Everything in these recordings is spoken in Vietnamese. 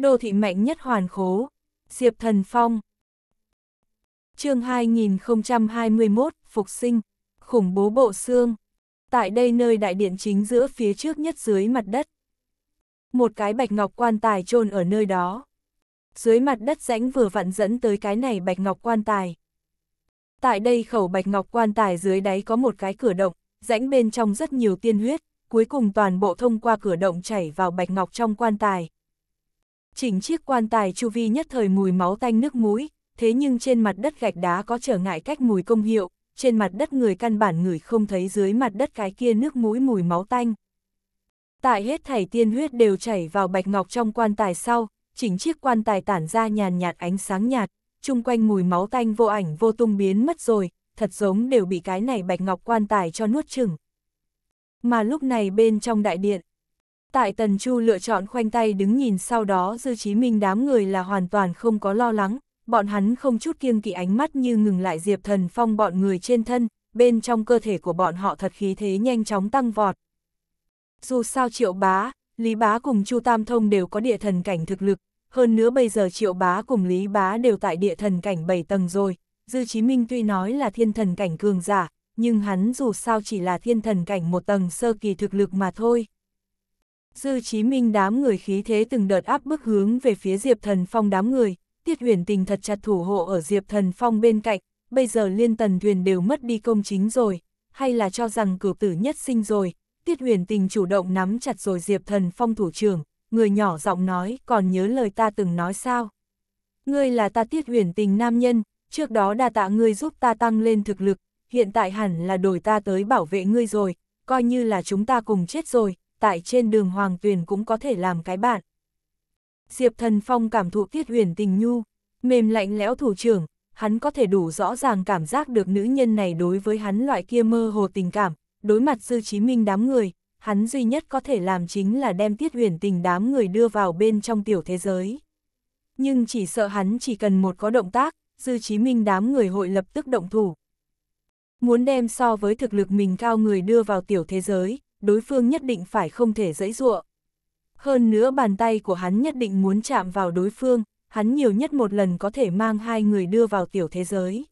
Đô thị mạnh nhất hoàn khố. Diệp Thần Phong. chương 2021, Phục sinh, khủng bố bộ xương. Tại đây nơi đại điện chính giữa phía trước nhất dưới mặt đất. Một cái bạch ngọc quan tài chôn ở nơi đó. Dưới mặt đất rãnh vừa vặn dẫn tới cái này bạch ngọc quan tài. Tại đây khẩu bạch ngọc quan tài dưới đáy có một cái cửa động, rãnh bên trong rất nhiều tiên huyết, cuối cùng toàn bộ thông qua cửa động chảy vào bạch ngọc trong quan tài, Chỉnh chiếc quan tài chu vi nhất thời mùi máu tanh nước mũi, thế nhưng trên mặt đất gạch đá có trở ngại cách mùi công hiệu, trên mặt đất người căn bản người không thấy dưới mặt đất cái kia nước mũi mùi máu tanh. Tại hết thảy tiên huyết đều chảy vào bạch ngọc trong quan tài sau, chỉnh chiếc quan tài tản ra nhàn nhạt ánh sáng nhạt, chung quanh mùi máu tanh vô ảnh vô tung biến mất rồi, thật giống đều bị cái này bạch ngọc quan tài cho nuốt chửng Mà lúc này bên trong đại điện, Tại Tần Chu lựa chọn khoanh tay đứng nhìn sau đó Dư Chí Minh đám người là hoàn toàn không có lo lắng, bọn hắn không chút kiêng kỵ ánh mắt như ngừng lại Diệp Thần Phong bọn người trên thân, bên trong cơ thể của bọn họ thật khí thế nhanh chóng tăng vọt. Dù sao Triệu Bá, Lý Bá cùng Chu Tam Thông đều có địa thần cảnh thực lực, hơn nữa bây giờ Triệu Bá cùng Lý Bá đều tại địa thần cảnh 7 tầng rồi, Dư Chí Minh tuy nói là thiên thần cảnh cường giả, nhưng hắn dù sao chỉ là thiên thần cảnh một tầng sơ kỳ thực lực mà thôi. Dư Chí Minh đám người khí thế từng đợt áp bức hướng về phía Diệp Thần Phong đám người, Tiết Huyền Tình thật chặt thủ hộ ở Diệp Thần Phong bên cạnh, bây giờ liên tần thuyền đều mất đi công chính rồi, hay là cho rằng cử tử nhất sinh rồi, Tiết Huyền Tình chủ động nắm chặt rồi Diệp Thần Phong thủ trưởng, người nhỏ giọng nói, còn nhớ lời ta từng nói sao? Ngươi là ta Tiết Huyền Tình nam nhân, trước đó đa tạ ngươi giúp ta tăng lên thực lực, hiện tại hẳn là đổi ta tới bảo vệ ngươi rồi, coi như là chúng ta cùng chết rồi, tại trên đường hoàng tuyền cũng có thể làm cái bạn. Diệp Thần Phong cảm thụ Tiết Huyền tình nhu, mềm lạnh lẽo thủ trưởng, hắn có thể đủ rõ ràng cảm giác được nữ nhân này đối với hắn loại kia mơ hồ tình cảm, đối mặt Dư Chí Minh đám người, hắn duy nhất có thể làm chính là đem Tiết Huyền tình đám người đưa vào bên trong tiểu thế giới. Nhưng chỉ sợ hắn chỉ cần một có động tác, Dư Chí Minh đám người hội lập tức động thủ. Muốn đem so với thực lực mình cao người đưa vào tiểu thế giới, đối phương nhất định phải không thể dãy dụa. Hơn nữa bàn tay của hắn nhất định muốn chạm vào đối phương, hắn nhiều nhất một lần có thể mang hai người đưa vào tiểu thế giới.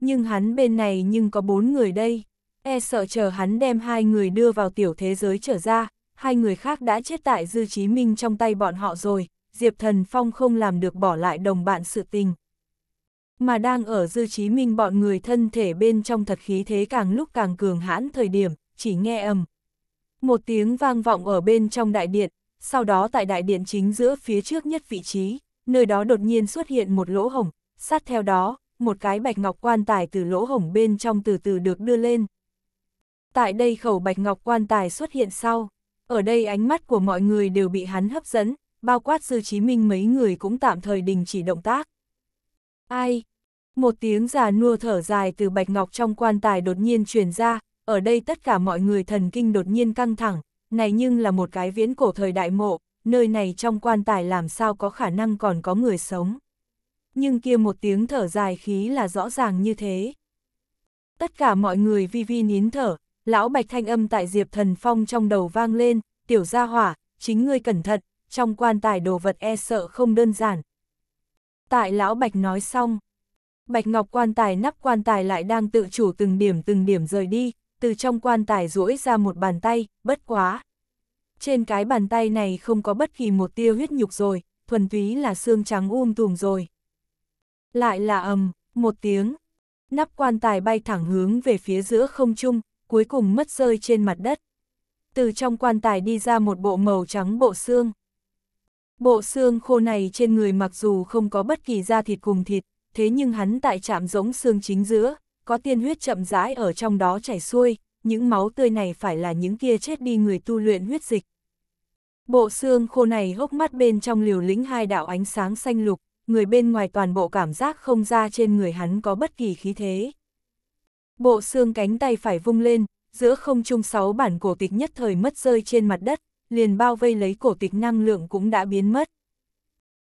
Nhưng hắn bên này nhưng có bốn người đây, e sợ chờ hắn đem hai người đưa vào tiểu thế giới trở ra, hai người khác đã chết tại Dư Chí Minh trong tay bọn họ rồi, Diệp Thần Phong không làm được bỏ lại đồng bạn sự tình. Mà đang ở Dư Chí Minh bọn người thân thể bên trong thật khí thế càng lúc càng cường hãn thời điểm, chỉ nghe ầm, một tiếng vang vọng ở bên trong đại điện, sau đó tại đại điện chính giữa phía trước nhất vị trí, nơi đó đột nhiên xuất hiện một lỗ hổng, sát theo đó, một cái bạch ngọc quan tài từ lỗ hổng bên trong từ từ được đưa lên. Tại đây khẩu bạch ngọc quan tài xuất hiện sau, ở đây ánh mắt của mọi người đều bị hắn hấp dẫn, bao quát sư Chí Minh mấy người cũng tạm thời đình chỉ động tác. Ai? Một tiếng già nua thở dài từ bạch ngọc trong quan tài đột nhiên truyền ra, ở đây tất cả mọi người thần kinh đột nhiên căng thẳng, này nhưng là một cái viễn cổ thời đại mộ, nơi này trong quan tài làm sao có khả năng còn có người sống. Nhưng kia một tiếng thở dài khí là rõ ràng như thế. Tất cả mọi người vi vi nín thở, lão bạch thanh âm tại Diệp Thần Phong trong đầu vang lên, tiểu gia hỏa, chính ngươi cẩn thận, trong quan tài đồ vật e sợ không đơn giản. Tại lão bạch nói xong, bạch ngọc quan tài nắp quan tài lại đang tự chủ từng điểm từng điểm rời đi, từ trong quan tài duỗi ra một bàn tay, bất quá. Trên cái bàn tay này không có bất kỳ một tia huyết nhục rồi, thuần túy là xương trắng um tùm rồi. Lại là ầm, một tiếng. Nắp quan tài bay thẳng hướng về phía giữa không trung, cuối cùng mất rơi trên mặt đất. Từ trong quan tài đi ra một bộ màu trắng bộ xương. Bộ xương khô này trên người mặc dù không có bất kỳ da thịt cùng thịt, thế nhưng hắn tại chạm rỗng xương chính giữa, có tiên huyết chậm rãi ở trong đó chảy xuôi, những máu tươi này phải là những kia chết đi người tu luyện huyết dịch. Bộ xương khô này hốc mắt bên trong liều lĩnh hai đạo ánh sáng xanh lục, người bên ngoài toàn bộ cảm giác không ra trên người hắn có bất kỳ khí thế. Bộ xương cánh tay phải vung lên, giữa không trung sáu bản cổ tịch nhất thời mất rơi trên mặt đất, liền bao vây lấy cổ tịch năng lượng cũng đã biến mất.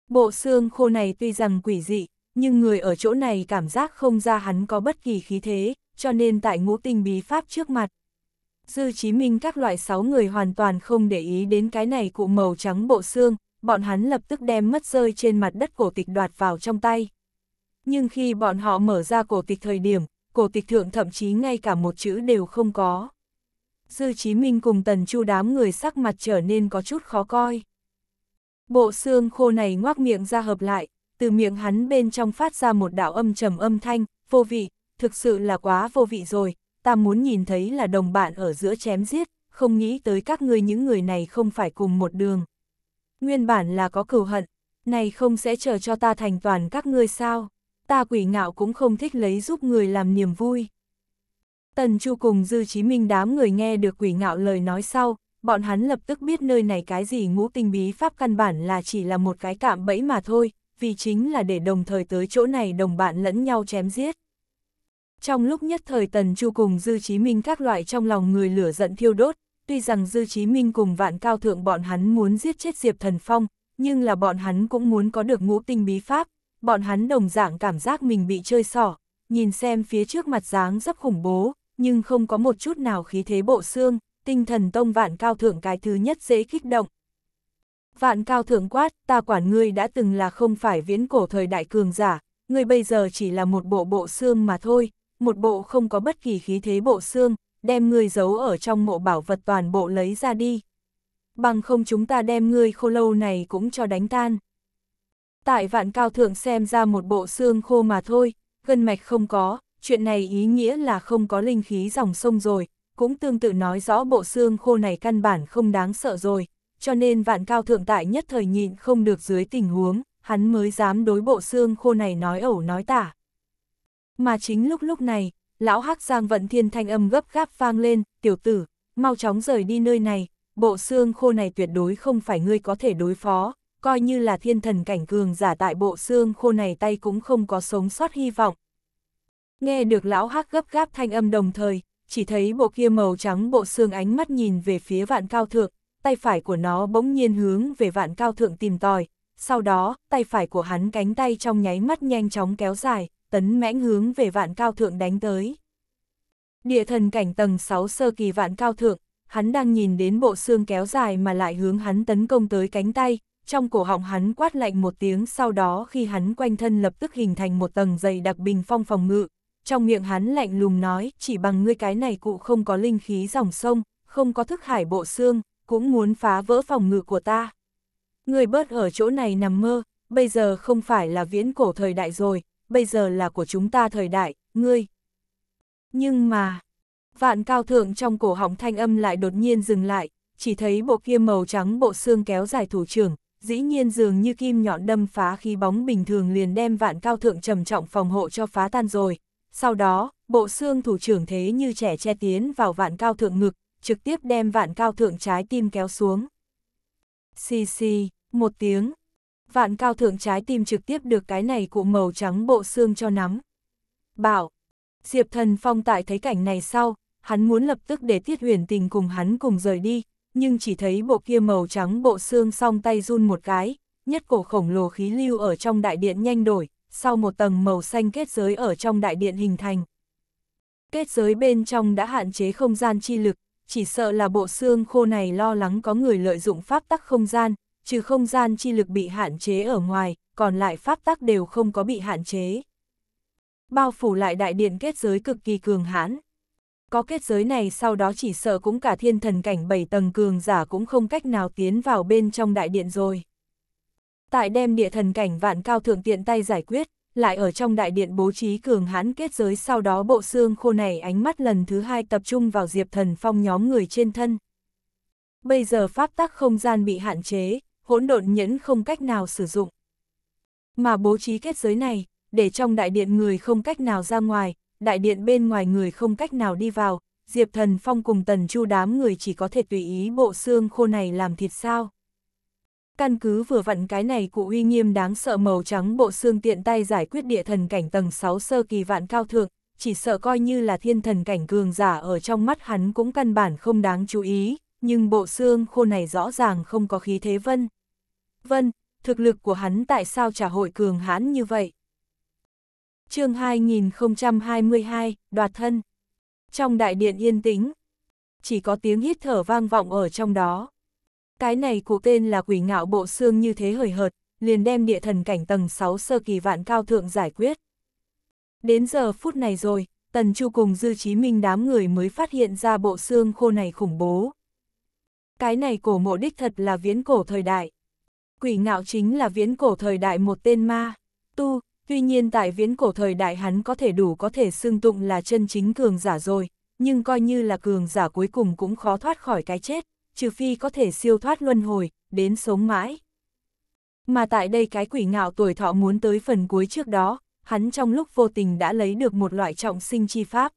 Bộ xương khô này tuy rằng quỷ dị, nhưng người ở chỗ này cảm giác không ra hắn có bất kỳ khí thế, cho nên tại ngũ tinh bí pháp trước mặt. Dư Chí Minh các loại sáu người hoàn toàn không để ý đến cái này cụ màu trắng bộ xương, bọn hắn lập tức đem mất rơi trên mặt đất cổ tịch đoạt vào trong tay. Nhưng khi bọn họ mở ra cổ tịch thời điểm, cổ tịch thượng thậm chí ngay cả một chữ đều không có. Dư Chí Minh cùng Tần Chu đám người sắc mặt trở nên có chút khó coi. Bộ xương khô này ngoác miệng ra hợp lại, từ miệng hắn bên trong phát ra một đạo âm trầm âm thanh, vô vị, thực sự là quá vô vị rồi, ta muốn nhìn thấy là đồng bạn ở giữa chém giết, không nghĩ tới các ngươi những người này không phải cùng một đường. Nguyên bản là có cừu hận, này không sẽ chờ cho ta thành toàn các ngươi sao, ta quỷ ngạo cũng không thích lấy giúp người làm niềm vui. Tần Chu cùng Dư Chí Minh đám người nghe được quỷ ngạo lời nói sau, bọn hắn lập tức biết nơi này cái gì ngũ tinh bí pháp căn bản là chỉ là một cái cạm bẫy mà thôi, vì chính là để đồng thời tới chỗ này đồng bạn lẫn nhau chém giết. Trong lúc nhất thời Tần Chu cùng Dư Chí Minh các loại trong lòng người lửa giận thiêu đốt, tuy rằng Dư Chí Minh cùng vạn cao thượng bọn hắn muốn giết chết Diệp Thần Phong, nhưng là bọn hắn cũng muốn có được ngũ tinh bí pháp, bọn hắn đồng dạng cảm giác mình bị chơi xỏ, nhìn xem phía trước mặt dáng rất khủng bố, nhưng không có một chút nào khí thế bộ xương, tinh thần tông vạn cao thượng cái thứ nhất dễ kích động, Vạn cao thượng quát, ta quản ngươi đã từng là không phải viễn cổ thời đại cường giả, ngươi bây giờ chỉ là một bộ bộ xương mà thôi, một bộ không có bất kỳ khí thế bộ xương, đem ngươi giấu ở trong mộ bảo vật toàn bộ lấy ra đi. Bằng không chúng ta đem ngươi khô lâu này cũng cho đánh tan. Tại vạn cao thượng xem ra một bộ xương khô mà thôi, gân mạch không có, chuyện này ý nghĩa là không có linh khí dòng sông rồi, cũng tương tự nói rõ bộ xương khô này căn bản không đáng sợ rồi, cho nên vạn cao thượng tại nhất thời nhịn không được dưới tình huống, hắn mới dám đối bộ xương khô này nói ẩu nói tả. Mà chính lúc lúc này, lão hắc giang vận thiên thanh âm gấp gáp vang lên, tiểu tử, mau chóng rời đi nơi này, bộ xương khô này tuyệt đối không phải ngươi có thể đối phó, coi như là thiên thần cảnh cường giả tại bộ xương khô này tay cũng không có sống sót hy vọng. Nghe được lão hắc gấp gáp thanh âm đồng thời, chỉ thấy bộ kia màu trắng bộ xương ánh mắt nhìn về phía vạn cao thượng, tay phải của nó bỗng nhiên hướng về vạn cao thượng tìm tòi, sau đó, tay phải của hắn cánh tay trong nháy mắt nhanh chóng kéo dài, tấn mãnh hướng về vạn cao thượng đánh tới. Địa thần cảnh tầng 6 sơ kỳ vạn cao thượng, hắn đang nhìn đến bộ xương kéo dài mà lại hướng hắn tấn công tới cánh tay, trong cổ họng hắn quát lạnh một tiếng sau đó khi hắn quanh thân lập tức hình thành một tầng dày đặc bình phong phòng ngự. Trong miệng hắn lạnh lùng nói, chỉ bằng ngươi cái này cụ không có linh khí dòng sông, không có thức hải bộ xương, cũng muốn phá vỡ phòng ngự của ta. Người bớt ở chỗ này nằm mơ, bây giờ không phải là viễn cổ thời đại rồi, bây giờ là của chúng ta thời đại, ngươi. Nhưng mà, vạn cao thượng trong cổ họng thanh âm lại đột nhiên dừng lại, chỉ thấy bộ kia màu trắng bộ xương kéo dài thủ trưởng, dĩ nhiên dường như kim nhọn đâm phá khí bóng bình thường liền đem vạn cao thượng trầm trọng phòng hộ cho phá tan rồi. Sau đó, bộ xương thủ trưởng thế như trẻ che tiến vào vạn cao thượng ngực, trực tiếp đem vạn cao thượng trái tim kéo xuống. Xì xì, một tiếng, vạn cao thượng trái tim trực tiếp được cái này cụ màu trắng bộ xương cho nắm. Bảo, Diệp Thần Phong tại thấy cảnh này sau, hắn muốn lập tức để Tiết Huyền Tình cùng hắn cùng rời đi, nhưng chỉ thấy bộ kia màu trắng bộ xương song tay run một cái, nhất cổ khổng lồ khí lưu ở trong đại điện nhanh đổi, sau một tầng màu xanh kết giới ở trong đại điện hình thành. Kết giới bên trong đã hạn chế không gian chi lực, chỉ sợ là bộ xương khô này lo lắng có người lợi dụng pháp tắc không gian, trừ không gian chi lực bị hạn chế ở ngoài, còn lại pháp tắc đều không có bị hạn chế. Bao phủ lại đại điện kết giới cực kỳ cường hãn. Có kết giới này sau đó chỉ sợ cũng cả thiên thần cảnh 7 tầng cường giả cũng không cách nào tiến vào bên trong đại điện rồi. Tại đem địa thần cảnh vạn cao thượng tiện tay giải quyết, lại ở trong đại điện bố trí cường hãn kết giới sau đó bộ xương khô này ánh mắt lần thứ hai tập trung vào Diệp Thần Phong nhóm người trên thân. Bây giờ pháp tắc không gian bị hạn chế, hỗn độn nhẫn không cách nào sử dụng. Mà bố trí kết giới này, để trong đại điện người không cách nào ra ngoài, đại điện bên ngoài người không cách nào đi vào, Diệp Thần Phong cùng Tần Chu đám người chỉ có thể tùy ý bộ xương khô này làm thịt sao. Căn cứ vừa vặn cái này cụ uy nghiêm đáng sợ màu trắng bộ xương tiện tay giải quyết địa thần cảnh tầng 6 sơ kỳ vạn cao thượng, chỉ sợ coi như là thiên thần cảnh cường giả ở trong mắt hắn cũng căn bản không đáng chú ý, nhưng bộ xương khô này rõ ràng không có khí thế vân. Vân, thực lực của hắn tại sao trả hội cường hãn như vậy? chương 2022, đoạt thân. Trong đại điện yên tĩnh, chỉ có tiếng hít thở vang vọng ở trong đó. Cái này cụ tên là quỷ ngạo bộ xương như thế hời hợt, liền đem địa thần cảnh tầng 6 sơ kỳ vạn cao thượng giải quyết. Đến giờ phút này rồi, Tần Chu cùng Dư Chí Minh đám người mới phát hiện ra bộ xương khô này khủng bố. Cái này cổ mộ đích thật là viễn cổ thời đại. Quỷ ngạo chính là viễn cổ thời đại một tên ma, tu, tuy nhiên tại viễn cổ thời đại hắn có thể đủ có thể xưng tụng là chân chính cường giả rồi, nhưng coi như là cường giả cuối cùng cũng khó thoát khỏi cái chết trừ phi có thể siêu thoát luân hồi, đến sống mãi. Mà tại đây cái quỷ ngạo tuổi thọ muốn tới phần cuối trước đó, hắn trong lúc vô tình đã lấy được một loại trọng sinh chi pháp.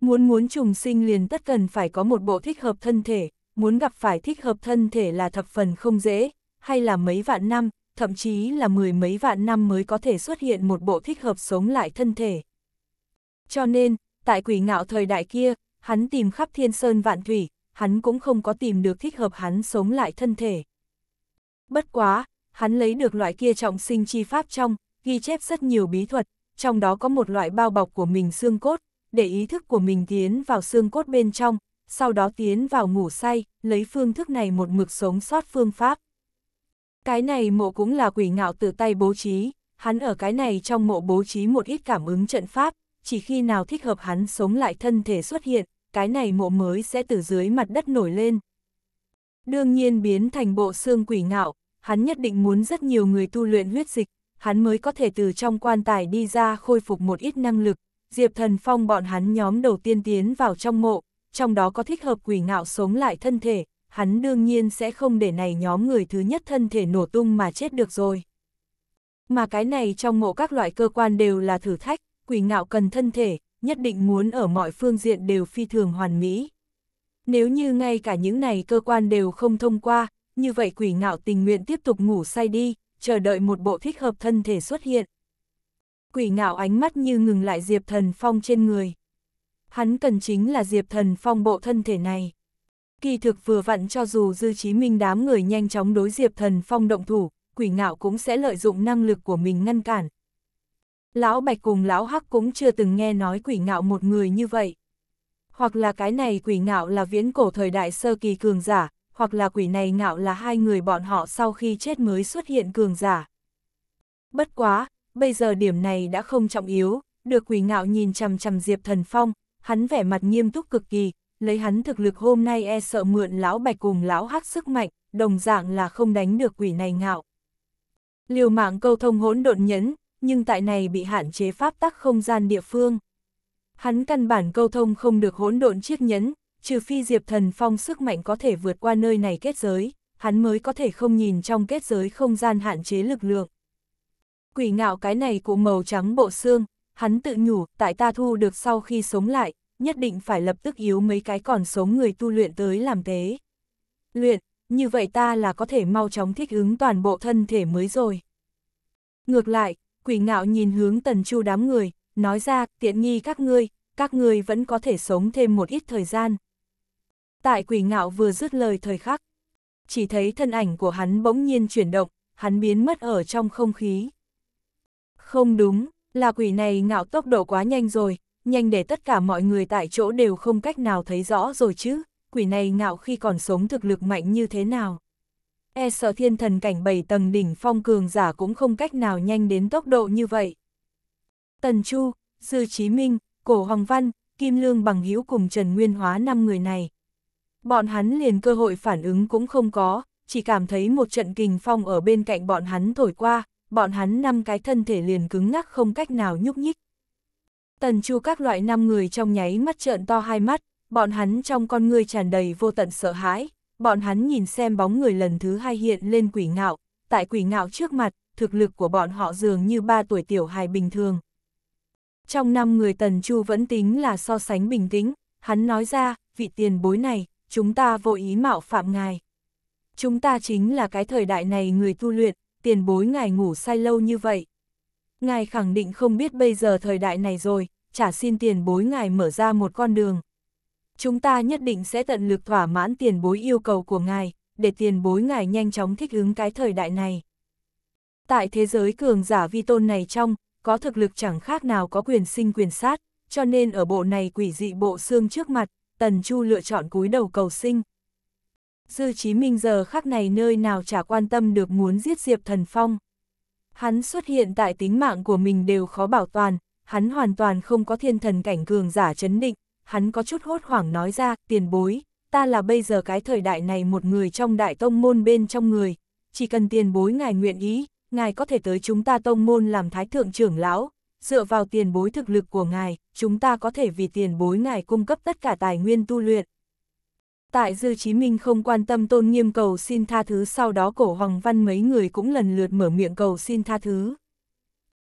Muốn muốn trùng sinh liền tất cần phải có một bộ thích hợp thân thể, muốn gặp phải thích hợp thân thể là thập phần không dễ, hay là mấy vạn năm, thậm chí là mười mấy vạn năm mới có thể xuất hiện một bộ thích hợp sống lại thân thể. Cho nên, tại quỷ ngạo thời đại kia, hắn tìm khắp thiên sơn vạn thủy, hắn cũng không có tìm được thích hợp hắn sống lại thân thể. Bất quá, hắn lấy được loại kia trọng sinh chi pháp trong, ghi chép rất nhiều bí thuật, trong đó có một loại bao bọc của mình xương cốt, để ý thức của mình tiến vào xương cốt bên trong, sau đó tiến vào ngủ say, lấy phương thức này một mực sống sót phương pháp. Cái này mộ cũng là quỷ ngạo từ tay bố trí, hắn ở cái này trong mộ bố trí một ít cảm ứng trận pháp, chỉ khi nào thích hợp hắn sống lại thân thể xuất hiện, cái này mộ mới sẽ từ dưới mặt đất nổi lên. Đương nhiên biến thành bộ xương quỷ ngạo, hắn nhất định muốn rất nhiều người tu luyện huyết dịch, hắn mới có thể từ trong quan tài đi ra khôi phục một ít năng lực. Diệp Thần Phong bọn hắn nhóm đầu tiên tiến vào trong mộ, trong đó có thích hợp quỷ ngạo sống lại thân thể, hắn đương nhiên sẽ không để này nhóm người thứ nhất thân thể nổ tung mà chết được rồi. Mà cái này trong mộ các loại cơ quan đều là thử thách, quỷ ngạo cần thân thể, nhất định muốn ở mọi phương diện đều phi thường hoàn mỹ. Nếu như ngay cả những này cơ quan đều không thông qua, như vậy quỷ ngạo tình nguyện tiếp tục ngủ say đi, chờ đợi một bộ thích hợp thân thể xuất hiện. Quỷ ngạo ánh mắt như ngừng lại Diệp Thần Phong trên người. Hắn cần chính là Diệp Thần Phong bộ thân thể này. Kỳ thực vừa vặn cho dù Dư Chí Minh đám người nhanh chóng đối Diệp Thần Phong động thủ, quỷ ngạo cũng sẽ lợi dụng năng lực của mình ngăn cản, Lão Bạch cùng Lão Hắc cũng chưa từng nghe nói quỷ ngạo một người như vậy. Hoặc là cái này quỷ ngạo là viễn cổ thời đại sơ kỳ cường giả, hoặc là quỷ này ngạo là hai người bọn họ sau khi chết mới xuất hiện cường giả. Bất quá, bây giờ điểm này đã không trọng yếu, được quỷ ngạo nhìn chằm chằm Diệp Thần Phong, hắn vẻ mặt nghiêm túc cực kỳ, lấy hắn thực lực hôm nay e sợ mượn lão bạch cùng lão hắc sức mạnh, đồng dạng là không đánh được quỷ này ngạo. Liều mạng câu thông hỗn độn nhẫn, nhưng tại này bị hạn chế pháp tắc không gian địa phương. Hắn căn bản câu thông không được hỗn độn chiếc nhẫn, trừ phi Diệp Thần Phong sức mạnh có thể vượt qua nơi này kết giới, hắn mới có thể không nhìn trong kết giới không gian hạn chế lực lượng. Quỷ ngạo cái này cụ màu trắng bộ xương, hắn tự nhủ, tại ta thu được sau khi sống lại, nhất định phải lập tức yếu mấy cái còn sống người tu luyện tới làm thế. Luyện, như vậy ta là có thể mau chóng thích ứng toàn bộ thân thể mới rồi. Ngược lại, quỷ ngạo nhìn hướng tần chu đám người, nói ra, tiện nghi các ngươi, các ngươi vẫn có thể sống thêm một ít thời gian. Tại quỷ ngạo vừa dứt lời thời khắc, chỉ thấy thân ảnh của hắn bỗng nhiên chuyển động, hắn biến mất ở trong không khí. Không đúng, là quỷ này ngạo tốc độ quá nhanh rồi, nhanh để tất cả mọi người tại chỗ đều không cách nào thấy rõ rồi chứ, quỷ này ngạo khi còn sống thực lực mạnh như thế nào e sợ thiên thần cảnh bảy tầng đỉnh phong cường giả cũng không cách nào nhanh đến tốc độ như vậy. Tần Chu, Dư Chí Minh, Cổ Hoàng Văn, Kim Lương Bằng Hữu cùng Trần Nguyên Hóa năm người này. Bọn hắn liền cơ hội phản ứng cũng không có, chỉ cảm thấy một trận kình phong ở bên cạnh bọn hắn thổi qua, bọn hắn năm cái thân thể liền cứng ngắc không cách nào nhúc nhích. Tần Chu các loại năm người trong nháy mắt trợn to hai mắt, bọn hắn trong con người tràn đầy vô tận sợ hãi bọn hắn nhìn xem bóng người lần thứ hai hiện lên quỷ ngạo, tại quỷ ngạo trước mặt, thực lực của bọn họ dường như ba tuổi tiểu hài bình thường. Trong năm người Tần Chu vẫn tính là so sánh bình tĩnh, hắn nói ra, vị tiền bối này, chúng ta vô ý mạo phạm ngài. Chúng ta chính là cái thời đại này người tu luyện, tiền bối ngài ngủ sai lâu như vậy. Ngài khẳng định không biết bây giờ thời đại này rồi, chả xin tiền bối ngài mở ra một con đường, chúng ta nhất định sẽ tận lực thỏa mãn tiền bối yêu cầu của ngài, để tiền bối ngài nhanh chóng thích ứng cái thời đại này. Tại thế giới cường giả vi tôn này trong, có thực lực chẳng khác nào có quyền sinh quyền sát, cho nên ở bộ này quỷ dị bộ xương trước mặt, Tần Chu lựa chọn cúi đầu cầu sinh. Dư Chí Minh giờ khắc này nơi nào chả quan tâm được muốn giết Diệp Thần Phong. Hắn xuất hiện tại tính mạng của mình đều khó bảo toàn, hắn hoàn toàn không có thiên thần cảnh cường giả chấn định, hắn có chút hốt hoảng nói ra, tiền bối, ta là bây giờ cái thời đại này một người trong đại tông môn bên trong người, chỉ cần tiền bối ngài nguyện ý, ngài có thể tới chúng ta tông môn làm thái thượng trưởng lão, dựa vào tiền bối thực lực của ngài, chúng ta có thể vì tiền bối ngài cung cấp tất cả tài nguyên tu luyện. Tại Dư Chí Minh không quan tâm tôn nghiêm cầu xin tha thứ sau đó cổ hoàng văn mấy người cũng lần lượt mở miệng cầu xin tha thứ.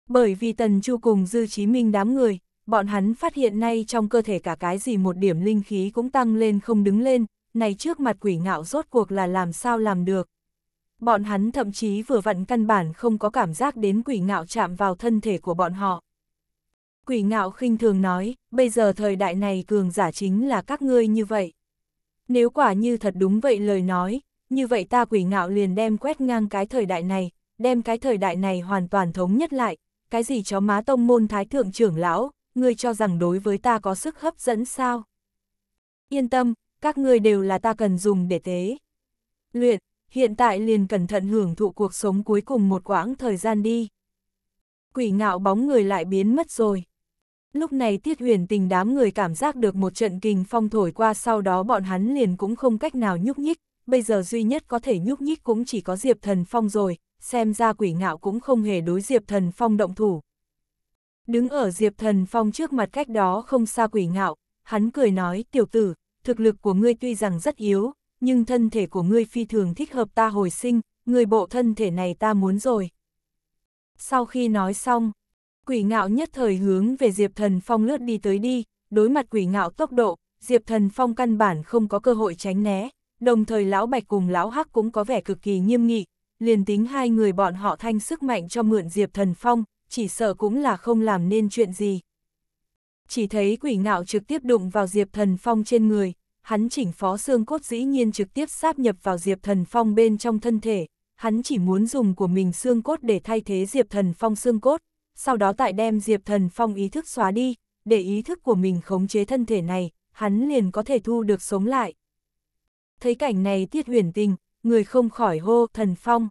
Bởi vì Tần Chu cùng Dư Chí Minh đám người, bọn hắn phát hiện nay trong cơ thể cả cái gì một điểm linh khí cũng tăng lên không đứng lên, này trước mặt quỷ ngạo rốt cuộc là làm sao làm được. Bọn hắn thậm chí vừa vặn căn bản không có cảm giác đến quỷ ngạo chạm vào thân thể của bọn họ. Quỷ ngạo khinh thường nói, bây giờ thời đại này cường giả chính là các ngươi như vậy. Nếu quả như thật đúng vậy lời nói, như vậy ta quỷ ngạo liền đem quét ngang cái thời đại này, đem cái thời đại này hoàn toàn thống nhất lại, cái gì chó má tông môn thái thượng trưởng lão, ngươi cho rằng đối với ta có sức hấp dẫn sao? Yên tâm, các ngươi đều là ta cần dùng để tế. Luyện, hiện tại liền cẩn thận hưởng thụ cuộc sống cuối cùng một quãng thời gian đi. Quỷ ngạo bóng người lại biến mất rồi. Lúc này tiết huyền tình đám người cảm giác được một trận kinh phong thổi qua sau đó bọn hắn liền cũng không cách nào nhúc nhích, bây giờ duy nhất có thể nhúc nhích cũng chỉ có Diệp Thần Phong rồi, xem ra quỷ ngạo cũng không hề đối Diệp Thần Phong động thủ, Đứng ở Diệp Thần Phong trước mặt cách đó không xa quỷ ngạo, hắn cười nói, tiểu tử, thực lực của ngươi tuy rằng rất yếu, nhưng thân thể của ngươi phi thường thích hợp ta hồi sinh, người bộ thân thể này ta muốn rồi. Sau khi nói xong, quỷ ngạo nhất thời hướng về Diệp Thần Phong lướt đi tới đi, đối mặt quỷ ngạo tốc độ, Diệp Thần Phong căn bản không có cơ hội tránh né, đồng thời Lão Bạch cùng Lão Hắc cũng có vẻ cực kỳ nghiêm nghị, liền tính hai người bọn họ thanh sức mạnh cho mượn Diệp Thần Phong, chỉ sợ cũng là không làm nên chuyện gì. Chỉ thấy quỷ ngạo trực tiếp đụng vào Diệp Thần Phong trên người, hắn chỉnh phó xương cốt dĩ nhiên trực tiếp sáp nhập vào Diệp Thần Phong bên trong thân thể, hắn chỉ muốn dùng của mình xương cốt để thay thế Diệp Thần Phong xương cốt, sau đó tại đem Diệp Thần Phong ý thức xóa đi, để ý thức của mình khống chế thân thể này, hắn liền có thể thu được sống lại. Thấy cảnh này tiết huyền tình, người không khỏi hô Thần Phong.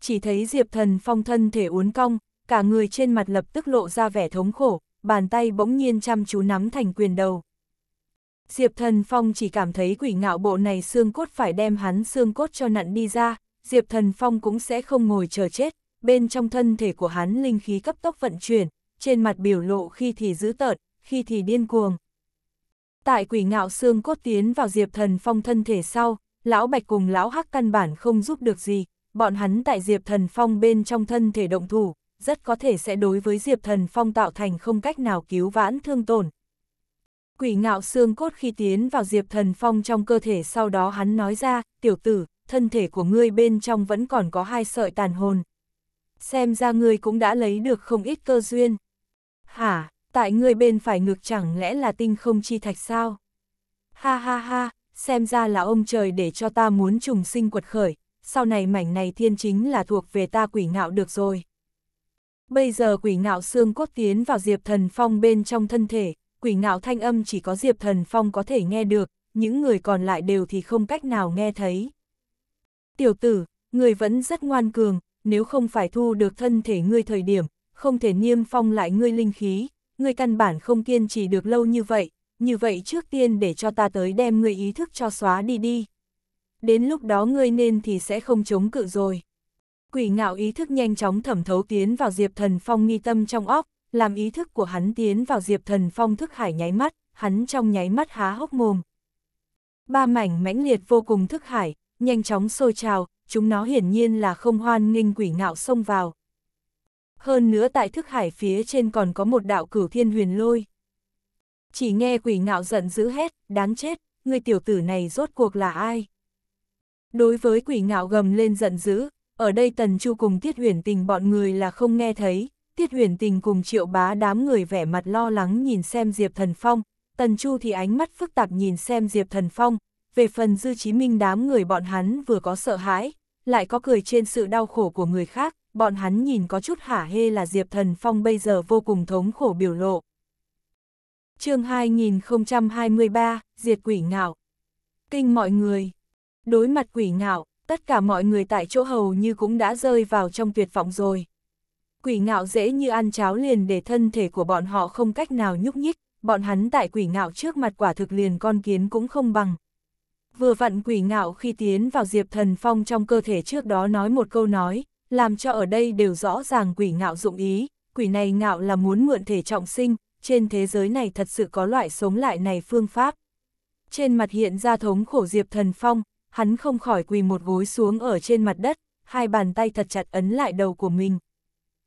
Chỉ thấy Diệp Thần Phong thân thể uốn cong, cả người trên mặt lập tức lộ ra vẻ thống khổ, bàn tay bỗng nhiên chăm chú nắm thành quyền đầu. Diệp Thần Phong chỉ cảm thấy quỷ ngạo bộ này xương cốt phải đem hắn xương cốt cho nặn đi ra, Diệp Thần Phong cũng sẽ không ngồi chờ chết, bên trong thân thể của hắn linh khí cấp tốc vận chuyển, trên mặt biểu lộ khi thì dữ tợn, khi thì điên cuồng. Tại quỷ ngạo xương cốt tiến vào Diệp Thần Phong thân thể sau, lão Bạch cùng lão Hắc căn bản không giúp được gì, bọn hắn tại Diệp Thần Phong bên trong thân thể động thủ, rất có thể sẽ đối với Diệp Thần Phong tạo thành không cách nào cứu vãn thương tổn. Quỷ ngạo xương cốt khi tiến vào Diệp Thần Phong trong cơ thể sau đó hắn nói ra, tiểu tử, thân thể của ngươi bên trong vẫn còn có hai sợi tàn hồn. Xem ra ngươi cũng đã lấy được không ít cơ duyên. Hả, tại ngươi bên phải ngược chẳng lẽ là tinh không chi thạch sao? Ha ha ha, xem ra là ông trời để cho ta muốn trùng sinh quật khởi, sau này mảnh này thiên chính là thuộc về ta quỷ ngạo được rồi. Bây giờ quỷ ngạo xương cốt tiến vào Diệp Thần Phong bên trong thân thể, quỷ ngạo thanh âm chỉ có Diệp Thần Phong có thể nghe được, những người còn lại đều thì không cách nào nghe thấy. Tiểu tử, người vẫn rất ngoan cường, nếu không phải thu được thân thể ngươi thời điểm, không thể niêm phong lại ngươi linh khí, ngươi căn bản không kiên trì được lâu như vậy, như vậy trước tiên để cho ta tới đem ngươi ý thức cho xóa đi đi. Đến lúc đó ngươi nên thì sẽ không chống cự rồi quỷ ngạo ý thức nhanh chóng thẩm thấu tiến vào Diệp Thần Phong nghi tâm trong óc, làm ý thức của hắn tiến vào Diệp Thần Phong thức hải nháy mắt, hắn trong nháy mắt há hốc mồm. Ba mảnh mãnh liệt vô cùng thức hải, nhanh chóng sôi trào, chúng nó hiển nhiên là không hoan nghênh quỷ ngạo xông vào. Hơn nữa tại thức hải phía trên còn có một đạo cửu thiên huyền lôi. Chỉ nghe quỷ ngạo giận dữ hét, đáng chết, người tiểu tử này rốt cuộc là ai? Đối với quỷ ngạo gầm lên giận dữ, ở đây Tần Chu cùng Tiết Huyền Tình bọn người là không nghe thấy, Tiết Huyền Tình cùng Triệu Bá đám người vẻ mặt lo lắng nhìn xem Diệp Thần Phong, Tần Chu thì ánh mắt phức tạp nhìn xem Diệp Thần Phong, về phần Dư Chí Minh đám người bọn hắn vừa có sợ hãi, lại có cười trên sự đau khổ của người khác, bọn hắn nhìn có chút hả hê là Diệp Thần Phong bây giờ vô cùng thống khổ biểu lộ. chương 2023, Diệt Quỷ Ngạo Kinh mọi người Đối mặt quỷ ngạo, tất cả mọi người tại chỗ hầu như cũng đã rơi vào trong tuyệt vọng rồi. Quỷ ngạo dễ như ăn cháo liền để thân thể của bọn họ không cách nào nhúc nhích, bọn hắn tại quỷ ngạo trước mặt quả thực liền con kiến cũng không bằng. Vừa vặn quỷ ngạo khi tiến vào Diệp Thần Phong trong cơ thể trước đó nói một câu nói, làm cho ở đây đều rõ ràng quỷ ngạo dụng ý, quỷ này ngạo là muốn mượn thể trọng sinh, trên thế giới này thật sự có loại sống lại này phương pháp. Trên mặt hiện ra thống khổ Diệp Thần Phong, hắn không khỏi quỳ một gối xuống ở trên mặt đất, hai bàn tay thật chặt ấn lại đầu của mình.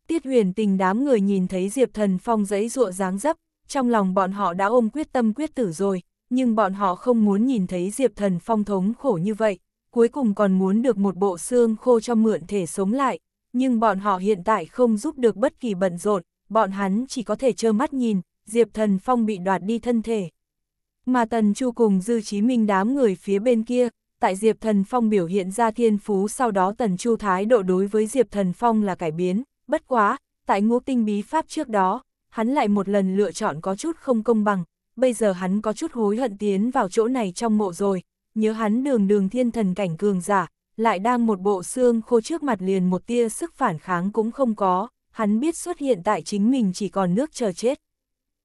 Tiết huyền tình đám người nhìn thấy Diệp Thần Phong giấy ruộ dáng dấp, trong lòng bọn họ đã ôm quyết tâm quyết tử rồi, nhưng bọn họ không muốn nhìn thấy Diệp Thần Phong thống khổ như vậy, cuối cùng còn muốn được một bộ xương khô cho mượn thể sống lại, nhưng bọn họ hiện tại không giúp được bất kỳ bận rộn, bọn hắn chỉ có thể trơ mắt nhìn, Diệp Thần Phong bị đoạt đi thân thể. Mà Tần Chu cùng Dư Chí Minh đám người phía bên kia, tại Diệp Thần Phong biểu hiện ra thiên phú sau đó Tần Chu thái độ đối với Diệp Thần Phong là cải biến, bất quá, tại ngũ tinh bí pháp trước đó, hắn lại một lần lựa chọn có chút không công bằng, bây giờ hắn có chút hối hận tiến vào chỗ này trong mộ rồi, nhớ hắn đường đường thiên thần cảnh cường giả, lại đang một bộ xương khô trước mặt liền một tia sức phản kháng cũng không có, hắn biết xuất hiện tại chính mình chỉ còn nước chờ chết.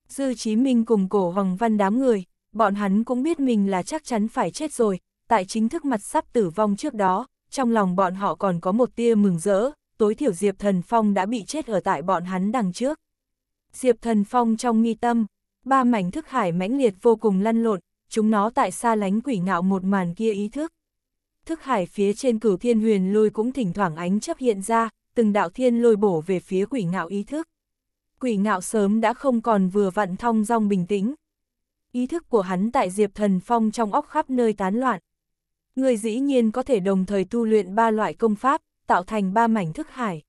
Dư Chí Minh cùng cổ Hoàng Văn đám người, bọn hắn cũng biết mình là chắc chắn phải chết rồi, tại chính thức mặt sắp tử vong trước đó, trong lòng bọn họ còn có một tia mừng rỡ, tối thiểu Diệp Thần Phong đã bị chết ở tại bọn hắn đằng trước. Diệp Thần Phong trong nghi tâm, ba mảnh thức hải mãnh liệt vô cùng lăn lộn, chúng nó tại xa lánh quỷ ngạo một màn kia ý thức. Thức hải phía trên cửu thiên huyền lôi cũng thỉnh thoảng ánh chấp hiện ra, từng đạo thiên lôi bổ về phía quỷ ngạo ý thức. Quỷ ngạo sớm đã không còn vừa vặn thong dong bình tĩnh. Ý thức của hắn tại Diệp Thần Phong trong óc khắp nơi tán loạn người dĩ nhiên có thể đồng thời tu luyện ba loại công pháp, tạo thành ba mảnh thức hải.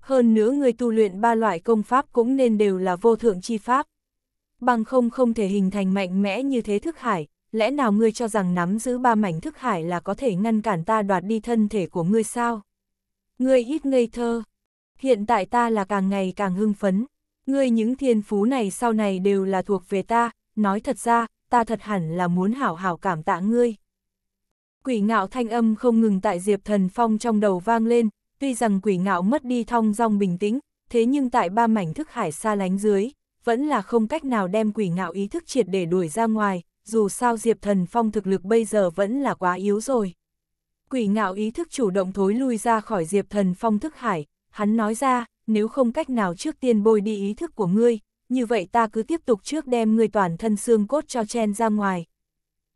Hơn nữa người tu luyện ba loại công pháp cũng nên đều là vô thượng chi pháp. Bằng không không thể hình thành mạnh mẽ như thế thức hải, lẽ nào ngươi cho rằng nắm giữ ba mảnh thức hải là có thể ngăn cản ta đoạt đi thân thể của ngươi sao? Ngươi ít ngây thơ. Hiện tại ta là càng ngày càng hưng phấn. Ngươi những thiên phú này sau này đều là thuộc về ta, nói thật ra, ta thật hẳn là muốn hảo hảo cảm tạ ngươi. Quỷ ngạo thanh âm không ngừng tại Diệp Thần Phong trong đầu vang lên, tuy rằng quỷ ngạo mất đi thong dong bình tĩnh, thế nhưng tại ba mảnh thức hải xa lánh dưới, vẫn là không cách nào đem quỷ ngạo ý thức triệt để đuổi ra ngoài, dù sao Diệp Thần Phong thực lực bây giờ vẫn là quá yếu rồi. Quỷ ngạo ý thức chủ động thối lui ra khỏi Diệp Thần Phong thức hải, hắn nói ra, nếu không cách nào trước tiên bôi đi ý thức của ngươi, như vậy ta cứ tiếp tục trước đem ngươi toàn thân xương cốt cho chen ra ngoài,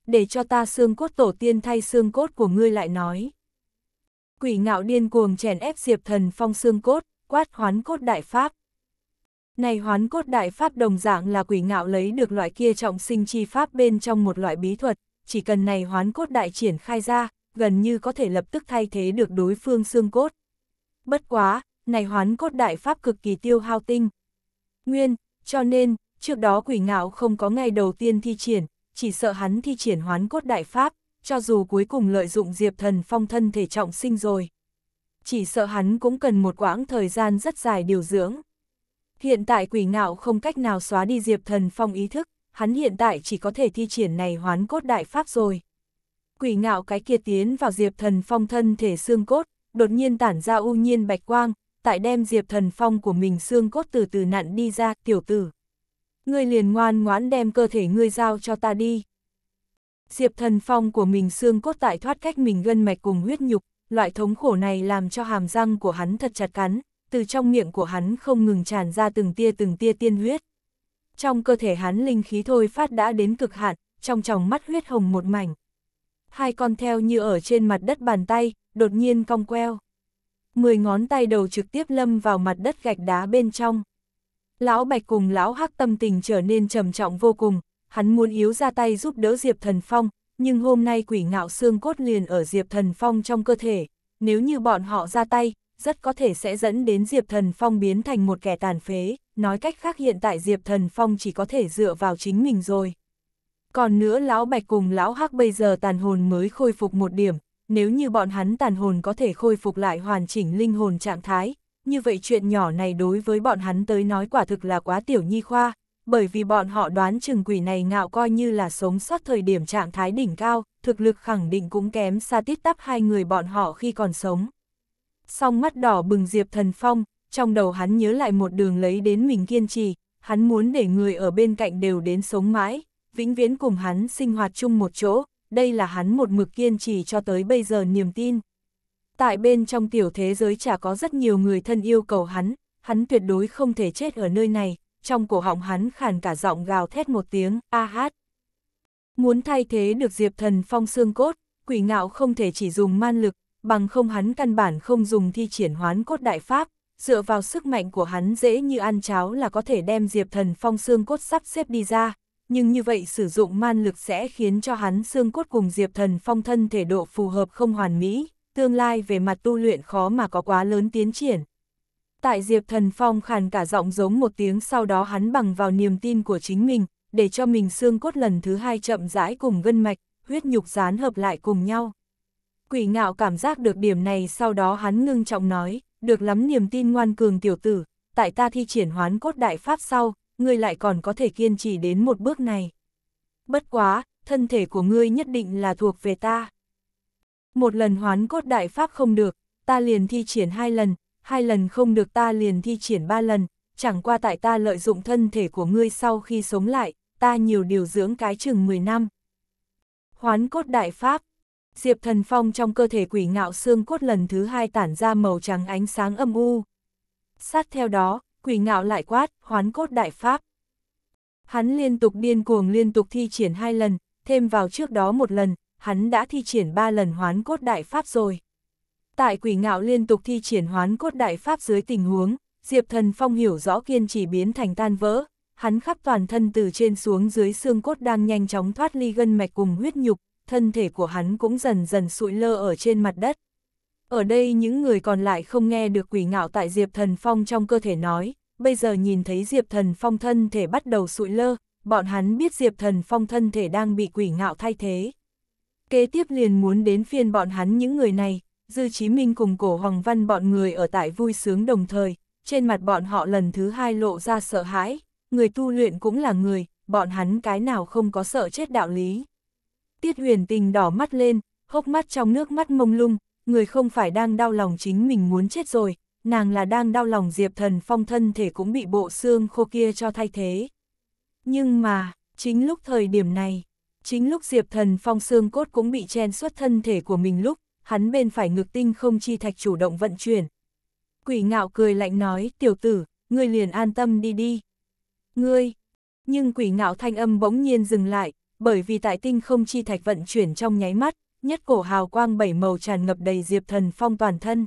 để cho ta xương cốt tổ tiên thay xương cốt của ngươi lại nói. Quỷ ngạo điên cuồng chèn ép diệp thần phong xương cốt, quát hoán cốt đại pháp. Này hoán cốt đại pháp đồng dạng là quỷ ngạo lấy được loại kia trọng sinh chi pháp bên trong một loại bí thuật, chỉ cần này hoán cốt đại triển khai ra, gần như có thể lập tức thay thế được đối phương xương cốt. Bất quá, này hoán cốt đại pháp cực kỳ tiêu hao tinh. Nguyên, cho nên, trước đó quỷ ngạo không có ngày đầu tiên thi triển, chỉ sợ hắn thi triển hoán cốt đại pháp, cho dù cuối cùng lợi dụng Diệp Thần Phong thân thể trọng sinh rồi. Chỉ sợ hắn cũng cần một quãng thời gian rất dài điều dưỡng. Hiện tại quỷ ngạo không cách nào xóa đi Diệp Thần Phong ý thức, hắn hiện tại chỉ có thể thi triển này hoán cốt đại pháp rồi. Quỷ ngạo cái kia tiến vào Diệp Thần Phong thân thể xương cốt, đột nhiên tản ra u nhiên bạch quang, tại đem Diệp Thần Phong của mình xương cốt từ từ nặn đi ra, tiểu tử ngươi liền ngoan ngoãn đem cơ thể ngươi giao cho ta đi. Diệp thần phong của mình xương cốt tại thoát cách mình gân mạch cùng huyết nhục, loại thống khổ này làm cho hàm răng của hắn thật chặt cắn, từ trong miệng của hắn không ngừng tràn ra từng tia từng tia tiên huyết. Trong cơ thể hắn linh khí thôi phát đã đến cực hạn, trong tròng mắt huyết hồng một mảnh. Hai con theo như ở trên mặt đất bàn tay, đột nhiên cong queo. Mười ngón tay đầu trực tiếp lâm vào mặt đất gạch đá bên trong. Lão Bạch cùng Lão Hắc tâm tình trở nên trầm trọng vô cùng, hắn muốn yếu ra tay giúp đỡ Diệp Thần Phong, nhưng hôm nay quỷ ngạo xương cốt liền ở Diệp Thần Phong trong cơ thể, nếu như bọn họ ra tay, rất có thể sẽ dẫn đến Diệp Thần Phong biến thành một kẻ tàn phế, nói cách khác hiện tại Diệp Thần Phong chỉ có thể dựa vào chính mình rồi. Còn nữa Lão Bạch cùng Lão Hắc bây giờ tàn hồn mới khôi phục một điểm, nếu như bọn hắn tàn hồn có thể khôi phục lại hoàn chỉnh linh hồn trạng thái, như vậy chuyện nhỏ này đối với bọn hắn tới nói quả thực là quá tiểu nhi khoa, bởi vì bọn họ đoán chừng quỷ này ngạo coi như là sống sót thời điểm trạng thái đỉnh cao, thực lực khẳng định cũng kém xa tiết tắp hai người bọn họ khi còn sống. Song mắt đỏ bừng Diệp Thần Phong, trong đầu hắn nhớ lại một đường lấy đến mình kiên trì, hắn muốn để người ở bên cạnh đều đến sống mãi, vĩnh viễn cùng hắn sinh hoạt chung một chỗ, đây là hắn một mực kiên trì cho tới bây giờ niềm tin tại bên trong tiểu thế giới chả có rất nhiều người thân yêu cầu hắn, hắn tuyệt đối không thể chết ở nơi này, trong cổ họng hắn khàn cả giọng gào thét một tiếng, a hát. Muốn thay thế được Diệp Thần Phong xương cốt, quỷ ngạo không thể chỉ dùng man lực, bằng không hắn căn bản không dùng thi triển hoán cốt đại pháp, dựa vào sức mạnh của hắn dễ như ăn cháo là có thể đem Diệp Thần Phong xương cốt sắp xếp đi ra, nhưng như vậy sử dụng man lực sẽ khiến cho hắn xương cốt cùng Diệp Thần Phong thân thể độ phù hợp không hoàn mỹ tương lai về mặt tu luyện khó mà có quá lớn tiến triển. Tại Diệp Thần Phong khàn cả giọng giống một tiếng sau đó hắn bằng vào niềm tin của chính mình, để cho mình xương cốt lần thứ hai chậm rãi cùng gân mạch, huyết nhục dán hợp lại cùng nhau. Quỷ ngạo cảm giác được điểm này sau đó hắn ngưng trọng nói, được lắm niềm tin ngoan cường tiểu tử, tại ta thi triển hoán cốt đại pháp sau, ngươi lại còn có thể kiên trì đến một bước này. Bất quá, thân thể của ngươi nhất định là thuộc về ta một lần hoán cốt đại pháp không được, ta liền thi triển hai lần, hai lần không được ta liền thi triển ba lần, chẳng qua tại ta lợi dụng thân thể của ngươi sau khi sống lại, ta nhiều điều dưỡng cái chừng 10 năm. Hoán cốt đại pháp Diệp Thần Phong trong cơ thể quỷ ngạo xương cốt lần thứ hai tản ra màu trắng ánh sáng âm u. Sát theo đó, quỷ ngạo lại quát, hoán cốt đại pháp. Hắn liên tục điên cuồng liên tục thi triển hai lần, thêm vào trước đó một lần, hắn đã thi triển ba lần hoán cốt đại pháp rồi. Tại quỷ ngạo liên tục thi triển hoán cốt đại pháp dưới tình huống, Diệp Thần Phong hiểu rõ kiên chỉ biến thành tan vỡ, hắn khắp toàn thân từ trên xuống dưới xương cốt đang nhanh chóng thoát ly gân mạch cùng huyết nhục, thân thể của hắn cũng dần dần sụi lơ ở trên mặt đất. Ở đây những người còn lại không nghe được quỷ ngạo tại Diệp Thần Phong trong cơ thể nói, bây giờ nhìn thấy Diệp Thần Phong thân thể bắt đầu sụi lơ, bọn hắn biết Diệp Thần Phong thân thể đang bị quỷ ngạo thay thế. Kế tiếp liền muốn đến phiên bọn hắn những người này, Dư Chí Minh cùng cổ Hoàng Văn bọn người ở tại vui sướng đồng thời, trên mặt bọn họ lần thứ hai lộ ra sợ hãi, người tu luyện cũng là người, bọn hắn cái nào không có sợ chết đạo lý. Tiết huyền tình đỏ mắt lên, hốc mắt trong nước mắt mông lung, người không phải đang đau lòng chính mình muốn chết rồi, nàng là đang đau lòng Diệp Thần Phong thân thể cũng bị bộ xương khô kia cho thay thế. Nhưng mà, chính lúc thời điểm này, Chính lúc Diệp Thần Phong xương cốt cũng bị chen xuất thân thể của mình lúc, hắn bên phải ngực tinh không chi thạch chủ động vận chuyển. Quỷ ngạo cười lạnh nói, tiểu tử, ngươi liền an tâm đi đi. Ngươi, nhưng quỷ ngạo thanh âm bỗng nhiên dừng lại, bởi vì tại tinh không chi thạch vận chuyển trong nháy mắt, nhất cổ hào quang bảy màu tràn ngập đầy Diệp Thần Phong toàn thân.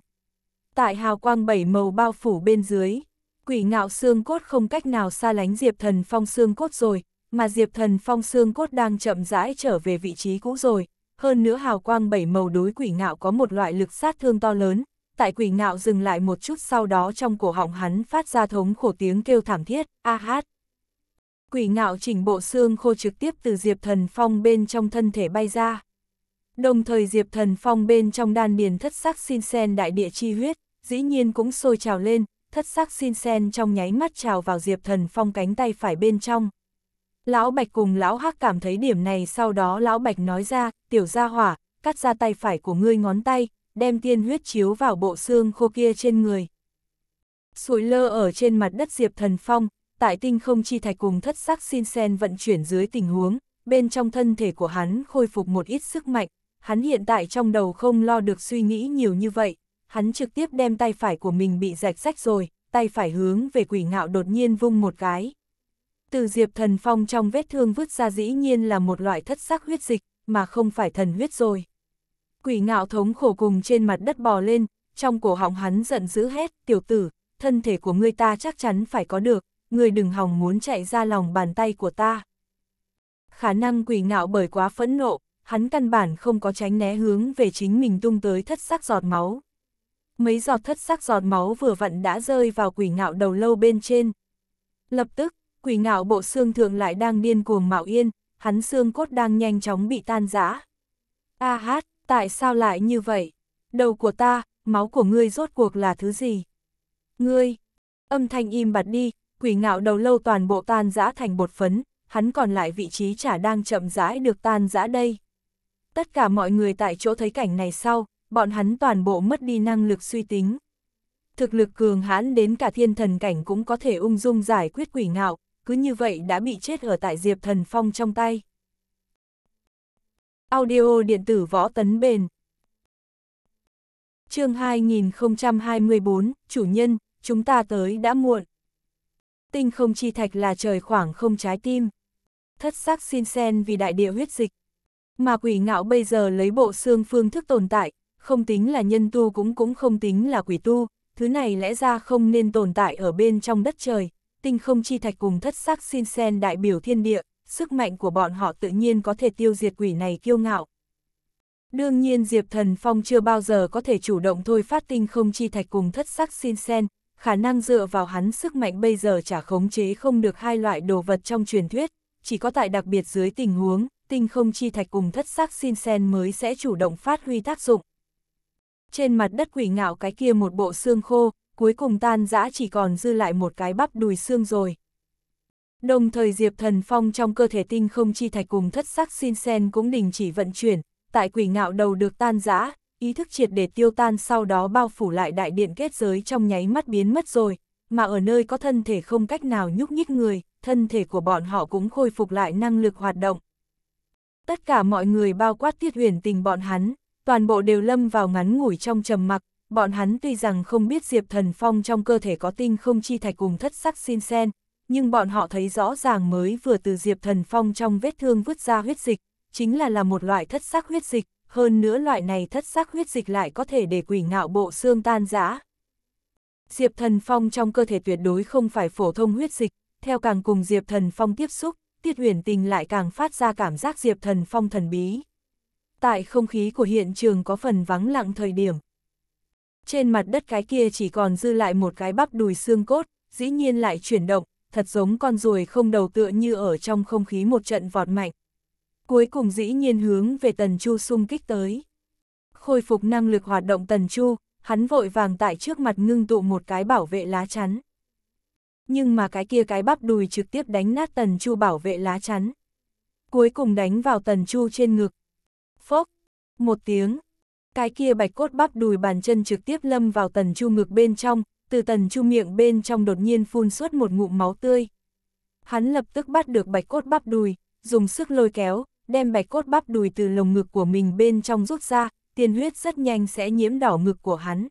Tại hào quang bảy màu bao phủ bên dưới, quỷ ngạo xương cốt không cách nào xa lánh Diệp Thần Phong xương cốt rồi, mà Diệp Thần Phong xương cốt đang chậm rãi trở về vị trí cũ rồi, hơn nữa hào quang bảy màu đối quỷ ngạo có một loại lực sát thương to lớn, tại quỷ ngạo dừng lại một chút sau đó trong cổ họng hắn phát ra thống khổ tiếng kêu thảm thiết, a hát. Quỷ ngạo chỉnh bộ xương khô trực tiếp từ Diệp Thần Phong bên trong thân thể bay ra. Đồng thời Diệp Thần Phong bên trong đan điền thất sắc xin sen đại địa chi huyết, dĩ nhiên cũng sôi trào lên, thất sắc xin sen trong nháy mắt trào vào Diệp Thần Phong cánh tay phải bên trong, Lão Bạch cùng Lão Hắc cảm thấy điểm này sau đó Lão Bạch nói ra, tiểu gia hỏa, cắt ra tay phải của ngươi ngón tay, đem tiên huyết chiếu vào bộ xương khô kia trên người. Sụi lơ ở trên mặt đất Diệp Thần Phong, tại tinh không chi thạch cùng thất sắc xin sen vận chuyển dưới tình huống, bên trong thân thể của hắn khôi phục một ít sức mạnh, hắn hiện tại trong đầu không lo được suy nghĩ nhiều như vậy, hắn trực tiếp đem tay phải của mình bị rạch rách rồi, tay phải hướng về quỷ ngạo đột nhiên vung một cái. Từ Diệp Thần Phong trong vết thương vứt ra dĩ nhiên là một loại thất sắc huyết dịch, mà không phải thần huyết rồi. Quỷ ngạo thống khổ cùng trên mặt đất bò lên, trong cổ họng hắn giận dữ hét, tiểu tử, thân thể của ngươi ta chắc chắn phải có được, người đừng hòng muốn chạy ra lòng bàn tay của ta. Khả năng quỷ ngạo bởi quá phẫn nộ, hắn căn bản không có tránh né hướng về chính mình tung tới thất sắc giọt máu. Mấy giọt thất sắc giọt máu vừa vặn đã rơi vào quỷ ngạo đầu lâu bên trên. Lập tức, quỷ ngạo bộ xương thường lại đang điên cuồng mạo yên, hắn xương cốt đang nhanh chóng bị tan rã. A à hát, tại sao lại như vậy? Đầu của ta, máu của ngươi rốt cuộc là thứ gì? Ngươi! Âm thanh im bặt đi, quỷ ngạo đầu lâu toàn bộ tan rã thành bột phấn, hắn còn lại vị trí chả đang chậm rãi được tan rã đây. Tất cả mọi người tại chỗ thấy cảnh này sau, bọn hắn toàn bộ mất đi năng lực suy tính. Thực lực cường hãn đến cả thiên thần cảnh cũng có thể ung dung giải quyết quỷ ngạo, cứ như vậy đã bị chết ở tại Diệp Thần Phong trong tay. Audio điện tử võ tấn bền chương 2024, chủ nhân, chúng ta tới đã muộn. Tinh không chi thạch là trời khoảng không trái tim. Thất sắc xin sen vì đại địa huyết dịch. Mà quỷ ngạo bây giờ lấy bộ xương phương thức tồn tại, không tính là nhân tu cũng cũng không tính là quỷ tu, thứ này lẽ ra không nên tồn tại ở bên trong đất trời, tinh không chi thạch cùng thất sắc xin sen đại biểu thiên địa, sức mạnh của bọn họ tự nhiên có thể tiêu diệt quỷ này kiêu ngạo. Đương nhiên Diệp Thần Phong chưa bao giờ có thể chủ động thôi phát tinh không chi thạch cùng thất sắc xin sen, khả năng dựa vào hắn sức mạnh bây giờ chả khống chế không được hai loại đồ vật trong truyền thuyết, chỉ có tại đặc biệt dưới tình huống, tinh không chi thạch cùng thất sắc xin sen mới sẽ chủ động phát huy tác dụng. Trên mặt đất quỷ ngạo cái kia một bộ xương khô, cuối cùng tan rã chỉ còn dư lại một cái bắp đùi xương rồi. Đồng thời Diệp Thần Phong trong cơ thể tinh không chi thạch cùng thất sắc xin sen cũng đình chỉ vận chuyển, tại quỷ ngạo đầu được tan rã, ý thức triệt để tiêu tan sau đó bao phủ lại đại điện kết giới trong nháy mắt biến mất rồi, mà ở nơi có thân thể không cách nào nhúc nhích người, thân thể của bọn họ cũng khôi phục lại năng lực hoạt động. Tất cả mọi người bao quát tiết huyền tình bọn hắn, toàn bộ đều lâm vào ngắn ngủi trong trầm mặc, bọn hắn tuy rằng không biết Diệp Thần Phong trong cơ thể có tinh không chi thạch cùng thất sắc xin sen, nhưng bọn họ thấy rõ ràng mới vừa từ Diệp Thần Phong trong vết thương vứt ra huyết dịch, chính là là một loại thất sắc huyết dịch, hơn nữa loại này thất sắc huyết dịch lại có thể để quỷ ngạo bộ xương tan rã. Diệp Thần Phong trong cơ thể tuyệt đối không phải phổ thông huyết dịch, theo càng cùng Diệp Thần Phong tiếp xúc, Tiết Huyền Tình lại càng phát ra cảm giác Diệp Thần Phong thần bí. Tại không khí của hiện trường có phần vắng lặng thời điểm, trên mặt đất cái kia chỉ còn dư lại một cái bắp đùi xương cốt, dĩ nhiên lại chuyển động, thật giống con ruồi không đầu tựa như ở trong không khí một trận vọt mạnh. Cuối cùng dĩ nhiên hướng về Tần Chu xung kích tới. Khôi phục năng lực hoạt động Tần Chu, hắn vội vàng tại trước mặt ngưng tụ một cái bảo vệ lá chắn. Nhưng mà cái kia cái bắp đùi trực tiếp đánh nát Tần Chu bảo vệ lá chắn. Cuối cùng đánh vào Tần Chu trên ngực. Phốc, một tiếng, cái kia bạch cốt bắp đùi bàn chân trực tiếp lâm vào tần chu ngực bên trong, từ tần chu miệng bên trong đột nhiên phun suốt một ngụm máu tươi. Hắn lập tức bắt được bạch cốt bắp đùi, dùng sức lôi kéo, đem bạch cốt bắp đùi từ lồng ngực của mình bên trong rút ra, tiền huyết rất nhanh sẽ nhiễm đỏ ngực của hắn.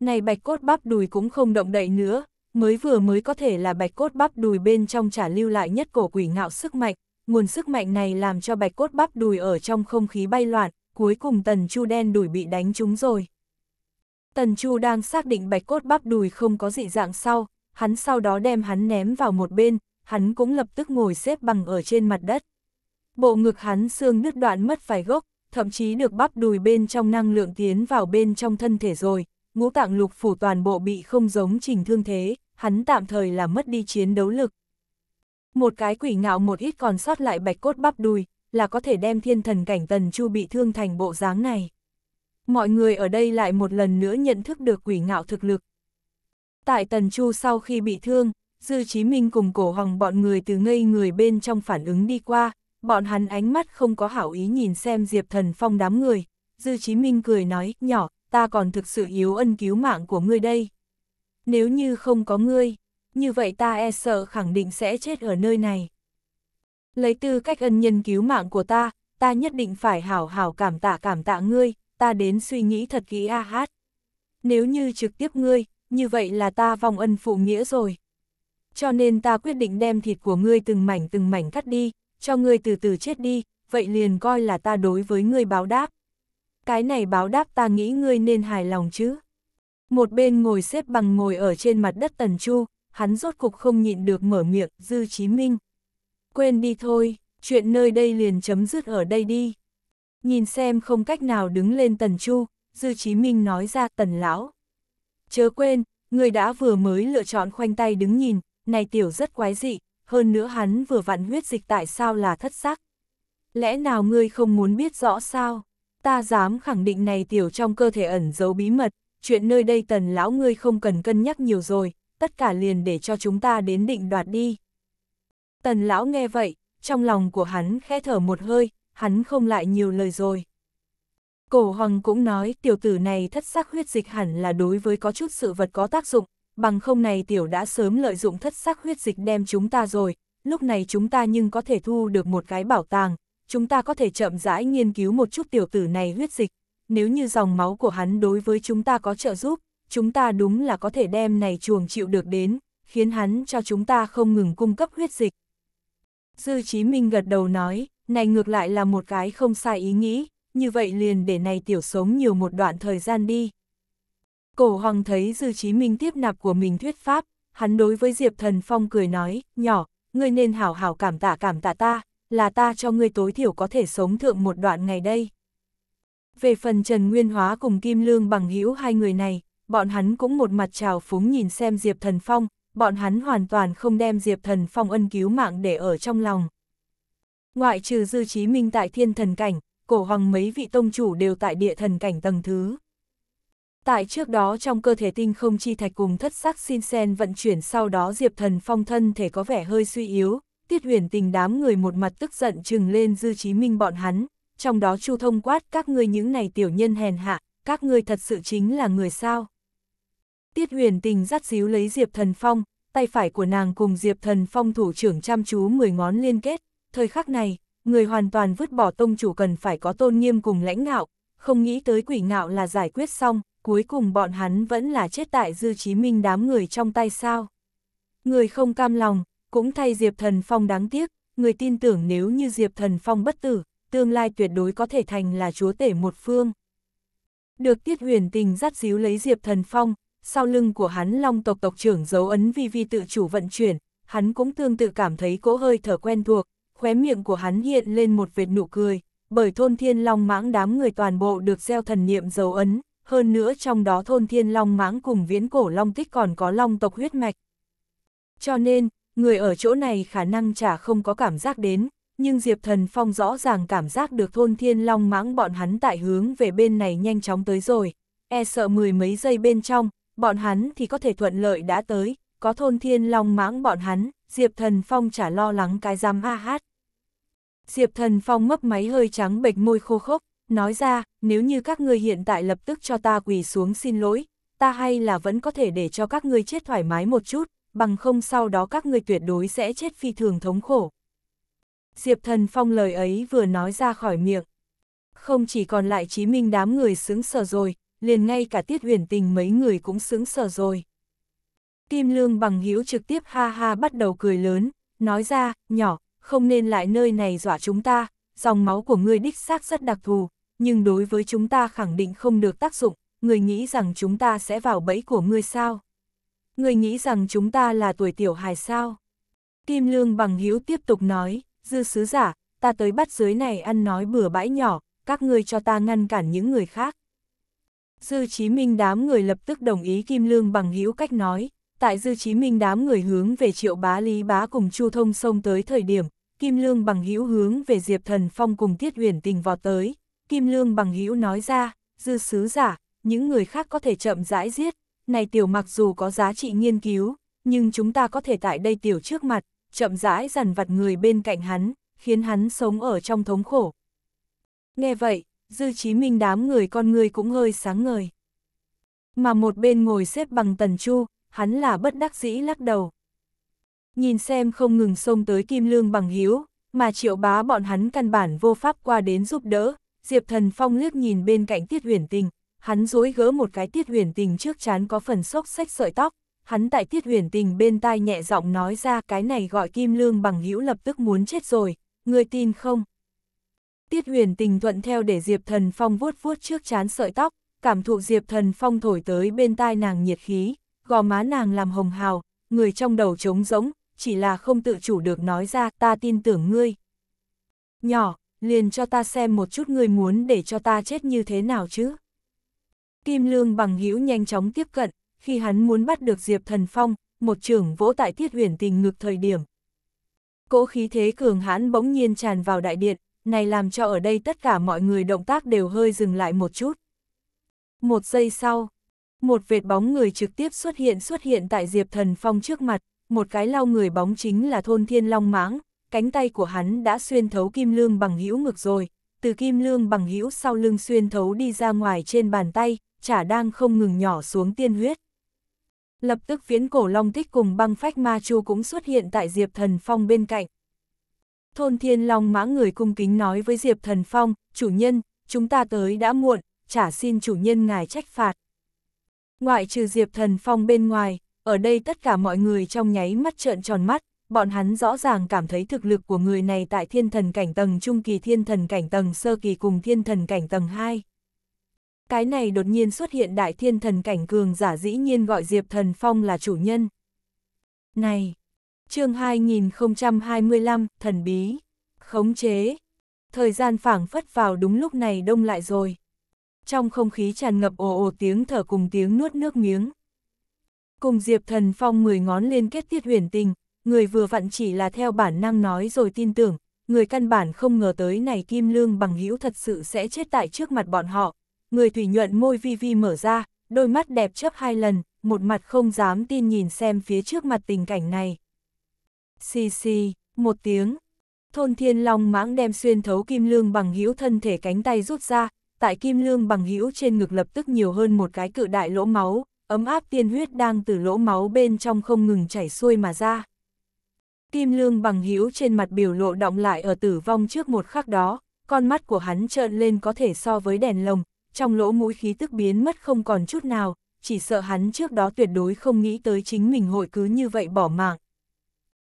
Này bạch cốt bắp đùi cũng không động đậy nữa, mới vừa mới có thể là bạch cốt bắp đùi bên trong trả lưu lại nhất cổ quỷ ngạo sức mạnh, nguồn sức mạnh này làm cho bạch cốt bắp đùi ở trong không khí bay loạn, cuối cùng Tần Chu đen đùi bị đánh trúng rồi. Tần Chu đang xác định bạch cốt bắp đùi không có dị dạng sau, hắn sau đó đem hắn ném vào một bên, hắn cũng lập tức ngồi xếp bằng ở trên mặt đất. Bộ ngực hắn xương nứt đoạn mất vài gốc, thậm chí được bắp đùi bên trong năng lượng tiến vào bên trong thân thể rồi, ngũ tạng lục phủ toàn bộ bị không giống trình thương thế, hắn tạm thời là mất đi chiến đấu lực. Một cái quỷ ngạo một ít còn sót lại bạch cốt bắp đùi, là có thể đem thiên thần cảnh Tần Chu bị thương thành bộ dáng này. Mọi người ở đây lại một lần nữa nhận thức được quỷ ngạo thực lực. Tại Tần Chu sau khi bị thương, Dư Chí Minh cùng cổ hoàng bọn người từ ngây người bên trong phản ứng đi qua, bọn hắn ánh mắt không có hảo ý nhìn xem Diệp Thần Phong đám người. Dư Chí Minh cười nói, nhỏ, ta còn thực sự yếu ân cứu mạng của ngươi đây. Nếu như không có ngươi, như vậy ta e sợ khẳng định sẽ chết ở nơi này lấy tư cách ân nhân cứu mạng của ta, ta nhất định phải hảo hảo cảm tạ cảm tạ ngươi, ta đến suy nghĩ thật kỹ a hát. Nếu như trực tiếp ngươi, như vậy là ta vòng ân phụ nghĩa rồi. Cho nên ta quyết định đem thịt của ngươi từng mảnh từng mảnh cắt đi, cho ngươi từ từ chết đi, vậy liền coi là ta đối với ngươi báo đáp. Cái này báo đáp ta nghĩ ngươi nên hài lòng chứ. Một bên ngồi xếp bằng ngồi ở trên mặt đất Tần Chu, hắn rốt cục không nhịn được mở miệng, Dư Chí Minh. Quên đi thôi, chuyện nơi đây liền chấm dứt ở đây đi. Nhìn xem không cách nào đứng lên Tần Chu, Dư Chí Minh nói ra Tần Lão. Chớ quên, người đã vừa mới lựa chọn khoanh tay đứng nhìn, này tiểu rất quái dị, hơn nữa hắn vừa vặn huyết dịch tại sao là thất sắc. Lẽ nào ngươi không muốn biết rõ sao? Ta dám khẳng định này tiểu trong cơ thể ẩn giấu bí mật, chuyện nơi đây tần lão ngươi không cần cân nhắc nhiều rồi, tất cả liền để cho chúng ta đến định đoạt đi. Tần lão nghe vậy, trong lòng của hắn khẽ thở một hơi, hắn không lại nhiều lời rồi. Cổ hoàng cũng nói tiểu tử này thất sắc huyết dịch hẳn là đối với có chút sự vật có tác dụng, bằng không này tiểu đã sớm lợi dụng thất sắc huyết dịch đem chúng ta rồi, lúc này chúng ta nhưng có thể thu được một cái bảo tàng, chúng ta có thể chậm rãi nghiên cứu một chút tiểu tử này huyết dịch, nếu như dòng máu của hắn đối với chúng ta có trợ giúp, chúng ta đúng là có thể đem này chuồng chịu được đến, khiến hắn cho chúng ta không ngừng cung cấp huyết dịch. Dư Chí Minh gật đầu nói, này ngược lại là một cái không sai ý nghĩ, như vậy liền để này tiểu sống nhiều một đoạn thời gian đi. Cổ hoàng thấy Dư Chí Minh tiếp nạp của mình thuyết pháp, hắn đối với Diệp Thần Phong cười nói, nhỏ, ngươi nên hảo hảo cảm tạ cảm tạ ta, là ta cho ngươi tối thiểu có thể sống thượng một đoạn ngày đây. Về phần Trần Nguyên Hóa cùng Kim Lương bằng hữu hai người này, bọn hắn cũng một mặt trào phúng nhìn xem Diệp Thần Phong, bọn hắn hoàn toàn không đem Diệp Thần Phong ân cứu mạng để ở trong lòng. Ngoại trừ Dư Chí Minh tại thiên thần cảnh, cổ hoàng mấy vị tông chủ đều tại địa thần cảnh tầng thứ. Tại trước đó trong cơ thể tinh không chi thạch cùng thất sắc xin sen vận chuyển sau đó Diệp Thần Phong thân thể có vẻ hơi suy yếu, tiết huyền tình đám người một mặt tức giận trừng lên Dư Chí Minh bọn hắn, trong đó Chu Thông quát các ngươi những này tiểu nhân hèn hạ, các ngươi thật sự chính là người sao. Tiết huyền tình dắt díu lấy Diệp Thần Phong, tay phải của nàng cùng Diệp Thần Phong thủ trưởng chăm chú 10 ngón liên kết, thời khắc này, người hoàn toàn vứt bỏ tông chủ cần phải có tôn nghiêm cùng lãnh ngạo, không nghĩ tới quỷ ngạo là giải quyết xong, cuối cùng bọn hắn vẫn là chết tại dư chí minh đám người trong tay sao. Người không cam lòng, cũng thay Diệp Thần Phong đáng tiếc, người tin tưởng nếu như Diệp Thần Phong bất tử, tương lai tuyệt đối có thể thành là chúa tể một phương. Được tiết huyền tình dắt díu lấy Diệp Thần Phong, sau lưng của hắn long tộc tộc trưởng dấu ấn vi vi tự chủ vận chuyển, hắn cũng tương tự cảm thấy cỗ hơi thở quen thuộc, khóe miệng của hắn hiện lên một vệt nụ cười, bởi thôn thiên long mãng đám người toàn bộ được gieo thần niệm dấu ấn, hơn nữa trong đó thôn thiên long mãng cùng viễn cổ long tích còn có long tộc huyết mạch. Cho nên, người ở chỗ này khả năng chả không có cảm giác đến, nhưng Diệp Thần Phong rõ ràng cảm giác được thôn thiên long mãng bọn hắn tại hướng về bên này nhanh chóng tới rồi, e sợ mười mấy giây bên trong, bọn hắn thì có thể thuận lợi đã tới, có thôn thiên long mãng bọn hắn, Diệp Thần Phong chả lo lắng cái giam a hát. Diệp Thần Phong mấp máy hơi trắng bệch môi khô khốc, nói ra, nếu như các ngươi hiện tại lập tức cho ta quỳ xuống xin lỗi, ta hay là vẫn có thể để cho các ngươi chết thoải mái một chút, bằng không sau đó các ngươi tuyệt đối sẽ chết phi thường thống khổ. Diệp Thần Phong lời ấy vừa nói ra khỏi miệng. Không chỉ còn lại Chí Minh đám người sướng sờ rồi, liền ngay cả tiết huyền tình mấy người cũng sững sở rồi. Kim Lương bằng hiếu trực tiếp ha ha bắt đầu cười lớn, nói ra, nhỏ, không nên lại nơi này dọa chúng ta, dòng máu của ngươi đích xác rất đặc thù, nhưng đối với chúng ta khẳng định không được tác dụng, người nghĩ rằng chúng ta sẽ vào bẫy của ngươi sao? Người nghĩ rằng chúng ta là tuổi tiểu hài sao? Kim Lương bằng hiếu tiếp tục nói, dư sứ giả, ta tới bắt dưới này ăn nói bừa bãi nhỏ, các ngươi cho ta ngăn cản những người khác. Dư Chí Minh đám người lập tức đồng ý Kim Lương bằng hữu cách nói, tại Dư Chí Minh đám người hướng về Triệu Bá Lý Bá cùng Chu Thông sông tới thời điểm, Kim Lương bằng hữu hướng về Diệp Thần Phong cùng Tiết Uyển Tình vọt tới, Kim Lương bằng hữu nói ra, Dư sứ giả, những người khác có thể chậm rãi giết, này tiểu mặc dù có giá trị nghiên cứu, nhưng chúng ta có thể tại đây tiểu trước mặt, chậm rãi dằn vặt người bên cạnh hắn, khiến hắn sống ở trong thống khổ. Nghe vậy, Dư Chí Minh đám người con người cũng hơi sáng ngời. Mà một bên ngồi xếp bằng Tần Chu, hắn là bất đắc dĩ lắc đầu. Nhìn xem không ngừng xông tới Kim Lương bằng hiếu, mà triệu bá bọn hắn căn bản vô pháp qua đến giúp đỡ, Diệp Thần Phong liếc nhìn bên cạnh Tiết Huyền Tình, hắn dối gỡ một cái Tiết Huyền Tình trước chán có phần sốc sách sợi tóc, hắn tại Tiết Huyền Tình bên tai nhẹ giọng nói ra cái này gọi Kim Lương bằng Hiếu lập tức muốn chết rồi, người tin không? Tiết huyền tình thuận theo để Diệp Thần Phong vuốt vuốt trước chán sợi tóc, cảm thụ Diệp Thần Phong thổi tới bên tai nàng nhiệt khí, gò má nàng làm hồng hào, người trong đầu trống rỗng, chỉ là không tự chủ được nói ra ta tin tưởng ngươi. Nhỏ, liền cho ta xem một chút ngươi muốn để cho ta chết như thế nào chứ. Kim Lương bằng hữu nhanh chóng tiếp cận, khi hắn muốn bắt được Diệp Thần Phong, một trưởng vỗ tại tiết huyền tình ngực thời điểm. Cỗ khí thế cường hãn bỗng nhiên tràn vào đại điện, này làm cho ở đây tất cả mọi người động tác đều hơi dừng lại một chút. Một giây sau, một vệt bóng người trực tiếp xuất hiện xuất hiện tại Diệp Thần Phong trước mặt, một cái lao người bóng chính là thôn thiên long mãng, cánh tay của hắn đã xuyên thấu kim lương bằng hữu ngực rồi, từ kim lương bằng hữu sau lưng xuyên thấu đi ra ngoài trên bàn tay, chả đang không ngừng nhỏ xuống tiên huyết. Lập tức phiến cổ long tích cùng băng phách ma chu cũng xuất hiện tại Diệp Thần Phong bên cạnh. Thôn Thiên Long mã người cung kính nói với Diệp Thần Phong, chủ nhân, chúng ta tới đã muộn, trả xin chủ nhân ngài trách phạt. Ngoại trừ Diệp Thần Phong bên ngoài, ở đây tất cả mọi người trong nháy mắt trợn tròn mắt, bọn hắn rõ ràng cảm thấy thực lực của người này tại thiên thần cảnh tầng trung kỳ thiên thần cảnh tầng sơ kỳ cùng thiên thần cảnh tầng 2. Cái này đột nhiên xuất hiện đại thiên thần cảnh cường giả dĩ nhiên gọi Diệp Thần Phong là chủ nhân. Này, chương 2025, thần bí, khống chế. Thời gian phảng phất vào đúng lúc này đông lại rồi. Trong không khí tràn ngập ồ ồ tiếng thở cùng tiếng nuốt nước miếng. Cùng Diệp Thần Phong mười ngón liên kết tiết huyền tình, người vừa vặn chỉ là theo bản năng nói rồi tin tưởng, người căn bản không ngờ tới này Kim Lương bằng hữu thật sự sẽ chết tại trước mặt bọn họ. Người thủy nhuận môi vi vi mở ra, đôi mắt đẹp chấp hai lần, một mặt không dám tin nhìn xem phía trước mặt tình cảnh này. Xì xì, một tiếng. Thôn thiên long mãng đem xuyên thấu kim lương bằng hữu thân thể cánh tay rút ra, tại kim lương bằng hữu trên ngực lập tức nhiều hơn một cái cự đại lỗ máu, ấm áp tiên huyết đang từ lỗ máu bên trong không ngừng chảy xuôi mà ra. Kim lương bằng hữu trên mặt biểu lộ động lại ở tử vong trước một khắc đó, con mắt của hắn trợn lên có thể so với đèn lồng, trong lỗ mũi khí tức biến mất không còn chút nào, chỉ sợ hắn trước đó tuyệt đối không nghĩ tới chính mình hội cứ như vậy bỏ mạng.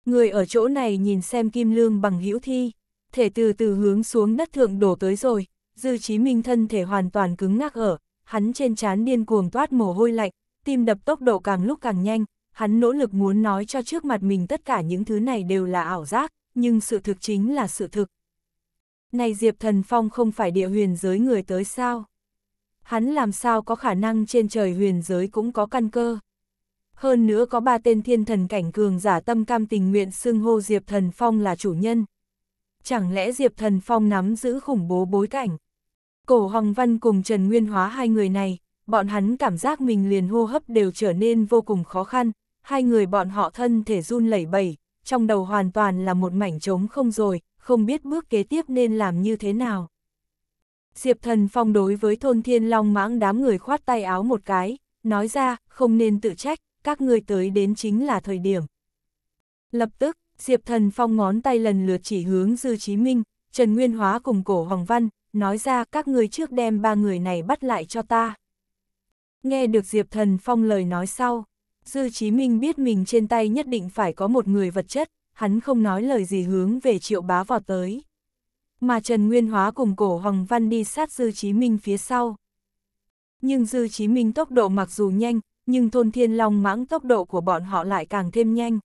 Người ở chỗ này nhìn xem kim lương bằng hữu thi, thể từ từ hướng xuống đất thượng đổ tới rồi, dư chí minh thân thể hoàn toàn cứng ngắc ở, hắn trên trán điên cuồng toát mồ hôi lạnh, tim đập tốc độ càng lúc càng nhanh, hắn nỗ lực muốn nói cho trước mặt mình tất cả những thứ này đều là ảo giác, nhưng sự thực chính là sự thực. Này Diệp Thần Phong không phải địa huyền giới người tới sao? Hắn làm sao có khả năng trên trời huyền giới cũng có căn cơ? hơn nữa có ba tên thiên thần cảnh cường giả tâm cam tình nguyện xưng hô Diệp Thần Phong là chủ nhân. Chẳng lẽ Diệp Thần Phong nắm giữ khủng bố bối cảnh? Cổ Hoàng Văn cùng Trần Nguyên Hóa hai người này, bọn hắn cảm giác mình liền hô hấp đều trở nên vô cùng khó khăn, hai người bọn họ thân thể run lẩy bẩy, trong đầu hoàn toàn là một mảnh trống không rồi, không biết bước kế tiếp nên làm như thế nào. Diệp Thần Phong đối với thôn Thiên Long mãng đám người khoát tay áo một cái, nói ra, không nên tự trách, các ngươi tới đến chính là thời điểm. Lập tức, Diệp Thần Phong ngón tay lần lượt chỉ hướng Dư Chí Minh, Trần Nguyên Hóa cùng cổ Hoàng Văn, nói ra các ngươi trước đem ba người này bắt lại cho ta. Nghe được Diệp Thần Phong lời nói sau, Dư Chí Minh biết mình trên tay nhất định phải có một người vật chất, hắn không nói lời gì hướng về triệu bá vọt tới. Mà Trần Nguyên Hóa cùng cổ Hoàng Văn đi sát Dư Chí Minh phía sau. Nhưng Dư Chí Minh tốc độ mặc dù nhanh, nhưng thôn thiên long mãng tốc độ của bọn họ lại càng thêm nhanh.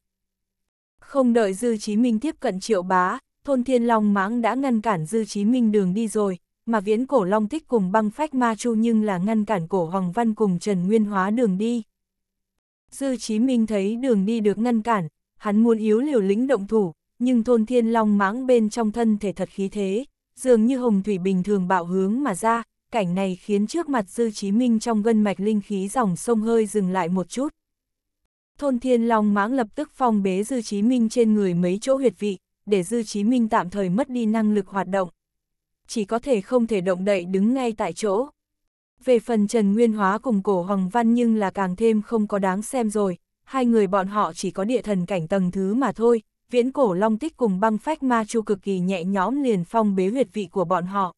Không đợi Dư Chí Minh tiếp cận triệu bá, thôn thiên long mãng đã ngăn cản Dư Chí Minh đường đi rồi, mà viễn cổ long thích cùng băng phách ma chu nhưng là ngăn cản cổ Hoàng Văn cùng Trần Nguyên Hóa đường đi. Dư Chí Minh thấy đường đi được ngăn cản, hắn muốn yếu liều lĩnh động thủ, nhưng thôn thiên long mãng bên trong thân thể thật khí thế, dường như hồng thủy bình thường bạo hướng mà ra, cảnh này khiến trước mặt Dư Chí Minh trong gân mạch linh khí dòng sông hơi dừng lại một chút. Thôn Thiên Long mãng lập tức phong bế Dư Chí Minh trên người mấy chỗ huyệt vị, để Dư Chí Minh tạm thời mất đi năng lực hoạt động. Chỉ có thể không thể động đậy đứng ngay tại chỗ. Về phần Trần Nguyên Hóa cùng cổ Hoàng Văn nhưng là càng thêm không có đáng xem rồi, hai người bọn họ chỉ có địa thần cảnh tầng thứ mà thôi, viễn cổ long tích cùng băng phách ma chu cực kỳ nhẹ nhõm liền phong bế huyệt vị của bọn họ.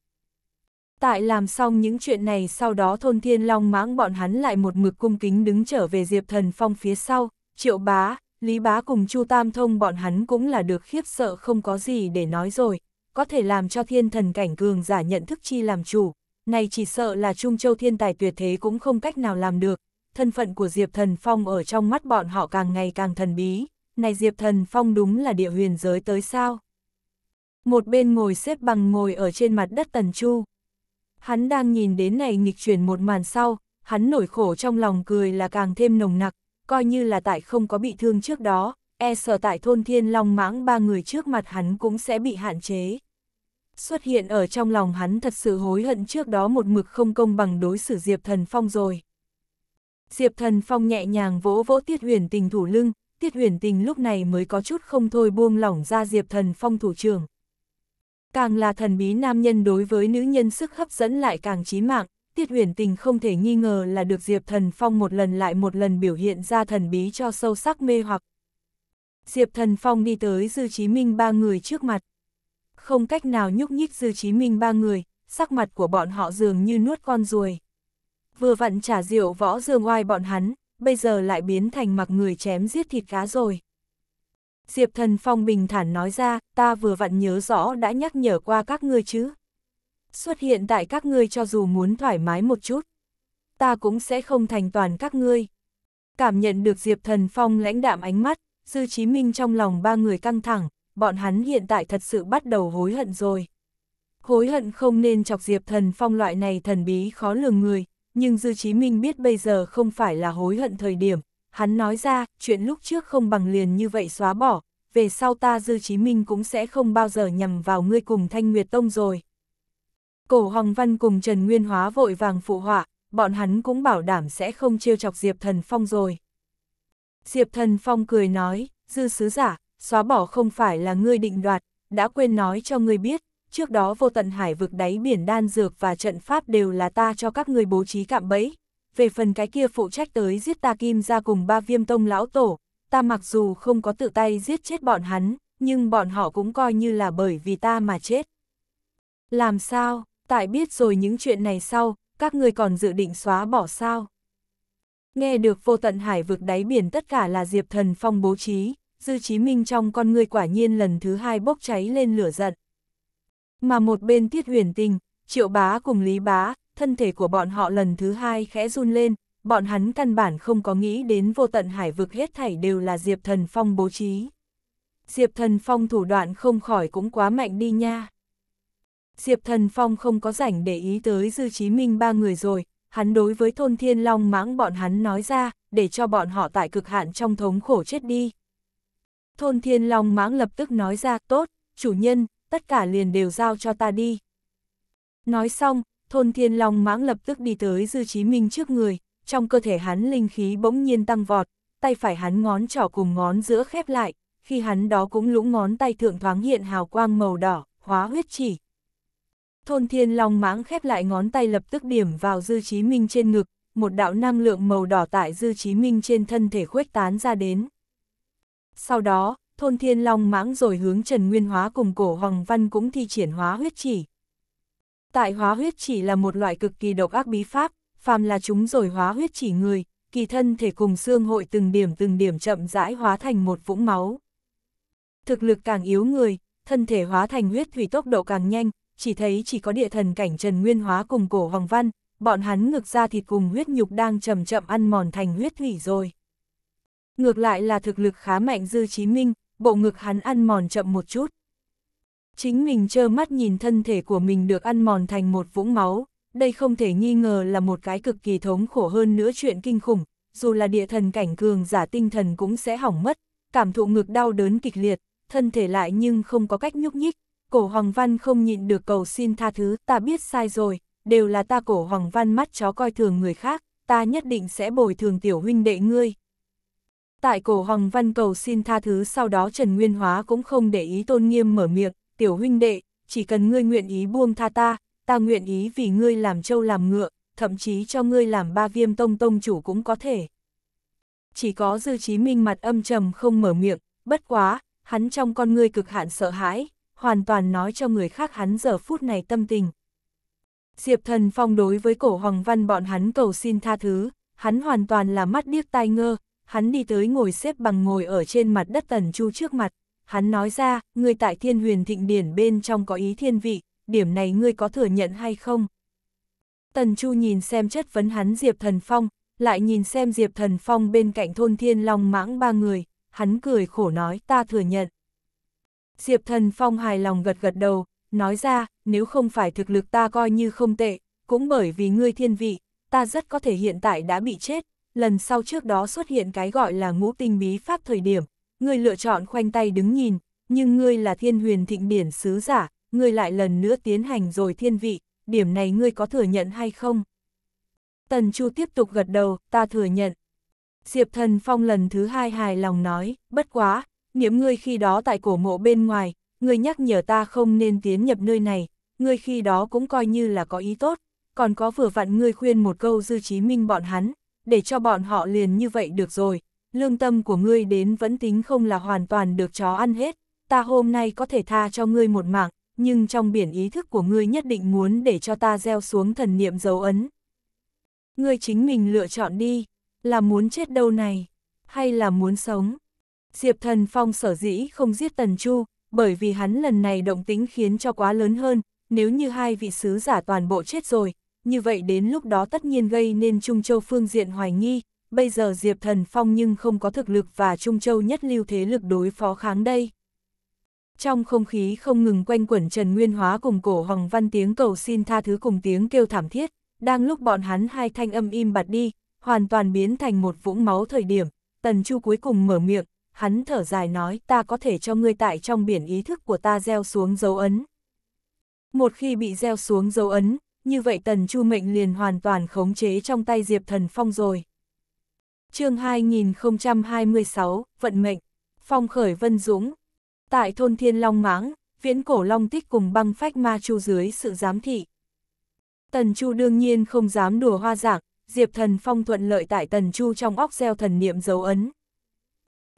Tại làm xong những chuyện này sau đó thôn thiên long mãng bọn hắn lại một mực cung kính đứng trở về Diệp Thần Phong phía sau, triệu bá, lý bá cùng chu tam thông bọn hắn cũng là được khiếp sợ không có gì để nói rồi, có thể làm cho thiên thần cảnh cường giả nhận thức chi làm chủ, này chỉ sợ là Trung Châu thiên tài tuyệt thế cũng không cách nào làm được, thân phận của Diệp Thần Phong ở trong mắt bọn họ càng ngày càng thần bí, này Diệp Thần Phong đúng là địa huyền giới tới sao. Một bên ngồi xếp bằng ngồi ở trên mặt đất Tần Chu, Hắn đang nhìn đến này nghịch chuyển một màn sau, hắn nổi khổ trong lòng cười là càng thêm nồng nặc, coi như là tại không có bị thương trước đó, e sợ tại thôn thiên long mãng ba người trước mặt hắn cũng sẽ bị hạn chế. Xuất hiện ở trong lòng hắn thật sự hối hận trước đó một mực không công bằng đối xử Diệp Thần Phong rồi. Diệp Thần Phong nhẹ nhàng vỗ vỗ Tiết Huyền Tình thủ lưng, Tiết Huyền Tình lúc này mới có chút không thôi buông lỏng ra Diệp Thần Phong thủ trưởng, càng là thần bí nam nhân đối với nữ nhân sức hấp dẫn lại càng chí mạng, Tiết Huyền Tình không thể nghi ngờ là được Diệp Thần Phong một lần lại một lần biểu hiện ra thần bí cho sâu sắc mê hoặc. Diệp Thần Phong đi tới Dư Chí Minh ba người trước mặt. Không cách nào nhúc nhích Dư Chí Minh ba người, sắc mặt của bọn họ dường như nuốt con ruồi. Vừa vặn trả rượu võ dương oai bọn hắn, bây giờ lại biến thành mặc người chém giết thịt cá rồi. Diệp Thần Phong bình thản nói ra, ta vừa vặn nhớ rõ đã nhắc nhở qua các ngươi chứ. Xuất hiện tại các ngươi cho dù muốn thoải mái một chút, ta cũng sẽ không thành toàn các ngươi. Cảm nhận được Diệp Thần Phong lãnh đạm ánh mắt, Dư Chí Minh trong lòng ba người căng thẳng, bọn hắn hiện tại thật sự bắt đầu hối hận rồi. Hối hận không nên chọc Diệp Thần Phong loại này thần bí khó lường người, nhưng Dư Chí Minh biết bây giờ không phải là hối hận thời điểm, Hắn nói ra, chuyện lúc trước không bằng liền như vậy xóa bỏ, về sau ta Dư Chí Minh cũng sẽ không bao giờ nhằm vào ngươi cùng Thanh Nguyệt Tông rồi. Cổ Hoàng Văn cùng Trần Nguyên Hóa vội vàng phụ họa, bọn hắn cũng bảo đảm sẽ không trêu chọc Diệp Thần Phong rồi. Diệp Thần Phong cười nói, Dư Sứ Giả, xóa bỏ không phải là ngươi định đoạt, đã quên nói cho ngươi biết, trước đó vô tận hải vực đáy biển đan dược và trận pháp đều là ta cho các ngươi bố trí cạm bẫy, về phần cái kia phụ trách tới giết ta kim ra cùng ba viêm tông lão tổ, ta mặc dù không có tự tay giết chết bọn hắn, nhưng bọn họ cũng coi như là bởi vì ta mà chết. Làm sao, tại biết rồi những chuyện này sau, các người còn dự định xóa bỏ sao? Nghe được vô tận hải vực đáy biển tất cả là Diệp Thần Phong bố trí, Dư Chí Minh trong con người quả nhiên lần thứ hai bốc cháy lên lửa giận. Mà một bên tiết huyền tình, triệu bá cùng lý bá, thân thể của bọn họ lần thứ hai khẽ run lên, bọn hắn căn bản không có nghĩ đến vô tận hải vực hết thảy đều là Diệp Thần Phong bố trí. Diệp Thần Phong thủ đoạn không khỏi cũng quá mạnh đi nha. Diệp Thần Phong không có rảnh để ý tới Dư Chí Minh ba người rồi, hắn đối với thôn Thiên Long mãng bọn hắn nói ra, để cho bọn họ tại cực hạn trong thống khổ chết đi. Thôn Thiên Long mãng lập tức nói ra, tốt, chủ nhân, tất cả liền đều giao cho ta đi. Nói xong, thôn thiên long mãng lập tức đi tới Dư Chí Minh trước người, trong cơ thể hắn linh khí bỗng nhiên tăng vọt, tay phải hắn ngón trỏ cùng ngón giữa khép lại, khi hắn đó cũng lũng ngón tay thượng thoáng hiện hào quang màu đỏ, hóa huyết chỉ. Thôn thiên long mãng khép lại ngón tay lập tức điểm vào Dư Chí Minh trên ngực, một đạo năng lượng màu đỏ tại Dư Chí Minh trên thân thể khuếch tán ra đến. Sau đó, thôn thiên long mãng rồi hướng Trần Nguyên Hóa cùng cổ Hoàng Văn cũng thi triển hóa huyết chỉ. Tại hóa huyết chỉ là một loại cực kỳ độc ác bí pháp, phàm là chúng rồi hóa huyết chỉ người, kỳ thân thể cùng xương hội từng điểm từng điểm chậm rãi hóa thành một vũng máu. Thực lực càng yếu người, thân thể hóa thành huyết thủy tốc độ càng nhanh, chỉ thấy chỉ có địa thần cảnh Trần Nguyên Hóa cùng cổ Hoàng Văn, bọn hắn ngược ra thịt cùng huyết nhục đang chậm chậm ăn mòn thành huyết thủy rồi. Ngược lại là thực lực khá mạnh Dư Chí Minh, bộ ngực hắn ăn mòn chậm một chút. Chính mình trơ mắt nhìn thân thể của mình được ăn mòn thành một vũng máu, đây không thể nghi ngờ là một cái cực kỳ thống khổ hơn nữa chuyện kinh khủng, dù là địa thần cảnh cường giả tinh thần cũng sẽ hỏng mất, cảm thụ ngực đau đớn kịch liệt, thân thể lại nhưng không có cách nhúc nhích, cổ Hoàng Văn không nhịn được cầu xin tha thứ, ta biết sai rồi, đều là ta cổ Hoàng Văn mắt chó coi thường người khác, ta nhất định sẽ bồi thường tiểu huynh đệ ngươi. Tại cổ Hoàng Văn cầu xin tha thứ sau đó Trần Nguyên Hóa cũng không để ý tôn nghiêm mở miệng, tiểu huynh đệ, chỉ cần ngươi nguyện ý buông tha ta, ta nguyện ý vì ngươi làm trâu làm ngựa, thậm chí cho ngươi làm ba viêm tông tông chủ cũng có thể. Chỉ có Dư Chí Minh mặt âm trầm không mở miệng, bất quá, hắn trong con ngươi cực hạn sợ hãi, hoàn toàn nói cho người khác hắn giờ phút này tâm tình. Diệp thần phong đối với cổ hoàng văn bọn hắn cầu xin tha thứ, hắn hoàn toàn là mắt điếc tai ngơ, hắn đi tới ngồi xếp bằng ngồi ở trên mặt đất tần chu trước mặt, hắn nói ra, ngươi tại thiên huyền thịnh điển bên trong có ý thiên vị, điểm này ngươi có thừa nhận hay không? Tần Chu nhìn xem chất vấn hắn Diệp Thần Phong, lại nhìn xem Diệp Thần Phong bên cạnh thôn thiên long mãng ba người, hắn cười khổ nói ta thừa nhận. Diệp Thần Phong hài lòng gật gật đầu, nói ra, nếu không phải thực lực ta coi như không tệ, cũng bởi vì ngươi thiên vị, ta rất có thể hiện tại đã bị chết, lần sau trước đó xuất hiện cái gọi là ngũ tinh bí pháp thời điểm, ngươi lựa chọn khoanh tay đứng nhìn, nhưng ngươi là thiên huyền thịnh điển sứ giả, ngươi lại lần nữa tiến hành rồi thiên vị, điểm này ngươi có thừa nhận hay không? Tần Chu tiếp tục gật đầu, ta thừa nhận. Diệp Thần Phong lần thứ hai hài lòng nói, bất quá, niệm ngươi khi đó tại cổ mộ bên ngoài, ngươi nhắc nhở ta không nên tiến nhập nơi này, ngươi khi đó cũng coi như là có ý tốt, còn có vừa vặn ngươi khuyên một câu dư trí minh bọn hắn, để cho bọn họ liền như vậy được rồi, lương tâm của ngươi đến vẫn tính không là hoàn toàn được chó ăn hết, ta hôm nay có thể tha cho ngươi một mạng, nhưng trong biển ý thức của ngươi nhất định muốn để cho ta gieo xuống thần niệm dấu ấn. Ngươi chính mình lựa chọn đi, là muốn chết đâu này, hay là muốn sống. Diệp thần phong sở dĩ không giết Tần Chu, bởi vì hắn lần này động tính khiến cho quá lớn hơn, nếu như hai vị sứ giả toàn bộ chết rồi, như vậy đến lúc đó tất nhiên gây nên Trung Châu phương diện hoài nghi, bây giờ Diệp Thần Phong nhưng không có thực lực và Trung Châu nhất lưu thế lực đối phó kháng đây. Trong không khí không ngừng quanh quẩn Trần Nguyên Hóa cùng cổ Hoàng Văn tiếng cầu xin tha thứ cùng tiếng kêu thảm thiết, đang lúc bọn hắn hai thanh âm im bặt đi, hoàn toàn biến thành một vũng máu thời điểm, Tần Chu cuối cùng mở miệng, hắn thở dài nói ta có thể cho ngươi tại trong biển ý thức của ta gieo xuống dấu ấn. Một khi bị gieo xuống dấu ấn, như vậy Tần Chu mệnh liền hoàn toàn khống chế trong tay Diệp Thần Phong rồi chương 2026, Vận mệnh, Phong khởi Vân Dũng. Tại thôn Thiên Long Máng, viễn cổ Long Tích cùng băng phách ma chu dưới sự giám thị. Tần Chu đương nhiên không dám đùa hoa giảng, Diệp Thần Phong thuận lợi tại Tần Chu trong óc gieo thần niệm dấu ấn.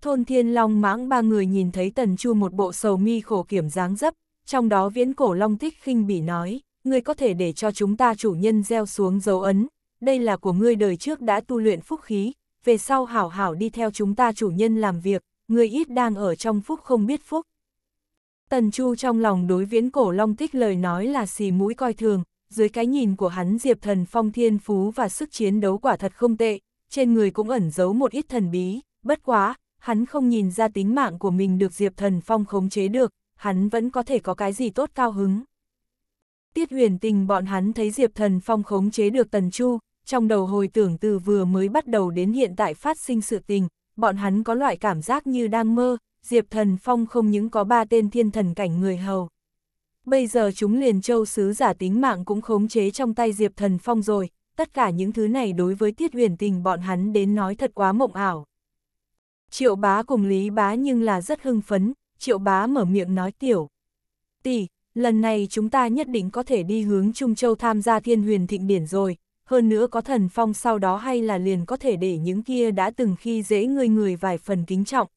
Thôn Thiên Long Mãng ba người nhìn thấy Tần Chu một bộ sầu mi khổ kiểm dáng dấp, trong đó viễn cổ Long Tích khinh bỉ nói, ngươi có thể để cho chúng ta chủ nhân gieo xuống dấu ấn, đây là của ngươi đời trước đã tu luyện phúc khí, về sau hảo hảo đi theo chúng ta chủ nhân làm việc, người ít đang ở trong phúc không biết phúc. Tần Chu trong lòng đối viễn cổ long thích lời nói là xì mũi coi thường, dưới cái nhìn của hắn diệp thần phong thiên phú và sức chiến đấu quả thật không tệ, trên người cũng ẩn giấu một ít thần bí, bất quá, hắn không nhìn ra tính mạng của mình được diệp thần phong khống chế được, hắn vẫn có thể có cái gì tốt cao hứng. Tiết huyền tình bọn hắn thấy diệp thần phong khống chế được tần chu, trong đầu hồi tưởng từ vừa mới bắt đầu đến hiện tại phát sinh sự tình, bọn hắn có loại cảm giác như đang mơ, Diệp Thần Phong không những có ba tên thiên thần cảnh người hầu. Bây giờ chúng liền châu sứ giả tính mạng cũng khống chế trong tay Diệp Thần Phong rồi, tất cả những thứ này đối với tiết huyền tình bọn hắn đến nói thật quá mộng ảo. Triệu bá cùng Lý bá nhưng là rất hưng phấn, triệu bá mở miệng nói tiểu. Tỷ, lần này chúng ta nhất định có thể đi hướng Trung Châu tham gia thiên huyền thịnh điển rồi, hơn nữa có thần phong sau đó hay là liền có thể để những kia đã từng khi dễ người người vài phần kính trọng.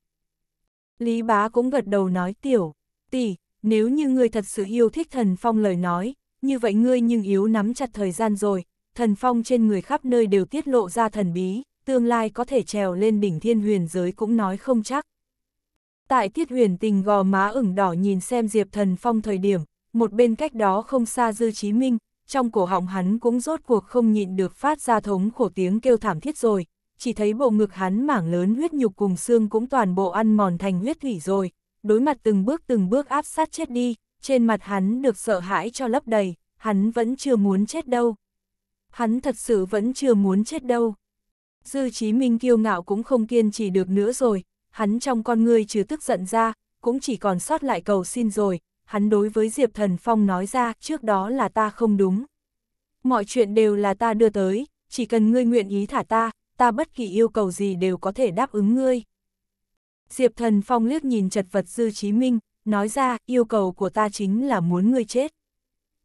Lý bá cũng gật đầu nói tiểu, tỷ, nếu như ngươi thật sự yêu thích thần phong lời nói, như vậy ngươi nhưng yếu nắm chặt thời gian rồi, thần phong trên người khắp nơi đều tiết lộ ra thần bí, tương lai có thể trèo lên đỉnh thiên huyền giới cũng nói không chắc. Tại tiết huyền tình gò má ửng đỏ nhìn xem Diệp thần phong thời điểm, một bên cách đó không xa Dư Chí Minh, trong cổ họng hắn cũng rốt cuộc không nhịn được phát ra thống khổ tiếng kêu thảm thiết rồi, chỉ thấy bộ ngực hắn mảng lớn huyết nhục cùng xương cũng toàn bộ ăn mòn thành huyết thủy rồi, đối mặt từng bước từng bước áp sát chết đi, trên mặt hắn được sợ hãi cho lấp đầy, hắn vẫn chưa muốn chết đâu. Hắn thật sự vẫn chưa muốn chết đâu. Dư Chí Minh kiêu ngạo cũng không kiên trì được nữa rồi, hắn trong con người trừ tức giận ra, cũng chỉ còn sót lại cầu xin rồi, hắn đối với Diệp Thần Phong nói ra, trước đó là ta không đúng. Mọi chuyện đều là ta đưa tới, chỉ cần ngươi nguyện ý thả ta, ta bất kỳ yêu cầu gì đều có thể đáp ứng ngươi. Diệp Thần Phong liếc nhìn chật vật Dư Chí Minh, nói ra, yêu cầu của ta chính là muốn ngươi chết.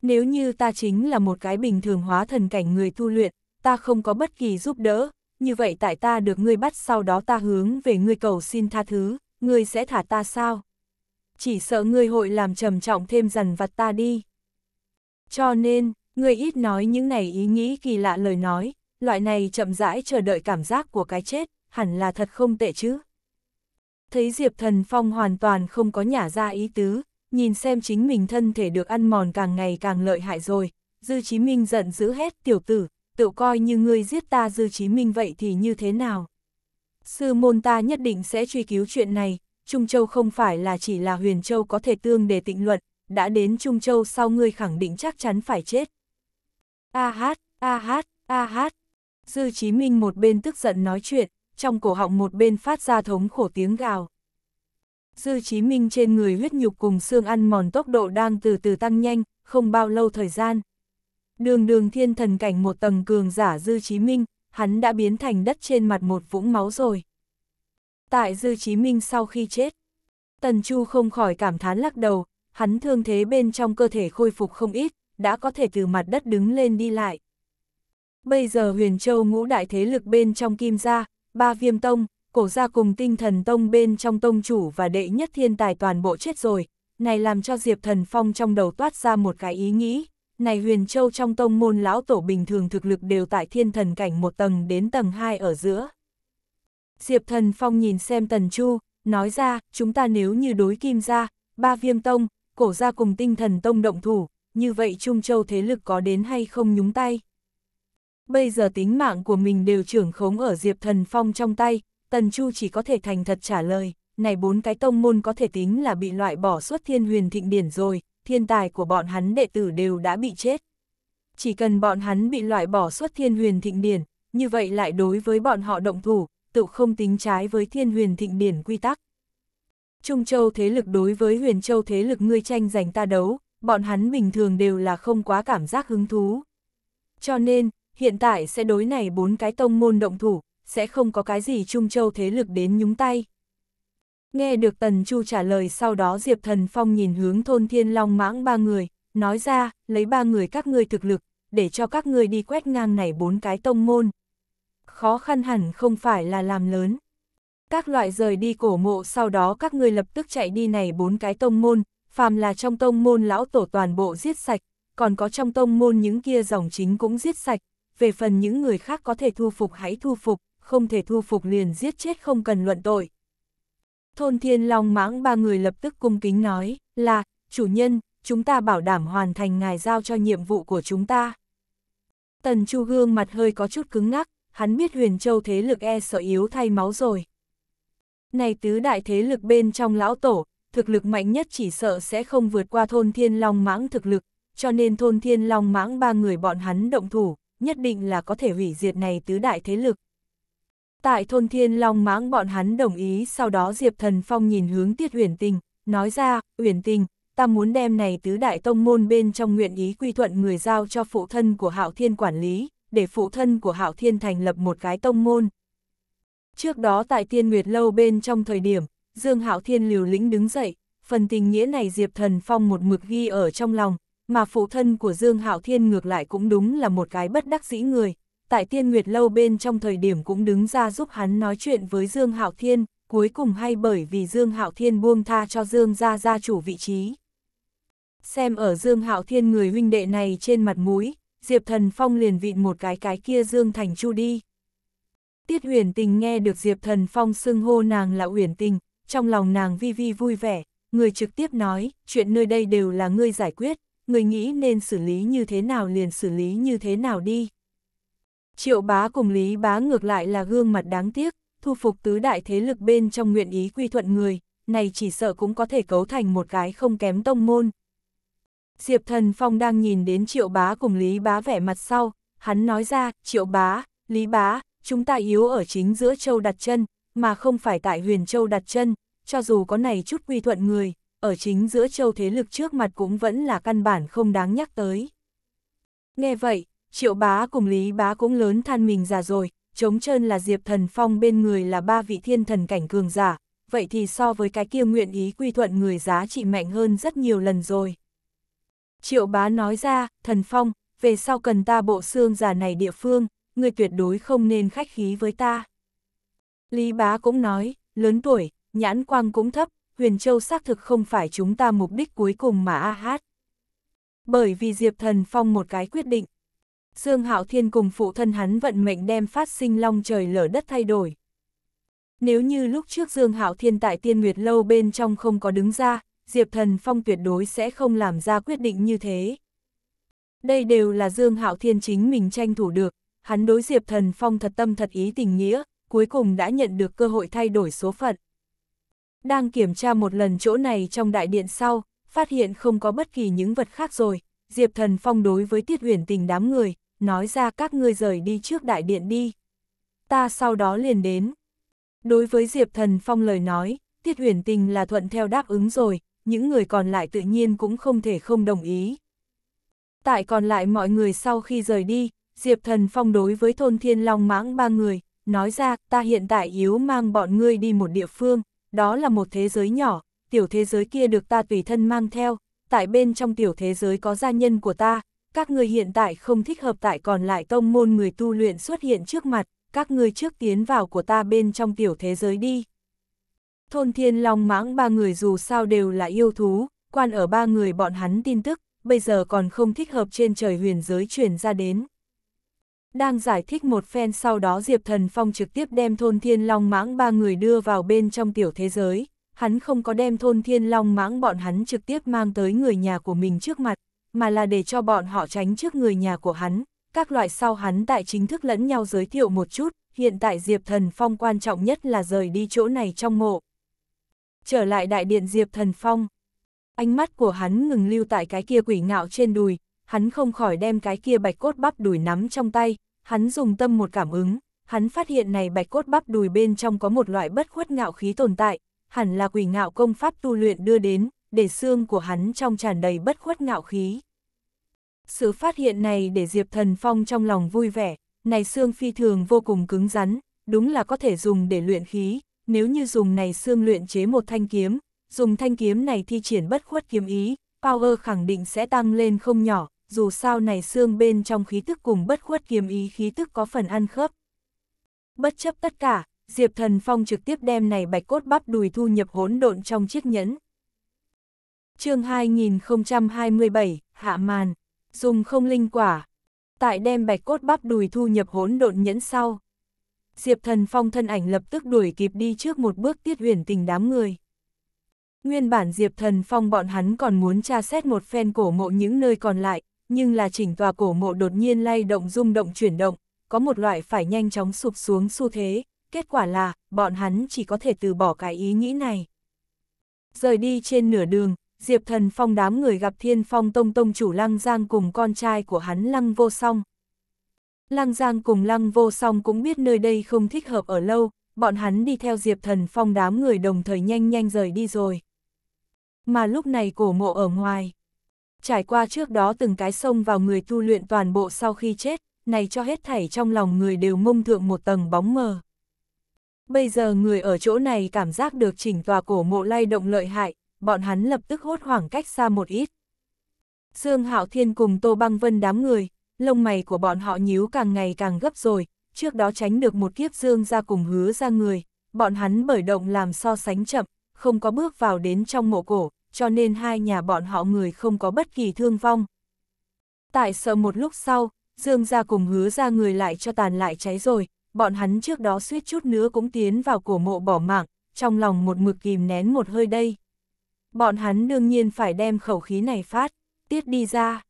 Nếu như ta chính là một cái bình thường hóa thần cảnh người tu luyện, ta không có bất kỳ giúp đỡ, như vậy tại ta được ngươi bắt sau đó ta hướng về ngươi cầu xin tha thứ, ngươi sẽ thả ta sao? chỉ sợ ngươi hội làm trầm trọng thêm dần vặt ta đi. Cho nên, ngươi ít nói những này ý nghĩ kỳ lạ lời nói, loại này chậm rãi chờ đợi cảm giác của cái chết, hẳn là thật không tệ chứ. Thấy Diệp Thần Phong hoàn toàn không có nhả ra ý tứ, nhìn xem chính mình thân thể được ăn mòn càng ngày càng lợi hại rồi, Dư Chí Minh giận dữ hét tiểu tử, tự coi như ngươi giết ta Dư Chí Minh vậy thì như thế nào. Sư môn ta nhất định sẽ truy cứu chuyện này, Trung Châu không phải là chỉ là Huyền Châu có thể tương để tịnh luận, đã đến Trung Châu sau ngươi khẳng định chắc chắn phải chết. A hát, a hát, a hát. Dư Chí Minh một bên tức giận nói chuyện, trong cổ họng một bên phát ra thống khổ tiếng gào. Dư Chí Minh trên người huyết nhục cùng xương ăn mòn tốc độ đang từ từ tăng nhanh, không bao lâu thời gian. Đường đường thiên thần cảnh một tầng cường giả Dư Chí Minh, hắn đã biến thành đất trên mặt một vũng máu rồi. Tại Dư Chí Minh sau khi chết, Tần Chu không khỏi cảm thán lắc đầu, hắn thương thế bên trong cơ thể khôi phục không ít, đã có thể từ mặt đất đứng lên đi lại. Bây giờ huyền châu ngũ đại thế lực bên trong kim gia, ba viêm tông, cổ gia cùng tinh thần tông bên trong tông chủ và đệ nhất thiên tài toàn bộ chết rồi, này làm cho Diệp Thần Phong trong đầu toát ra một cái ý nghĩ, này huyền châu trong tông môn lão tổ bình thường thực lực đều tại thiên thần cảnh một tầng đến tầng 2 ở giữa. Diệp Thần Phong nhìn xem Tần Chu, nói ra, chúng ta nếu như đối kim ra, ba viêm tông, cổ ra cùng tinh thần tông động thủ, như vậy Trung Châu thế lực có đến hay không nhúng tay. Bây giờ tính mạng của mình đều trưởng khống ở Diệp Thần Phong trong tay, Tần Chu chỉ có thể thành thật trả lời, này bốn cái tông môn có thể tính là bị loại bỏ suốt thiên huyền thịnh điển rồi, thiên tài của bọn hắn đệ tử đều đã bị chết. Chỉ cần bọn hắn bị loại bỏ suốt thiên huyền thịnh điển, như vậy lại đối với bọn họ động thủ, tự không tính trái với thiên huyền thịnh điển quy tắc. Trung Châu thế lực đối với huyền Châu thế lực ngươi tranh giành ta đấu, bọn hắn bình thường đều là không quá cảm giác hứng thú. Cho nên, hiện tại sẽ đối này bốn cái tông môn động thủ, sẽ không có cái gì Trung Châu thế lực đến nhúng tay. Nghe được Tần Chu trả lời sau đó Diệp Thần Phong nhìn hướng thôn thiên long mãng ba người, nói ra, lấy ba người các ngươi thực lực, để cho các ngươi đi quét ngang này bốn cái tông môn khó khăn hẳn không phải là làm lớn. Các loại rời đi cổ mộ sau đó các người lập tức chạy đi này bốn cái tông môn, phàm là trong tông môn lão tổ toàn bộ giết sạch, còn có trong tông môn những kia dòng chính cũng giết sạch, về phần những người khác có thể thu phục hãy thu phục, không thể thu phục liền giết chết không cần luận tội. Thôn Thiên Long mãng ba người lập tức cung kính nói, là, chủ nhân, chúng ta bảo đảm hoàn thành ngài giao cho nhiệm vụ của chúng ta. Tần Chu gương mặt hơi có chút cứng ngắc, hắn biết huyền châu thế lực e sợ yếu thay máu rồi. Này tứ đại thế lực bên trong lão tổ, thực lực mạnh nhất chỉ sợ sẽ không vượt qua thôn thiên long mãng thực lực, cho nên thôn thiên long mãng ba người bọn hắn động thủ, nhất định là có thể hủy diệt này tứ đại thế lực. Tại thôn thiên long mãng bọn hắn đồng ý sau đó Diệp Thần Phong nhìn hướng tiết huyền tình, nói ra, huyền tình, ta muốn đem này tứ đại tông môn bên trong nguyện ý quy thuận người giao cho phụ thân của hạo thiên quản lý, để phụ thân của Hạo Thiên thành lập một cái tông môn. Trước đó tại Tiên Nguyệt lâu bên trong thời điểm, Dương Hạo Thiên liều lĩnh đứng dậy, phần tình nghĩa này Diệp Thần Phong một mực ghi ở trong lòng, mà phụ thân của Dương Hạo Thiên ngược lại cũng đúng là một cái bất đắc dĩ người, tại Tiên Nguyệt lâu bên trong thời điểm cũng đứng ra giúp hắn nói chuyện với Dương Hạo Thiên, cuối cùng hay bởi vì Dương Hạo Thiên buông tha cho Dương gia gia chủ vị trí. Xem ở Dương Hạo Thiên người huynh đệ này trên mặt mũi, Diệp Thần Phong liền vịn một cái cái kia Dương Thành Chu đi. Tiết huyền tình nghe được Diệp Thần Phong xưng hô nàng là huyền tình, trong lòng nàng vi vi vui vẻ, người trực tiếp nói, chuyện nơi đây đều là ngươi giải quyết, người nghĩ nên xử lý như thế nào liền xử lý như thế nào đi. Triệu bá cùng lý bá ngược lại là gương mặt đáng tiếc, thu phục tứ đại thế lực bên trong nguyện ý quy thuận người, này chỉ sợ cũng có thể cấu thành một cái không kém tông môn, Diệp Thần Phong đang nhìn đến Triệu Bá cùng Lý Bá vẻ mặt sau, hắn nói ra, Triệu Bá, Lý Bá, chúng ta yếu ở chính giữa châu đặt chân, mà không phải tại huyền châu đặt chân, cho dù có này chút quy thuận người, ở chính giữa châu thế lực trước mặt cũng vẫn là căn bản không đáng nhắc tới. Nghe vậy, Triệu Bá cùng Lý Bá cũng lớn than mình già rồi, chống chân là Diệp Thần Phong bên người là ba vị thiên thần cảnh cường giả, vậy thì so với cái kia nguyện ý quy thuận người giá trị mạnh hơn rất nhiều lần rồi. Triệu bá nói ra, thần phong, về sau cần ta bộ xương giả này địa phương, người tuyệt đối không nên khách khí với ta. Lý bá cũng nói, lớn tuổi, nhãn quang cũng thấp, huyền châu xác thực không phải chúng ta mục đích cuối cùng mà A hát. Bởi vì Diệp thần phong một cái quyết định. Dương Hạo Thiên cùng phụ thân hắn vận mệnh đem phát sinh long trời lở đất thay đổi. Nếu như lúc trước Dương Hạo Thiên tại Tiên Nguyệt lâu bên trong không có đứng ra, Diệp Thần Phong tuyệt đối sẽ không làm ra quyết định như thế. Đây đều là Dương Hạo Thiên chính mình tranh thủ được, hắn đối Diệp Thần Phong thật tâm thật ý tình nghĩa, cuối cùng đã nhận được cơ hội thay đổi số phận. Đang kiểm tra một lần chỗ này trong đại điện sau, phát hiện không có bất kỳ những vật khác rồi, Diệp Thần Phong đối với Tiết Huyền Tình đám người, nói ra các ngươi rời đi trước đại điện đi. Ta sau đó liền đến. Đối với Diệp Thần Phong lời nói, Tiết Huyền Tình là thuận theo đáp ứng rồi, những người còn lại tự nhiên cũng không thể không đồng ý. Tại còn lại mọi người sau khi rời đi, Diệp Thần Phong đối với thôn Thiên Long mãng ba người, nói ra ta hiện tại yếu mang bọn ngươi đi một địa phương, đó là một thế giới nhỏ, tiểu thế giới kia được ta tùy thân mang theo, tại bên trong tiểu thế giới có gia nhân của ta, các ngươi hiện tại không thích hợp tại còn lại tông môn người tu luyện xuất hiện trước mặt, các ngươi trước tiến vào của ta bên trong tiểu thế giới đi. Thôn thiên long mãng ba người dù sao đều là yêu thú, quan ở ba người bọn hắn tin tức, bây giờ còn không thích hợp trên trời huyền giới truyền ra đến. Đang giải thích một phen sau đó Diệp Thần Phong trực tiếp đem thôn thiên long mãng ba người đưa vào bên trong tiểu thế giới, hắn không có đem thôn thiên long mãng bọn hắn trực tiếp mang tới người nhà của mình trước mặt, mà là để cho bọn họ tránh trước người nhà của hắn, các loại sau hắn tại chính thức lẫn nhau giới thiệu một chút, hiện tại Diệp Thần Phong quan trọng nhất là rời đi chỗ này trong mộ trở lại đại điện Diệp Thần Phong. Ánh mắt của hắn ngừng lưu tại cái kia quỷ ngạo trên đùi, hắn không khỏi đem cái kia bạch cốt bắp đùi nắm trong tay, hắn dùng tâm một cảm ứng, hắn phát hiện này bạch cốt bắp đùi bên trong có một loại bất khuất ngạo khí tồn tại, hẳn là quỷ ngạo công pháp tu luyện đưa đến, để xương của hắn trong tràn đầy bất khuất ngạo khí. Sự phát hiện này để Diệp Thần Phong trong lòng vui vẻ, này xương phi thường vô cùng cứng rắn, đúng là có thể dùng để luyện khí, nếu như dùng này xương luyện chế một thanh kiếm, dùng thanh kiếm này thi triển bất khuất kiếm ý, power khẳng định sẽ tăng lên không nhỏ, dù sao này xương bên trong khí tức cùng bất khuất kiếm ý khí tức có phần ăn khớp. Bất chấp tất cả, Diệp Thần Phong trực tiếp đem này bạch cốt bắp đùi thu nhập hỗn độn trong chiếc nhẫn. chương 2027, Hạ Màn, dùng không linh quả. Tại đem bạch cốt bắp đùi thu nhập hỗn độn nhẫn sau, Diệp Thần Phong thân ảnh lập tức đuổi kịp đi trước một bước tiết huyền tình đám người. Nguyên bản Diệp Thần Phong bọn hắn còn muốn tra xét một phen cổ mộ những nơi còn lại, nhưng là chỉnh tòa cổ mộ đột nhiên lay động rung động chuyển động, có một loại phải nhanh chóng sụp xuống xu thế, kết quả là bọn hắn chỉ có thể từ bỏ cái ý nghĩ này. Rời đi trên nửa đường, Diệp Thần Phong đám người gặp Thiên Phong Tông Tông chủ Lăng Giang cùng con trai của hắn Lăng Vô Song, Lăng Giang cùng Lăng Vô Song cũng biết nơi đây không thích hợp ở lâu, bọn hắn đi theo Diệp Thần Phong đám người đồng thời nhanh nhanh rời đi rồi. Mà lúc này cổ mộ ở ngoài, trải qua trước đó từng cái sông vào người tu luyện toàn bộ sau khi chết, này cho hết thảy trong lòng người đều mông thượng một tầng bóng mờ. Bây giờ người ở chỗ này cảm giác được chỉnh tòa cổ mộ lay động lợi hại, bọn hắn lập tức hốt hoảng cách xa một ít. Dương Hạo Thiên cùng Tô Băng Vân đám người, lông mày của bọn họ nhíu càng ngày càng gấp rồi, trước đó tránh được một kiếp dương ra cùng hứa ra người, bọn hắn bởi động làm so sánh chậm, không có bước vào đến trong mộ cổ, cho nên hai nhà bọn họ người không có bất kỳ thương vong. Tại sợ một lúc sau, dương ra cùng hứa ra người lại cho tàn lại cháy rồi, bọn hắn trước đó suýt chút nữa cũng tiến vào cổ mộ bỏ mạng, trong lòng một mực kìm nén một hơi đây. Bọn hắn đương nhiên phải đem khẩu khí này phát, tiết đi ra.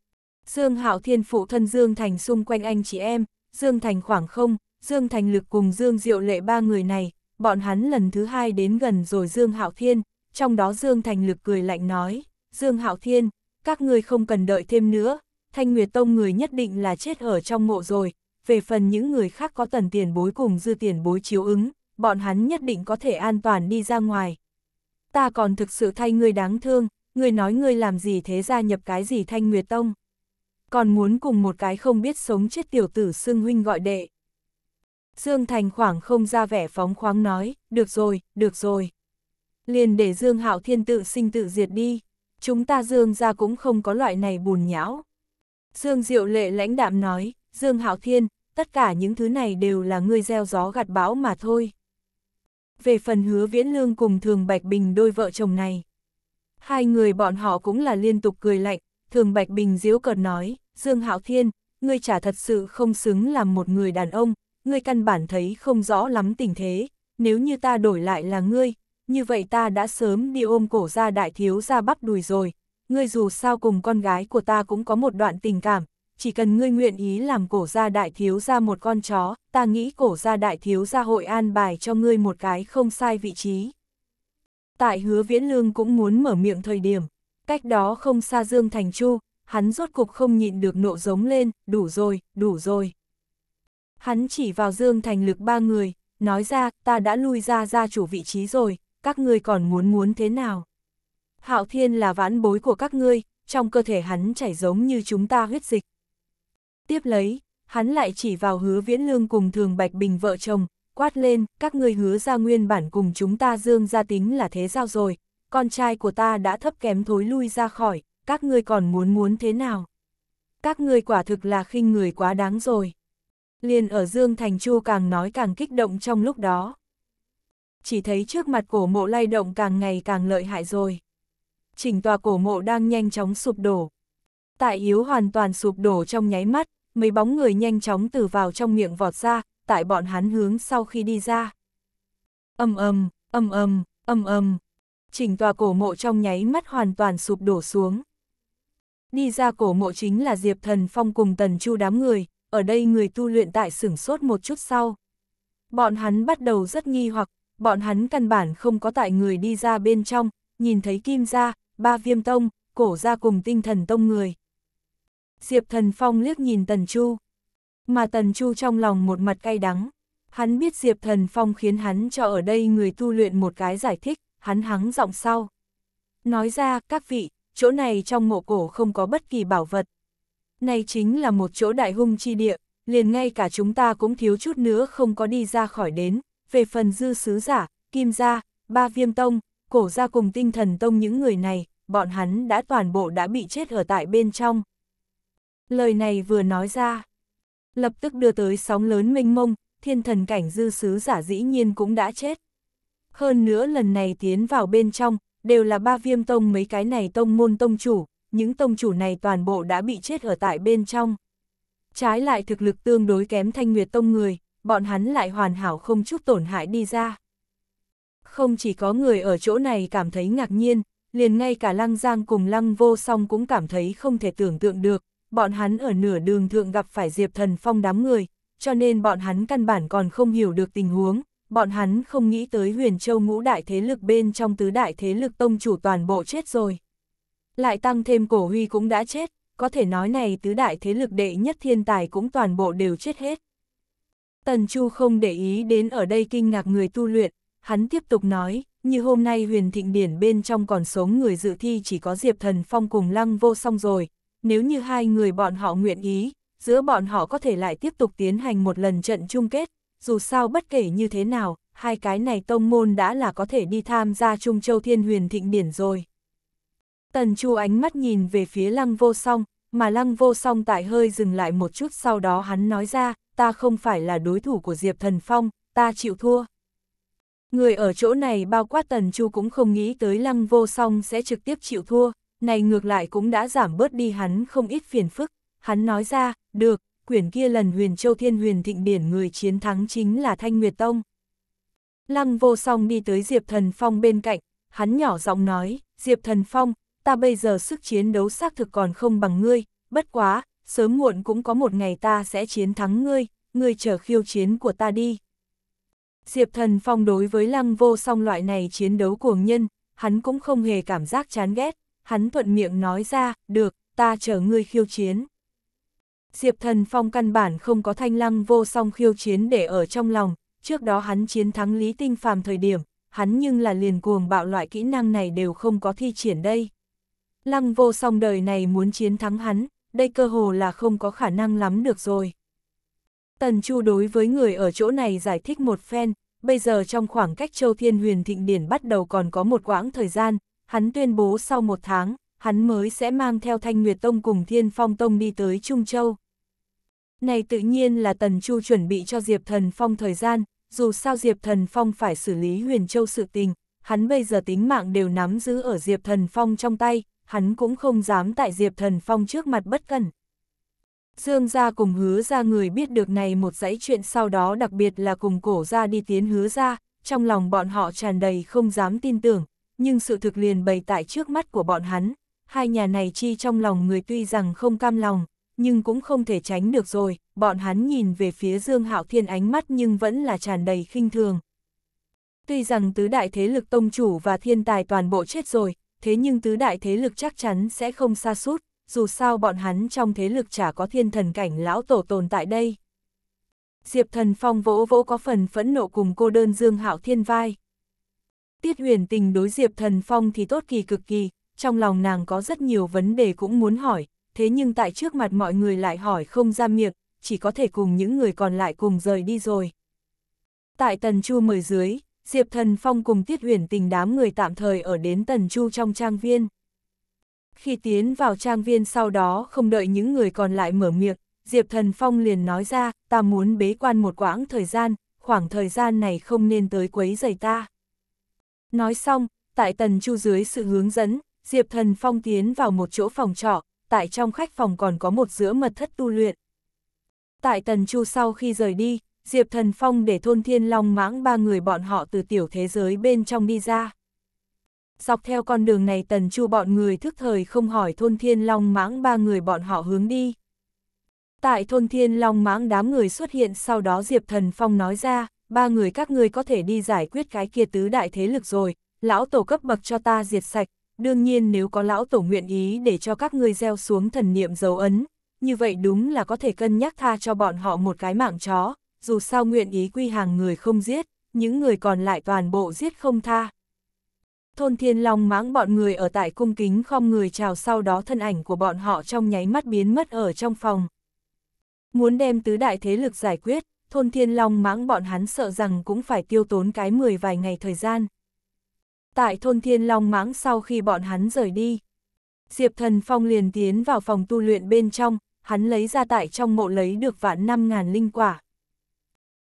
Dương Hạo Thiên phụ thân Dương Thành xung quanh anh chị em, Dương Thành khoảng không, Dương Thành lực cùng Dương Diệu lệ ba người này, bọn hắn lần thứ hai đến gần rồi Dương Hạo Thiên, trong đó Dương Thành lực cười lạnh nói, Dương Hạo Thiên, các người không cần đợi thêm nữa, Thanh Nguyệt Tông người nhất định là chết ở trong mộ rồi, về phần những người khác có tần tiền bối cùng dư tiền bối chiếu ứng, bọn hắn nhất định có thể an toàn đi ra ngoài. Ta còn thực sự thay người đáng thương, người nói người làm gì thế gia nhập cái gì Thanh Nguyệt Tông còn muốn cùng một cái không biết sống chết tiểu tử xưng huynh gọi đệ. Dương Thành khoảng không ra vẻ phóng khoáng nói, được rồi, được rồi. Liền để Dương Hạo Thiên tự sinh tự diệt đi, chúng ta Dương ra cũng không có loại này bùn nhão. Dương Diệu Lệ lãnh đạm nói, Dương Hạo Thiên, tất cả những thứ này đều là ngươi gieo gió gặt bão mà thôi. Về phần hứa viễn lương cùng thường Bạch Bình đôi vợ chồng này, hai người bọn họ cũng là liên tục cười lạnh, Thường Bạch Bình diễu cợt nói, Dương Hạo Thiên, ngươi chả thật sự không xứng làm một người đàn ông, ngươi căn bản thấy không rõ lắm tình thế, nếu như ta đổi lại là ngươi, như vậy ta đã sớm đi ôm cổ ra đại thiếu ra bắp đùi rồi, ngươi dù sao cùng con gái của ta cũng có một đoạn tình cảm, chỉ cần ngươi nguyện ý làm cổ ra đại thiếu ra một con chó, ta nghĩ cổ ra đại thiếu ra hội an bài cho ngươi một cái không sai vị trí. Tại hứa viễn lương cũng muốn mở miệng thời điểm, cách đó không xa Dương Thành Chu, hắn rốt cục không nhịn được nộ giống lên, đủ rồi, đủ rồi. Hắn chỉ vào Dương Thành lực ba người, nói ra, ta đã lui ra ra chủ vị trí rồi, các ngươi còn muốn muốn thế nào? Hạo Thiên là vãn bối của các ngươi, trong cơ thể hắn chảy giống như chúng ta huyết dịch. Tiếp lấy, hắn lại chỉ vào hứa viễn lương cùng thường Bạch Bình vợ chồng, quát lên, các ngươi hứa ra nguyên bản cùng chúng ta dương gia tính là thế giao rồi, con trai của ta đã thấp kém thối lui ra khỏi, các ngươi còn muốn muốn thế nào? Các ngươi quả thực là khinh người quá đáng rồi. Liền ở Dương Thành Chu càng nói càng kích động trong lúc đó. Chỉ thấy trước mặt cổ mộ lay động càng ngày càng lợi hại rồi. Chỉnh tòa cổ mộ đang nhanh chóng sụp đổ. Tại yếu hoàn toàn sụp đổ trong nháy mắt, mấy bóng người nhanh chóng từ vào trong miệng vọt ra, tại bọn hắn hướng sau khi đi ra. Âm âm, âm âm, âm âm, chỉnh tòa cổ mộ trong nháy mắt hoàn toàn sụp đổ xuống. Đi ra cổ mộ chính là Diệp Thần Phong cùng Tần Chu đám người, ở đây người tu luyện tại sửng sốt một chút sau. Bọn hắn bắt đầu rất nghi hoặc, bọn hắn căn bản không có tại người đi ra bên trong, nhìn thấy Kim Gia, Ba Viêm Tông, Cổ Gia cùng Tinh Thần Tông người. Diệp Thần Phong liếc nhìn Tần Chu, mà Tần Chu trong lòng một mặt cay đắng. Hắn biết Diệp Thần Phong khiến hắn cho ở đây người tu luyện một cái giải thích, hắn hắng giọng sau. Nói ra, các vị, chỗ này trong mộ cổ không có bất kỳ bảo vật. Này chính là một chỗ đại hung chi địa, liền ngay cả chúng ta cũng thiếu chút nữa không có đi ra khỏi đến. Về phần dư sứ giả, kim gia, ba viêm tông, cổ gia cùng tinh thần tông những người này, bọn hắn đã toàn bộ đã bị chết ở tại bên trong. Lời này vừa nói ra, lập tức đưa tới sóng lớn mênh mông, thiên thần cảnh dư sứ giả dĩ nhiên cũng đã chết. Hơn nữa lần này tiến vào bên trong, đều là ba viêm tông mấy cái này tông môn tông chủ, những tông chủ này toàn bộ đã bị chết ở tại bên trong. Trái lại thực lực tương đối kém thanh nguyệt tông người, bọn hắn lại hoàn hảo không chút tổn hại đi ra. Không chỉ có người ở chỗ này cảm thấy ngạc nhiên, liền ngay cả lăng giang cùng lăng vô song cũng cảm thấy không thể tưởng tượng được, bọn hắn ở nửa đường thượng gặp phải diệp thần phong đám người, cho nên bọn hắn căn bản còn không hiểu được tình huống, bọn hắn không nghĩ tới huyền châu ngũ đại thế lực bên trong tứ đại thế lực tông chủ toàn bộ chết rồi. Lại tăng thêm cổ huy cũng đã chết, có thể nói này tứ đại thế lực đệ nhất thiên tài cũng toàn bộ đều chết hết. Tần Chu không để ý đến ở đây kinh ngạc người tu luyện, hắn tiếp tục nói, như hôm nay huyền thịnh điển bên trong còn sống người dự thi chỉ có Diệp Thần Phong cùng Lăng Vô Song rồi, nếu như hai người bọn họ nguyện ý, giữa bọn họ có thể lại tiếp tục tiến hành một lần trận chung kết, dù sao bất kể như thế nào, hai cái này tông môn đã là có thể đi tham gia Trung Châu Thiên Huyền Thịnh Điển rồi. Tần Chu ánh mắt nhìn về phía Lăng Vô Song, mà Lăng Vô Song tại hơi dừng lại một chút sau đó hắn nói ra, ta không phải là đối thủ của Diệp Thần Phong, ta chịu thua. Người ở chỗ này bao quát Tần Chu cũng không nghĩ tới Lăng Vô Song sẽ trực tiếp chịu thua, này ngược lại cũng đã giảm bớt đi hắn không ít phiền phức, hắn nói ra, được, quyển kia lần huyền châu thiên huyền thịnh điển người chiến thắng chính là Thanh Nguyệt Tông. Lăng vô song đi tới Diệp Thần Phong bên cạnh, hắn nhỏ giọng nói, Diệp Thần Phong, ta bây giờ sức chiến đấu xác thực còn không bằng ngươi, bất quá, sớm muộn cũng có một ngày ta sẽ chiến thắng ngươi, ngươi chờ khiêu chiến của ta đi. Diệp Thần Phong đối với lăng vô song loại này chiến đấu cuồng nhân, hắn cũng không hề cảm giác chán ghét, hắn thuận miệng nói ra, được, ta chờ ngươi khiêu chiến. Diệp Thần Phong căn bản không có thanh lăng vô song khiêu chiến để ở trong lòng, trước đó hắn chiến thắng Lý Tinh Phàm thời điểm, hắn nhưng là liền cuồng bạo loại kỹ năng này đều không có thi triển đây. Lăng vô song đời này muốn chiến thắng hắn, đây cơ hồ là không có khả năng lắm được rồi. Tần Chu đối với người ở chỗ này giải thích một phen, bây giờ trong khoảng cách Châu Thiên Huyền Thịnh Điển bắt đầu còn có một quãng thời gian, hắn tuyên bố sau một tháng, hắn mới sẽ mang theo Thanh Nguyệt Tông cùng Thiên Phong Tông đi tới Trung Châu. Này tự nhiên là Tần Chu chuẩn bị cho Diệp Thần Phong thời gian, dù sao Diệp Thần Phong phải xử lý huyền châu sự tình, hắn bây giờ tính mạng đều nắm giữ ở Diệp Thần Phong trong tay, hắn cũng không dám tại Diệp Thần Phong trước mặt bất cẩn. Dương gia cùng hứa ra người biết được này một dãy chuyện sau đó đặc biệt là cùng cổ ra đi tiến hứa ra, trong lòng bọn họ tràn đầy không dám tin tưởng, nhưng sự thực liền bày tại trước mắt của bọn hắn, hai nhà này chi trong lòng người tuy rằng không cam lòng, nhưng cũng không thể tránh được rồi, bọn hắn nhìn về phía Dương Hạo Thiên ánh mắt nhưng vẫn là tràn đầy khinh thường. Tuy rằng tứ đại thế lực tông chủ và thiên tài toàn bộ chết rồi, thế nhưng tứ đại thế lực chắc chắn sẽ không xa sút dù sao bọn hắn trong thế lực chả có thiên thần cảnh lão tổ tồn tại đây. Diệp thần phong vỗ vỗ có phần phẫn nộ cùng cô đơn Dương Hạo Thiên vai. Tiết huyền tình đối Diệp thần phong thì tốt kỳ cực kỳ, trong lòng nàng có rất nhiều vấn đề cũng muốn hỏi, thế nhưng tại trước mặt mọi người lại hỏi không ra miệng, chỉ có thể cùng những người còn lại cùng rời đi rồi. Tại Tần Chu mời dưới, Diệp Thần Phong cùng Tiết Huyền tình đám người tạm thời ở đến Tần Chu trong trang viên. Khi tiến vào trang viên sau đó không đợi những người còn lại mở miệng, Diệp Thần Phong liền nói ra, ta muốn bế quan một quãng thời gian, khoảng thời gian này không nên tới quấy giày ta. Nói xong, tại Tần Chu dưới sự hướng dẫn, Diệp Thần Phong tiến vào một chỗ phòng trọ, tại trong khách phòng còn có một giữa mật thất tu luyện. Tại Tần Chu sau khi rời đi, Diệp Thần Phong để thôn Thiên Long mãng ba người bọn họ từ tiểu thế giới bên trong đi ra. Dọc theo con đường này Tần Chu bọn người thức thời không hỏi thôn Thiên Long mãng ba người bọn họ hướng đi. Tại thôn Thiên Long mãng đám người xuất hiện sau đó Diệp Thần Phong nói ra, ba người các ngươi có thể đi giải quyết cái kia tứ đại thế lực rồi, lão tổ cấp bậc cho ta diệt sạch, đương nhiên nếu có lão tổ nguyện ý để cho các ngươi gieo xuống thần niệm dấu ấn, như vậy đúng là có thể cân nhắc tha cho bọn họ một cái mạng chó, dù sao nguyện ý quy hàng người không giết, những người còn lại toàn bộ giết không tha. Thôn Thiên Long mãng bọn người ở tại cung kính không người chào sau đó thân ảnh của bọn họ trong nháy mắt biến mất ở trong phòng. Muốn đem tứ đại thế lực giải quyết, thôn Thiên Long mãng bọn hắn sợ rằng cũng phải tiêu tốn cái mười vài ngày thời gian tại thôn Thiên Long Mãng sau khi bọn hắn rời đi. Diệp Thần Phong liền tiến vào phòng tu luyện bên trong, hắn lấy ra tại trong mộ lấy được vạn năm ngàn linh quả.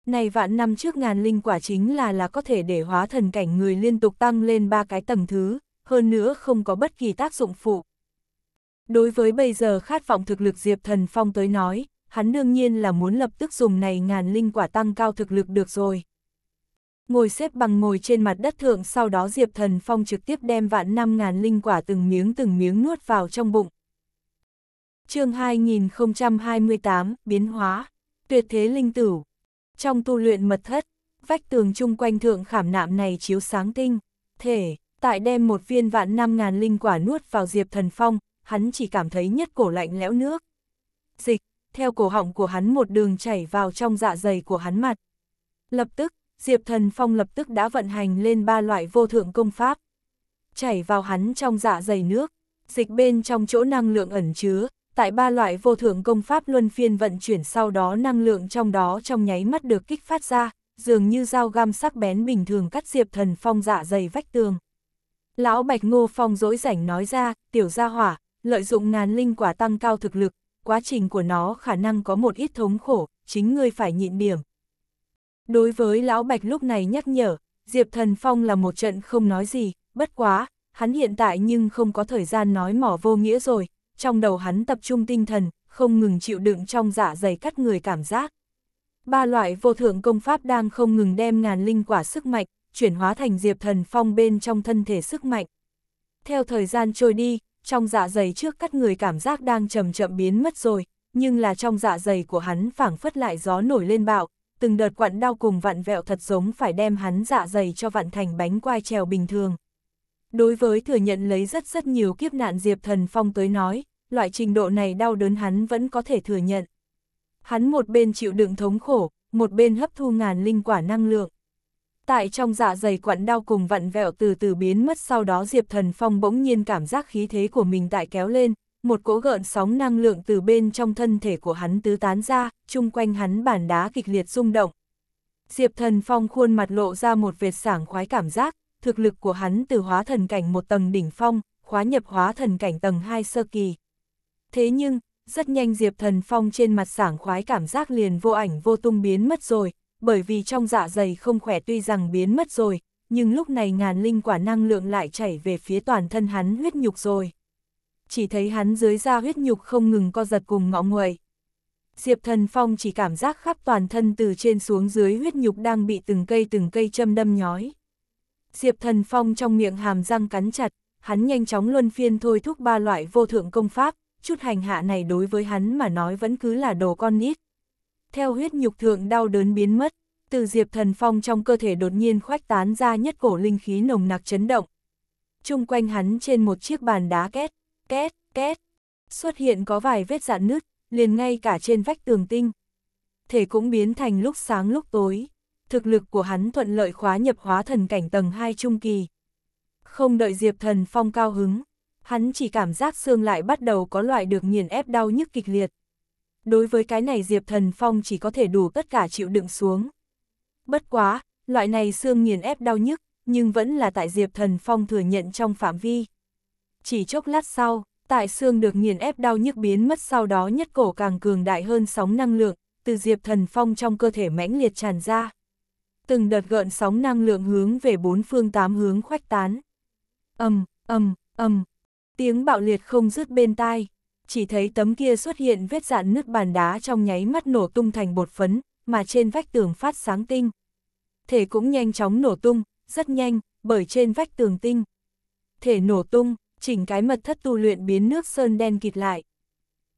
Này vạn năm trước ngàn linh quả chính là là có thể để hóa thần cảnh người liên tục tăng lên ba cái tầng thứ, hơn nữa không có bất kỳ tác dụng phụ. Đối với bây giờ khát vọng thực lực Diệp Thần Phong tới nói, hắn đương nhiên là muốn lập tức dùng này ngàn linh quả tăng cao thực lực được rồi. Ngồi xếp bằng ngồi trên mặt đất thượng sau đó Diệp Thần Phong trực tiếp đem vạn năm ngàn linh quả từng miếng từng miếng nuốt vào trong bụng. chương 2028, biến hóa, tuyệt thế linh tử. Trong tu luyện mật thất, vách tường chung quanh thượng khảm nạm này chiếu sáng tinh, thể, tại đem một viên vạn năm ngàn linh quả nuốt vào Diệp Thần Phong, hắn chỉ cảm thấy nhất cổ lạnh lẽo nước. Dịch, theo cổ họng của hắn một đường chảy vào trong dạ dày của hắn mặt. Lập tức, Diệp Thần Phong lập tức đã vận hành lên ba loại vô thượng công pháp. Chảy vào hắn trong dạ dày nước, dịch bên trong chỗ năng lượng ẩn chứa, tại ba loại vô thượng công pháp luân phiên vận chuyển sau đó năng lượng trong đó trong nháy mắt được kích phát ra, dường như dao găm sắc bén bình thường cắt Diệp Thần Phong dạ dày vách tường. Lão Bạch Ngô Phong dối rảnh nói ra, tiểu gia hỏa, lợi dụng ngàn linh quả tăng cao thực lực, quá trình của nó khả năng có một ít thống khổ, chính ngươi phải nhịn điểm, Đối với Lão Bạch lúc này nhắc nhở, Diệp Thần Phong là một trận không nói gì, bất quá, hắn hiện tại nhưng không có thời gian nói mỏ vô nghĩa rồi, trong đầu hắn tập trung tinh thần, không ngừng chịu đựng trong dạ dày cắt người cảm giác. Ba loại vô thượng công pháp đang không ngừng đem ngàn linh quả sức mạnh, chuyển hóa thành Diệp Thần Phong bên trong thân thể sức mạnh. Theo thời gian trôi đi, trong dạ dày trước cắt người cảm giác đang chậm chậm biến mất rồi, nhưng là trong dạ dày của hắn phảng phất lại gió nổi lên bạo, từng đợt quặn đau cùng vặn vẹo thật giống phải đem hắn dạ dày cho vặn thành bánh quai trèo bình thường. Đối với thừa nhận lấy rất rất nhiều kiếp nạn Diệp Thần Phong tới nói, loại trình độ này đau đớn hắn vẫn có thể thừa nhận. Hắn một bên chịu đựng thống khổ, một bên hấp thu ngàn linh quả năng lượng. Tại trong dạ dày quặn đau cùng vặn vẹo từ từ biến mất sau đó Diệp Thần Phong bỗng nhiên cảm giác khí thế của mình tại kéo lên, một cỗ gợn sóng năng lượng từ bên trong thân thể của hắn tứ tán ra, chung quanh hắn bản đá kịch liệt rung động. Diệp thần phong khuôn mặt lộ ra một vệt sảng khoái cảm giác, thực lực của hắn từ hóa thần cảnh một tầng đỉnh phong, khóa nhập hóa thần cảnh tầng 2 sơ kỳ. Thế nhưng, rất nhanh Diệp Thần Phong trên mặt sảng khoái cảm giác liền vô ảnh vô tung biến mất rồi, bởi vì trong dạ dày không khỏe tuy rằng biến mất rồi, nhưng lúc này ngàn linh quả năng lượng lại chảy về phía toàn thân hắn huyết nhục rồi chỉ thấy hắn dưới da huyết nhục không ngừng co giật cùng ngọ nguậy. Diệp Thần Phong chỉ cảm giác khắp toàn thân từ trên xuống dưới huyết nhục đang bị từng cây từng cây châm đâm nhói. Diệp Thần Phong trong miệng hàm răng cắn chặt, hắn nhanh chóng luân phiên thôi thúc ba loại vô thượng công pháp, chút hành hạ này đối với hắn mà nói vẫn cứ là đồ con nít. Theo huyết nhục thượng đau đớn biến mất, từ Diệp Thần Phong trong cơ thể đột nhiên khoách tán ra nhất cổ linh khí nồng nặc chấn động. Trung quanh hắn trên một chiếc bàn đá két, két, két, xuất hiện có vài vết dạn nứt, liền ngay cả trên vách tường tinh. Thể cũng biến thành lúc sáng lúc tối, thực lực của hắn thuận lợi khóa nhập hóa thần cảnh tầng 2 trung kỳ. Không đợi Diệp Thần Phong cao hứng, hắn chỉ cảm giác xương lại bắt đầu có loại được nghiền ép đau nhức kịch liệt. Đối với cái này Diệp Thần Phong chỉ có thể đủ tất cả chịu đựng xuống. Bất quá, loại này xương nghiền ép đau nhức, nhưng vẫn là tại Diệp Thần Phong thừa nhận trong phạm vi chỉ chốc lát sau, tại xương được nghiền ép đau nhức biến mất sau đó nhất cổ càng cường đại hơn sóng năng lượng, từ diệp thần phong trong cơ thể mãnh liệt tràn ra. Từng đợt gợn sóng năng lượng hướng về bốn phương tám hướng khoách tán. ầm ầm ầm, tiếng bạo liệt không dứt bên tai, chỉ thấy tấm kia xuất hiện vết dạn nứt bàn đá trong nháy mắt nổ tung thành bột phấn, mà trên vách tường phát sáng tinh. Thể cũng nhanh chóng nổ tung, rất nhanh, bởi trên vách tường tinh. Thể nổ tung, chỉnh cái mật thất tu luyện biến nước sơn đen kịt lại.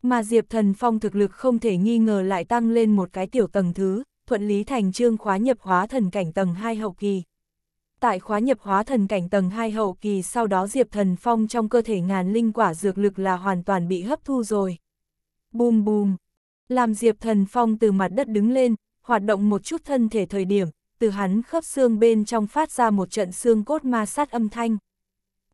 Mà Diệp Thần Phong thực lực không thể nghi ngờ lại tăng lên một cái tiểu tầng thứ, thuận lý thành trương khóa nhập hóa thần cảnh tầng 2 hậu kỳ. Tại khóa nhập hóa thần cảnh tầng 2 hậu kỳ sau đó Diệp Thần Phong trong cơ thể ngàn linh quả dược lực là hoàn toàn bị hấp thu rồi. Bùm bùm, làm Diệp Thần Phong từ mặt đất đứng lên, hoạt động một chút thân thể thời điểm, từ hắn khớp xương bên trong phát ra một trận xương cốt ma sát âm thanh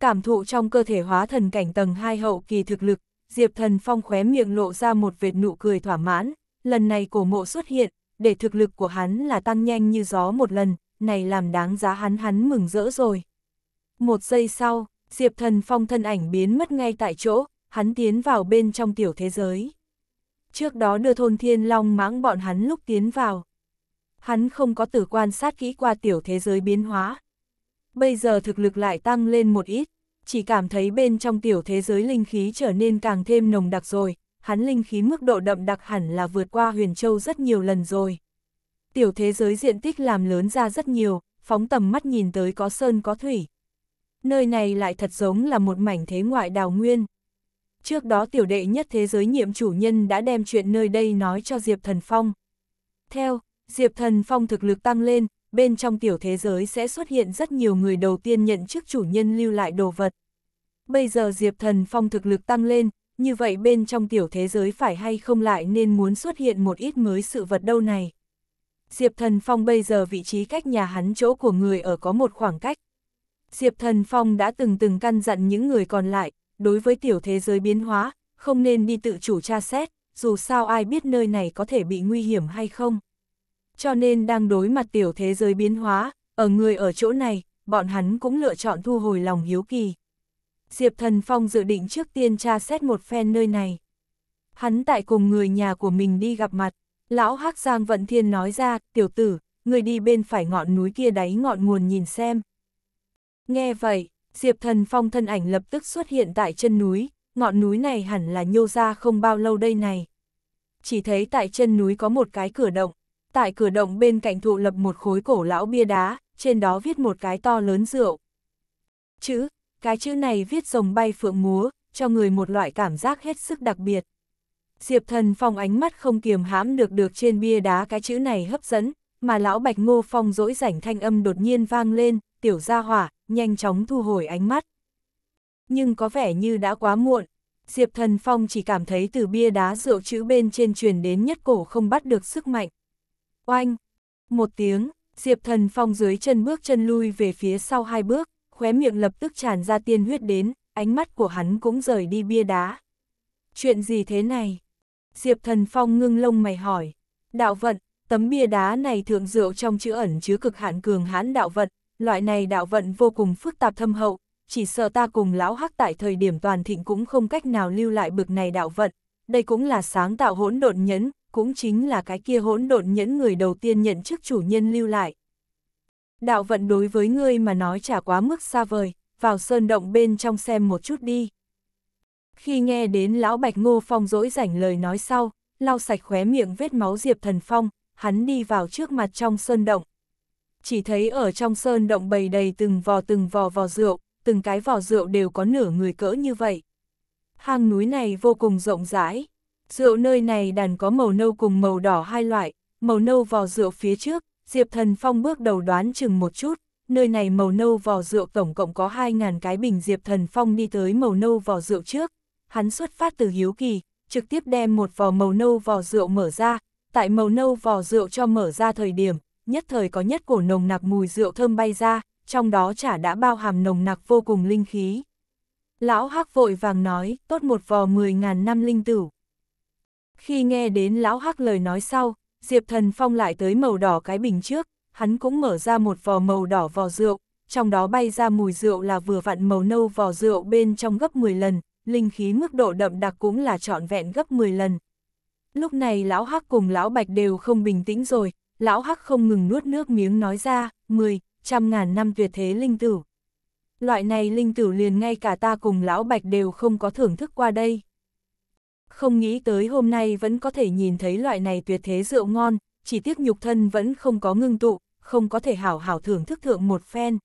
cảm thụ trong cơ thể hóa thần cảnh tầng 2 hậu kỳ thực lực, Diệp Thần Phong khóe miệng lộ ra một vệt nụ cười thỏa mãn, lần này cổ mộ xuất hiện, để thực lực của hắn là tăng nhanh như gió một lần, này làm đáng giá hắn hắn mừng rỡ rồi. Một giây sau, Diệp Thần Phong thân ảnh biến mất ngay tại chỗ, hắn tiến vào bên trong tiểu thế giới. Trước đó đưa thôn thiên long mãng bọn hắn lúc tiến vào. Hắn không có tử quan sát kỹ qua tiểu thế giới biến hóa. Bây giờ thực lực lại tăng lên một ít, chỉ cảm thấy bên trong tiểu thế giới linh khí trở nên càng thêm nồng đặc rồi, hắn linh khí mức độ đậm đặc hẳn là vượt qua huyền châu rất nhiều lần rồi. Tiểu thế giới diện tích làm lớn ra rất nhiều, phóng tầm mắt nhìn tới có sơn có thủy. Nơi này lại thật giống là một mảnh thế ngoại đào nguyên. Trước đó tiểu đệ nhất thế giới nhiệm chủ nhân đã đem chuyện nơi đây nói cho Diệp Thần Phong. Theo, Diệp Thần Phong thực lực tăng lên, bên trong tiểu thế giới sẽ xuất hiện rất nhiều người đầu tiên nhận chức chủ nhân lưu lại đồ vật. Bây giờ Diệp Thần Phong thực lực tăng lên, như vậy bên trong tiểu thế giới phải hay không lại nên muốn xuất hiện một ít mới sự vật đâu này. Diệp Thần Phong bây giờ vị trí cách nhà hắn chỗ của người ở có một khoảng cách. Diệp Thần Phong đã từng từng căn dặn những người còn lại, đối với tiểu thế giới biến hóa, không nên đi tự chủ tra xét, dù sao ai biết nơi này có thể bị nguy hiểm hay không cho nên đang đối mặt tiểu thế giới biến hóa, ở người ở chỗ này, bọn hắn cũng lựa chọn thu hồi lòng hiếu kỳ. Diệp Thần Phong dự định trước tiên tra xét một phen nơi này. Hắn tại cùng người nhà của mình đi gặp mặt, lão hắc Giang Vận Thiên nói ra, tiểu tử, người đi bên phải ngọn núi kia đáy ngọn nguồn nhìn xem. Nghe vậy, Diệp Thần Phong thân ảnh lập tức xuất hiện tại chân núi, ngọn núi này hẳn là nhô ra không bao lâu đây này. Chỉ thấy tại chân núi có một cái cửa động, tại cửa động bên cạnh thụ lập một khối cổ lão bia đá, trên đó viết một cái to lớn rượu. Chữ, cái chữ này viết rồng bay phượng múa, cho người một loại cảm giác hết sức đặc biệt. Diệp thần phong ánh mắt không kiềm hãm được được trên bia đá cái chữ này hấp dẫn, mà lão bạch ngô phong dỗi rảnh thanh âm đột nhiên vang lên, tiểu gia hỏa, nhanh chóng thu hồi ánh mắt. Nhưng có vẻ như đã quá muộn, Diệp thần phong chỉ cảm thấy từ bia đá rượu chữ bên trên truyền đến nhất cổ không bắt được sức mạnh. Oanh! Một tiếng, Diệp Thần Phong dưới chân bước chân lui về phía sau hai bước, khóe miệng lập tức tràn ra tiên huyết đến, ánh mắt của hắn cũng rời đi bia đá. Chuyện gì thế này? Diệp Thần Phong ngưng lông mày hỏi. Đạo vận, tấm bia đá này thượng rượu trong chữ ẩn chứa cực hạn cường hãn đạo vận, loại này đạo vận vô cùng phức tạp thâm hậu, chỉ sợ ta cùng lão hắc tại thời điểm toàn thịnh cũng không cách nào lưu lại bực này đạo vận, đây cũng là sáng tạo hỗn độn nhẫn, cũng chính là cái kia hỗn độn nhẫn người đầu tiên nhận chức chủ nhân lưu lại. Đạo vận đối với ngươi mà nói chả quá mức xa vời, vào sơn động bên trong xem một chút đi. Khi nghe đến lão Bạch Ngô Phong dỗi rảnh lời nói sau, lau sạch khóe miệng vết máu Diệp Thần Phong, hắn đi vào trước mặt trong sơn động. Chỉ thấy ở trong sơn động bầy đầy từng vò từng vò vò rượu, từng cái vò rượu đều có nửa người cỡ như vậy. Hang núi này vô cùng rộng rãi, Rượu nơi này đàn có màu nâu cùng màu đỏ hai loại, màu nâu vò rượu phía trước, Diệp Thần Phong bước đầu đoán chừng một chút, nơi này màu nâu vò rượu tổng cộng có 2.000 cái bình Diệp Thần Phong đi tới màu nâu vò rượu trước, hắn xuất phát từ hiếu kỳ, trực tiếp đem một vò màu nâu vò rượu mở ra, tại màu nâu vò rượu cho mở ra thời điểm, nhất thời có nhất cổ nồng nặc mùi rượu thơm bay ra, trong đó chả đã bao hàm nồng nặc vô cùng linh khí. Lão Hắc vội vàng nói, tốt một vò 10.000 năm linh tử. Khi nghe đến lão hắc lời nói sau, Diệp Thần Phong lại tới màu đỏ cái bình trước, hắn cũng mở ra một vò màu đỏ vò rượu, trong đó bay ra mùi rượu là vừa vặn màu nâu vò rượu bên trong gấp 10 lần, linh khí mức độ đậm đặc cũng là trọn vẹn gấp 10 lần. Lúc này lão hắc cùng lão bạch đều không bình tĩnh rồi, lão hắc không ngừng nuốt nước miếng nói ra, 10, trăm ngàn năm tuyệt thế linh tử. Loại này linh tử liền ngay cả ta cùng lão bạch đều không có thưởng thức qua đây không nghĩ tới hôm nay vẫn có thể nhìn thấy loại này tuyệt thế rượu ngon, chỉ tiếc nhục thân vẫn không có ngưng tụ, không có thể hảo hảo thưởng thức thượng một phen.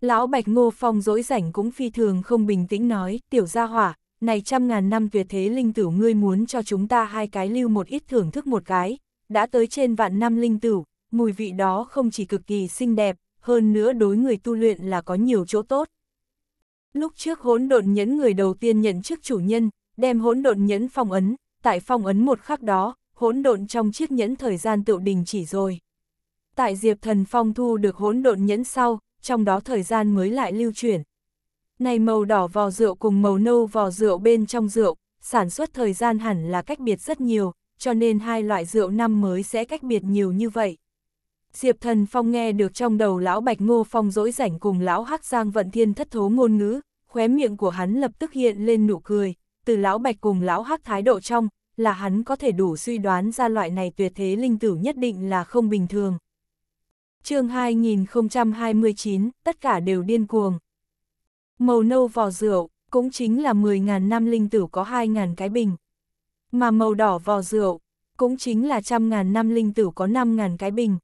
Lão Bạch Ngô Phong dỗi rảnh cũng phi thường không bình tĩnh nói, tiểu gia hỏa, này trăm ngàn năm tuyệt thế linh tử ngươi muốn cho chúng ta hai cái lưu một ít thưởng thức một cái, đã tới trên vạn năm linh tử, mùi vị đó không chỉ cực kỳ xinh đẹp, hơn nữa đối người tu luyện là có nhiều chỗ tốt. Lúc trước hỗn độn nhẫn người đầu tiên nhận chức chủ nhân, đem hỗn độn nhẫn phong ấn, tại phong ấn một khắc đó, hỗn độn trong chiếc nhẫn thời gian tựu đình chỉ rồi. Tại Diệp Thần Phong thu được hỗn độn nhẫn sau, trong đó thời gian mới lại lưu chuyển. Này màu đỏ vò rượu cùng màu nâu vò rượu bên trong rượu, sản xuất thời gian hẳn là cách biệt rất nhiều, cho nên hai loại rượu năm mới sẽ cách biệt nhiều như vậy. Diệp Thần Phong nghe được trong đầu lão Bạch Ngô Phong dỗi rảnh cùng lão Hắc Giang Vận Thiên thất thố ngôn ngữ, khóe miệng của hắn lập tức hiện lên nụ cười, từ lão bạch cùng lão hắc thái độ trong, là hắn có thể đủ suy đoán ra loại này tuyệt thế linh tử nhất định là không bình thường. chương 2029, tất cả đều điên cuồng. Màu nâu vò rượu, cũng chính là 10.000 năm linh tử có 2.000 cái bình. Mà màu đỏ vò rượu, cũng chính là trăm ngàn năm linh tử có 5.000 cái bình.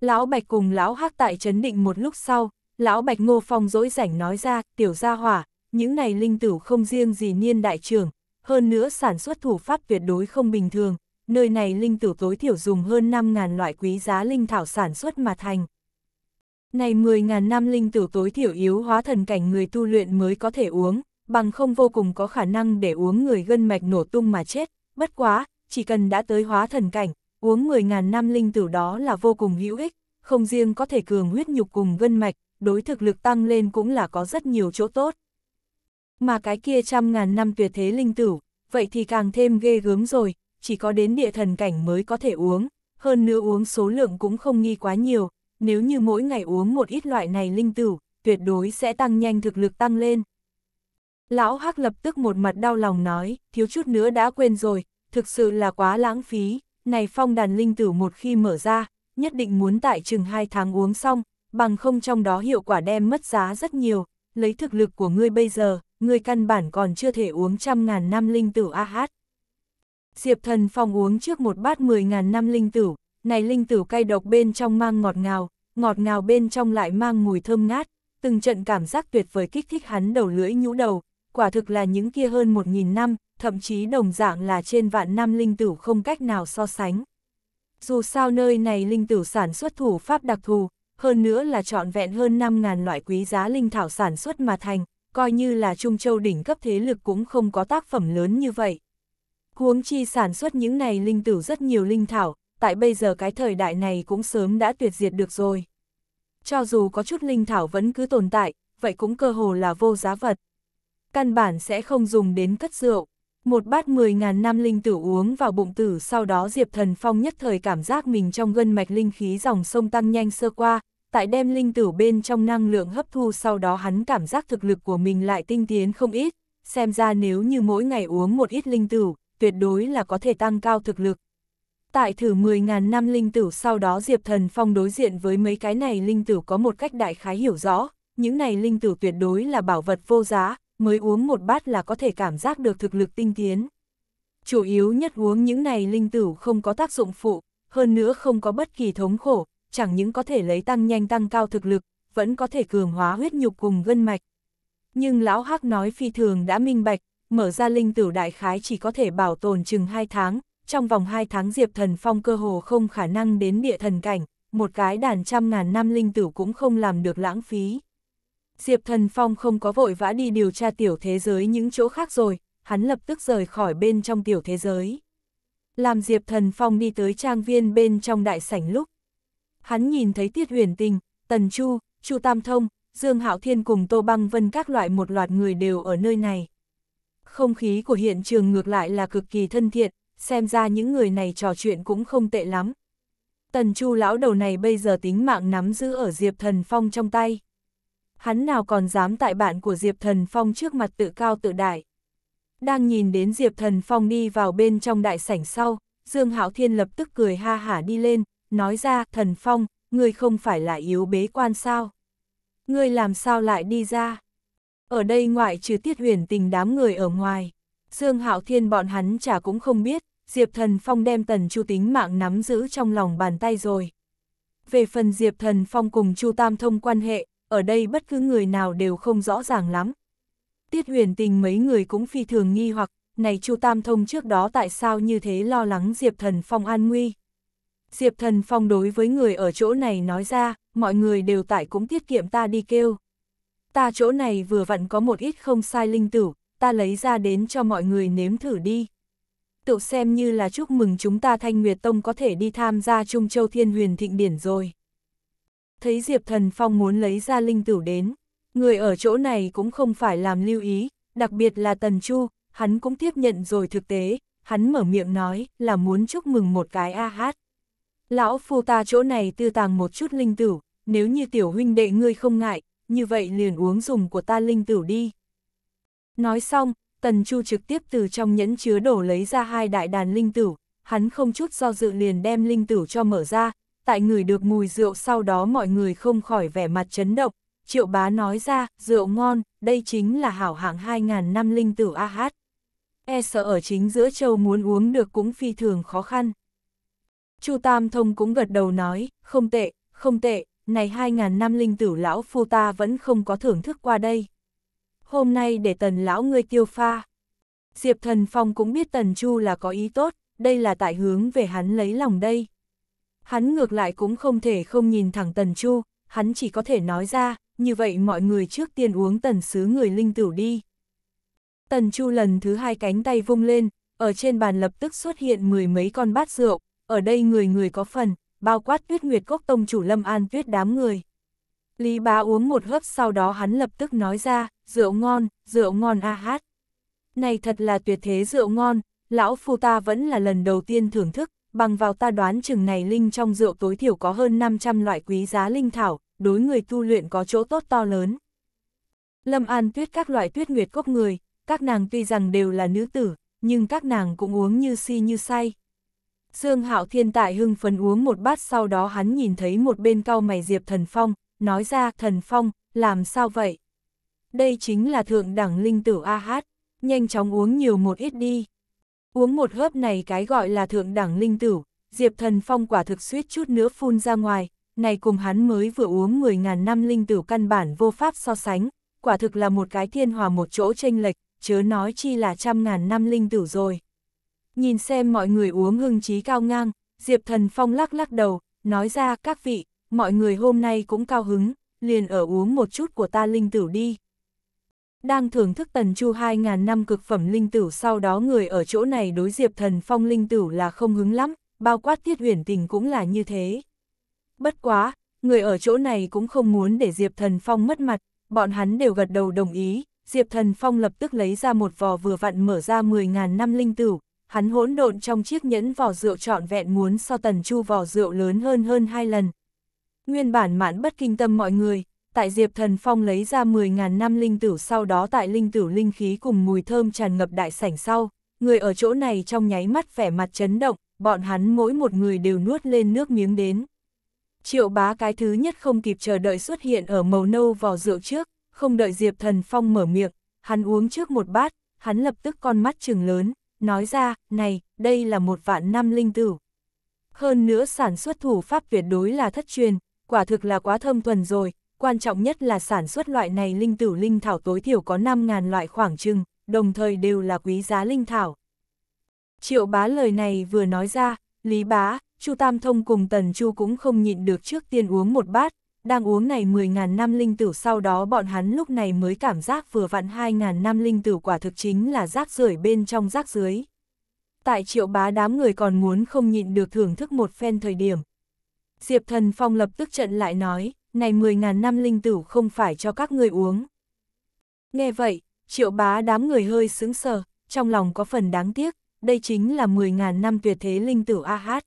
Lão Bạch cùng Lão Hắc tại chấn Định một lúc sau, Lão Bạch Ngô Phong dỗi rảnh nói ra, tiểu gia hỏa, những này linh tử không riêng gì niên đại trưởng, hơn nữa sản xuất thủ pháp tuyệt đối không bình thường, nơi này linh tử tối thiểu dùng hơn 5.000 loại quý giá linh thảo sản xuất mà thành. Này 10.000 năm linh tử tối thiểu yếu hóa thần cảnh người tu luyện mới có thể uống, bằng không vô cùng có khả năng để uống người gân mạch nổ tung mà chết, bất quá, chỉ cần đã tới hóa thần cảnh, uống 10.000 năm linh tử đó là vô cùng hữu ích, không riêng có thể cường huyết nhục cùng gân mạch, đối thực lực tăng lên cũng là có rất nhiều chỗ tốt mà cái kia trăm ngàn năm tuyệt thế linh tử vậy thì càng thêm ghê gớm rồi, chỉ có đến địa thần cảnh mới có thể uống, hơn nữa uống số lượng cũng không nghi quá nhiều, nếu như mỗi ngày uống một ít loại này linh tử tuyệt đối sẽ tăng nhanh thực lực tăng lên. Lão Hắc lập tức một mặt đau lòng nói, thiếu chút nữa đã quên rồi, thực sự là quá lãng phí, này phong đàn linh tử một khi mở ra, nhất định muốn tại chừng 2 tháng uống xong, bằng không trong đó hiệu quả đem mất giá rất nhiều, lấy thực lực của ngươi bây giờ, người căn bản còn chưa thể uống trăm ngàn năm linh tử a hát. Diệp thần phòng uống trước một bát mười ngàn năm linh tử, này linh tử cay độc bên trong mang ngọt ngào, ngọt ngào bên trong lại mang mùi thơm ngát, từng trận cảm giác tuyệt vời kích thích hắn đầu lưỡi nhũ đầu, quả thực là những kia hơn một nghìn năm, thậm chí đồng dạng là trên vạn năm linh tử không cách nào so sánh. Dù sao nơi này linh tử sản xuất thủ pháp đặc thù, hơn nữa là trọn vẹn hơn 5.000 loại quý giá linh thảo sản xuất mà thành, coi như là Trung Châu đỉnh cấp thế lực cũng không có tác phẩm lớn như vậy. Huống chi sản xuất những này linh tử rất nhiều linh thảo, tại bây giờ cái thời đại này cũng sớm đã tuyệt diệt được rồi. Cho dù có chút linh thảo vẫn cứ tồn tại, vậy cũng cơ hồ là vô giá vật. Căn bản sẽ không dùng đến cất rượu. Một bát 10.000 năm linh tử uống vào bụng tử sau đó Diệp Thần Phong nhất thời cảm giác mình trong gân mạch linh khí dòng sông tăng nhanh sơ qua, tại đem linh tử bên trong năng lượng hấp thu sau đó hắn cảm giác thực lực của mình lại tinh tiến không ít, xem ra nếu như mỗi ngày uống một ít linh tử, tuyệt đối là có thể tăng cao thực lực. Tại thử 10.000 năm linh tử sau đó Diệp Thần Phong đối diện với mấy cái này linh tử có một cách đại khái hiểu rõ, những này linh tử tuyệt đối là bảo vật vô giá, mới uống một bát là có thể cảm giác được thực lực tinh tiến. Chủ yếu nhất uống những này linh tử không có tác dụng phụ, hơn nữa không có bất kỳ thống khổ, chẳng những có thể lấy tăng nhanh tăng cao thực lực, vẫn có thể cường hóa huyết nhục cùng gân mạch. Nhưng lão hắc nói phi thường đã minh bạch, mở ra linh tử đại khái chỉ có thể bảo tồn chừng 2 tháng, trong vòng 2 tháng Diệp Thần Phong cơ hồ không khả năng đến địa thần cảnh, một cái đàn trăm ngàn năm linh tử cũng không làm được lãng phí. Diệp Thần Phong không có vội vã đi điều tra tiểu thế giới những chỗ khác rồi, hắn lập tức rời khỏi bên trong tiểu thế giới. Làm Diệp Thần Phong đi tới trang viên bên trong đại sảnh lúc, hắn nhìn thấy Tiết Huyền Tình, Tần Chu, Chu Tam Thông, Dương Hạo Thiên cùng Tô Băng Vân các loại một loạt người đều ở nơi này. Không khí của hiện trường ngược lại là cực kỳ thân thiện, xem ra những người này trò chuyện cũng không tệ lắm. Tần Chu lão đầu này bây giờ tính mạng nắm giữ ở Diệp Thần Phong trong tay. Hắn nào còn dám tại bạn của Diệp Thần Phong trước mặt tự cao tự đại. Đang nhìn đến Diệp Thần Phong đi vào bên trong đại sảnh sau, Dương Hạo Thiên lập tức cười ha hả đi lên, nói ra, thần phong, ngươi không phải là yếu bế quan sao? Ngươi làm sao lại đi ra? Ở đây ngoại trừ tiết huyền tình đám người ở ngoài, Dương Hạo Thiên bọn hắn chả cũng không biết, Diệp Thần Phong đem Tần Chu tính mạng nắm giữ trong lòng bàn tay rồi. Về phần Diệp Thần Phong cùng Chu Tam thông quan hệ, ở đây bất cứ người nào đều không rõ ràng lắm. Tiết huyền tình mấy người cũng phi thường nghi hoặc, này Chu Tam thông trước đó tại sao như thế lo lắng Diệp Thần Phong an nguy. Diệp thần phong đối với người ở chỗ này nói ra, mọi người đều tại cũng tiết kiệm ta đi kêu. Ta chỗ này vừa vặn có một ít không sai linh tử, ta lấy ra đến cho mọi người nếm thử đi. Tự xem như là chúc mừng chúng ta Thanh Nguyệt Tông có thể đi tham gia Trung Châu Thiên Huyền Thịnh Điển rồi. Thấy Diệp Thần Phong muốn lấy ra linh tử đến, người ở chỗ này cũng không phải làm lưu ý, đặc biệt là Tần Chu, hắn cũng tiếp nhận rồi thực tế, hắn mở miệng nói là muốn chúc mừng một cái a hát lão phu ta chỗ này tư tàng một chút linh tử, nếu như tiểu huynh đệ ngươi không ngại, như vậy liền uống dùng của ta linh tử đi. Nói xong, Tần Chu trực tiếp từ trong nhẫn chứa đổ lấy ra hai đại đàn linh tử, hắn không chút do dự liền đem linh tử cho mở ra, tại người được mùi rượu sau đó mọi người không khỏi vẻ mặt chấn động, triệu bá nói ra, rượu ngon, đây chính là hảo hạng 2.000 năm linh tử A AH. E sợ ở chính giữa châu muốn uống được cũng phi thường khó khăn. Chu Tam Thông cũng gật đầu nói, không tệ, không tệ, này 2.000 năm linh tử lão phu ta vẫn không có thưởng thức qua đây. Hôm nay để tần lão ngươi tiêu pha. Diệp Thần Phong cũng biết tần Chu là có ý tốt, đây là tại hướng về hắn lấy lòng đây. Hắn ngược lại cũng không thể không nhìn thẳng tần Chu, hắn chỉ có thể nói ra, như vậy mọi người trước tiên uống tần sứ người linh tử đi. Tần Chu lần thứ hai cánh tay vung lên, ở trên bàn lập tức xuất hiện mười mấy con bát rượu, ở đây người người có phần, bao quát tuyết nguyệt cốc tông chủ lâm an tuyết đám người. Lý bá uống một hớp sau đó hắn lập tức nói ra, rượu ngon, rượu ngon a hát. Này thật là tuyệt thế rượu ngon, lão phu ta vẫn là lần đầu tiên thưởng thức, bằng vào ta đoán chừng này linh trong rượu tối thiểu có hơn 500 loại quý giá linh thảo, đối người tu luyện có chỗ tốt to lớn. Lâm An Tuyết các loại tuyết nguyệt cốc người, các nàng tuy rằng đều là nữ tử, nhưng các nàng cũng uống như si như say. Dương Hạo Thiên tại hưng phấn uống một bát sau đó hắn nhìn thấy một bên cau mày Diệp Thần Phong, nói ra Thần Phong, làm sao vậy? Đây chính là thượng đẳng linh tử A Hát, nhanh chóng uống nhiều một ít đi. Uống một hớp này cái gọi là thượng đẳng linh tử, Diệp Thần Phong quả thực suýt chút nữa phun ra ngoài, này cùng hắn mới vừa uống 10.000 năm linh tử căn bản vô pháp so sánh, quả thực là một cái thiên hòa một chỗ tranh lệch, chớ nói chi là trăm ngàn năm linh tử rồi nhìn xem mọi người uống hưng trí cao ngang, Diệp Thần Phong lắc lắc đầu, nói ra các vị, mọi người hôm nay cũng cao hứng, liền ở uống một chút của ta linh tử đi. Đang thưởng thức tần chu 2.000 năm cực phẩm linh tử sau đó người ở chỗ này đối Diệp Thần Phong linh tử là không hứng lắm, bao quát tiết huyền tình cũng là như thế. Bất quá, người ở chỗ này cũng không muốn để Diệp Thần Phong mất mặt, bọn hắn đều gật đầu đồng ý, Diệp Thần Phong lập tức lấy ra một vò vừa vặn mở ra 10.000 năm linh tử hắn hỗn độn trong chiếc nhẫn vỏ rượu trọn vẹn muốn so tần chu vỏ rượu lớn hơn hơn hai lần. Nguyên bản mãn bất kinh tâm mọi người, tại Diệp Thần Phong lấy ra 10.000 năm linh tử sau đó tại linh tử linh khí cùng mùi thơm tràn ngập đại sảnh sau, người ở chỗ này trong nháy mắt vẻ mặt chấn động, bọn hắn mỗi một người đều nuốt lên nước miếng đến. Triệu bá cái thứ nhất không kịp chờ đợi xuất hiện ở màu nâu vỏ rượu trước, không đợi Diệp Thần Phong mở miệng, hắn uống trước một bát, hắn lập tức con mắt trừng lớn, nói ra, này, đây là một vạn năm linh tử. Hơn nữa sản xuất thủ pháp tuyệt đối là thất truyền, quả thực là quá thơm thuần rồi, quan trọng nhất là sản xuất loại này linh tử linh thảo tối thiểu có 5.000 loại khoảng chừng đồng thời đều là quý giá linh thảo. Triệu bá lời này vừa nói ra, Lý bá, Chu Tam Thông cùng Tần Chu cũng không nhịn được trước tiên uống một bát, đang uống này 10.000 năm linh tử sau đó bọn hắn lúc này mới cảm giác vừa vặn 2.000 năm linh tử quả thực chính là rác rưởi bên trong rác dưới. Tại triệu bá đám người còn muốn không nhịn được thưởng thức một phen thời điểm. Diệp thần phong lập tức trận lại nói, này 10.000 năm linh tử không phải cho các người uống. Nghe vậy, triệu bá đám người hơi sững sờ, trong lòng có phần đáng tiếc, đây chính là 10.000 năm tuyệt thế linh tử A Hát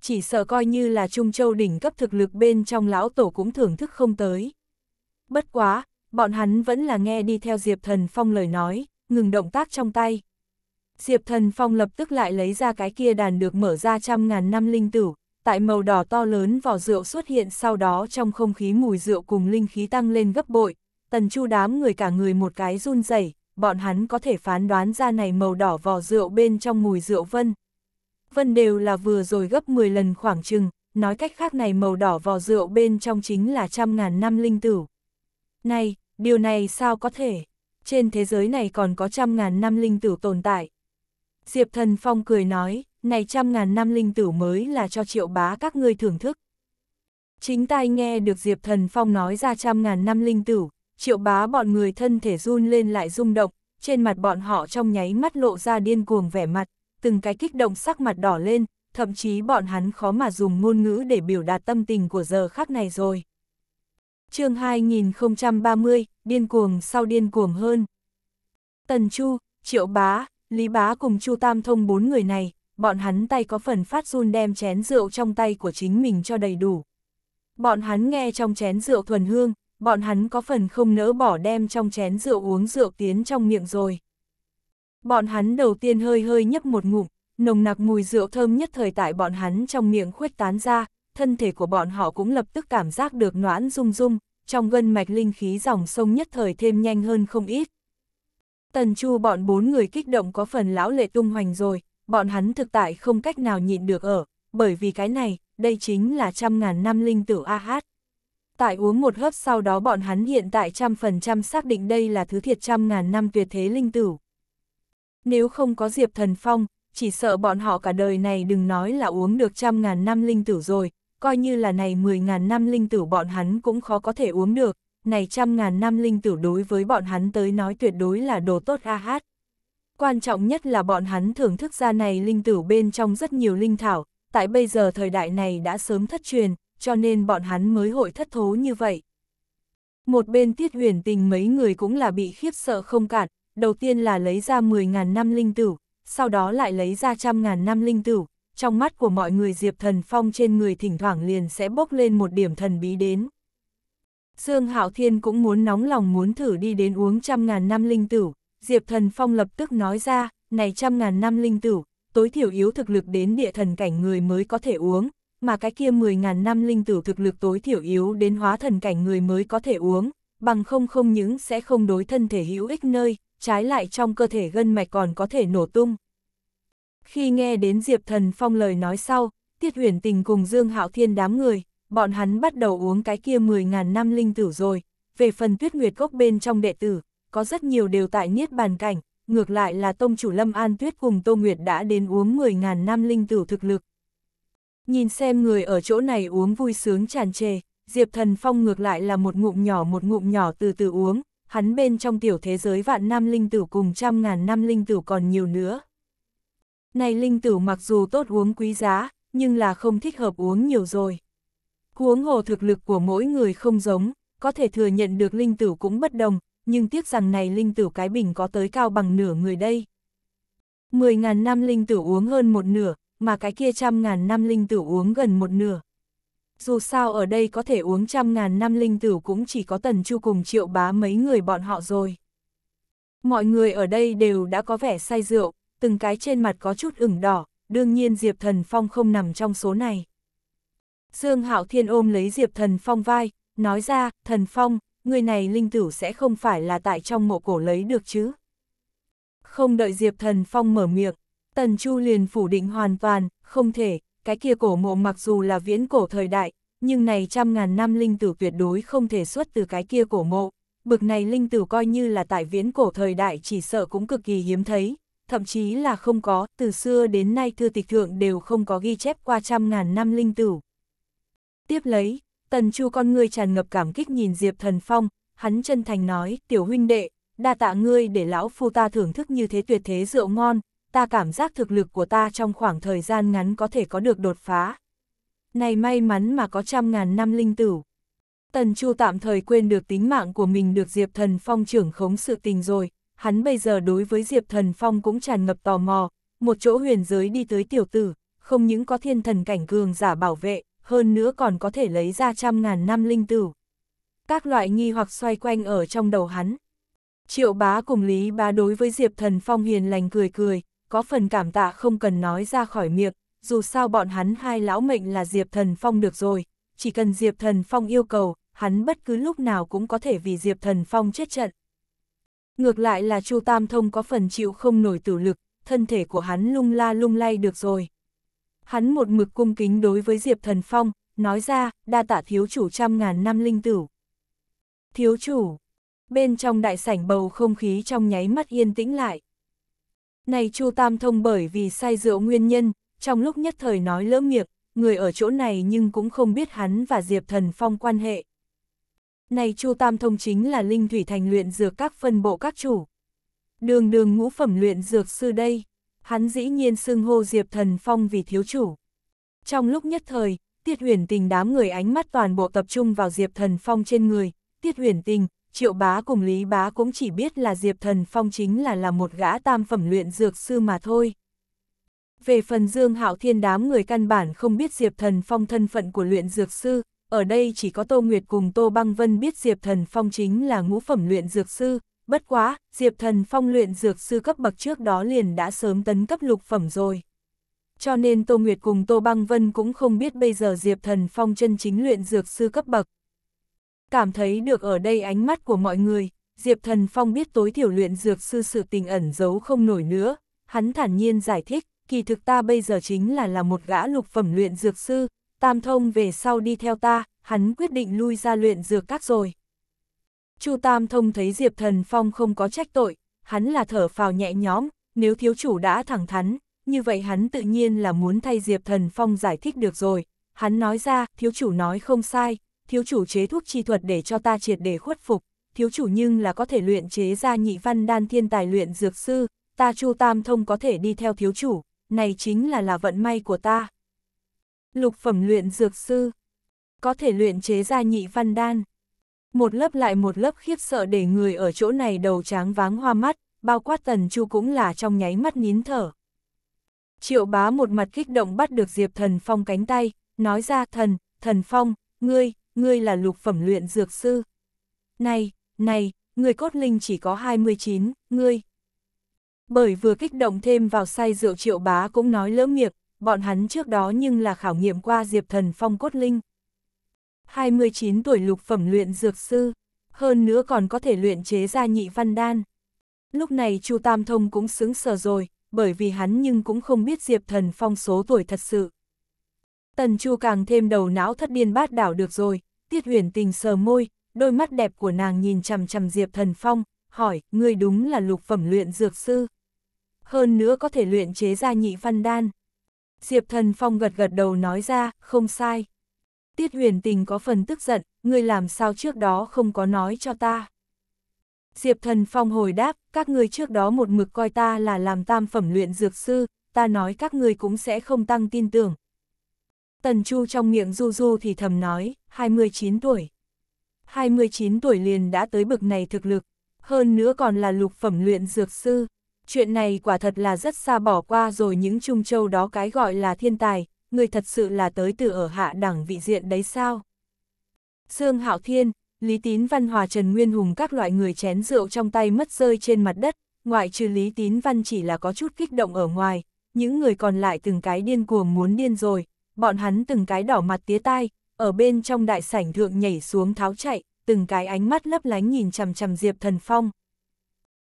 chỉ sợ coi như là Trung Châu đỉnh cấp thực lực bên trong lão tổ cũng thưởng thức không tới. Bất quá, bọn hắn vẫn là nghe đi theo Diệp Thần Phong lời nói, ngừng động tác trong tay. Diệp Thần Phong lập tức lại lấy ra cái kia đàn được mở ra trăm ngàn năm linh tử, tại màu đỏ to lớn vỏ rượu xuất hiện sau đó trong không khí mùi rượu cùng linh khí tăng lên gấp bội, tần chu đám người cả người một cái run rẩy bọn hắn có thể phán đoán ra này màu đỏ vỏ rượu bên trong mùi rượu vân, phân đều là vừa rồi gấp 10 lần khoảng chừng, nói cách khác này màu đỏ vò rượu bên trong chính là trăm ngàn năm linh tử. Này, điều này sao có thể? Trên thế giới này còn có trăm ngàn năm linh tử tồn tại. Diệp Thần Phong cười nói, này trăm ngàn năm linh tử mới là cho triệu bá các ngươi thưởng thức. Chính tai nghe được Diệp Thần Phong nói ra trăm ngàn năm linh tử, triệu bá bọn người thân thể run lên lại rung động, trên mặt bọn họ trong nháy mắt lộ ra điên cuồng vẻ mặt, từng cái kích động sắc mặt đỏ lên, thậm chí bọn hắn khó mà dùng ngôn ngữ để biểu đạt tâm tình của giờ khắc này rồi. chương 2030, điên cuồng sau điên cuồng hơn. Tần Chu, Triệu Bá, Lý Bá cùng Chu Tam Thông bốn người này, bọn hắn tay có phần phát run đem chén rượu trong tay của chính mình cho đầy đủ. Bọn hắn nghe trong chén rượu thuần hương, bọn hắn có phần không nỡ bỏ đem trong chén rượu uống rượu tiến trong miệng rồi. Bọn hắn đầu tiên hơi hơi nhấp một ngụm, nồng nặc mùi rượu thơm nhất thời tại bọn hắn trong miệng khuếch tán ra, thân thể của bọn họ cũng lập tức cảm giác được noãn rung rung, trong gân mạch linh khí dòng sông nhất thời thêm nhanh hơn không ít. Tần Chu bọn bốn người kích động có phần lão lệ tung hoành rồi, bọn hắn thực tại không cách nào nhịn được ở, bởi vì cái này, đây chính là trăm ngàn năm linh tử A Hát. Tại uống một hớp sau đó bọn hắn hiện tại trăm phần trăm xác định đây là thứ thiệt trăm ngàn năm tuyệt thế linh tử. Nếu không có Diệp Thần Phong, chỉ sợ bọn họ cả đời này đừng nói là uống được trăm ngàn năm linh tử rồi, coi như là này mười ngàn năm linh tử bọn hắn cũng khó có thể uống được, này trăm ngàn năm linh tử đối với bọn hắn tới nói tuyệt đối là đồ tốt a hát. Quan trọng nhất là bọn hắn thưởng thức ra này linh tử bên trong rất nhiều linh thảo, tại bây giờ thời đại này đã sớm thất truyền, cho nên bọn hắn mới hội thất thố như vậy. Một bên tiết huyền tình mấy người cũng là bị khiếp sợ không cản, đầu tiên là lấy ra 10.000 năm linh tử, sau đó lại lấy ra trăm ngàn năm linh tử. trong mắt của mọi người Diệp Thần Phong trên người thỉnh thoảng liền sẽ bốc lên một điểm thần bí đến. Dương Hạo Thiên cũng muốn nóng lòng muốn thử đi đến uống trăm ngàn năm linh tử. Diệp Thần Phong lập tức nói ra, này trăm ngàn năm linh tử tối thiểu yếu thực lực đến địa thần cảnh người mới có thể uống, mà cái kia mười ngàn năm linh tử thực lực tối thiểu yếu đến hóa thần cảnh người mới có thể uống, bằng không không những sẽ không đối thân thể hữu ích nơi, trái lại trong cơ thể gân mạch còn có thể nổ tung. Khi nghe đến Diệp Thần Phong lời nói sau, Tiết Huyền Tình cùng Dương Hạo Thiên đám người, bọn hắn bắt đầu uống cái kia 10.000 năm linh tử rồi, về phần Tuyết Nguyệt gốc bên trong đệ tử, có rất nhiều đều tại niết bàn cảnh, ngược lại là tông chủ Lâm An Tuyết cùng Tô Nguyệt đã đến uống 10.000 năm linh tử thực lực. Nhìn xem người ở chỗ này uống vui sướng tràn trề, Diệp Thần Phong ngược lại là một ngụm nhỏ một ngụm nhỏ từ từ uống, hắn bên trong tiểu thế giới vạn năm linh tử cùng trăm ngàn năm linh tử còn nhiều nữa. Này linh tử mặc dù tốt uống quý giá, nhưng là không thích hợp uống nhiều rồi. Huống hồ thực lực của mỗi người không giống, có thể thừa nhận được linh tử cũng bất đồng, nhưng tiếc rằng này linh tử cái bình có tới cao bằng nửa người đây. Mười ngàn năm linh tử uống hơn một nửa, mà cái kia trăm ngàn năm linh tử uống gần một nửa dù sao ở đây có thể uống trăm ngàn năm linh tử cũng chỉ có tần chu cùng triệu bá mấy người bọn họ rồi. Mọi người ở đây đều đã có vẻ say rượu, từng cái trên mặt có chút ửng đỏ, đương nhiên Diệp Thần Phong không nằm trong số này. Dương Hạo Thiên ôm lấy Diệp Thần Phong vai, nói ra, Thần Phong, người này linh tử sẽ không phải là tại trong mộ cổ lấy được chứ. Không đợi Diệp Thần Phong mở miệng, Tần Chu liền phủ định hoàn toàn, không thể, cái kia cổ mộ mặc dù là viễn cổ thời đại, nhưng này trăm ngàn năm linh tử tuyệt đối không thể xuất từ cái kia cổ mộ. Bực này linh tử coi như là tại viễn cổ thời đại chỉ sợ cũng cực kỳ hiếm thấy, thậm chí là không có, từ xưa đến nay thư tịch thượng đều không có ghi chép qua trăm ngàn năm linh tử. Tiếp lấy, tần chu con ngươi tràn ngập cảm kích nhìn Diệp Thần Phong, hắn chân thành nói, tiểu huynh đệ, đa tạ ngươi để lão phu ta thưởng thức như thế tuyệt thế rượu ngon, ta cảm giác thực lực của ta trong khoảng thời gian ngắn có thể có được đột phá. Này may mắn mà có trăm ngàn năm linh tử. Tần Chu tạm thời quên được tính mạng của mình được Diệp Thần Phong trưởng khống sự tình rồi, hắn bây giờ đối với Diệp Thần Phong cũng tràn ngập tò mò, một chỗ huyền giới đi tới tiểu tử, không những có thiên thần cảnh cường giả bảo vệ, hơn nữa còn có thể lấy ra trăm ngàn năm linh tử. Các loại nghi hoặc xoay quanh ở trong đầu hắn. Triệu bá cùng Lý bá đối với Diệp Thần Phong hiền lành cười cười, có phần cảm tạ không cần nói ra khỏi miệng, dù sao bọn hắn hai lão mệnh là Diệp Thần Phong được rồi, chỉ cần Diệp Thần Phong yêu cầu, hắn bất cứ lúc nào cũng có thể vì Diệp Thần Phong chết trận. Ngược lại là Chu Tam Thông có phần chịu không nổi tử lực, thân thể của hắn lung la lung lay được rồi. Hắn một mực cung kính đối với Diệp Thần Phong, nói ra, đa tạ thiếu chủ trăm ngàn năm linh tử. Thiếu chủ, bên trong đại sảnh bầu không khí trong nháy mắt yên tĩnh lại. Này Chu Tam Thông bởi vì sai rượu nguyên nhân, trong lúc nhất thời nói lỡ miệng, người ở chỗ này nhưng cũng không biết hắn và Diệp Thần Phong quan hệ. Này Chu Tam Thông chính là Linh Thủy Thành luyện dược các phân bộ các chủ. Đường đường ngũ phẩm luyện dược sư đây, hắn dĩ nhiên xưng hô Diệp Thần Phong vì thiếu chủ. Trong lúc nhất thời, Tiết huyền tình đám người ánh mắt toàn bộ tập trung vào Diệp Thần Phong trên người, Tiết huyền tình, Triệu bá cùng Lý bá cũng chỉ biết là Diệp Thần Phong chính là là một gã tam phẩm luyện dược sư mà thôi. Về phần Dương Hạo Thiên đám người căn bản không biết Diệp Thần Phong thân phận của luyện dược sư, ở đây chỉ có Tô Nguyệt cùng Tô Băng Vân biết Diệp Thần Phong chính là ngũ phẩm luyện dược sư, bất quá, Diệp Thần Phong luyện dược sư cấp bậc trước đó liền đã sớm tấn cấp lục phẩm rồi. Cho nên Tô Nguyệt cùng Tô Băng Vân cũng không biết bây giờ Diệp Thần Phong chân chính luyện dược sư cấp bậc. Cảm thấy được ở đây ánh mắt của mọi người, Diệp Thần Phong biết tối thiểu luyện dược sư sự tình ẩn giấu không nổi nữa, hắn thản nhiên giải thích, kỳ thực ta bây giờ chính là là một gã lục phẩm luyện dược sư, tam thông về sau đi theo ta, hắn quyết định lui ra luyện dược các rồi. Chu Tam Thông thấy Diệp Thần Phong không có trách tội, hắn là thở phào nhẹ nhõm, nếu thiếu chủ đã thẳng thắn, như vậy hắn tự nhiên là muốn thay Diệp Thần Phong giải thích được rồi. Hắn nói ra, thiếu chủ nói không sai, thiếu chủ chế thuốc chi thuật để cho ta triệt để khuất phục, thiếu chủ nhưng là có thể luyện chế ra nhị văn đan thiên tài luyện dược sư, ta Chu Tam Thông có thể đi theo thiếu chủ, này chính là là vận may của ta. Lục phẩm luyện dược sư, có thể luyện chế ra nhị văn đan. Một lớp lại một lớp khiếp sợ để người ở chỗ này đầu tráng váng hoa mắt, bao quát tần chu cũng là trong nháy mắt nín thở. Triệu bá một mặt kích động bắt được Diệp Thần Phong cánh tay, nói ra thần, thần Phong, ngươi, ngươi là lục phẩm luyện dược sư. Này, này, người cốt linh chỉ có 29, ngươi. Bởi vừa kích động thêm vào say rượu triệu bá cũng nói lỡ miệng, bọn hắn trước đó nhưng là khảo nghiệm qua diệp thần phong cốt linh. 29 tuổi lục phẩm luyện dược sư, hơn nữa còn có thể luyện chế ra nhị văn đan. Lúc này Chu Tam Thông cũng xứng sờ rồi, bởi vì hắn nhưng cũng không biết Diệp Thần Phong số tuổi thật sự. Tần Chu càng thêm đầu não thất điên bát đảo được rồi, Tiết huyền tình sờ môi, đôi mắt đẹp của nàng nhìn chằm chằm Diệp Thần Phong, hỏi, ngươi đúng là lục phẩm luyện dược sư. Hơn nữa có thể luyện chế ra nhị văn đan. Diệp Thần Phong gật gật đầu nói ra, không sai. Tiết huyền tình có phần tức giận, ngươi làm sao trước đó không có nói cho ta. Diệp Thần Phong hồi đáp, các ngươi trước đó một mực coi ta là làm tam phẩm luyện dược sư, ta nói các ngươi cũng sẽ không tăng tin tưởng, Tần Chu trong miệng ru ru thì thầm nói, 29 tuổi. 29 tuổi liền đã tới bực này thực lực, hơn nữa còn là lục phẩm luyện dược sư. Chuyện này quả thật là rất xa bỏ qua rồi những trung châu đó cái gọi là thiên tài, người thật sự là tới từ ở hạ đẳng vị diện đấy sao? Sương Hạo Thiên, Lý Tín Văn Hòa Trần Nguyên Hùng các loại người chén rượu trong tay mất rơi trên mặt đất, ngoại trừ Lý Tín Văn chỉ là có chút kích động ở ngoài, những người còn lại từng cái điên cuồng muốn điên rồi, bọn hắn từng cái đỏ mặt tía tai, ở bên trong đại sảnh thượng nhảy xuống tháo chạy, từng cái ánh mắt lấp lánh nhìn chằm chằm Diệp Thần Phong.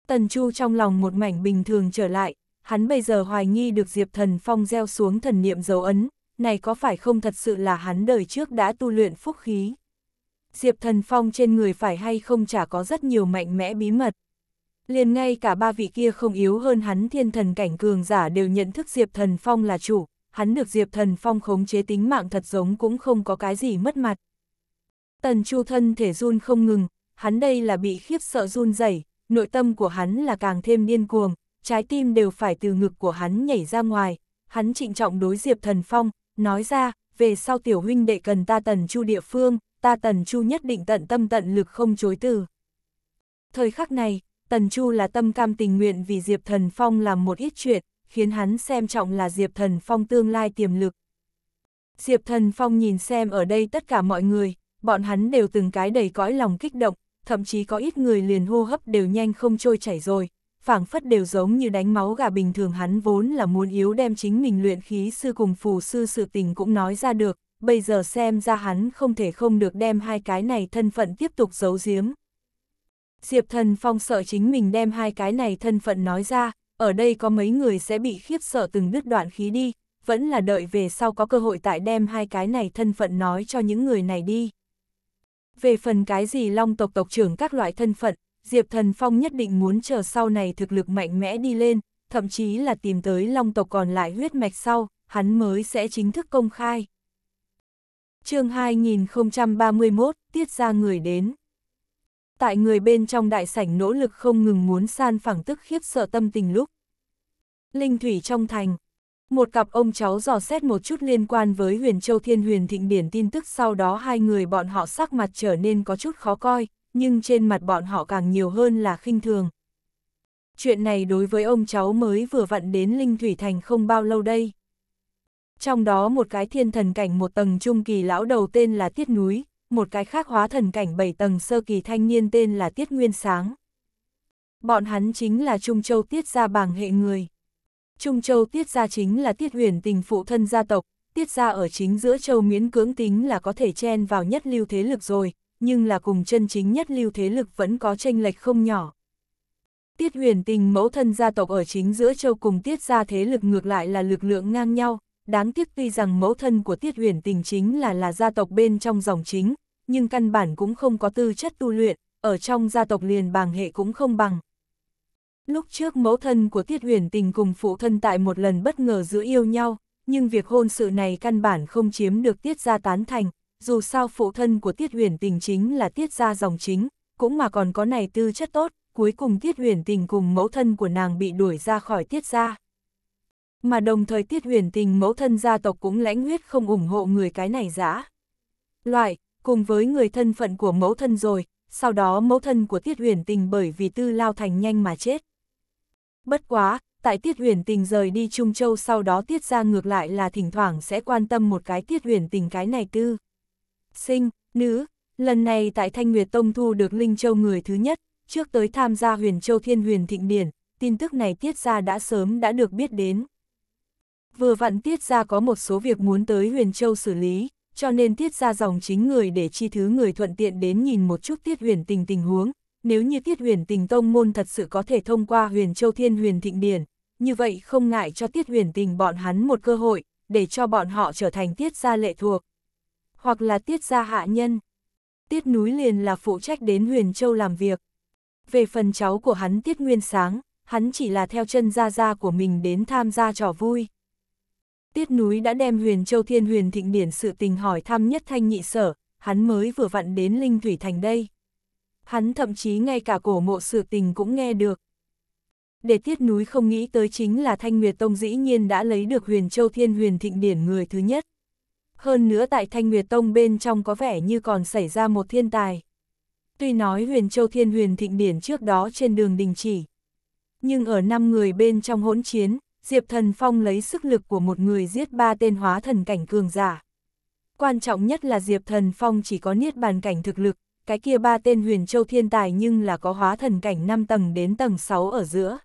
Tần Chu trong lòng một mảnh bình thường trở lại, hắn bây giờ hoài nghi được Diệp Thần Phong gieo xuống thần niệm dấu ấn, này có phải không thật sự là hắn đời trước đã tu luyện phúc khí. Diệp Thần Phong trên người phải hay không chả có rất nhiều mạnh mẽ bí mật. Liền ngay cả ba vị kia không yếu hơn hắn thiên thần cảnh cường giả đều nhận thức Diệp Thần Phong là chủ, hắn được Diệp Thần Phong khống chế tính mạng thật giống cũng không có cái gì mất mặt. Tần Chu thân thể run không ngừng, hắn đây là bị khiếp sợ run rẩy, nội tâm của hắn là càng thêm điên cuồng, trái tim đều phải từ ngực của hắn nhảy ra ngoài, hắn trịnh trọng đối Diệp Thần Phong, nói ra, về sau tiểu huynh đệ cần ta Tần Chu địa phương, ta Tần Chu nhất định tận tâm tận lực không chối từ. Thời khắc này, Tần Chu là tâm cam tình nguyện vì Diệp Thần Phong làm một ít chuyện, khiến hắn xem trọng là Diệp Thần Phong tương lai tiềm lực. Diệp Thần Phong nhìn xem ở đây tất cả mọi người, bọn hắn đều từng cái đầy cõi lòng kích động, thậm chí có ít người liền hô hấp đều nhanh không trôi chảy rồi, phảng phất đều giống như đánh máu gà bình thường hắn vốn là muốn yếu đem chính mình luyện khí sư cùng phù sư sự tình cũng nói ra được, bây giờ xem ra hắn không thể không được đem hai cái này thân phận tiếp tục giấu giếm. Diệp Thần Phong sợ chính mình đem hai cái này thân phận nói ra, ở đây có mấy người sẽ bị khiếp sợ từng đứt đoạn khí đi, vẫn là đợi về sau có cơ hội tại đem hai cái này thân phận nói cho những người này đi. Về phần cái gì long tộc tộc trưởng các loại thân phận, Diệp Thần Phong nhất định muốn chờ sau này thực lực mạnh mẽ đi lên, thậm chí là tìm tới long tộc còn lại huyết mạch sau, hắn mới sẽ chính thức công khai. chương 2031, tiết ra người đến tại người bên trong đại sảnh nỗ lực không ngừng muốn san phẳng tức khiếp sợ tâm tình lúc. Linh thủy trong thành, một cặp ông cháu dò xét một chút liên quan với huyền châu thiên huyền thịnh biển tin tức sau đó hai người bọn họ sắc mặt trở nên có chút khó coi, nhưng trên mặt bọn họ càng nhiều hơn là khinh thường. Chuyện này đối với ông cháu mới vừa vặn đến Linh Thủy Thành không bao lâu đây. Trong đó một cái thiên thần cảnh một tầng trung kỳ lão đầu tên là Tiết Núi, một cái khác hóa thần cảnh bảy tầng sơ kỳ thanh niên tên là Tiết Nguyên Sáng. Bọn hắn chính là Trung Châu Tiết Gia bảng hệ người. Trung Châu Tiết Gia chính là Tiết huyền tình phụ thân gia tộc, Tiết Gia ở chính giữa Châu miễn cưỡng tính là có thể chen vào nhất lưu thế lực rồi, nhưng là cùng chân chính nhất lưu thế lực vẫn có tranh lệch không nhỏ. Tiết huyền tình mẫu thân gia tộc ở chính giữa châu cùng tiết gia thế lực ngược lại là lực lượng ngang nhau, đáng tiếc tuy rằng mẫu thân của Tiết Huyền Tình chính là là gia tộc bên trong dòng chính, nhưng căn bản cũng không có tư chất tu luyện, ở trong gia tộc liền bàng hệ cũng không bằng. Lúc trước mẫu thân của Tiết Huyền Tình cùng phụ thân tại một lần bất ngờ giữa yêu nhau, nhưng việc hôn sự này căn bản không chiếm được Tiết gia tán thành, dù sao phụ thân của Tiết Huyền Tình chính là Tiết gia dòng chính, cũng mà còn có này tư chất tốt, cuối cùng Tiết Huyền Tình cùng mẫu thân của nàng bị đuổi ra khỏi Tiết gia mà đồng thời tiết huyền tình mẫu thân gia tộc cũng lãnh huyết không ủng hộ người cái này giã. Loại, cùng với người thân phận của mẫu thân rồi, sau đó mẫu thân của tiết huyền tình bởi vì tư lao thành nhanh mà chết. Bất quá, tại tiết huyền tình rời đi Trung Châu sau đó tiết ra ngược lại là thỉnh thoảng sẽ quan tâm một cái tiết huyền tình cái này tư. Sinh, nữ, lần này tại Thanh Nguyệt Tông thu được Linh Châu người thứ nhất, trước tới tham gia huyền Châu Thiên Huyền Thịnh Điển, tin tức này tiết ra đã sớm đã được biết đến vừa vặn tiết ra có một số việc muốn tới Huyền Châu xử lý, cho nên tiết ra dòng chính người để chi thứ người thuận tiện đến nhìn một chút tiết huyền tình tình huống. Nếu như tiết huyền tình tông môn thật sự có thể thông qua huyền châu thiên huyền thịnh điển, như vậy không ngại cho tiết huyền tình bọn hắn một cơ hội, để cho bọn họ trở thành tiết gia lệ thuộc, hoặc là tiết gia hạ nhân. Tiết núi liền là phụ trách đến huyền châu làm việc. Về phần cháu của hắn tiết nguyên sáng, hắn chỉ là theo chân gia gia của mình đến tham gia trò vui tiết núi đã đem huyền châu thiên huyền thịnh điển sự tình hỏi thăm nhất thanh nhị sở, hắn mới vừa vặn đến Linh Thủy Thành đây. Hắn thậm chí ngay cả cổ mộ sự tình cũng nghe được. Để tiết núi không nghĩ tới chính là Thanh Nguyệt Tông dĩ nhiên đã lấy được huyền châu thiên huyền thịnh điển người thứ nhất. Hơn nữa tại Thanh Nguyệt Tông bên trong có vẻ như còn xảy ra một thiên tài. Tuy nói huyền châu thiên huyền thịnh điển trước đó trên đường đình chỉ. Nhưng ở năm người bên trong hỗn chiến, Diệp Thần Phong lấy sức lực của một người giết ba tên hóa thần cảnh cường giả. Quan trọng nhất là Diệp Thần Phong chỉ có niết bàn cảnh thực lực, cái kia ba tên huyền châu thiên tài nhưng là có hóa thần cảnh 5 tầng đến tầng 6 ở giữa.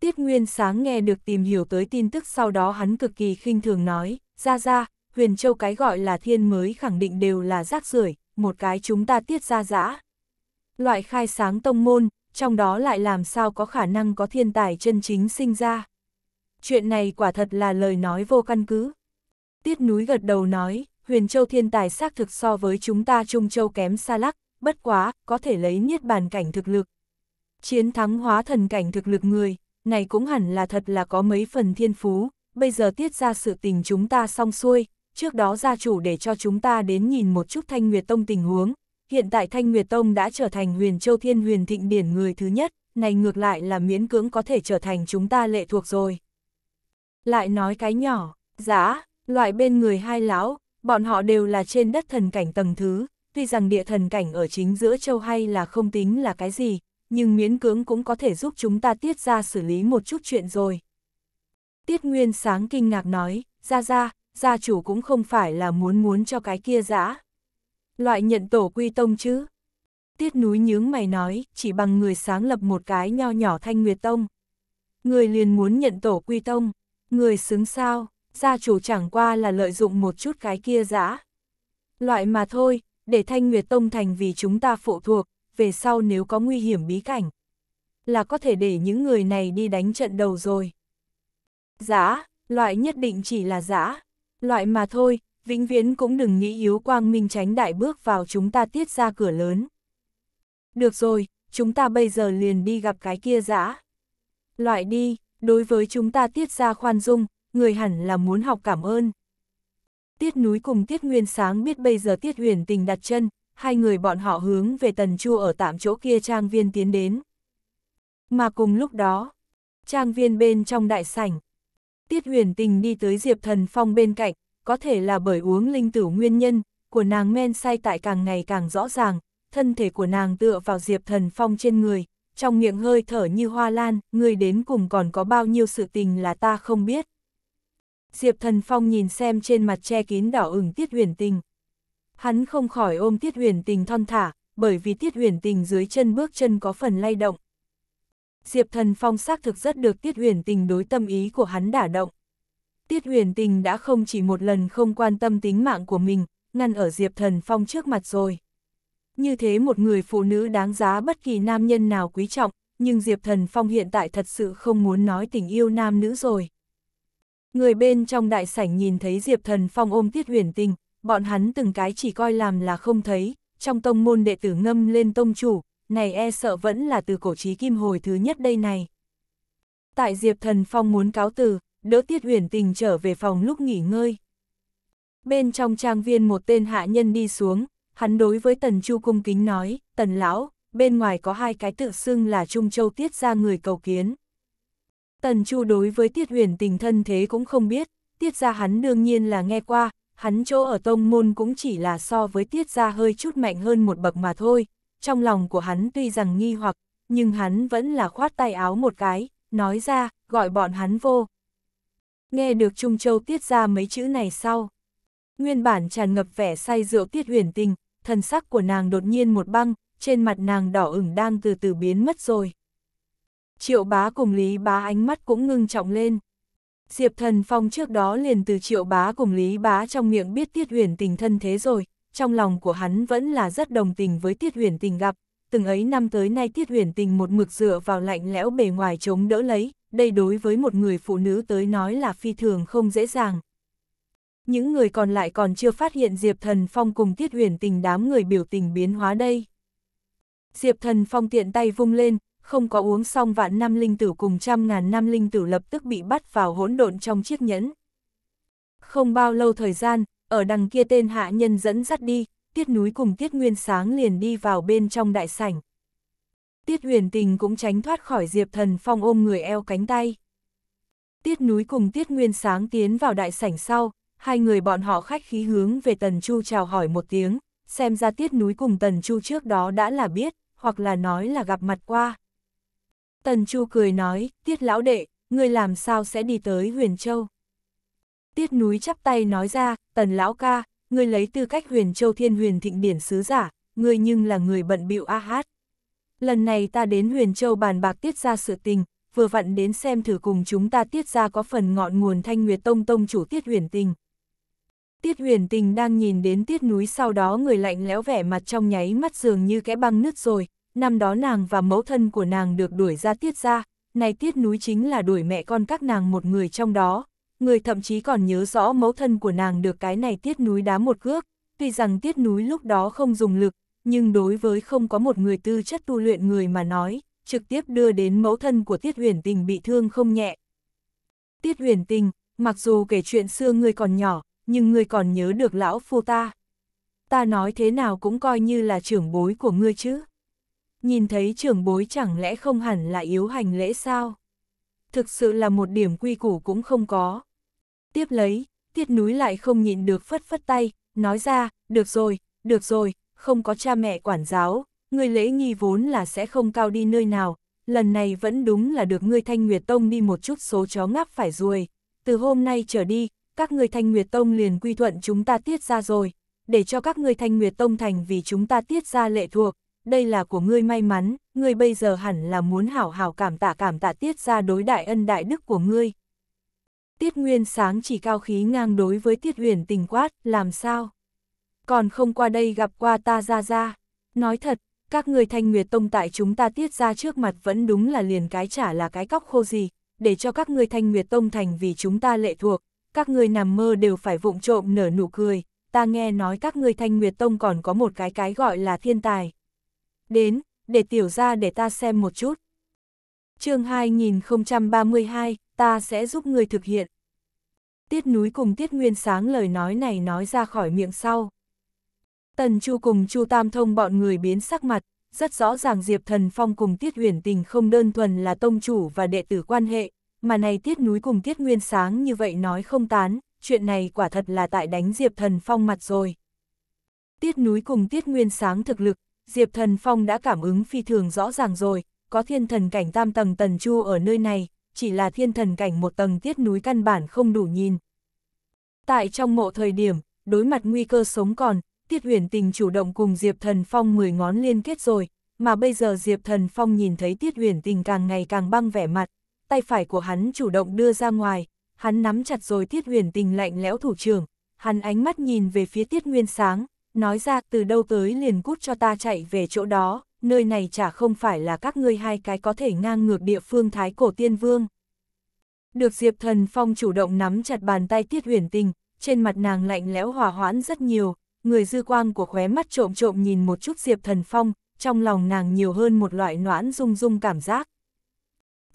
Tiết Nguyên sáng nghe được tìm hiểu tới tin tức sau đó hắn cực kỳ khinh thường nói, ra ra, huyền châu cái gọi là thiên mới khẳng định đều là rác rưởi một cái chúng ta tiết ra giã. Loại khai sáng tông môn, trong đó lại làm sao có khả năng có thiên tài chân chính sinh ra chuyện này quả thật là lời nói vô căn cứ. Tiết núi gật đầu nói, huyền châu thiên tài xác thực so với chúng ta trung châu kém xa lắc, bất quá, có thể lấy niết bàn cảnh thực lực. Chiến thắng hóa thần cảnh thực lực người, này cũng hẳn là thật là có mấy phần thiên phú, bây giờ tiết ra sự tình chúng ta xong xuôi, trước đó gia chủ để cho chúng ta đến nhìn một chút Thanh Nguyệt Tông tình huống, hiện tại Thanh Nguyệt Tông đã trở thành huyền châu thiên huyền thịnh điển người thứ nhất, này ngược lại là miễn cưỡng có thể trở thành chúng ta lệ thuộc rồi lại nói cái nhỏ, giá, loại bên người hai lão, bọn họ đều là trên đất thần cảnh tầng thứ, tuy rằng địa thần cảnh ở chính giữa châu hay là không tính là cái gì, nhưng miễn cưỡng cũng có thể giúp chúng ta tiết ra xử lý một chút chuyện rồi. Tiết Nguyên sáng kinh ngạc nói, ra ra, gia chủ cũng không phải là muốn muốn cho cái kia giã. Loại nhận tổ quy tông chứ. Tiết núi nhướng mày nói, chỉ bằng người sáng lập một cái nho nhỏ thanh nguyệt tông. Người liền muốn nhận tổ quy tông. Người xứng sao, gia chủ chẳng qua là lợi dụng một chút cái kia dã Loại mà thôi, để thanh nguyệt tông thành vì chúng ta phụ thuộc, về sau nếu có nguy hiểm bí cảnh. Là có thể để những người này đi đánh trận đầu rồi. Giã, loại nhất định chỉ là giã. Loại mà thôi, vĩnh viễn cũng đừng nghĩ yếu quang minh tránh đại bước vào chúng ta tiết ra cửa lớn. Được rồi, chúng ta bây giờ liền đi gặp cái kia giã. Loại đi đối với chúng ta tiết ra khoan dung, người hẳn là muốn học cảm ơn. Tiết núi cùng Tiết Nguyên Sáng biết bây giờ Tiết huyền tình đặt chân, hai người bọn họ hướng về Tần Chu ở tạm chỗ kia trang viên tiến đến. Mà cùng lúc đó, trang viên bên trong đại sảnh, Tiết huyền tình đi tới Diệp Thần Phong bên cạnh, có thể là bởi uống linh tử nguyên nhân, của nàng men say tại càng ngày càng rõ ràng, thân thể của nàng tựa vào Diệp Thần Phong trên người, trong miệng hơi thở như hoa lan, người đến cùng còn có bao nhiêu sự tình là ta không biết. Diệp Thần Phong nhìn xem trên mặt che kín đỏ ửng Tiết Huyền Tình. Hắn không khỏi ôm Tiết Huyền Tình thon thả, bởi vì Tiết Huyền Tình dưới chân bước chân có phần lay động. Diệp Thần Phong xác thực rất được Tiết Huyền Tình đối tâm ý của hắn đả động. Tiết Huyền Tình đã không chỉ một lần không quan tâm tính mạng của mình, ngăn ở Diệp Thần Phong trước mặt rồi như thế một người phụ nữ đáng giá bất kỳ nam nhân nào quý trọng, nhưng Diệp Thần Phong hiện tại thật sự không muốn nói tình yêu nam nữ rồi. Người bên trong đại sảnh nhìn thấy Diệp Thần Phong ôm Tiết Huyền Tình, bọn hắn từng cái chỉ coi làm là không thấy, trong tông môn đệ tử ngâm lên tông chủ, này e sợ vẫn là từ cổ trí kim hồi thứ nhất đây này. Tại Diệp Thần Phong muốn cáo từ, đỡ Tiết Huyền Tình trở về phòng lúc nghỉ ngơi. Bên trong trang viên một tên hạ nhân đi xuống, hắn đối với Tần Chu cung kính nói, Tần Lão, bên ngoài có hai cái tự xưng là Trung Châu Tiết ra người cầu kiến. Tần Chu đối với Tiết huyền tình thân thế cũng không biết, Tiết ra hắn đương nhiên là nghe qua, hắn chỗ ở tông môn cũng chỉ là so với Tiết ra hơi chút mạnh hơn một bậc mà thôi, trong lòng của hắn tuy rằng nghi hoặc, nhưng hắn vẫn là khoát tay áo một cái, nói ra, gọi bọn hắn vô. Nghe được Trung Châu Tiết ra mấy chữ này sau. Nguyên bản tràn ngập vẻ say rượu Tiết huyền tình, thần sắc của nàng đột nhiên một băng, trên mặt nàng đỏ ửng đang từ từ biến mất rồi. Triệu bá cùng Lý bá ánh mắt cũng ngưng trọng lên. Diệp thần phong trước đó liền từ triệu bá cùng Lý bá trong miệng biết tiết huyền tình thân thế rồi, trong lòng của hắn vẫn là rất đồng tình với tiết huyền tình gặp, từng ấy năm tới nay tiết huyền tình một mực dựa vào lạnh lẽo bề ngoài chống đỡ lấy, đây đối với một người phụ nữ tới nói là phi thường không dễ dàng, những người còn lại còn chưa phát hiện Diệp Thần Phong cùng Tiết Huyền Tình đám người biểu tình biến hóa đây. Diệp Thần Phong tiện tay vung lên, không có uống xong vạn năm linh tử cùng trăm ngàn năm linh tử lập tức bị bắt vào hỗn độn trong chiếc nhẫn. Không bao lâu thời gian, ở đằng kia tên hạ nhân dẫn dắt đi, Tiết Núi cùng Tiết Nguyên Sáng liền đi vào bên trong đại sảnh. Tiết Huyền Tình cũng tránh thoát khỏi Diệp Thần Phong ôm người eo cánh tay. Tiết Núi cùng Tiết Nguyên Sáng tiến vào đại sảnh sau, hai người bọn họ khách khí hướng về Tần Chu chào hỏi một tiếng, xem ra tiết núi cùng Tần Chu trước đó đã là biết, hoặc là nói là gặp mặt qua. Tần Chu cười nói, tiết lão đệ, ngươi làm sao sẽ đi tới Huyền Châu? Tiết núi chắp tay nói ra, tần lão ca, ngươi lấy tư cách Huyền Châu Thiên Huyền Thịnh Điển Sứ Giả, ngươi nhưng là người bận bịu a hát. Lần này ta đến Huyền Châu bàn bạc tiết ra sự tình, vừa vặn đến xem thử cùng chúng ta tiết ra có phần ngọn nguồn thanh nguyệt tông tông chủ tiết huyền tình. Tiết huyền tình đang nhìn đến tiết núi sau đó người lạnh lẽo vẻ mặt trong nháy mắt dường như cái băng nứt rồi, năm đó nàng và mẫu thân của nàng được đuổi ra tiết ra, này tiết núi chính là đuổi mẹ con các nàng một người trong đó, người thậm chí còn nhớ rõ mẫu thân của nàng được cái này tiết núi đá một cước, tuy rằng tiết núi lúc đó không dùng lực, nhưng đối với không có một người tư chất tu luyện người mà nói, trực tiếp đưa đến mẫu thân của tiết huyền tình bị thương không nhẹ. Tiết huyền tình, mặc dù kể chuyện xưa người còn nhỏ, nhưng ngươi còn nhớ được lão phu ta. Ta nói thế nào cũng coi như là trưởng bối của ngươi chứ. Nhìn thấy trưởng bối chẳng lẽ không hẳn là yếu hành lễ sao? Thực sự là một điểm quy củ cũng không có. Tiếp lấy, tiết núi lại không nhịn được phất phất tay, nói ra, được rồi, được rồi, không có cha mẹ quản giáo, người lễ nghi vốn là sẽ không cao đi nơi nào, lần này vẫn đúng là được ngươi Thanh Nguyệt Tông đi một chút số chó ngáp phải ruồi. Từ hôm nay trở đi, các người Thanh Nguyệt Tông liền quy thuận chúng ta tiết ra rồi, để cho các người Thanh Nguyệt Tông thành vì chúng ta tiết ra lệ thuộc, đây là của ngươi may mắn, ngươi bây giờ hẳn là muốn hảo hảo cảm tạ cảm tạ tiết ra đối đại ân đại đức của ngươi. Tiết Nguyên sáng chỉ cao khí ngang đối với Tiết Huyền tình quát, làm sao? Còn không qua đây gặp qua ta ra ra. Nói thật, các người Thanh Nguyệt Tông tại chúng ta tiết ra trước mặt vẫn đúng là liền cái trả là cái cóc khô gì, để cho các người Thanh Nguyệt Tông thành vì chúng ta lệ thuộc, các ngươi nằm mơ đều phải vụng trộm nở nụ cười, ta nghe nói các ngươi thanh nguyệt tông còn có một cái cái gọi là thiên tài. Đến, để tiểu ra để ta xem một chút. chương 2032, ta sẽ giúp ngươi thực hiện. Tiết núi cùng Tiết Nguyên Sáng lời nói này nói ra khỏi miệng sau. Tần Chu cùng Chu Tam Thông bọn người biến sắc mặt, rất rõ ràng Diệp Thần Phong cùng Tiết Huyền Tình không đơn thuần là tông chủ và đệ tử quan hệ, mà này tiết núi cùng tiết nguyên sáng như vậy nói không tán, chuyện này quả thật là tại đánh Diệp Thần Phong mặt rồi. Tiết núi cùng tiết nguyên sáng thực lực, Diệp Thần Phong đã cảm ứng phi thường rõ ràng rồi, có thiên thần cảnh tam tầng tần chu ở nơi này, chỉ là thiên thần cảnh một tầng tiết núi căn bản không đủ nhìn. Tại trong mộ thời điểm, đối mặt nguy cơ sống còn, tiết huyền tình chủ động cùng Diệp Thần Phong mười ngón liên kết rồi, mà bây giờ Diệp Thần Phong nhìn thấy tiết huyền tình càng ngày càng băng vẻ mặt, tay phải của hắn chủ động đưa ra ngoài, hắn nắm chặt rồi Tiết Huyền tình lạnh lẽo thủ trưởng, hắn ánh mắt nhìn về phía Tiết Nguyên Sáng, nói ra từ đâu tới liền cút cho ta chạy về chỗ đó, nơi này chả không phải là các ngươi hai cái có thể ngang ngược địa phương Thái Cổ Tiên Vương. Được Diệp Thần Phong chủ động nắm chặt bàn tay Tiết Huyền Tình, trên mặt nàng lạnh lẽo hòa hoãn rất nhiều, người dư quang của khóe mắt trộm trộm nhìn một chút Diệp Thần Phong, trong lòng nàng nhiều hơn một loại noãn rung rung cảm giác.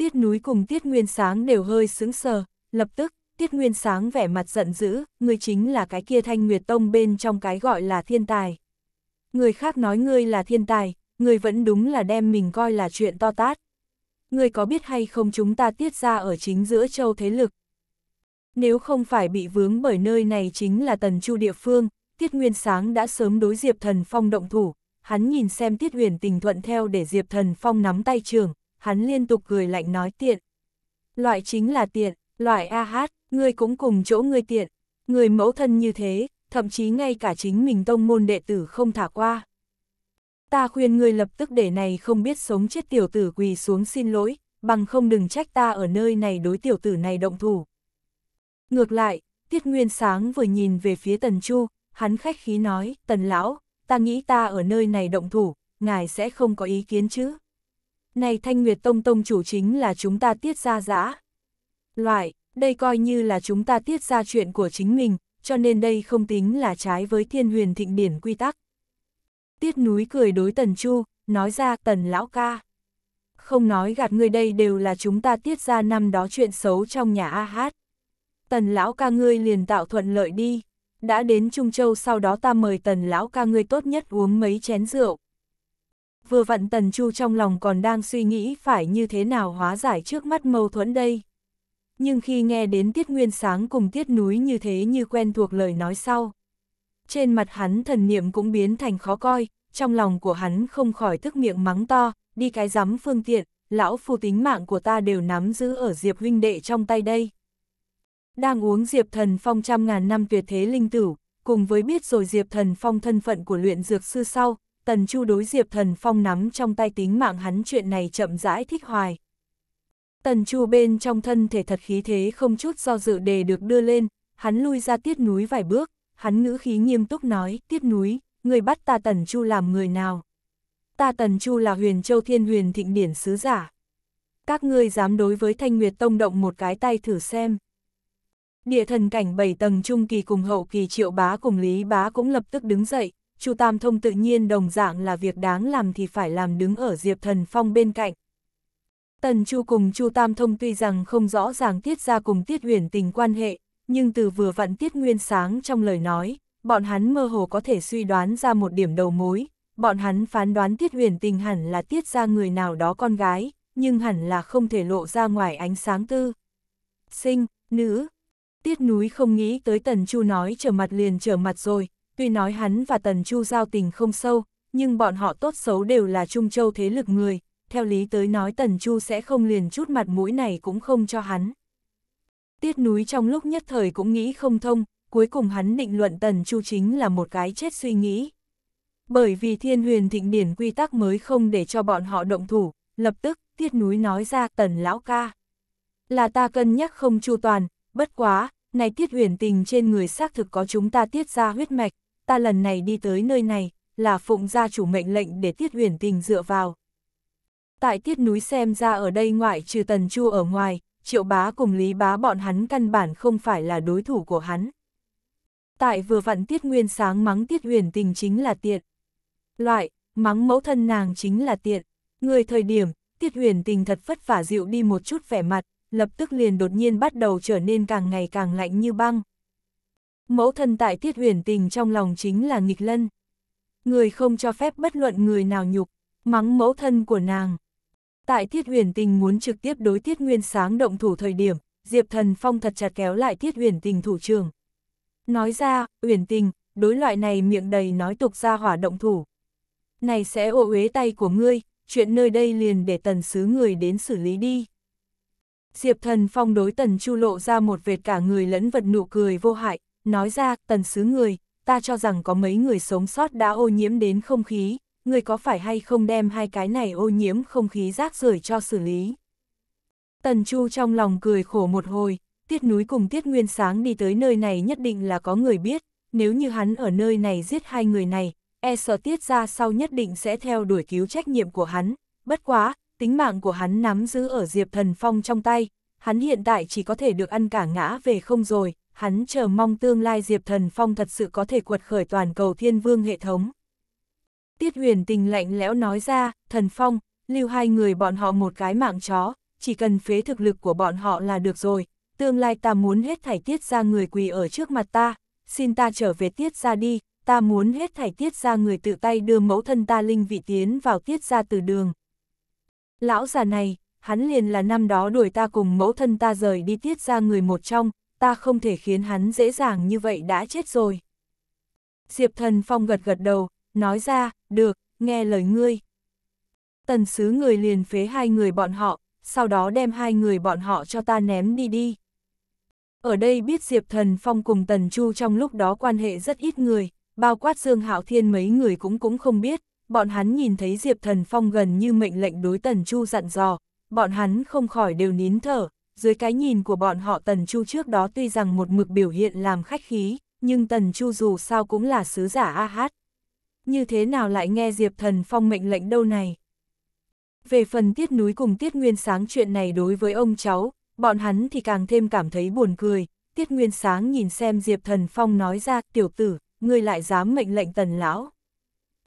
Tiết núi cùng Tiết Nguyên Sáng đều hơi sững sờ, lập tức, Tiết Nguyên Sáng vẻ mặt giận dữ, ngươi chính là cái kia thanh nguyệt tông bên trong cái gọi là thiên tài. Người khác nói ngươi là thiên tài, ngươi vẫn đúng là đem mình coi là chuyện to tát. Ngươi có biết hay không chúng ta tiết ra ở chính giữa châu thế lực. Nếu không phải bị vướng bởi nơi này chính là tần chu địa phương, Tiết Nguyên Sáng đã sớm đối Diệp Thần Phong động thủ, hắn nhìn xem Tiết Huyền tình thuận theo để Diệp Thần Phong nắm tay trường, hắn liên tục cười lạnh nói tiện. Loại chính là tiện, loại a hát, ngươi cũng cùng chỗ ngươi tiện, người mẫu thân như thế, thậm chí ngay cả chính mình tông môn đệ tử không thả qua. Ta khuyên ngươi lập tức để này không biết sống chết tiểu tử quỳ xuống xin lỗi, bằng không đừng trách ta ở nơi này đối tiểu tử này động thủ. Ngược lại, Tiết Nguyên Sáng vừa nhìn về phía Tần Chu, hắn khách khí nói, Tần Lão, ta nghĩ ta ở nơi này động thủ, ngài sẽ không có ý kiến chứ này thanh nguyệt tông tông chủ chính là chúng ta tiết ra giã. Loại, đây coi như là chúng ta tiết ra chuyện của chính mình, cho nên đây không tính là trái với thiên huyền thịnh điển quy tắc. Tiết núi cười đối tần chu, nói ra tần lão ca. Không nói gạt ngươi đây đều là chúng ta tiết ra năm đó chuyện xấu trong nhà A Hát. Tần lão ca ngươi liền tạo thuận lợi đi. Đã đến Trung Châu sau đó ta mời tần lão ca ngươi tốt nhất uống mấy chén rượu vừa vặn Tần Chu trong lòng còn đang suy nghĩ phải như thế nào hóa giải trước mắt mâu thuẫn đây. Nhưng khi nghe đến Tiết Nguyên Sáng cùng Tiết Núi như thế như quen thuộc lời nói sau. Trên mặt hắn thần niệm cũng biến thành khó coi, trong lòng của hắn không khỏi tức miệng mắng to, đi cái rắm phương tiện, lão phu tính mạng của ta đều nắm giữ ở Diệp huynh đệ trong tay đây. Đang uống Diệp thần phong trăm ngàn năm tuyệt thế linh tử, cùng với biết rồi Diệp thần phong thân phận của luyện dược sư sau, Tần Chu đối Diệp Thần Phong nắm trong tay tính mạng hắn chuyện này chậm rãi thích hoài. Tần Chu bên trong thân thể thật khí thế không chút do dự đề được đưa lên, hắn lui ra tiết núi vài bước, hắn ngữ khí nghiêm túc nói, tiết núi, người bắt ta Tần Chu làm người nào? Ta Tần Chu là huyền châu thiên huyền thịnh điển sứ giả. Các ngươi dám đối với Thanh Nguyệt Tông động một cái tay thử xem. Địa thần cảnh bảy tầng trung kỳ cùng hậu kỳ triệu bá cùng lý bá cũng lập tức đứng dậy, Chu Tam Thông tự nhiên đồng dạng là việc đáng làm thì phải làm đứng ở Diệp Thần Phong bên cạnh. Tần Chu cùng Chu Tam Thông tuy rằng không rõ ràng tiết ra cùng tiết huyền tình quan hệ, nhưng từ vừa vặn tiết nguyên sáng trong lời nói, bọn hắn mơ hồ có thể suy đoán ra một điểm đầu mối, bọn hắn phán đoán tiết huyền tình hẳn là tiết ra người nào đó con gái, nhưng hẳn là không thể lộ ra ngoài ánh sáng tư. Sinh, nữ, tiết núi không nghĩ tới Tần Chu nói trở mặt liền trở mặt rồi, Tuy nói hắn và Tần Chu giao tình không sâu, nhưng bọn họ tốt xấu đều là Trung Châu thế lực người, theo lý tới nói Tần Chu sẽ không liền chút mặt mũi này cũng không cho hắn. Tiết núi trong lúc nhất thời cũng nghĩ không thông, cuối cùng hắn định luận Tần Chu chính là một cái chết suy nghĩ. Bởi vì thiên huyền thịnh điển quy tắc mới không để cho bọn họ động thủ, lập tức, tiết núi nói ra Tần Lão Ca. Là ta cân nhắc không chu toàn, bất quá, này tiết huyền tình trên người xác thực có chúng ta tiết ra huyết mạch, ta lần này đi tới nơi này, là phụng gia chủ mệnh lệnh để tiết huyền tình dựa vào. Tại tiết núi xem ra ở đây ngoại trừ tần chu ở ngoài, triệu bá cùng lý bá bọn hắn căn bản không phải là đối thủ của hắn. Tại vừa vặn tiết nguyên sáng mắng tiết huyền tình chính là tiện. Loại, mắng mẫu thân nàng chính là tiện. Người thời điểm, tiết huyền tình thật vất vả dịu đi một chút vẻ mặt, lập tức liền đột nhiên bắt đầu trở nên càng ngày càng lạnh như băng mẫu thân tại tiết huyền tình trong lòng chính là nghịch lân. Người không cho phép bất luận người nào nhục, mắng mẫu thân của nàng. Tại tiết huyền tình muốn trực tiếp đối tiết nguyên sáng động thủ thời điểm, Diệp Thần Phong thật chặt kéo lại tiết huyền tình thủ trường. Nói ra, huyền tình, đối loại này miệng đầy nói tục ra hỏa động thủ. Này sẽ ô uế tay của ngươi, chuyện nơi đây liền để tần xứ người đến xử lý đi. Diệp Thần Phong đối tần chu lộ ra một vệt cả người lẫn vật nụ cười vô hại, nói ra, tần xứ người, ta cho rằng có mấy người sống sót đã ô nhiễm đến không khí, người có phải hay không đem hai cái này ô nhiễm không khí rác rưởi cho xử lý. Tần Chu trong lòng cười khổ một hồi, tiết núi cùng tiết nguyên sáng đi tới nơi này nhất định là có người biết, nếu như hắn ở nơi này giết hai người này, e sợ tiết ra sau nhất định sẽ theo đuổi cứu trách nhiệm của hắn, bất quá, tính mạng của hắn nắm giữ ở Diệp Thần Phong trong tay, hắn hiện tại chỉ có thể được ăn cả ngã về không rồi, hắn chờ mong tương lai Diệp Thần Phong thật sự có thể quật khởi toàn cầu thiên vương hệ thống. Tiết huyền tình lạnh lẽo nói ra, Thần Phong, lưu hai người bọn họ một cái mạng chó, chỉ cần phế thực lực của bọn họ là được rồi, tương lai ta muốn hết thảy tiết ra người quỳ ở trước mặt ta, xin ta trở về tiết ra đi, ta muốn hết thảy tiết ra người tự tay đưa mẫu thân ta linh vị tiến vào tiết ra từ đường. Lão già này, hắn liền là năm đó đuổi ta cùng mẫu thân ta rời đi tiết ra người một trong, ta không thể khiến hắn dễ dàng như vậy đã chết rồi. Diệp thần phong gật gật đầu, nói ra, được, nghe lời ngươi. Tần sứ người liền phế hai người bọn họ, sau đó đem hai người bọn họ cho ta ném đi đi. Ở đây biết Diệp Thần Phong cùng Tần Chu trong lúc đó quan hệ rất ít người, bao quát Dương Hạo Thiên mấy người cũng cũng không biết, bọn hắn nhìn thấy Diệp Thần Phong gần như mệnh lệnh đối Tần Chu dặn dò, bọn hắn không khỏi đều nín thở, dưới cái nhìn của bọn họ Tần Chu trước đó tuy rằng một mực biểu hiện làm khách khí, nhưng Tần Chu dù sao cũng là sứ giả A Hát. Như thế nào lại nghe Diệp Thần Phong mệnh lệnh đâu này? Về phần tiết núi cùng tiết nguyên sáng chuyện này đối với ông cháu, bọn hắn thì càng thêm cảm thấy buồn cười. Tiết nguyên sáng nhìn xem Diệp Thần Phong nói ra, tiểu tử, ngươi lại dám mệnh lệnh tần lão.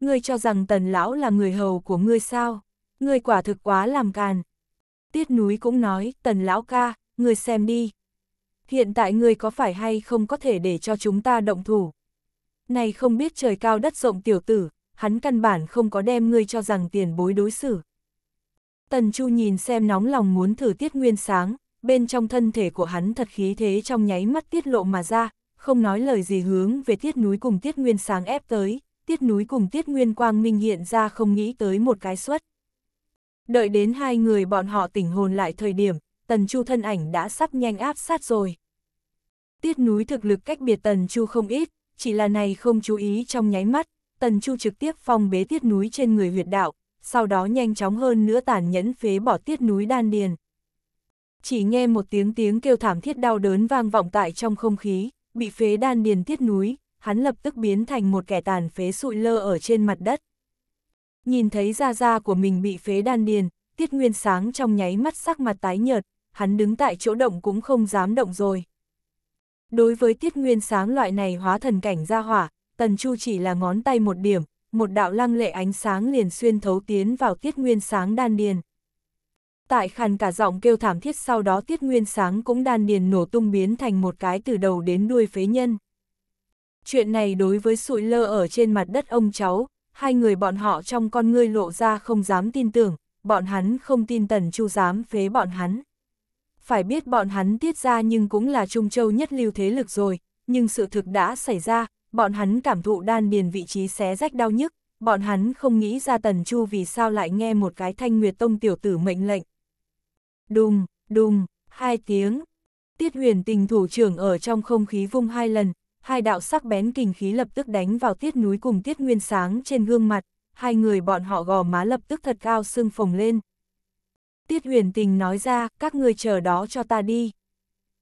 Ngươi cho rằng tần lão là người hầu của ngươi sao? Ngươi quả thực quá làm càn, Tiết núi cũng nói, tần lão ca, người xem đi. Hiện tại người có phải hay không có thể để cho chúng ta động thủ? Này không biết trời cao đất rộng tiểu tử, hắn căn bản không có đem ngươi cho rằng tiền bối đối xử. Tần Chu nhìn xem nóng lòng muốn thử tiết nguyên sáng, bên trong thân thể của hắn thật khí thế trong nháy mắt tiết lộ mà ra, không nói lời gì hướng về tiết núi cùng tiết nguyên sáng ép tới, tiết núi cùng tiết nguyên quang minh hiện ra không nghĩ tới một cái suất. Đợi đến hai người bọn họ tỉnh hồn lại thời điểm, Tần Chu thân ảnh đã sắp nhanh áp sát rồi. Tiết núi thực lực cách biệt Tần Chu không ít, chỉ là này không chú ý trong nháy mắt, Tần Chu trực tiếp phong bế tiết núi trên người huyệt đạo, sau đó nhanh chóng hơn nữa tàn nhẫn phế bỏ tiết núi đan điền. Chỉ nghe một tiếng tiếng kêu thảm thiết đau đớn vang vọng tại trong không khí, bị phế đan điền tiết núi, hắn lập tức biến thành một kẻ tàn phế sụi lơ ở trên mặt đất. Nhìn thấy da da của mình bị phế đan điền, tiết nguyên sáng trong nháy mắt sắc mặt tái nhợt, hắn đứng tại chỗ động cũng không dám động rồi. Đối với tiết nguyên sáng loại này hóa thần cảnh ra hỏa, tần chu chỉ là ngón tay một điểm, một đạo lăng lệ ánh sáng liền xuyên thấu tiến vào tiết nguyên sáng đan điền. Tại khàn cả giọng kêu thảm thiết sau đó tiết nguyên sáng cũng đan điền nổ tung biến thành một cái từ đầu đến đuôi phế nhân. Chuyện này đối với sụi lơ ở trên mặt đất ông cháu, hai người bọn họ trong con ngươi lộ ra không dám tin tưởng, bọn hắn không tin Tần Chu dám phế bọn hắn. Phải biết bọn hắn tiết ra nhưng cũng là Trung Châu nhất lưu thế lực rồi, nhưng sự thực đã xảy ra, bọn hắn cảm thụ đan điền vị trí xé rách đau nhức, bọn hắn không nghĩ ra Tần Chu vì sao lại nghe một cái thanh nguyệt tông tiểu tử mệnh lệnh. Đùng, đùng, hai tiếng. Tiết huyền tình thủ trưởng ở trong không khí vung hai lần, hai đạo sắc bén kình khí lập tức đánh vào tiết núi cùng tiết nguyên sáng trên gương mặt, hai người bọn họ gò má lập tức thật cao sưng phồng lên. Tiết huyền tình nói ra, các người chờ đó cho ta đi.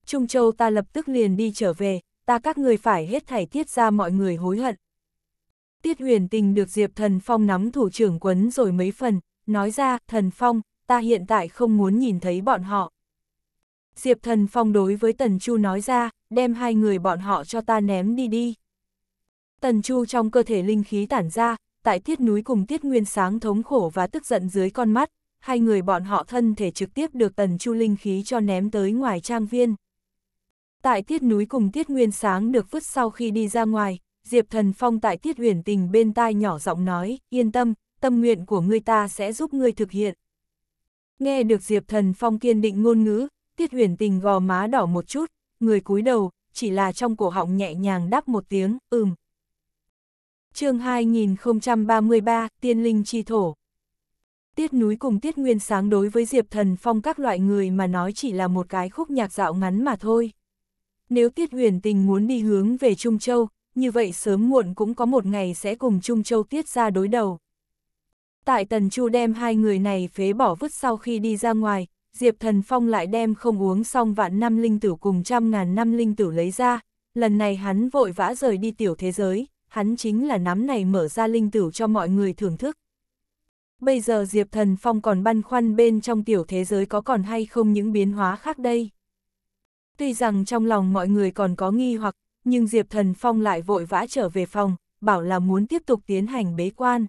Trung Châu ta lập tức liền đi trở về, ta các người phải hết thảy tiết ra mọi người hối hận. Tiết huyền tình được Diệp Thần Phong nắm thủ trưởng quấn rồi mấy phần, nói ra, Thần Phong, ta hiện tại không muốn nhìn thấy bọn họ. Diệp Thần Phong đối với Tần Chu nói ra, đem hai người bọn họ cho ta ném đi đi. Tần Chu trong cơ thể linh khí tản ra, tại tiết núi cùng tiết nguyên sáng thống khổ và tức giận dưới con mắt, hai người bọn họ thân thể trực tiếp được Tần Chu linh khí cho ném tới ngoài trang viên. Tại tiết núi cùng tiết nguyên sáng được vứt sau khi đi ra ngoài, Diệp Thần Phong tại tiết huyền tình bên tai nhỏ giọng nói, yên tâm, tâm nguyện của ngươi ta sẽ giúp ngươi thực hiện. Nghe được Diệp Thần Phong kiên định ngôn ngữ, tiết huyền tình gò má đỏ một chút, người cúi đầu, chỉ là trong cổ họng nhẹ nhàng đáp một tiếng, ừm. chương 2033, Tiên Linh Chi Thổ Tiết núi cùng tiết nguyên sáng đối với Diệp Thần Phong các loại người mà nói chỉ là một cái khúc nhạc dạo ngắn mà thôi. Nếu tiết huyền tình muốn đi hướng về Trung Châu, như vậy sớm muộn cũng có một ngày sẽ cùng Trung Châu tiết ra đối đầu. Tại Tần Chu đem hai người này phế bỏ vứt sau khi đi ra ngoài, Diệp Thần Phong lại đem không uống xong vạn năm linh tử cùng trăm ngàn năm linh tử lấy ra, lần này hắn vội vã rời đi tiểu thế giới, hắn chính là nắm này mở ra linh tử cho mọi người thưởng thức. Bây giờ Diệp Thần Phong còn băn khoăn bên trong tiểu thế giới có còn hay không những biến hóa khác đây. Tuy rằng trong lòng mọi người còn có nghi hoặc, nhưng Diệp Thần Phong lại vội vã trở về phòng, bảo là muốn tiếp tục tiến hành bế quan.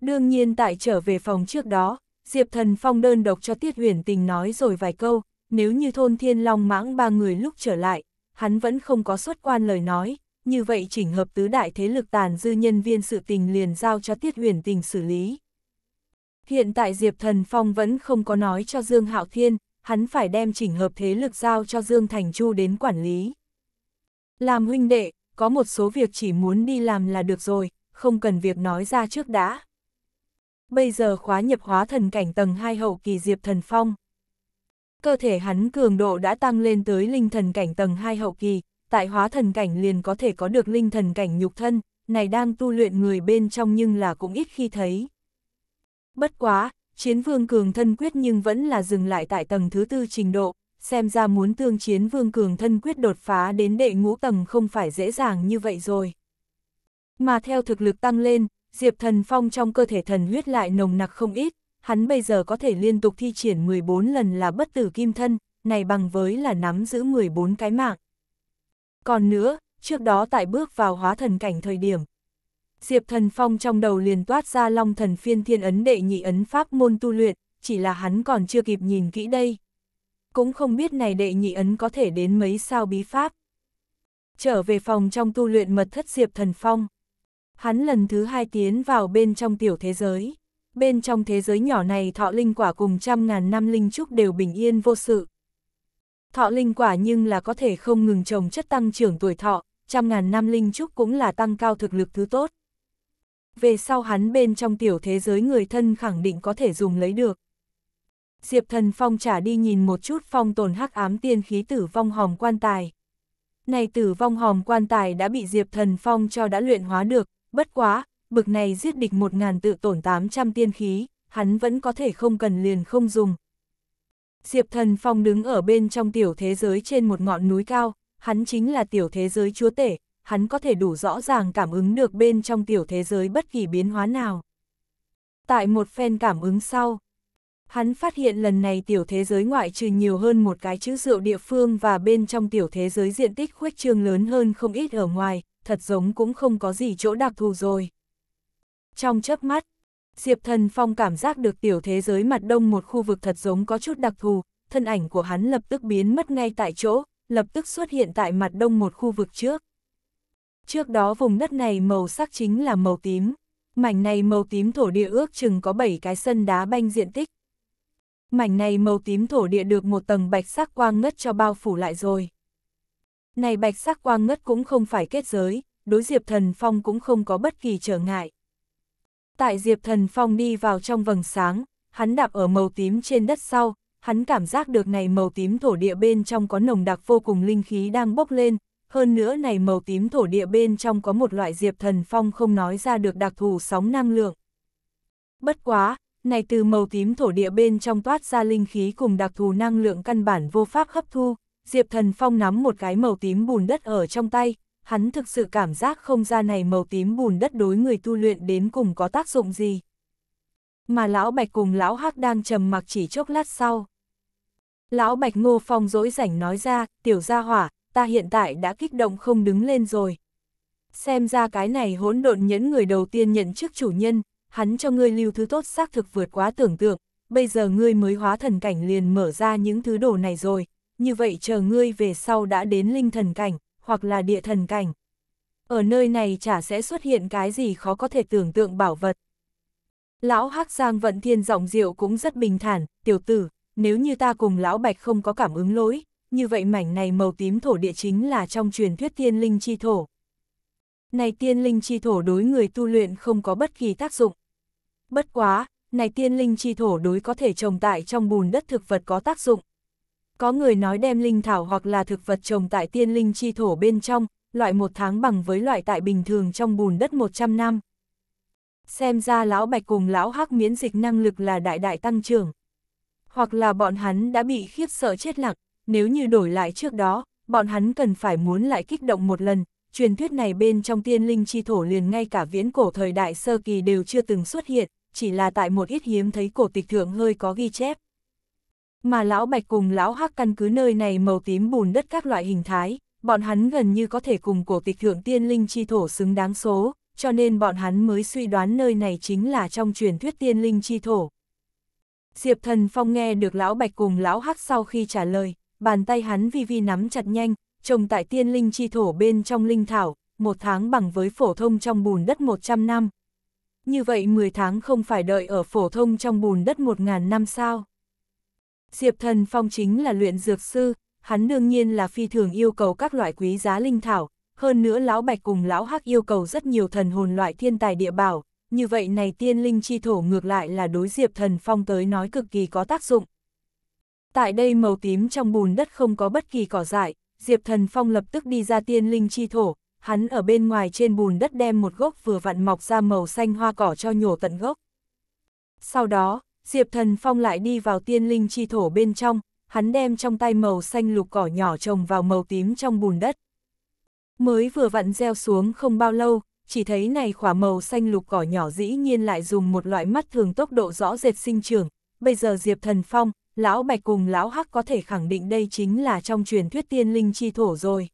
Đương nhiên tại trở về phòng trước đó, Diệp Thần Phong đơn độc cho Tiết Huyền Tình nói rồi vài câu, nếu như thôn Thiên Long mãng ba người lúc trở lại, hắn vẫn không có xuất quan lời nói, như vậy chỉnh hợp tứ đại thế lực tàn dư nhân viên sự tình liền giao cho Tiết Huyền Tình xử lý. Hiện tại Diệp Thần Phong vẫn không có nói cho Dương Hạo Thiên, hắn phải đem chỉnh hợp thế lực giao cho Dương Thành Chu đến quản lý. Làm huynh đệ, có một số việc chỉ muốn đi làm là được rồi, không cần việc nói ra trước đã bây giờ khóa nhập hóa thần cảnh tầng 2 hậu kỳ Diệp Thần Phong. Cơ thể hắn cường độ đã tăng lên tới linh thần cảnh tầng 2 hậu kỳ, tại hóa thần cảnh liền có thể có được linh thần cảnh nhục thân, này đang tu luyện người bên trong nhưng là cũng ít khi thấy. Bất quá, chiến vương cường thân quyết nhưng vẫn là dừng lại tại tầng thứ tư trình độ, xem ra muốn tương chiến vương cường thân quyết đột phá đến đệ ngũ tầng không phải dễ dàng như vậy rồi. Mà theo thực lực tăng lên, Diệp Thần Phong trong cơ thể thần huyết lại nồng nặc không ít, hắn bây giờ có thể liên tục thi triển 14 lần là bất tử kim thân, này bằng với là nắm giữ 14 cái mạng. Còn nữa, trước đó tại bước vào hóa thần cảnh thời điểm, Diệp Thần Phong trong đầu liền toát ra long thần phiên thiên ấn đệ nhị ấn pháp môn tu luyện, chỉ là hắn còn chưa kịp nhìn kỹ đây. Cũng không biết này đệ nhị ấn có thể đến mấy sao bí pháp. Trở về phòng trong tu luyện mật thất Diệp Thần Phong hắn lần thứ hai tiến vào bên trong tiểu thế giới. Bên trong thế giới nhỏ này thọ linh quả cùng trăm ngàn năm linh trúc đều bình yên vô sự. Thọ linh quả nhưng là có thể không ngừng trồng chất tăng trưởng tuổi thọ, trăm ngàn năm linh trúc cũng là tăng cao thực lực thứ tốt. Về sau hắn bên trong tiểu thế giới người thân khẳng định có thể dùng lấy được. Diệp thần phong trả đi nhìn một chút phong tồn hắc ám tiên khí tử vong hòm quan tài. Này tử vong hòm quan tài đã bị Diệp thần phong cho đã luyện hóa được, bất quá, bực này giết địch 1.000 tự tổn 800 tiên khí, hắn vẫn có thể không cần liền không dùng. Diệp thần phong đứng ở bên trong tiểu thế giới trên một ngọn núi cao, hắn chính là tiểu thế giới chúa tể, hắn có thể đủ rõ ràng cảm ứng được bên trong tiểu thế giới bất kỳ biến hóa nào. Tại một phen cảm ứng sau, hắn phát hiện lần này tiểu thế giới ngoại trừ nhiều hơn một cái chữ rượu địa phương và bên trong tiểu thế giới diện tích khuếch trương lớn hơn không ít ở ngoài, thật giống cũng không có gì chỗ đặc thù rồi. Trong chớp mắt, Diệp Thần Phong cảm giác được tiểu thế giới mặt đông một khu vực thật giống có chút đặc thù, thân ảnh của hắn lập tức biến mất ngay tại chỗ, lập tức xuất hiện tại mặt đông một khu vực trước. Trước đó vùng đất này màu sắc chính là màu tím, mảnh này màu tím thổ địa ước chừng có 7 cái sân đá banh diện tích, mảnh này màu tím thổ địa được một tầng bạch sắc quang ngất cho bao phủ lại rồi. Này bạch sắc quang ngất cũng không phải kết giới, đối Diệp Thần Phong cũng không có bất kỳ trở ngại. Tại Diệp Thần Phong đi vào trong vầng sáng, hắn đạp ở màu tím trên đất sau, hắn cảm giác được này màu tím thổ địa bên trong có nồng đặc vô cùng linh khí đang bốc lên, hơn nữa này màu tím thổ địa bên trong có một loại Diệp Thần Phong không nói ra được đặc thù sóng năng lượng. Bất quá, này từ màu tím thổ địa bên trong toát ra linh khí cùng đặc thù năng lượng căn bản vô pháp hấp thu, Diệp Thần Phong nắm một cái màu tím bùn đất ở trong tay, hắn thực sự cảm giác không ra này màu tím bùn đất đối người tu luyện đến cùng có tác dụng gì. Mà Lão Bạch cùng Lão Hắc đang trầm mặc chỉ chốc lát sau. Lão Bạch Ngô Phong dỗi rảnh nói ra, tiểu gia hỏa, ta hiện tại đã kích động không đứng lên rồi. Xem ra cái này hỗn độn nhẫn người đầu tiên nhận chức chủ nhân, hắn cho ngươi lưu thứ tốt xác thực vượt quá tưởng tượng, bây giờ ngươi mới hóa thần cảnh liền mở ra những thứ đồ này rồi, như vậy chờ ngươi về sau đã đến linh thần cảnh, hoặc là địa thần cảnh. Ở nơi này chả sẽ xuất hiện cái gì khó có thể tưởng tượng bảo vật. Lão hắc Giang Vận Thiên giọng diệu cũng rất bình thản, tiểu tử, nếu như ta cùng Lão Bạch không có cảm ứng lỗi, như vậy mảnh này màu tím thổ địa chính là trong truyền thuyết tiên linh chi thổ. Này tiên linh chi thổ đối người tu luyện không có bất kỳ tác dụng bất quá, này tiên linh chi thổ đối có thể trồng tại trong bùn đất thực vật có tác dụng. Có người nói đem linh thảo hoặc là thực vật trồng tại tiên linh chi thổ bên trong, loại một tháng bằng với loại tại bình thường trong bùn đất 100 năm. Xem ra lão bạch cùng lão hắc miễn dịch năng lực là đại đại tăng trưởng. Hoặc là bọn hắn đã bị khiếp sợ chết lặng, nếu như đổi lại trước đó, bọn hắn cần phải muốn lại kích động một lần. Truyền thuyết này bên trong tiên linh chi thổ liền ngay cả viễn cổ thời đại sơ kỳ đều chưa từng xuất hiện chỉ là tại một ít hiếm thấy cổ tịch thượng hơi có ghi chép. Mà lão bạch cùng lão hắc căn cứ nơi này màu tím bùn đất các loại hình thái, bọn hắn gần như có thể cùng cổ tịch thượng tiên linh chi thổ xứng đáng số, cho nên bọn hắn mới suy đoán nơi này chính là trong truyền thuyết tiên linh chi thổ. Diệp thần phong nghe được lão bạch cùng lão hắc sau khi trả lời, bàn tay hắn vi vi nắm chặt nhanh, trồng tại tiên linh chi thổ bên trong linh thảo, một tháng bằng với phổ thông trong bùn đất 100 năm, như vậy 10 tháng không phải đợi ở phổ thông trong bùn đất 1.000 năm sao. Diệp Thần Phong chính là luyện dược sư, hắn đương nhiên là phi thường yêu cầu các loại quý giá linh thảo, hơn nữa lão Bạch cùng lão Hắc yêu cầu rất nhiều thần hồn loại thiên tài địa bảo, như vậy này tiên linh chi thổ ngược lại là đối Diệp Thần Phong tới nói cực kỳ có tác dụng. Tại đây màu tím trong bùn đất không có bất kỳ cỏ dại, Diệp Thần Phong lập tức đi ra tiên linh chi thổ, hắn ở bên ngoài trên bùn đất đem một gốc vừa vặn mọc ra màu xanh hoa cỏ cho nhổ tận gốc. Sau đó, Diệp Thần Phong lại đi vào tiên linh chi thổ bên trong, hắn đem trong tay màu xanh lục cỏ nhỏ trồng vào màu tím trong bùn đất. Mới vừa vặn gieo xuống không bao lâu, chỉ thấy này khỏa màu xanh lục cỏ nhỏ dĩ nhiên lại dùng một loại mắt thường tốc độ rõ rệt sinh trưởng. Bây giờ Diệp Thần Phong, Lão Bạch cùng Lão Hắc có thể khẳng định đây chính là trong truyền thuyết tiên linh chi thổ rồi.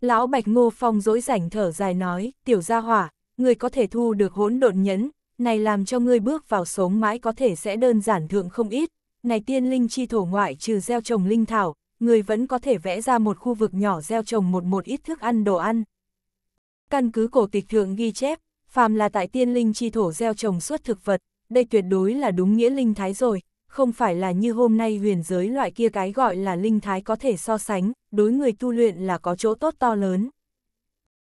Lão Bạch Ngô Phong dỗi rảnh thở dài nói, tiểu gia hỏa, người có thể thu được hỗn độn nhẫn, này làm cho ngươi bước vào sống mãi có thể sẽ đơn giản thượng không ít, này tiên linh chi thổ ngoại trừ gieo trồng linh thảo, người vẫn có thể vẽ ra một khu vực nhỏ gieo trồng một một ít thức ăn đồ ăn. Căn cứ cổ tịch thượng ghi chép, phàm là tại tiên linh chi thổ gieo trồng suốt thực vật, đây tuyệt đối là đúng nghĩa linh thái rồi, không phải là như hôm nay huyền giới loại kia cái gọi là linh thái có thể so sánh, đối người tu luyện là có chỗ tốt to lớn.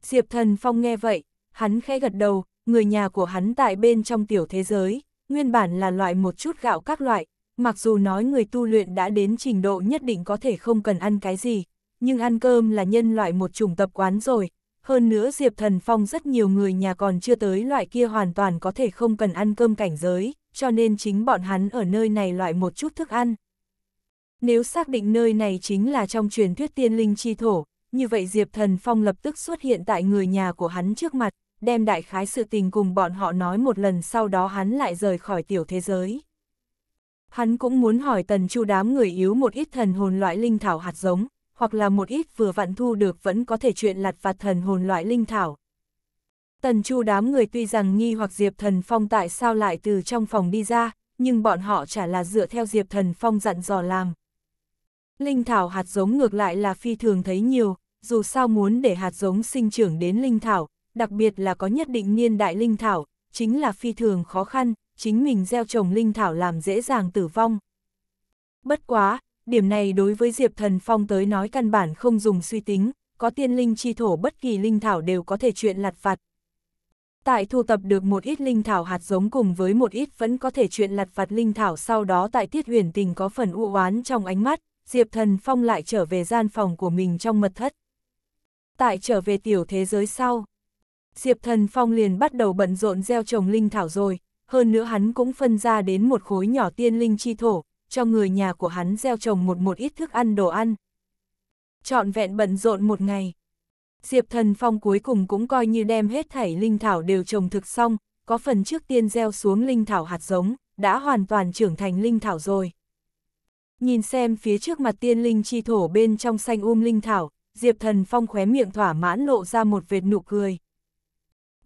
Diệp Thần Phong nghe vậy, hắn khẽ gật đầu, người nhà của hắn tại bên trong tiểu thế giới, nguyên bản là loại một chút gạo các loại, mặc dù nói người tu luyện đã đến trình độ nhất định có thể không cần ăn cái gì, nhưng ăn cơm là nhân loại một chủng tập quán rồi. Hơn nữa Diệp Thần Phong rất nhiều người nhà còn chưa tới loại kia hoàn toàn có thể không cần ăn cơm cảnh giới, cho nên chính bọn hắn ở nơi này loại một chút thức ăn. Nếu xác định nơi này chính là trong truyền thuyết tiên linh chi thổ, như vậy Diệp Thần Phong lập tức xuất hiện tại người nhà của hắn trước mặt, đem đại khái sự tình cùng bọn họ nói một lần sau đó hắn lại rời khỏi tiểu thế giới. Hắn cũng muốn hỏi tần chu đám người yếu một ít thần hồn loại linh thảo hạt giống, hoặc là một ít vừa vặn thu được vẫn có thể chuyện lặt vặt thần hồn loại linh thảo, Tần Chu đám người tuy rằng nghi hoặc Diệp Thần Phong tại sao lại từ trong phòng đi ra, nhưng bọn họ chả là dựa theo Diệp Thần Phong dặn dò làm. Linh thảo hạt giống ngược lại là phi thường thấy nhiều, dù sao muốn để hạt giống sinh trưởng đến linh thảo, đặc biệt là có nhất định niên đại linh thảo, chính là phi thường khó khăn, chính mình gieo trồng linh thảo làm dễ dàng tử vong. Bất quá, điểm này đối với Diệp Thần Phong tới nói căn bản không dùng suy tính, có tiên linh chi thổ bất kỳ linh thảo đều có thể chuyện lặt vặt, Tại thu tập được một ít linh thảo hạt giống cùng với một ít vẫn có thể chuyện lặt vặt linh thảo sau đó tại tiết huyền tình có phần u oán trong ánh mắt, Diệp Thần Phong lại trở về gian phòng của mình trong mật thất. Tại trở về tiểu thế giới sau, Diệp Thần Phong liền bắt đầu bận rộn gieo trồng linh thảo rồi, hơn nữa hắn cũng phân ra đến một khối nhỏ tiên linh chi thổ, cho người nhà của hắn gieo trồng một một ít thức ăn đồ ăn. Chọn vẹn bận rộn một ngày, Diệp Thần Phong cuối cùng cũng coi như đem hết thảy linh thảo đều trồng thực xong, có phần trước tiên gieo xuống linh thảo hạt giống, đã hoàn toàn trưởng thành linh thảo rồi. Nhìn xem phía trước mặt tiên linh chi thổ bên trong xanh um linh thảo, Diệp Thần Phong khóe miệng thỏa mãn lộ ra một vệt nụ cười.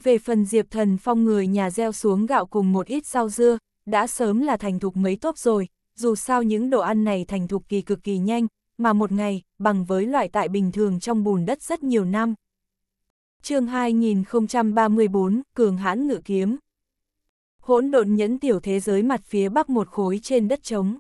Về phần Diệp Thần Phong người nhà gieo xuống gạo cùng một ít rau dưa, đã sớm là thành thục mấy tốt rồi, dù sao những đồ ăn này thành thục kỳ cực kỳ nhanh, mà một ngày, bằng với loại tại bình thường trong bùn đất rất nhiều năm. chương 2034, Cường hãn ngự kiếm. Hỗn độn nhẫn tiểu thế giới mặt phía bắc một khối trên đất trống.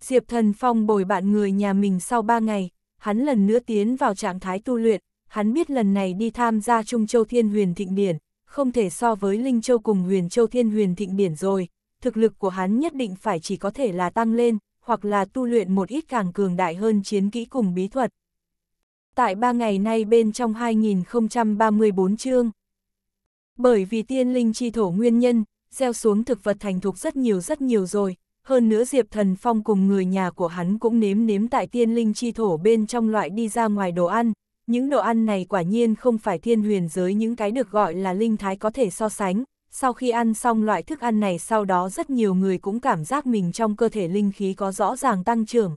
Diệp Thần Phong bồi bạn người nhà mình sau ba ngày, hắn lần nữa tiến vào trạng thái tu luyện, hắn biết lần này đi tham gia Trung Châu Thiên Huyền Thịnh Điển, không thể so với Linh Châu cùng Huyền Châu Thiên Huyền Thịnh Điển rồi, thực lực của hắn nhất định phải chỉ có thể là tăng lên, hoặc là tu luyện một ít càng cường đại hơn chiến kỹ cùng bí thuật. Tại ba ngày nay bên trong 2034 chương. Bởi vì tiên linh chi thổ nguyên nhân, gieo xuống thực vật thành thục rất nhiều rất nhiều rồi, hơn nữa Diệp Thần Phong cùng người nhà của hắn cũng nếm nếm tại tiên linh chi thổ bên trong loại đi ra ngoài đồ ăn, những đồ ăn này quả nhiên không phải thiên huyền giới những cái được gọi là linh thái có thể so sánh, sau khi ăn xong loại thức ăn này sau đó rất nhiều người cũng cảm giác mình trong cơ thể linh khí có rõ ràng tăng trưởng.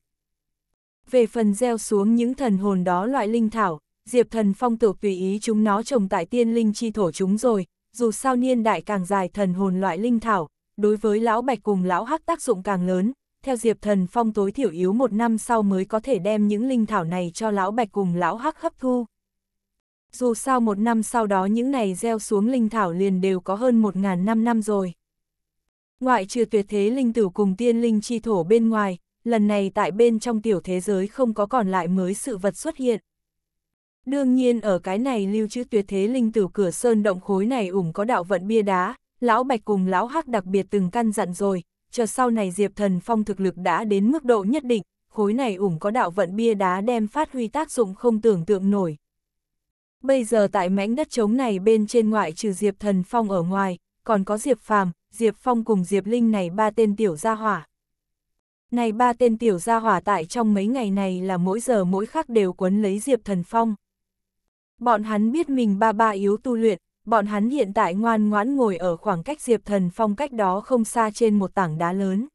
Về phần gieo xuống những thần hồn đó loại linh thảo, Diệp thần phong tự tùy ý chúng nó trồng tại tiên linh chi thổ chúng rồi, dù sao niên đại càng dài thần hồn loại linh thảo, đối với lão bạch cùng lão hắc tác dụng càng lớn, theo Diệp thần phong tối thiểu yếu một năm sau mới có thể đem những linh thảo này cho lão bạch cùng lão hắc hấp thu. Dù sao một năm sau đó những này gieo xuống linh thảo liền đều có hơn một ngàn năm năm rồi. Ngoại trừ tuyệt thế linh tử cùng tiên linh chi thổ bên ngoài, lần này tại bên trong tiểu thế giới không có còn lại mới sự vật xuất hiện. Đương nhiên ở cái này lưu trữ tuyệt thế linh tử cửa sơn động khối này ủng có đạo vận bia đá, lão bạch cùng lão hắc đặc biệt từng căn dặn rồi, chờ sau này diệp thần phong thực lực đã đến mức độ nhất định, khối này ủng có đạo vận bia đá đem phát huy tác dụng không tưởng tượng nổi, Bây giờ tại mảnh đất trống này bên trên ngoại trừ Diệp Thần Phong ở ngoài, còn có Diệp Phàm, Diệp Phong cùng Diệp Linh này ba tên tiểu gia hỏa. Này ba tên tiểu gia hỏa tại trong mấy ngày này là mỗi giờ mỗi khắc đều quấn lấy Diệp Thần Phong. Bọn hắn biết mình ba ba yếu tu luyện, bọn hắn hiện tại ngoan ngoãn ngồi ở khoảng cách Diệp Thần Phong cách đó không xa trên một tảng đá lớn.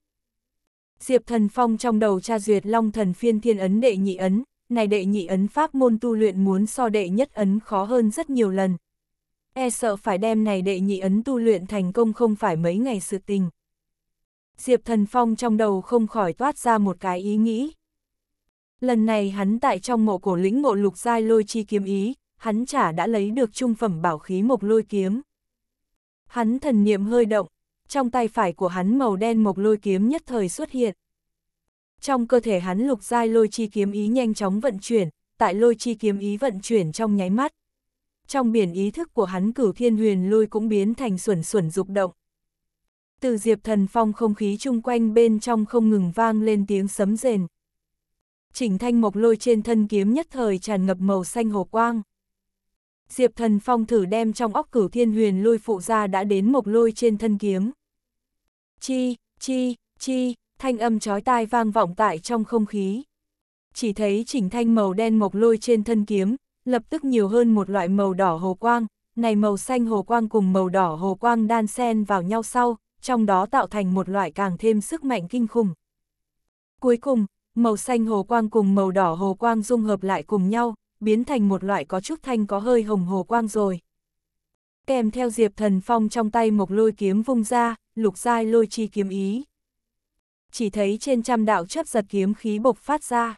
Diệp Thần Phong trong đầu tra duyệt Long Thần Phiên Thiên Ấn đệ nhị ấn, này đệ nhị ấn pháp môn tu luyện muốn so đệ nhất ấn khó hơn rất nhiều lần. E sợ phải đem này đệ nhị ấn tu luyện thành công không phải mấy ngày sự tình. Diệp Thần Phong trong đầu không khỏi toát ra một cái ý nghĩ. Lần này hắn tại trong mộ cổ lĩnh mộ lục giai lôi chi kiếm ý, hắn chả đã lấy được trung phẩm bảo khí mộc lôi kiếm. Hắn thần niệm hơi động, trong tay phải của hắn màu đen mộc lôi kiếm nhất thời xuất hiện. Trong cơ thể hắn lục giai lôi chi kiếm ý nhanh chóng vận chuyển, tại lôi chi kiếm ý vận chuyển trong nháy mắt. Trong biển ý thức của hắn cửu thiên huyền lôi cũng biến thành xuẩn xuẩn dục động. Từ diệp thần phong không khí chung quanh bên trong không ngừng vang lên tiếng sấm rền. Chỉnh thanh mộc lôi trên thân kiếm nhất thời tràn ngập màu xanh hồ quang. Diệp thần phong thử đem trong óc cửu thiên huyền lôi phụ ra đã đến mộc lôi trên thân kiếm. Chi, chi, chi, thanh âm chói tai vang vọng tại trong không khí. Chỉ thấy chỉnh thanh màu đen mộc lôi trên thân kiếm, lập tức nhiều hơn một loại màu đỏ hồ quang, này màu xanh hồ quang cùng màu đỏ hồ quang đan xen vào nhau sau, trong đó tạo thành một loại càng thêm sức mạnh kinh khủng. Cuối cùng, màu xanh hồ quang cùng màu đỏ hồ quang dung hợp lại cùng nhau, biến thành một loại có chút thanh có hơi hồng hồ quang rồi. Kèm theo Diệp Thần Phong trong tay mộc lôi kiếm vung ra, lục giai lôi chi kiếm ý chỉ thấy trên trăm đạo chấp giật kiếm khí bộc phát ra.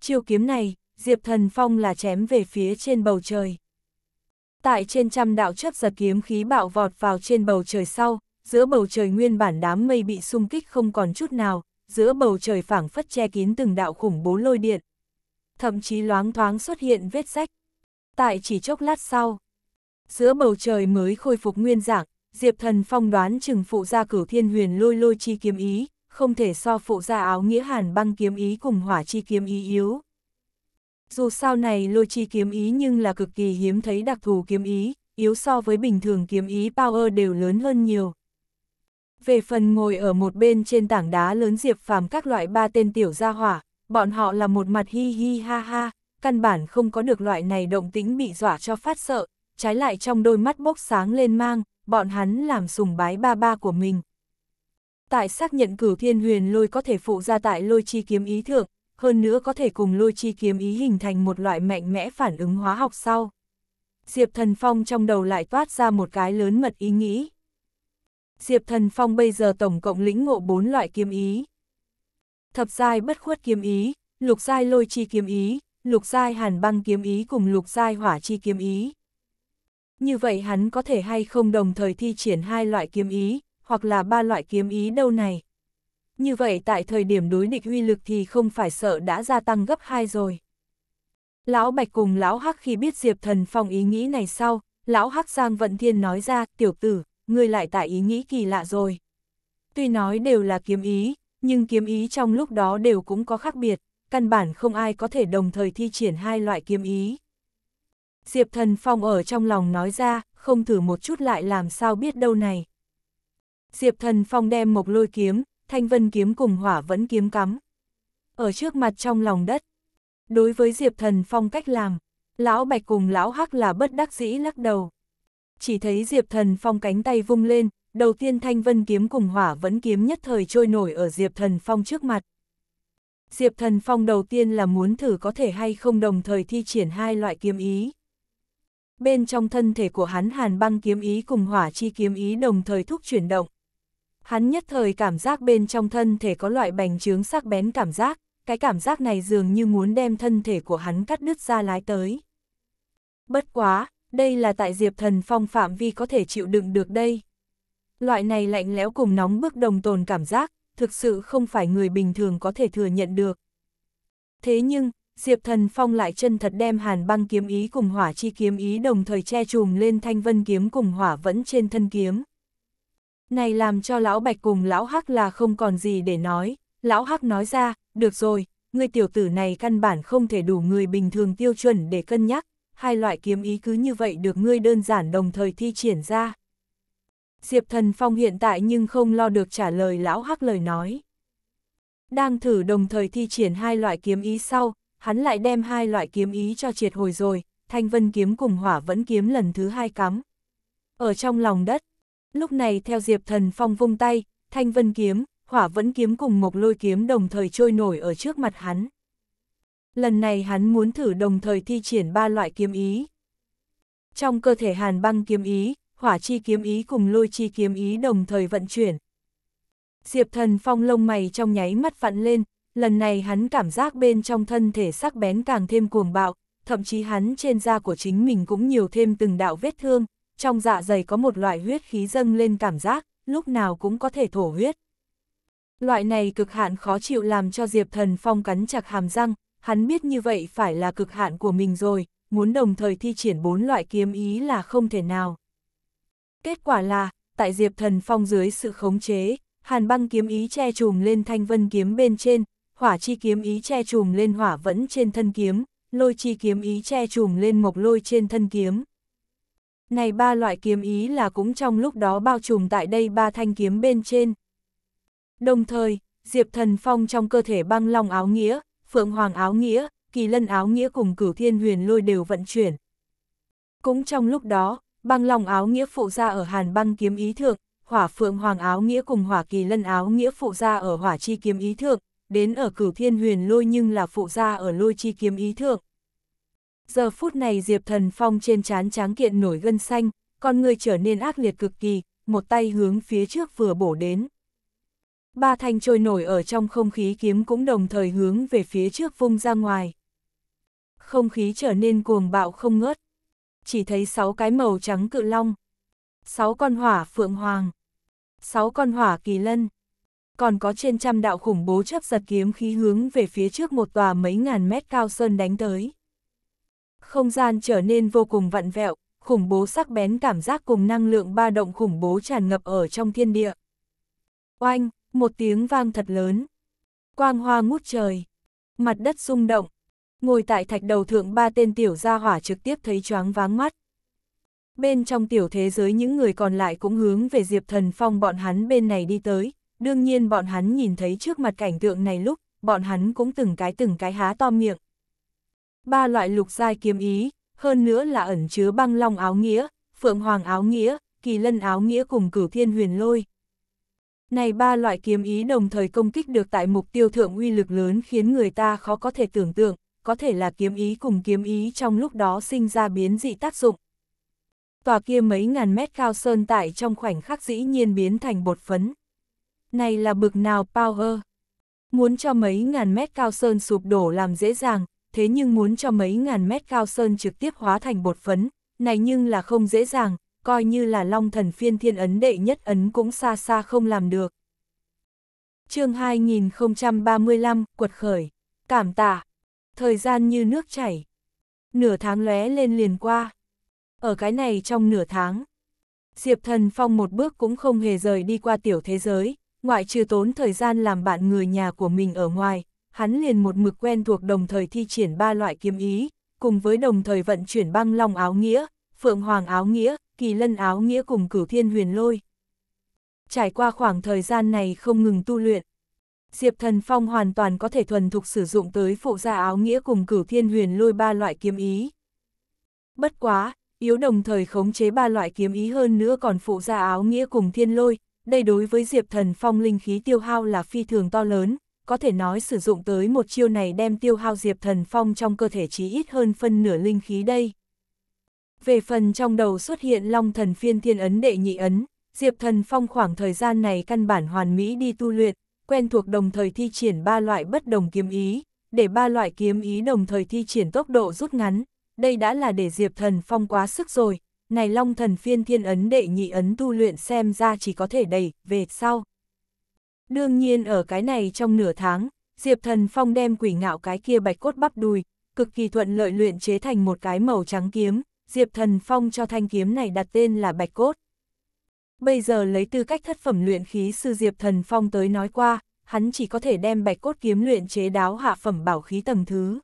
Chiêu kiếm này, Diệp Thần Phong là chém về phía trên bầu trời. Tại trên trăm đạo chấp giật kiếm khí bạo vọt vào trên bầu trời sau, giữa bầu trời nguyên bản đám mây bị xung kích không còn chút nào, giữa bầu trời phảng phất che kín từng đạo khủng bố lôi điện. Thậm chí loáng thoáng xuất hiện vết rách. Tại chỉ chốc lát sau, giữa bầu trời mới khôi phục nguyên dạng, Diệp Thần Phong đoán chừng phụ ra cửu thiên huyền lôi lôi chi kiếm ý, không thể so phụ ra áo nghĩa hàn băng kiếm ý cùng hỏa chi kiếm ý yếu. Dù sao này lôi chi kiếm ý nhưng là cực kỳ hiếm thấy đặc thù kiếm ý, yếu so với bình thường kiếm ý power đều lớn hơn nhiều. Về phần ngồi ở một bên trên tảng đá lớn diệp phàm các loại ba tên tiểu gia hỏa, bọn họ là một mặt hi hi ha ha, căn bản không có được loại này động tĩnh bị dọa cho phát sợ, trái lại trong đôi mắt bốc sáng lên mang, bọn hắn làm sùng bái ba ba của mình, tại xác nhận cửu thiên huyền lôi có thể phụ ra tại lôi chi kiếm ý thượng, hơn nữa có thể cùng lôi chi kiếm ý hình thành một loại mạnh mẽ phản ứng hóa học sau. Diệp Thần Phong trong đầu lại toát ra một cái lớn mật ý nghĩ. Diệp Thần Phong bây giờ tổng cộng lĩnh ngộ bốn loại kiếm ý. Thập giai bất khuất kiếm ý, lục giai lôi chi kiếm ý, lục giai hàn băng kiếm ý cùng lục giai hỏa chi kiếm ý. Như vậy hắn có thể hay không đồng thời thi triển hai loại kiếm ý, hoặc là ba loại kiếm ý đâu này. Như vậy tại thời điểm đối địch uy lực thì không phải sợ đã gia tăng gấp 2 rồi. Lão Bạch cùng Lão Hắc khi biết Diệp Thần Phong ý nghĩ này sau, Lão Hắc Giang Vận Thiên nói ra, tiểu tử, ngươi lại tại ý nghĩ kỳ lạ rồi. Tuy nói đều là kiếm ý, nhưng kiếm ý trong lúc đó đều cũng có khác biệt, căn bản không ai có thể đồng thời thi triển hai loại kiếm ý. Diệp Thần Phong ở trong lòng nói ra, không thử một chút lại làm sao biết đâu này. Diệp Thần Phong đem Mộc Lôi kiếm, Thanh Vân kiếm cùng Hỏa vẫn kiếm cắm. Ở trước mặt trong lòng đất. Đối với Diệp Thần Phong cách làm, lão Bạch cùng lão Hắc là bất đắc dĩ lắc đầu. Chỉ thấy Diệp Thần Phong cánh tay vung lên, đầu tiên Thanh Vân kiếm cùng Hỏa vẫn kiếm nhất thời trôi nổi ở Diệp Thần Phong trước mặt. Diệp Thần Phong đầu tiên là muốn thử có thể hay không đồng thời thi triển hai loại kiếm ý. Bên trong thân thể của hắn hàn băng kiếm ý cùng hỏa chi kiếm ý đồng thời thúc chuyển động, Hắn nhất thời cảm giác bên trong thân thể có loại bành trướng sắc bén cảm giác, cái cảm giác này dường như muốn đem thân thể của hắn cắt đứt ra lái tới. Bất quá, đây là tại Diệp Thần Phong phạm vi có thể chịu đựng được đây. Loại này lạnh lẽo cùng nóng bức đồng tồn cảm giác, thực sự không phải người bình thường có thể thừa nhận được. Thế nhưng, Diệp Thần Phong lại chân thật đem hàn băng kiếm ý cùng hỏa chi kiếm ý đồng thời che chùm lên thanh vân kiếm cùng hỏa vẫn trên thân kiếm này làm cho lão bạch cùng lão hắc là không còn gì để nói, lão hắc nói ra, được rồi, người tiểu tử này căn bản không thể đủ người bình thường tiêu chuẩn để cân nhắc, hai loại kiếm ý cứ như vậy được ngươi đơn giản đồng thời thi triển ra. Diệp Thần Phong hiện tại nhưng không lo được trả lời lão hắc lời nói. Đang thử đồng thời thi triển hai loại kiếm ý sau, hắn lại đem hai loại kiếm ý cho triệt hồi rồi, thanh vân kiếm cùng hỏa vẫn kiếm lần thứ hai cắm. Ở trong lòng đất, lúc này theo Diệp Thần Phong vung tay, thanh vân kiếm, hỏa vẫn kiếm cùng một lôi kiếm đồng thời trôi nổi ở trước mặt hắn. Lần này hắn muốn thử đồng thời thi triển ba loại kiếm ý. Trong cơ thể hàn băng kiếm ý, hỏa chi kiếm ý cùng lôi chi kiếm ý đồng thời vận chuyển. Diệp thần phong lông mày trong nháy mắt vặn lên, lần này hắn cảm giác bên trong thân thể sắc bén càng thêm cuồng bạo, thậm chí hắn trên da của chính mình cũng nhiều thêm từng đạo vết thương trong dạ dày có một loại huyết khí dâng lên cảm giác, lúc nào cũng có thể thổ huyết. Loại này cực hạn khó chịu làm cho Diệp Thần Phong cắn chặt hàm răng, hắn biết như vậy phải là cực hạn của mình rồi, muốn đồng thời thi triển bốn loại kiếm ý là không thể nào. Kết quả là, tại Diệp Thần Phong dưới sự khống chế, hàn băng kiếm ý che trùm lên thanh vân kiếm bên trên, hỏa chi kiếm ý che trùm lên hỏa vẫn trên thân kiếm, lôi chi kiếm ý che trùm lên mộc lôi trên thân kiếm. Này ba loại kiếm ý là cũng trong lúc đó bao trùm tại đây ba thanh kiếm bên trên. Đồng thời, Diệp Thần Phong trong cơ thể băng long áo nghĩa, phượng hoàng áo nghĩa, kỳ lân áo nghĩa cùng cửu thiên huyền lôi đều vận chuyển. Cũng trong lúc đó, băng long áo nghĩa phụ ra ở hàn băng kiếm ý thượng, hỏa phượng hoàng áo nghĩa cùng hỏa kỳ lân áo nghĩa phụ ra ở hỏa chi kiếm ý thượng, đến ở cửu thiên huyền lôi nhưng là phụ ra ở lôi chi kiếm ý thượng. Giờ phút này Diệp Thần Phong trên trán tráng kiện nổi gân xanh, con người trở nên ác liệt cực kỳ, một tay hướng phía trước vừa bổ đến. Ba thanh trôi nổi ở trong không khí kiếm cũng đồng thời hướng về phía trước vung ra ngoài. Không khí trở nên cuồng bạo không ngớt. Chỉ thấy sáu cái màu trắng cự long, sáu con hỏa phượng hoàng, sáu con hỏa kỳ lân, còn có trên trăm đạo khủng bố chấp giật kiếm khí hướng về phía trước một tòa mấy ngàn mét cao sơn đánh tới. Không gian trở nên vô cùng vặn vẹo, khủng bố sắc bén cảm giác cùng năng lượng ba động khủng bố tràn ngập ở trong thiên địa. Oanh, một tiếng vang thật lớn. Quang hoa ngút trời. Mặt đất rung động. Ngồi tại thạch đầu thượng ba tên tiểu gia hỏa trực tiếp thấy choáng váng mắt. Bên trong tiểu thế giới những người còn lại cũng hướng về Diệp Thần Phong bọn hắn bên này đi tới. Đương nhiên bọn hắn nhìn thấy trước mặt cảnh tượng này lúc, bọn hắn cũng từng cái từng cái há to miệng, ba loại lục giai kiếm ý, hơn nữa là ẩn chứa băng long áo nghĩa, phượng hoàng áo nghĩa, kỳ lân áo nghĩa cùng cửu thiên huyền lôi. Này ba loại kiếm ý đồng thời công kích được tại mục tiêu thượng uy lực lớn khiến người ta khó có thể tưởng tượng, có thể là kiếm ý cùng kiếm ý trong lúc đó sinh ra biến dị tác dụng. Tòa kia mấy ngàn mét cao sơn tại trong khoảnh khắc dĩ nhiên biến thành bột phấn. Này là bực nào power? Muốn cho mấy ngàn mét cao sơn sụp đổ làm dễ dàng, thế nhưng muốn cho mấy ngàn mét cao sơn trực tiếp hóa thành bột phấn, này nhưng là không dễ dàng, coi như là long thần phiên thiên ấn đệ nhất ấn cũng xa xa không làm được. chương 2035, quật khởi, cảm tạ, thời gian như nước chảy, nửa tháng lóe lên liền qua. Ở cái này trong nửa tháng, Diệp Thần Phong một bước cũng không hề rời đi qua tiểu thế giới, ngoại trừ tốn thời gian làm bạn người nhà của mình ở ngoài, hắn liền một mực quen thuộc đồng thời thi triển ba loại kiếm ý, cùng với đồng thời vận chuyển băng long áo nghĩa, phượng hoàng áo nghĩa, kỳ lân áo nghĩa cùng cửu thiên huyền lôi. Trải qua khoảng thời gian này không ngừng tu luyện, Diệp Thần Phong hoàn toàn có thể thuần thục sử dụng tới phụ gia áo nghĩa cùng cửu thiên huyền lôi ba loại kiếm ý. Bất quá, yếu đồng thời khống chế ba loại kiếm ý hơn nữa còn phụ gia áo nghĩa cùng thiên lôi, đây đối với Diệp Thần Phong linh khí tiêu hao là phi thường to lớn, có thể nói sử dụng tới một chiêu này đem tiêu hao Diệp Thần Phong trong cơ thể chí ít hơn phân nửa linh khí đây. Về phần trong đầu xuất hiện Long Thần Phiên Thiên Ấn Đệ Nhị Ấn, Diệp Thần Phong khoảng thời gian này căn bản hoàn mỹ đi tu luyện, quen thuộc đồng thời thi triển ba loại bất đồng kiếm ý, để ba loại kiếm ý đồng thời thi triển tốc độ rút ngắn, đây đã là để Diệp Thần Phong quá sức rồi, này Long Thần Phiên Thiên Ấn Đệ Nhị Ấn tu luyện xem ra chỉ có thể đẩy về sau. Đương nhiên ở cái này trong nửa tháng, Diệp Thần Phong đem quỷ ngạo cái kia bạch cốt bắp đùi, cực kỳ thuận lợi luyện chế thành một cái màu trắng kiếm, Diệp Thần Phong cho thanh kiếm này đặt tên là bạch cốt. Bây giờ lấy tư cách thất phẩm luyện khí sư Diệp Thần Phong tới nói qua, hắn chỉ có thể đem bạch cốt kiếm luyện chế đáo hạ phẩm bảo khí tầng thứ.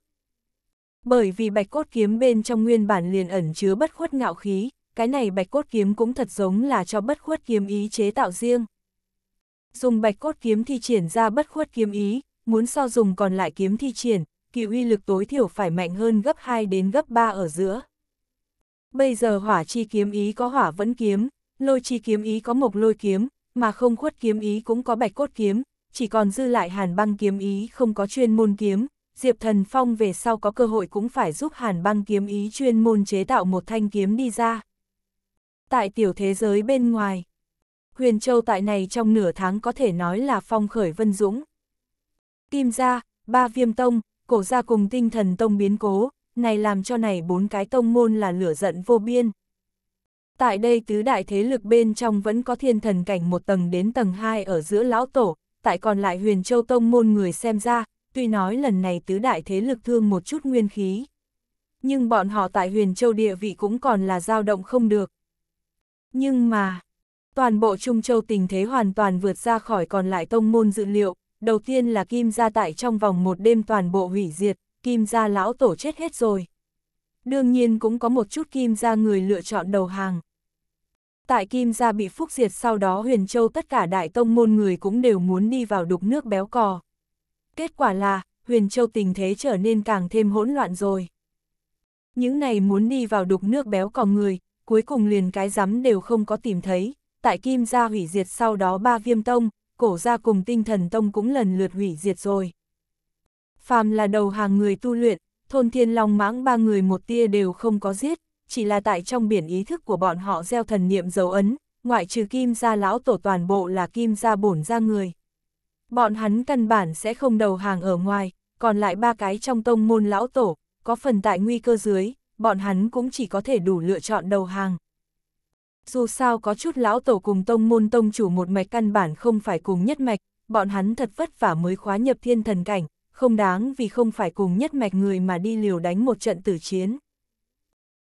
Bởi vì bạch cốt kiếm bên trong nguyên bản liền ẩn chứa bất khuất ngạo khí, cái này bạch cốt kiếm cũng thật giống là cho bất khuất kiếm ý chế tạo riêng. Dùng bạch cốt kiếm thi triển ra bất khuất kiếm ý, muốn so dùng còn lại kiếm thi triển, kỳ uy lực tối thiểu phải mạnh hơn gấp 2 đến gấp 3 ở giữa. Bây giờ hỏa chi kiếm ý có hỏa vẫn kiếm, lôi chi kiếm ý có mộc lôi kiếm, mà không khuất kiếm ý cũng có bạch cốt kiếm, chỉ còn dư lại hàn băng kiếm ý không có chuyên môn kiếm, Diệp Thần Phong về sau có cơ hội cũng phải giúp hàn băng kiếm ý chuyên môn chế tạo một thanh kiếm đi ra. Tại tiểu thế giới bên ngoài, Huyền Châu tại này trong nửa tháng có thể nói là phong khởi vân dũng. Kim gia, ba viêm tông, cổ gia cùng tinh thần tông biến cố, này làm cho này bốn cái tông môn là lửa giận vô biên. Tại đây tứ đại thế lực bên trong vẫn có thiên thần cảnh một tầng đến tầng hai ở giữa lão tổ, tại còn lại huyền châu tông môn người xem ra, tuy nói lần này tứ đại thế lực thương một chút nguyên khí. Nhưng bọn họ tại huyền châu địa vị cũng còn là dao động không được. Nhưng mà, toàn bộ Trung Châu tình thế hoàn toàn vượt ra khỏi còn lại tông môn dự liệu, đầu tiên là Kim gia tại trong vòng một đêm toàn bộ hủy diệt, Kim gia lão tổ chết hết rồi. Đương nhiên cũng có một chút Kim gia người lựa chọn đầu hàng. Tại Kim gia bị phúc diệt sau đó Huyền Châu tất cả đại tông môn người cũng đều muốn đi vào đục nước béo cò. Kết quả là, Huyền Châu tình thế trở nên càng thêm hỗn loạn rồi. Những này muốn đi vào đục nước béo cò người, cuối cùng liền cái rắm đều không có tìm thấy tại Kim gia hủy diệt sau đó ba viêm tông, cổ gia cùng tinh thần tông cũng lần lượt hủy diệt rồi. Phàm là đầu hàng người tu luyện, thôn thiên long mãng ba người một tia đều không có giết, chỉ là tại trong biển ý thức của bọn họ gieo thần niệm dấu ấn, ngoại trừ kim gia lão tổ toàn bộ là kim gia bổn gia người. Bọn hắn căn bản sẽ không đầu hàng ở ngoài, còn lại ba cái trong tông môn lão tổ, có phần tại nguy cơ dưới, bọn hắn cũng chỉ có thể đủ lựa chọn đầu hàng dù sao có chút lão tổ cùng tông môn tông chủ một mạch căn bản không phải cùng nhất mạch, bọn hắn thật vất vả mới khóa nhập thiên thần cảnh, không đáng vì không phải cùng nhất mạch người mà đi liều đánh một trận tử chiến.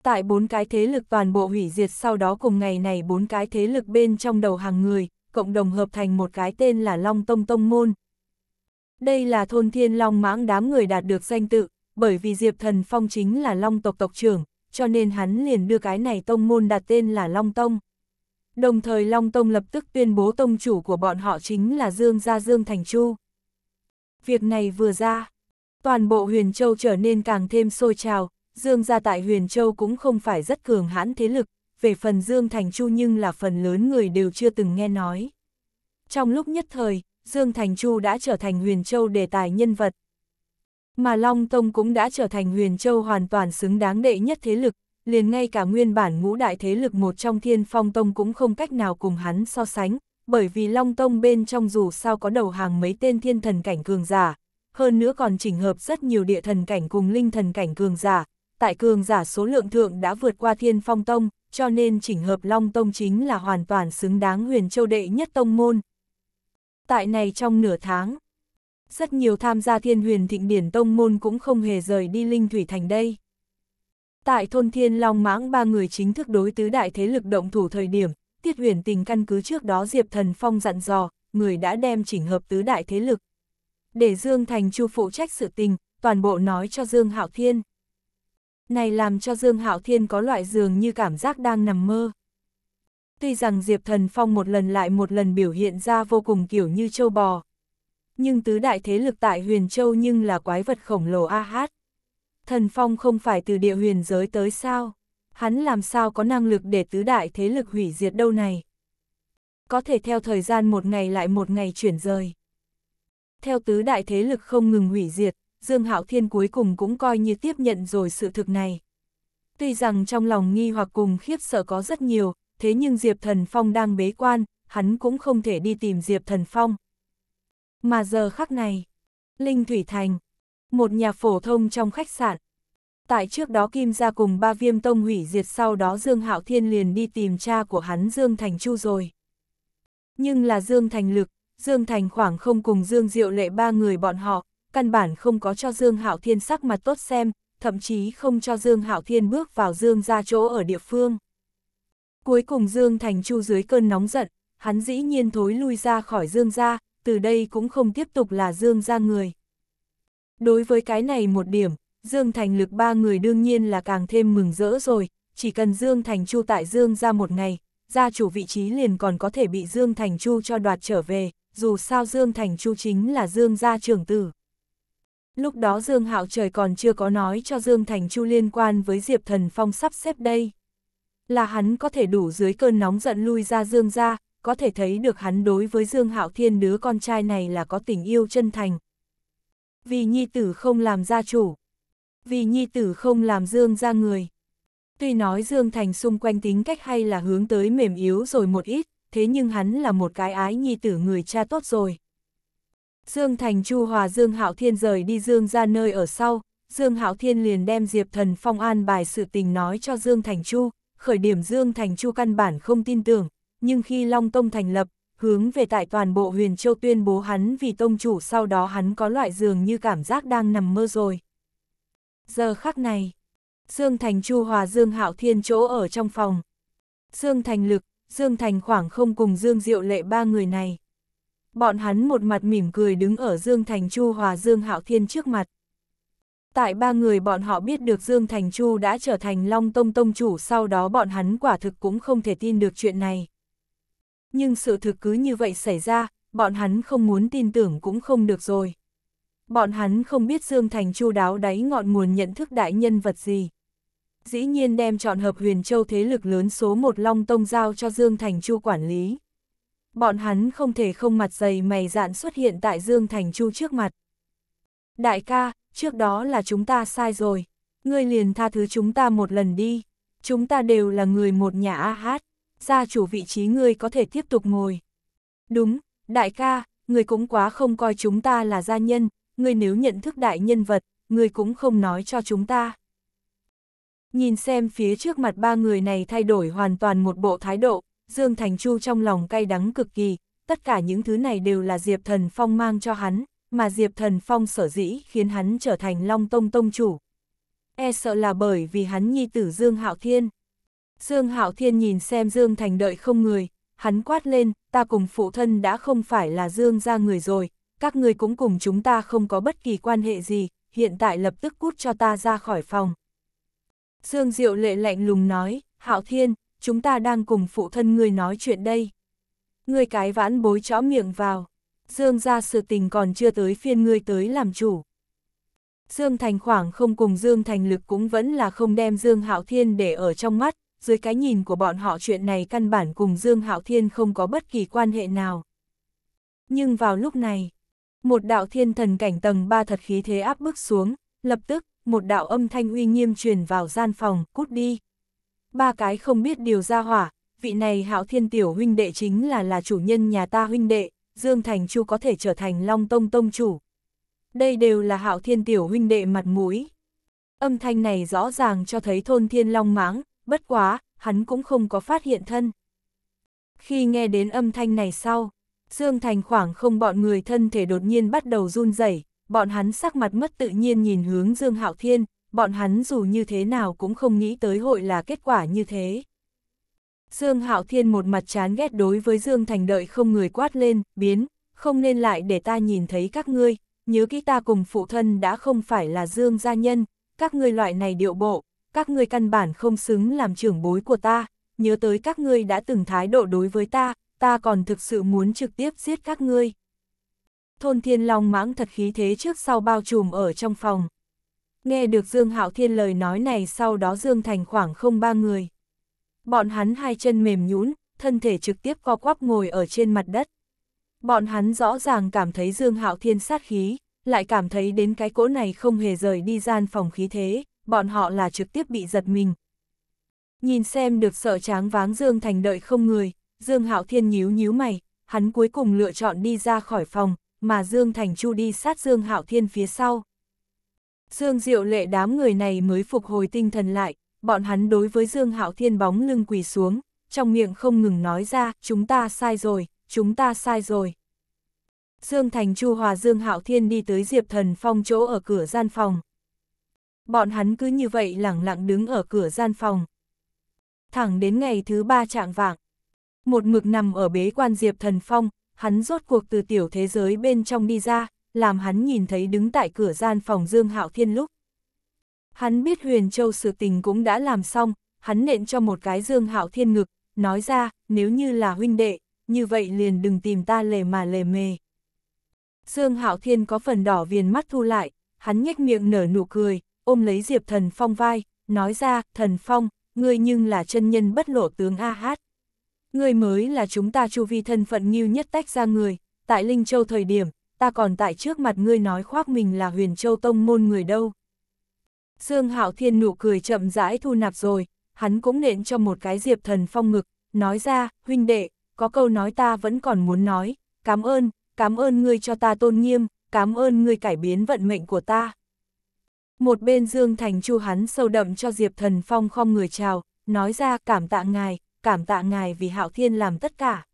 Tại bốn cái thế lực toàn bộ hủy diệt sau đó cùng ngày này bốn cái thế lực bên trong đầu hàng người, cộng đồng hợp thành một cái tên là Long Tông Tông Môn. Đây là thôn thiên long mãng đám người đạt được danh tự, bởi vì Diệp Thần Phong chính là Long tộc tộc trưởng, cho nên hắn liền đưa cái này tông môn đặt tên là Long Tông. Đồng thời Long Tông lập tức tuyên bố tông chủ của bọn họ chính là Dương Gia Dương Thành Chu. Việc này vừa ra, toàn bộ Huyền Châu trở nên càng thêm sôi trào, Dương Gia tại Huyền Châu cũng không phải rất cường hãn thế lực, về phần Dương Thành Chu nhưng là phần lớn người đều chưa từng nghe nói. Trong lúc nhất thời, Dương Thành Chu đã trở thành Huyền Châu đề tài nhân vật, mà Long Tông cũng đã trở thành huyền châu hoàn toàn xứng đáng đệ nhất thế lực, liền ngay cả nguyên bản ngũ đại thế lực một trong thiên phong tông cũng không cách nào cùng hắn so sánh, bởi vì Long Tông bên trong dù sao có đầu hàng mấy tên thiên thần cảnh cường giả, hơn nữa còn chỉnh hợp rất nhiều địa thần cảnh cùng linh thần cảnh cường giả, tại cường giả số lượng thượng đã vượt qua thiên phong tông, cho nên chỉnh hợp Long Tông chính là hoàn toàn xứng đáng huyền châu đệ nhất tông môn. Tại này trong nửa tháng, rất nhiều tham gia thiên huyền thịnh điển tông môn cũng không hề rời đi Linh Thủy Thành đây. Tại thôn Thiên Long Mãng ba người chính thức đối tứ đại thế lực động thủ thời điểm, Tiết huyền tình căn cứ trước đó Diệp Thần Phong dặn dò, người đã đem chỉnh hợp tứ đại thế lực. Để Dương Thành Chu phụ trách sự tình, toàn bộ nói cho Dương Hạo Thiên. Này làm cho Dương Hạo Thiên có loại dường như cảm giác đang nằm mơ. Tuy rằng Diệp Thần Phong một lần lại một lần biểu hiện ra vô cùng kiểu như châu bò, nhưng tứ đại thế lực tại huyền châu nhưng là quái vật khổng lồ a hát. Thần Phong không phải từ địa huyền giới tới sao? Hắn làm sao có năng lực để tứ đại thế lực hủy diệt đâu này? Có thể theo thời gian một ngày lại một ngày chuyển rời. Theo tứ đại thế lực không ngừng hủy diệt, Dương Hạo Thiên cuối cùng cũng coi như tiếp nhận rồi sự thực này. Tuy rằng trong lòng nghi hoặc cùng khiếp sợ có rất nhiều, thế nhưng Diệp Thần Phong đang bế quan, hắn cũng không thể đi tìm Diệp Thần Phong, mà giờ khắc này, Linh Thủy Thành, một nhà phổ thông trong khách sạn. Tại trước đó Kim ra cùng ba viêm tông hủy diệt sau đó Dương Hạo Thiên liền đi tìm cha của hắn Dương Thành Chu rồi. Nhưng là Dương Thành Lực, Dương Thành khoảng không cùng Dương Diệu lệ ba người bọn họ, căn bản không có cho Dương Hạo Thiên sắc mặt tốt xem, thậm chí không cho Dương Hạo Thiên bước vào Dương ra chỗ ở địa phương. Cuối cùng Dương Thành Chu dưới cơn nóng giận, hắn dĩ nhiên thối lui ra khỏi Dương ra, từ đây cũng không tiếp tục là Dương ra người. Đối với cái này một điểm, Dương Thành lực ba người đương nhiên là càng thêm mừng rỡ rồi, chỉ cần Dương Thành Chu tại Dương ra một ngày, gia chủ vị trí liền còn có thể bị Dương Thành Chu cho đoạt trở về, dù sao Dương Thành Chu chính là Dương gia trưởng tử. Lúc đó Dương Hạo Trời còn chưa có nói cho Dương Thành Chu liên quan với Diệp Thần Phong sắp xếp đây. Là hắn có thể đủ dưới cơn nóng giận lui ra Dương gia, có thể thấy được hắn đối với Dương Hạo Thiên đứa con trai này là có tình yêu chân thành. Vì nhi tử không làm gia chủ, vì nhi tử không làm Dương ra người. Tuy nói Dương Thành xung quanh tính cách hay là hướng tới mềm yếu rồi một ít, thế nhưng hắn là một cái ái nhi tử người cha tốt rồi. Dương Thành Chu Hòa Dương Hạo Thiên rời đi Dương ra nơi ở sau, Dương Hạo Thiên liền đem Diệp Thần Phong an bài sự tình nói cho Dương Thành Chu, khởi điểm Dương Thành Chu căn bản không tin tưởng, nhưng khi Long Tông thành lập, hướng về tại toàn bộ huyền châu tuyên bố hắn vì tông chủ sau đó hắn có loại dường như cảm giác đang nằm mơ rồi. Giờ khắc này, Dương Thành Chu Hòa Dương Hạo Thiên chỗ ở trong phòng. Dương Thành Lực, Dương Thành khoảng không cùng Dương Diệu Lệ ba người này. Bọn hắn một mặt mỉm cười đứng ở Dương Thành Chu Hòa Dương Hạo Thiên trước mặt. Tại ba người bọn họ biết được Dương Thành Chu đã trở thành Long Tông Tông chủ sau đó bọn hắn quả thực cũng không thể tin được chuyện này nhưng sự thực cứ như vậy xảy ra, bọn hắn không muốn tin tưởng cũng không được rồi. Bọn hắn không biết Dương Thành chu đáo đáy ngọn nguồn nhận thức đại nhân vật gì. Dĩ nhiên đem chọn hợp huyền châu thế lực lớn số một Long Tông giao cho Dương Thành chu quản lý. Bọn hắn không thể không mặt dày mày dạn xuất hiện tại Dương Thành chu trước mặt. Đại ca, trước đó là chúng ta sai rồi. Ngươi liền tha thứ chúng ta một lần đi. Chúng ta đều là người một nhà A hát gia chủ vị trí ngươi có thể tiếp tục ngồi. Đúng, đại ca, ngươi cũng quá không coi chúng ta là gia nhân, ngươi nếu nhận thức đại nhân vật, ngươi cũng không nói cho chúng ta. Nhìn xem phía trước mặt ba người này thay đổi hoàn toàn một bộ thái độ, Dương Thành Chu trong lòng cay đắng cực kỳ, tất cả những thứ này đều là Diệp Thần Phong mang cho hắn, mà Diệp Thần Phong sở dĩ khiến hắn trở thành Long Tông Tông chủ. E sợ là bởi vì hắn nhi tử Dương Hạo Thiên. Dương Hạo Thiên nhìn xem Dương Thành đợi không người, hắn quát lên, ta cùng phụ thân đã không phải là Dương ra người rồi, các người cũng cùng chúng ta không có bất kỳ quan hệ gì, hiện tại lập tức cút cho ta ra khỏi phòng. Dương Diệu Lệ lạnh lùng nói, Hạo Thiên, chúng ta đang cùng phụ thân người nói chuyện đây. Người cái vãn bối chó miệng vào, Dương ra sự tình còn chưa tới phiên ngươi tới làm chủ. Dương Thành khoảng không cùng Dương Thành lực cũng vẫn là không đem Dương Hạo Thiên để ở trong mắt, dưới cái nhìn của bọn họ chuyện này căn bản cùng Dương Hạo Thiên không có bất kỳ quan hệ nào. Nhưng vào lúc này, một đạo thiên thần cảnh tầng 3 thật khí thế áp bước xuống, lập tức, một đạo âm thanh uy nghiêm truyền vào gian phòng, cút đi. Ba cái không biết điều ra hỏa, vị này Hạo Thiên tiểu huynh đệ chính là là chủ nhân nhà ta huynh đệ, Dương Thành Chu có thể trở thành Long Tông Tông chủ. Đây đều là Hạo Thiên tiểu huynh đệ mặt mũi. Âm thanh này rõ ràng cho thấy thôn Thiên Long máng, bất quá, hắn cũng không có phát hiện thân. Khi nghe đến âm thanh này sau, Dương Thành khoảng không bọn người thân thể đột nhiên bắt đầu run rẩy, bọn hắn sắc mặt mất tự nhiên nhìn hướng Dương Hạo Thiên, bọn hắn dù như thế nào cũng không nghĩ tới hội là kết quả như thế. Dương Hạo Thiên một mặt chán ghét đối với Dương Thành đợi không người quát lên, biến, không nên lại để ta nhìn thấy các ngươi, nhớ kỹ ta cùng phụ thân đã không phải là Dương gia nhân, các ngươi loại này điệu bộ, các ngươi căn bản không xứng làm trưởng bối của ta, nhớ tới các ngươi đã từng thái độ đối với ta, ta còn thực sự muốn trực tiếp giết các ngươi. Thôn Thiên Long mãng thật khí thế trước sau bao trùm ở trong phòng. Nghe được Dương Hạo Thiên lời nói này sau đó Dương Thành khoảng không ba người. Bọn hắn hai chân mềm nhũn, thân thể trực tiếp co quắp ngồi ở trên mặt đất. Bọn hắn rõ ràng cảm thấy Dương Hạo Thiên sát khí, lại cảm thấy đến cái cỗ này không hề rời đi gian phòng khí thế, bọn họ là trực tiếp bị giật mình. Nhìn xem được sợ tráng váng Dương Thành đợi không người, Dương Hạo Thiên nhíu nhíu mày, hắn cuối cùng lựa chọn đi ra khỏi phòng, mà Dương Thành Chu đi sát Dương Hạo Thiên phía sau. Dương Diệu Lệ đám người này mới phục hồi tinh thần lại, bọn hắn đối với Dương Hạo Thiên bóng lưng quỳ xuống, trong miệng không ngừng nói ra, chúng ta sai rồi, chúng ta sai rồi. Dương Thành Chu Hòa Dương Hạo Thiên đi tới Diệp Thần Phong chỗ ở cửa gian phòng bọn hắn cứ như vậy lẳng lặng đứng ở cửa gian phòng. Thẳng đến ngày thứ ba trạng vạng, một mực nằm ở bế quan Diệp Thần Phong, hắn rốt cuộc từ tiểu thế giới bên trong đi ra, làm hắn nhìn thấy đứng tại cửa gian phòng Dương Hạo Thiên lúc. Hắn biết Huyền Châu sự tình cũng đã làm xong, hắn nện cho một cái Dương Hạo Thiên ngực, nói ra, nếu như là huynh đệ, như vậy liền đừng tìm ta lề mà lề mề. Dương Hạo Thiên có phần đỏ viền mắt thu lại, hắn nhếch miệng nở nụ cười, ôm lấy Diệp Thần Phong vai, nói ra, Thần Phong, ngươi nhưng là chân nhân bất lộ tướng A Hát. Ngươi mới là chúng ta chu vi thân phận nghiêu nhất tách ra người, tại Linh Châu thời điểm, ta còn tại trước mặt ngươi nói khoác mình là huyền châu tông môn người đâu. Dương Hạo Thiên nụ cười chậm rãi thu nạp rồi, hắn cũng nện cho một cái Diệp Thần Phong ngực, nói ra, huynh đệ, có câu nói ta vẫn còn muốn nói, cảm ơn, cảm ơn ngươi cho ta tôn nghiêm, cảm ơn ngươi cải biến vận mệnh của ta. Một bên Dương Thành Chu hắn sâu đậm cho Diệp Thần Phong không người chào, nói ra cảm tạ ngài, cảm tạ ngài vì Hạo Thiên làm tất cả.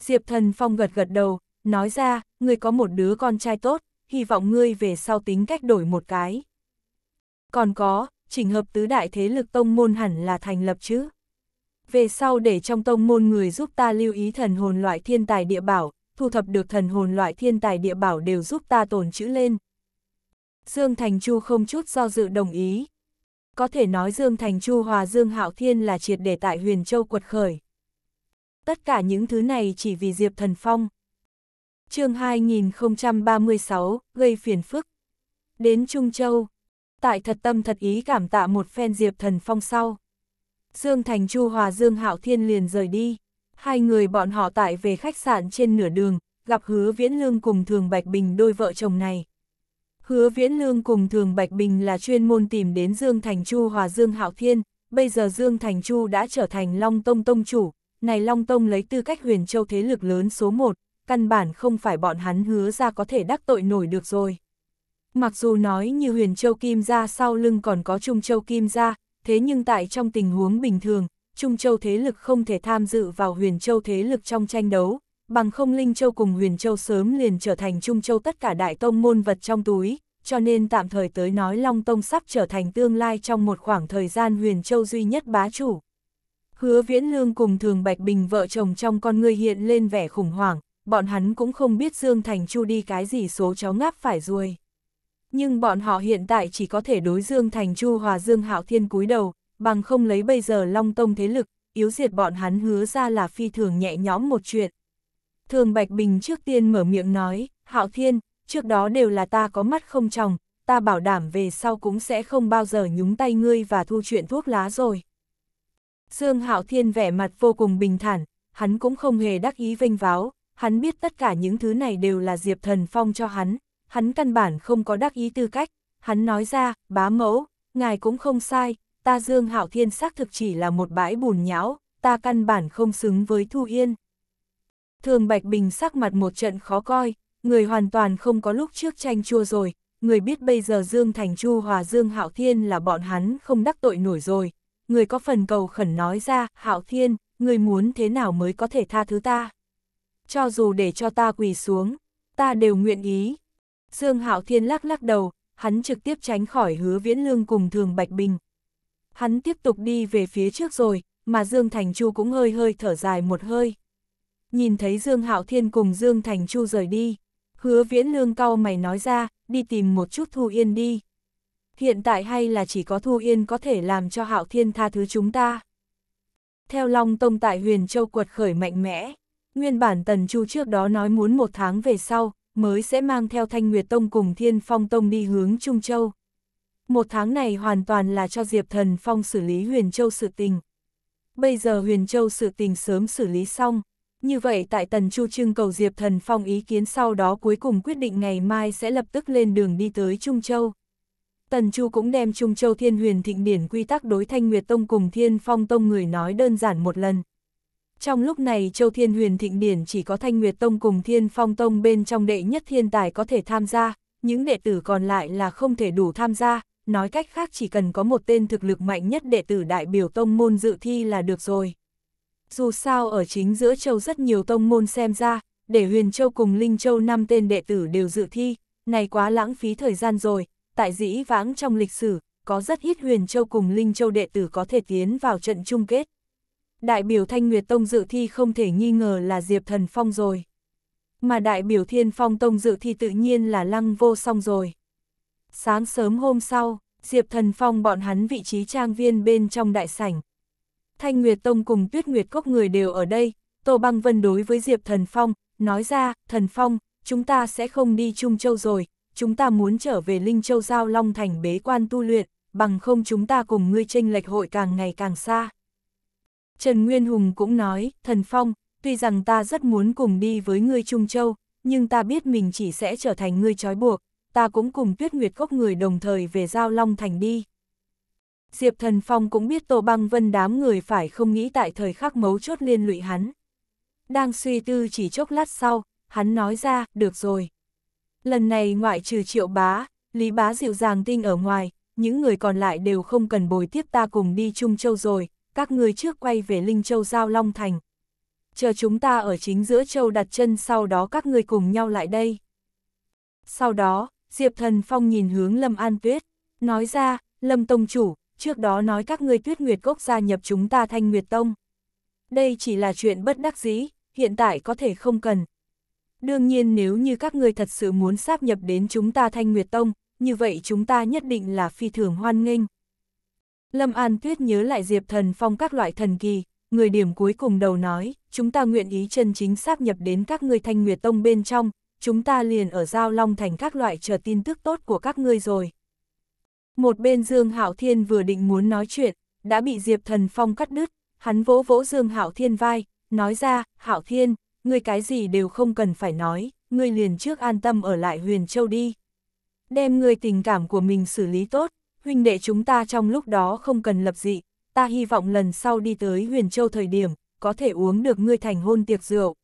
Diệp Thần Phong gật gật đầu, nói ra, ngươi có một đứa con trai tốt, hy vọng ngươi về sau tính cách đổi một cái. Còn có, chỉnh hợp tứ đại thế lực tông môn hẳn là thành lập chứ. Về sau để trong tông môn người giúp ta lưu ý thần hồn loại thiên tài địa bảo, thu thập được thần hồn loại thiên tài địa bảo đều giúp ta tồn chữ lên, Dương Thành Chu không chút do dự đồng ý. Có thể nói Dương Thành Chu hòa Dương Hạo Thiên là triệt để tại Huyền Châu quật khởi. Tất cả những thứ này chỉ vì Diệp Thần Phong. chương 2036, gây phiền phức. Đến Trung Châu, tại thật tâm thật ý cảm tạ một phen Diệp Thần Phong sau. Dương Thành Chu hòa Dương Hạo Thiên liền rời đi. Hai người bọn họ tại về khách sạn trên nửa đường, gặp hứa viễn lương cùng thường Bạch Bình đôi vợ chồng này. Hứa Viễn Lương cùng Thường Bạch Bình là chuyên môn tìm đến Dương Thành Chu hòa Dương Hạo Thiên, bây giờ Dương Thành Chu đã trở thành Long Tông Tông chủ, này Long Tông lấy tư cách huyền châu thế lực lớn số 1, căn bản không phải bọn hắn hứa ra có thể đắc tội nổi được rồi. Mặc dù nói như huyền châu kim ra sau lưng còn có trung châu kim ra, thế nhưng tại trong tình huống bình thường, trung châu thế lực không thể tham dự vào huyền châu thế lực trong tranh đấu, bằng không Linh Châu cùng Huyền Châu sớm liền trở thành Trung Châu tất cả đại tông môn vật trong túi, cho nên tạm thời tới nói Long Tông sắp trở thành tương lai trong một khoảng thời gian Huyền Châu duy nhất bá chủ. Hứa Viễn Lương cùng Thường Bạch Bình vợ chồng trong con người hiện lên vẻ khủng hoảng, bọn hắn cũng không biết Dương Thành Chu đi cái gì số chó ngáp phải ruồi. Nhưng bọn họ hiện tại chỉ có thể đối Dương Thành Chu hòa Dương Hạo Thiên cúi đầu, bằng không lấy bây giờ Long Tông thế lực, yếu diệt bọn hắn hứa ra là phi thường nhẹ nhõm một chuyện. Thường Bạch Bình trước tiên mở miệng nói, Hạo Thiên, trước đó đều là ta có mắt không tròng, ta bảo đảm về sau cũng sẽ không bao giờ nhúng tay ngươi và thu chuyện thuốc lá rồi. Dương Hạo Thiên vẻ mặt vô cùng bình thản, hắn cũng không hề đắc ý vênh váo, hắn biết tất cả những thứ này đều là Diệp Thần Phong cho hắn, hắn căn bản không có đắc ý tư cách, hắn nói ra, bá mẫu, ngài cũng không sai, ta Dương Hạo Thiên xác thực chỉ là một bãi bùn nhão, ta căn bản không xứng với Thu Yên. Thường Bạch Bình sắc mặt một trận khó coi, người hoàn toàn không có lúc trước tranh chua rồi, người biết bây giờ Dương Thành Chu hòa Dương Hạo Thiên là bọn hắn không đắc tội nổi rồi. Người có phần cầu khẩn nói ra, Hạo Thiên, người muốn thế nào mới có thể tha thứ ta? Cho dù để cho ta quỳ xuống, ta đều nguyện ý. Dương Hạo Thiên lắc lắc đầu, hắn trực tiếp tránh khỏi hứa viễn lương cùng Thường Bạch Bình. Hắn tiếp tục đi về phía trước rồi, mà Dương Thành Chu cũng hơi hơi thở dài một hơi nhìn thấy Dương Hạo Thiên cùng Dương Thành Chu rời đi. Hứa viễn lương cao mày nói ra, đi tìm một chút Thu Yên đi. Hiện tại hay là chỉ có Thu Yên có thể làm cho Hạo Thiên tha thứ chúng ta. Theo Long Tông tại Huyền Châu quật khởi mạnh mẽ, nguyên bản Tần Chu trước đó nói muốn một tháng về sau, mới sẽ mang theo Thanh Nguyệt Tông cùng Thiên Phong Tông đi hướng Trung Châu. Một tháng này hoàn toàn là cho Diệp Thần Phong xử lý Huyền Châu sự tình. Bây giờ Huyền Châu sự tình sớm xử lý xong, như vậy tại Tần Chu Trưng cầu Diệp Thần Phong ý kiến sau đó cuối cùng quyết định ngày mai sẽ lập tức lên đường đi tới Trung Châu. Tần Chu cũng đem Trung Châu Thiên Huyền Thịnh Điển quy tắc đối Thanh Nguyệt Tông cùng Thiên Phong Tông người nói đơn giản một lần. Trong lúc này Châu Thiên Huyền Thịnh Điển chỉ có Thanh Nguyệt Tông cùng Thiên Phong Tông bên trong đệ nhất thiên tài có thể tham gia, những đệ tử còn lại là không thể đủ tham gia, nói cách khác chỉ cần có một tên thực lực mạnh nhất đệ tử đại biểu tông môn dự thi là được rồi. Dù sao ở chính giữa châu rất nhiều tông môn xem ra, để Huyền Châu cùng Linh Châu năm tên đệ tử đều dự thi, này quá lãng phí thời gian rồi, tại dĩ vãng trong lịch sử, có rất ít Huyền Châu cùng Linh Châu đệ tử có thể tiến vào trận chung kết. Đại biểu Thanh Nguyệt Tông dự thi không thể nghi ngờ là Diệp Thần Phong rồi. Mà đại biểu Thiên Phong Tông dự thi tự nhiên là Lăng Vô Song rồi. Sáng sớm hôm sau, Diệp Thần Phong bọn hắn vị trí trang viên bên trong đại sảnh, Thanh Nguyệt Tông cùng Tuyết Nguyệt Cốc người đều ở đây, Tô Băng Vân đối với Diệp Thần Phong, nói ra, Thần Phong, chúng ta sẽ không đi Trung Châu rồi, chúng ta muốn trở về Linh Châu Giao Long Thành bế quan tu luyện, bằng không chúng ta cùng ngươi tranh lệch hội càng ngày càng xa. Trần Nguyên Hùng cũng nói, Thần Phong, tuy rằng ta rất muốn cùng đi với ngươi Trung Châu, nhưng ta biết mình chỉ sẽ trở thành ngươi trói buộc, ta cũng cùng Tuyết Nguyệt Cốc người đồng thời về Giao Long Thành đi. Diệp Thần Phong cũng biết Tô Băng Vân đám người phải không nghĩ tại thời khắc mấu chốt liên lụy hắn. Đang suy tư chỉ chốc lát sau, hắn nói ra, được rồi. Lần này ngoại trừ triệu bá, lý bá dịu dàng tinh ở ngoài, những người còn lại đều không cần bồi tiếp ta cùng đi Trung Châu rồi, các người trước quay về Linh Châu Giao Long Thành. Chờ chúng ta ở chính giữa Châu đặt chân sau đó các người cùng nhau lại đây. Sau đó, Diệp Thần Phong nhìn hướng Lâm An Tuyết, nói ra, Lâm Tông Chủ, trước đó nói các ngươi tuyết nguyệt cốc gia nhập chúng ta thanh nguyệt tông. Đây chỉ là chuyện bất đắc dĩ, hiện tại có thể không cần. Đương nhiên nếu như các ngươi thật sự muốn sáp nhập đến chúng ta thanh nguyệt tông, như vậy chúng ta nhất định là phi thường hoan nghênh. Lâm An Tuyết nhớ lại Diệp Thần Phong các loại thần kỳ, người điểm cuối cùng đầu nói, chúng ta nguyện ý chân chính sáp nhập đến các ngươi Thanh Nguyệt Tông bên trong, chúng ta liền ở Giao Long Thành các loại chờ tin tức tốt của các ngươi rồi. Một bên Dương Hạo Thiên vừa định muốn nói chuyện, đã bị Diệp Thần Phong cắt đứt, hắn vỗ vỗ Dương Hạo Thiên vai, nói ra, Hạo Thiên, ngươi cái gì đều không cần phải nói, ngươi liền trước an tâm ở lại Huyền Châu đi. Đem ngươi tình cảm của mình xử lý tốt, huynh đệ chúng ta trong lúc đó không cần lập dị, ta hy vọng lần sau đi tới Huyền Châu thời điểm, có thể uống được ngươi thành hôn tiệc rượu.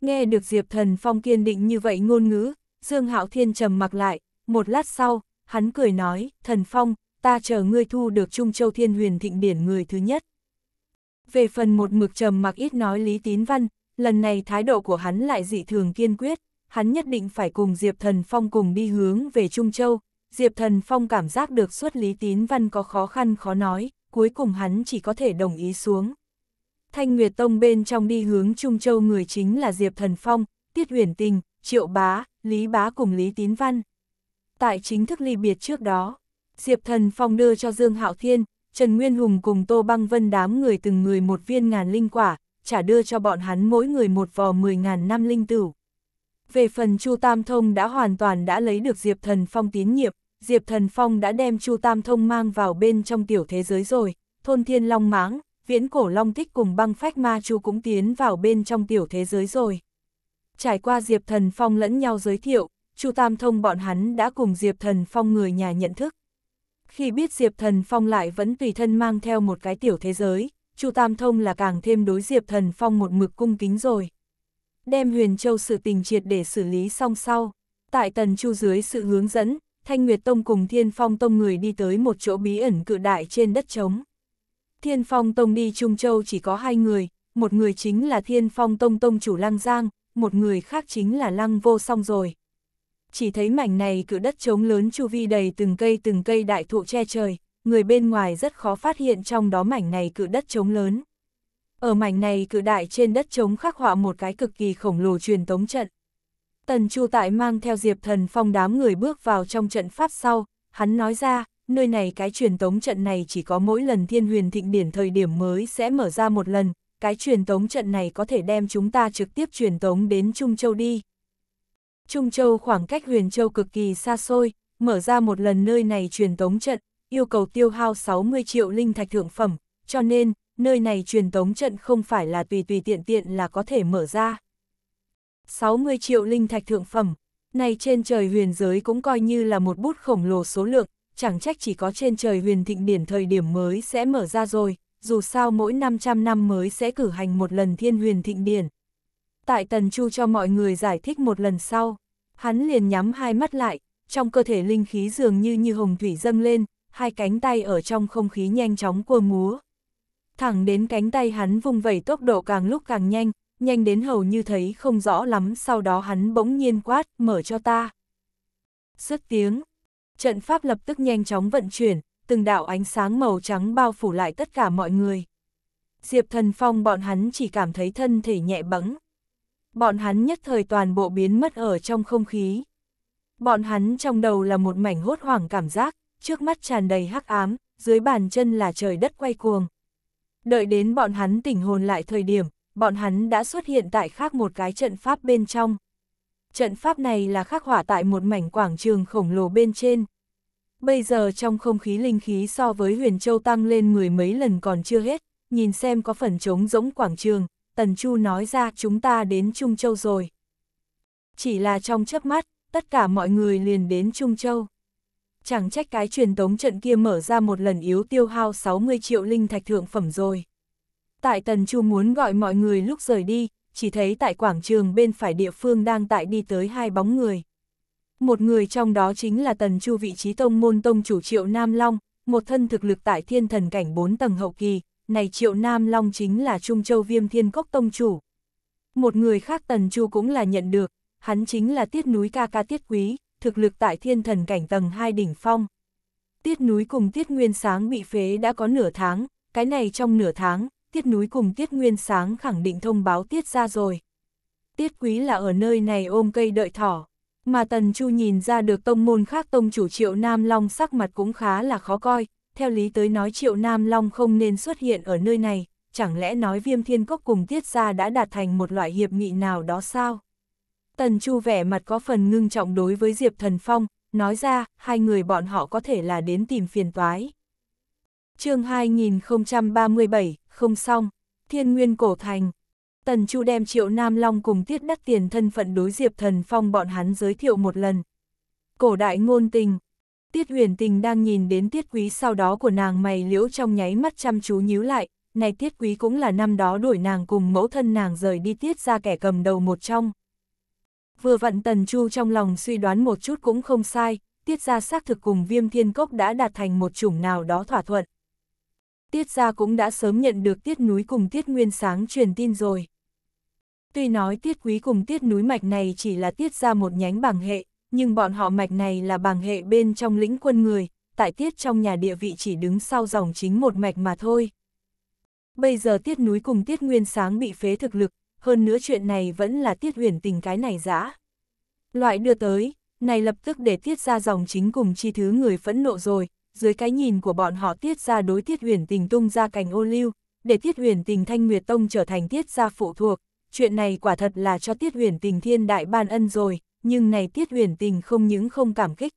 Nghe được Diệp Thần Phong kiên định như vậy ngôn ngữ, Dương Hạo Thiên trầm mặc lại, một lát sau, hắn cười nói, thần phong, ta chờ ngươi thu được Trung Châu Thiên Huyền Thịnh Điển người thứ nhất. Về phần một mực trầm mặc ít nói Lý Tín Văn, lần này thái độ của hắn lại dị thường kiên quyết, hắn nhất định phải cùng Diệp Thần Phong cùng đi hướng về Trung Châu. Diệp Thần Phong cảm giác được suốt Lý Tín Văn có khó khăn khó nói, cuối cùng hắn chỉ có thể đồng ý xuống. Thanh Nguyệt Tông bên trong đi hướng Trung Châu người chính là Diệp Thần Phong, Tiết Huyền Tình, Triệu Bá, Lý Bá cùng Lý Tín Văn tại chính thức ly biệt trước đó. Diệp Thần Phong đưa cho Dương Hạo Thiên, Trần Nguyên Hùng cùng Tô Băng Vân đám người từng người một viên ngàn linh quả, trả đưa cho bọn hắn mỗi người một vò 10.000 năm linh tử. Về phần Chu Tam Thông đã hoàn toàn đã lấy được Diệp Thần Phong tín nhiệm, Diệp Thần Phong đã đem Chu Tam Thông mang vào bên trong tiểu thế giới rồi, thôn thiên long máng, viễn cổ long tích cùng băng phách ma chu cũng tiến vào bên trong tiểu thế giới rồi. Trải qua Diệp Thần Phong lẫn nhau giới thiệu, Chu Tam Thông bọn hắn đã cùng Diệp Thần Phong người nhà nhận thức. Khi biết Diệp Thần Phong lại vẫn tùy thân mang theo một cái tiểu thế giới, Chu Tam Thông là càng thêm đối Diệp Thần Phong một mực cung kính rồi. Đem Huyền Châu sự tình triệt để xử lý xong sau, tại Tần Chu dưới sự hướng dẫn, Thanh Nguyệt Tông cùng Thiên Phong Tông người đi tới một chỗ bí ẩn cự đại trên đất trống. Thiên Phong Tông đi Trung Châu chỉ có hai người, một người chính là Thiên Phong Tông Tông chủ Lăng Giang, một người khác chính là Lăng Vô Song rồi chỉ thấy mảnh này cự đất trống lớn chu vi đầy từng cây từng cây đại thụ che trời, người bên ngoài rất khó phát hiện trong đó mảnh này cự đất trống lớn. Ở mảnh này cự đại trên đất trống khắc họa một cái cực kỳ khổng lồ truyền tống trận. Tần Chu Tại mang theo Diệp Thần Phong đám người bước vào trong trận pháp sau, hắn nói ra, nơi này cái truyền tống trận này chỉ có mỗi lần thiên huyền thịnh điển thời điểm mới sẽ mở ra một lần, cái truyền tống trận này có thể đem chúng ta trực tiếp truyền tống đến Trung Châu đi. Trung Châu khoảng cách Huyền Châu cực kỳ xa xôi, mở ra một lần nơi này truyền tống trận, yêu cầu tiêu hao 60 triệu linh thạch thượng phẩm, cho nên, nơi này truyền tống trận không phải là tùy tùy tiện tiện là có thể mở ra. 60 triệu linh thạch thượng phẩm, này trên trời huyền giới cũng coi như là một bút khổng lồ số lượng, chẳng trách chỉ có trên trời huyền thịnh điển thời điểm mới sẽ mở ra rồi, dù sao mỗi 500 năm mới sẽ cử hành một lần thiên huyền thịnh điển, Tại Tần Chu cho mọi người giải thích một lần sau, hắn liền nhắm hai mắt lại, trong cơ thể linh khí dường như như hồng thủy dâng lên, hai cánh tay ở trong không khí nhanh chóng cua múa. Thẳng đến cánh tay hắn vùng vẩy tốc độ càng lúc càng nhanh, nhanh đến hầu như thấy không rõ lắm sau đó hắn bỗng nhiên quát, mở cho ta. Xuất tiếng, trận pháp lập tức nhanh chóng vận chuyển, từng đạo ánh sáng màu trắng bao phủ lại tất cả mọi người. Diệp thần phong bọn hắn chỉ cảm thấy thân thể nhẹ bẫng bọn hắn nhất thời toàn bộ biến mất ở trong không khí. Bọn hắn trong đầu là một mảnh hốt hoảng cảm giác, trước mắt tràn đầy hắc ám, dưới bàn chân là trời đất quay cuồng. Đợi đến bọn hắn tỉnh hồn lại thời điểm, bọn hắn đã xuất hiện tại khác một cái trận pháp bên trong. Trận pháp này là khắc hỏa tại một mảnh quảng trường khổng lồ bên trên. Bây giờ trong không khí linh khí so với huyền châu tăng lên mười mấy lần còn chưa hết, nhìn xem có phần trống rỗng quảng trường, Tần Chu nói ra chúng ta đến Trung Châu rồi. Chỉ là trong chớp mắt, tất cả mọi người liền đến Trung Châu. Chẳng trách cái truyền tống trận kia mở ra một lần yếu tiêu hao 60 triệu linh thạch thượng phẩm rồi. Tại Tần Chu muốn gọi mọi người lúc rời đi, chỉ thấy tại quảng trường bên phải địa phương đang tại đi tới hai bóng người. Một người trong đó chính là Tần Chu vị trí tông môn tông chủ triệu Nam Long, một thân thực lực tại thiên thần cảnh 4 tầng hậu kỳ, này triệu Nam Long chính là Trung Châu Viêm Thiên Cốc Tông Chủ. Một người khác Tần Chu cũng là nhận được, hắn chính là tiết núi ca ca tiết quý, thực lực tại thiên thần cảnh tầng hai đỉnh phong. Tiết núi cùng tiết nguyên sáng bị phế đã có nửa tháng, cái này trong nửa tháng, tiết núi cùng tiết nguyên sáng khẳng định thông báo tiết ra rồi. Tiết quý là ở nơi này ôm cây đợi thỏ, mà Tần Chu nhìn ra được tông môn khác tông chủ triệu Nam Long sắc mặt cũng khá là khó coi, theo lý tới nói triệu Nam Long không nên xuất hiện ở nơi này, chẳng lẽ nói viêm thiên cốc cùng tiết ra đã đạt thành một loại hiệp nghị nào đó sao? Tần Chu vẻ mặt có phần ngưng trọng đối với Diệp Thần Phong, nói ra, hai người bọn họ có thể là đến tìm phiền toái. chương 2037, không xong, thiên nguyên cổ thành. Tần Chu đem Triệu Nam Long cùng Tiết Đắc Tiền thân phận đối Diệp Thần Phong bọn hắn giới thiệu một lần. Cổ đại ngôn tình, Tiết huyền tình đang nhìn đến tiết quý sau đó của nàng mày liễu trong nháy mắt chăm chú nhíu lại, này tiết quý cũng là năm đó đuổi nàng cùng mẫu thân nàng rời đi tiết ra kẻ cầm đầu một trong. Vừa vặn tần chu trong lòng suy đoán một chút cũng không sai, tiết ra xác thực cùng viêm thiên cốc đã đạt thành một chủng nào đó thỏa thuận. Tiết ra cũng đã sớm nhận được tiết núi cùng tiết nguyên sáng truyền tin rồi. Tuy nói tiết quý cùng tiết núi mạch này chỉ là tiết ra một nhánh bảng hệ, nhưng bọn họ mạch này là bằng hệ bên trong lĩnh quân người, tại tiết trong nhà địa vị chỉ đứng sau dòng chính một mạch mà thôi. Bây giờ tiết núi cùng tiết nguyên sáng bị phế thực lực, hơn nữa chuyện này vẫn là tiết huyền tình cái này dã. Loại đưa tới, này lập tức để tiết ra dòng chính cùng chi thứ người phẫn nộ rồi, dưới cái nhìn của bọn họ tiết ra đối tiết huyền tình tung ra cành ô lưu, để tiết huyền tình thanh nguyệt tông trở thành tiết ra phụ thuộc, chuyện này quả thật là cho tiết huyền tình thiên đại ban ân rồi nhưng này Tiết Huyền Tình không những không cảm kích.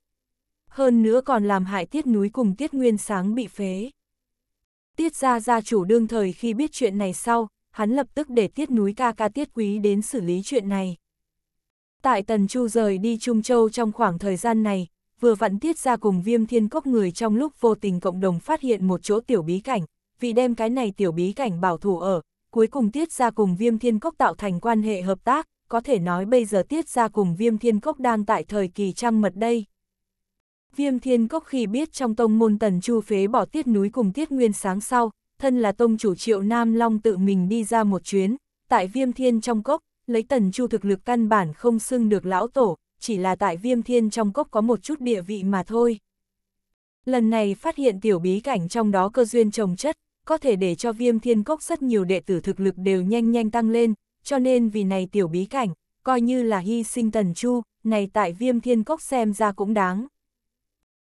Hơn nữa còn làm hại Tiết Núi cùng Tiết Nguyên Sáng bị phế. Tiết gia gia chủ đương thời khi biết chuyện này sau, hắn lập tức để Tiết Núi ca ca Tiết Quý đến xử lý chuyện này. Tại Tần Chu rời đi Trung Châu trong khoảng thời gian này, vừa vặn Tiết ra cùng viêm thiên cốc người trong lúc vô tình cộng đồng phát hiện một chỗ tiểu bí cảnh, vì đem cái này tiểu bí cảnh bảo thủ ở, cuối cùng Tiết ra cùng viêm thiên cốc tạo thành quan hệ hợp tác, có thể nói bây giờ tiết ra cùng viêm thiên cốc đang tại thời kỳ trăng mật đây. Viêm thiên cốc khi biết trong tông môn tần chu phế bỏ tiết núi cùng tiết nguyên sáng sau, thân là tông chủ triệu Nam Long tự mình đi ra một chuyến, tại viêm thiên trong cốc, lấy tần chu thực lực căn bản không xưng được lão tổ, chỉ là tại viêm thiên trong cốc có một chút địa vị mà thôi. Lần này phát hiện tiểu bí cảnh trong đó cơ duyên trồng chất, có thể để cho viêm thiên cốc rất nhiều đệ tử thực lực đều nhanh nhanh tăng lên, cho nên vì này tiểu bí cảnh, coi như là hy sinh tần chu, này tại viêm thiên cốc xem ra cũng đáng.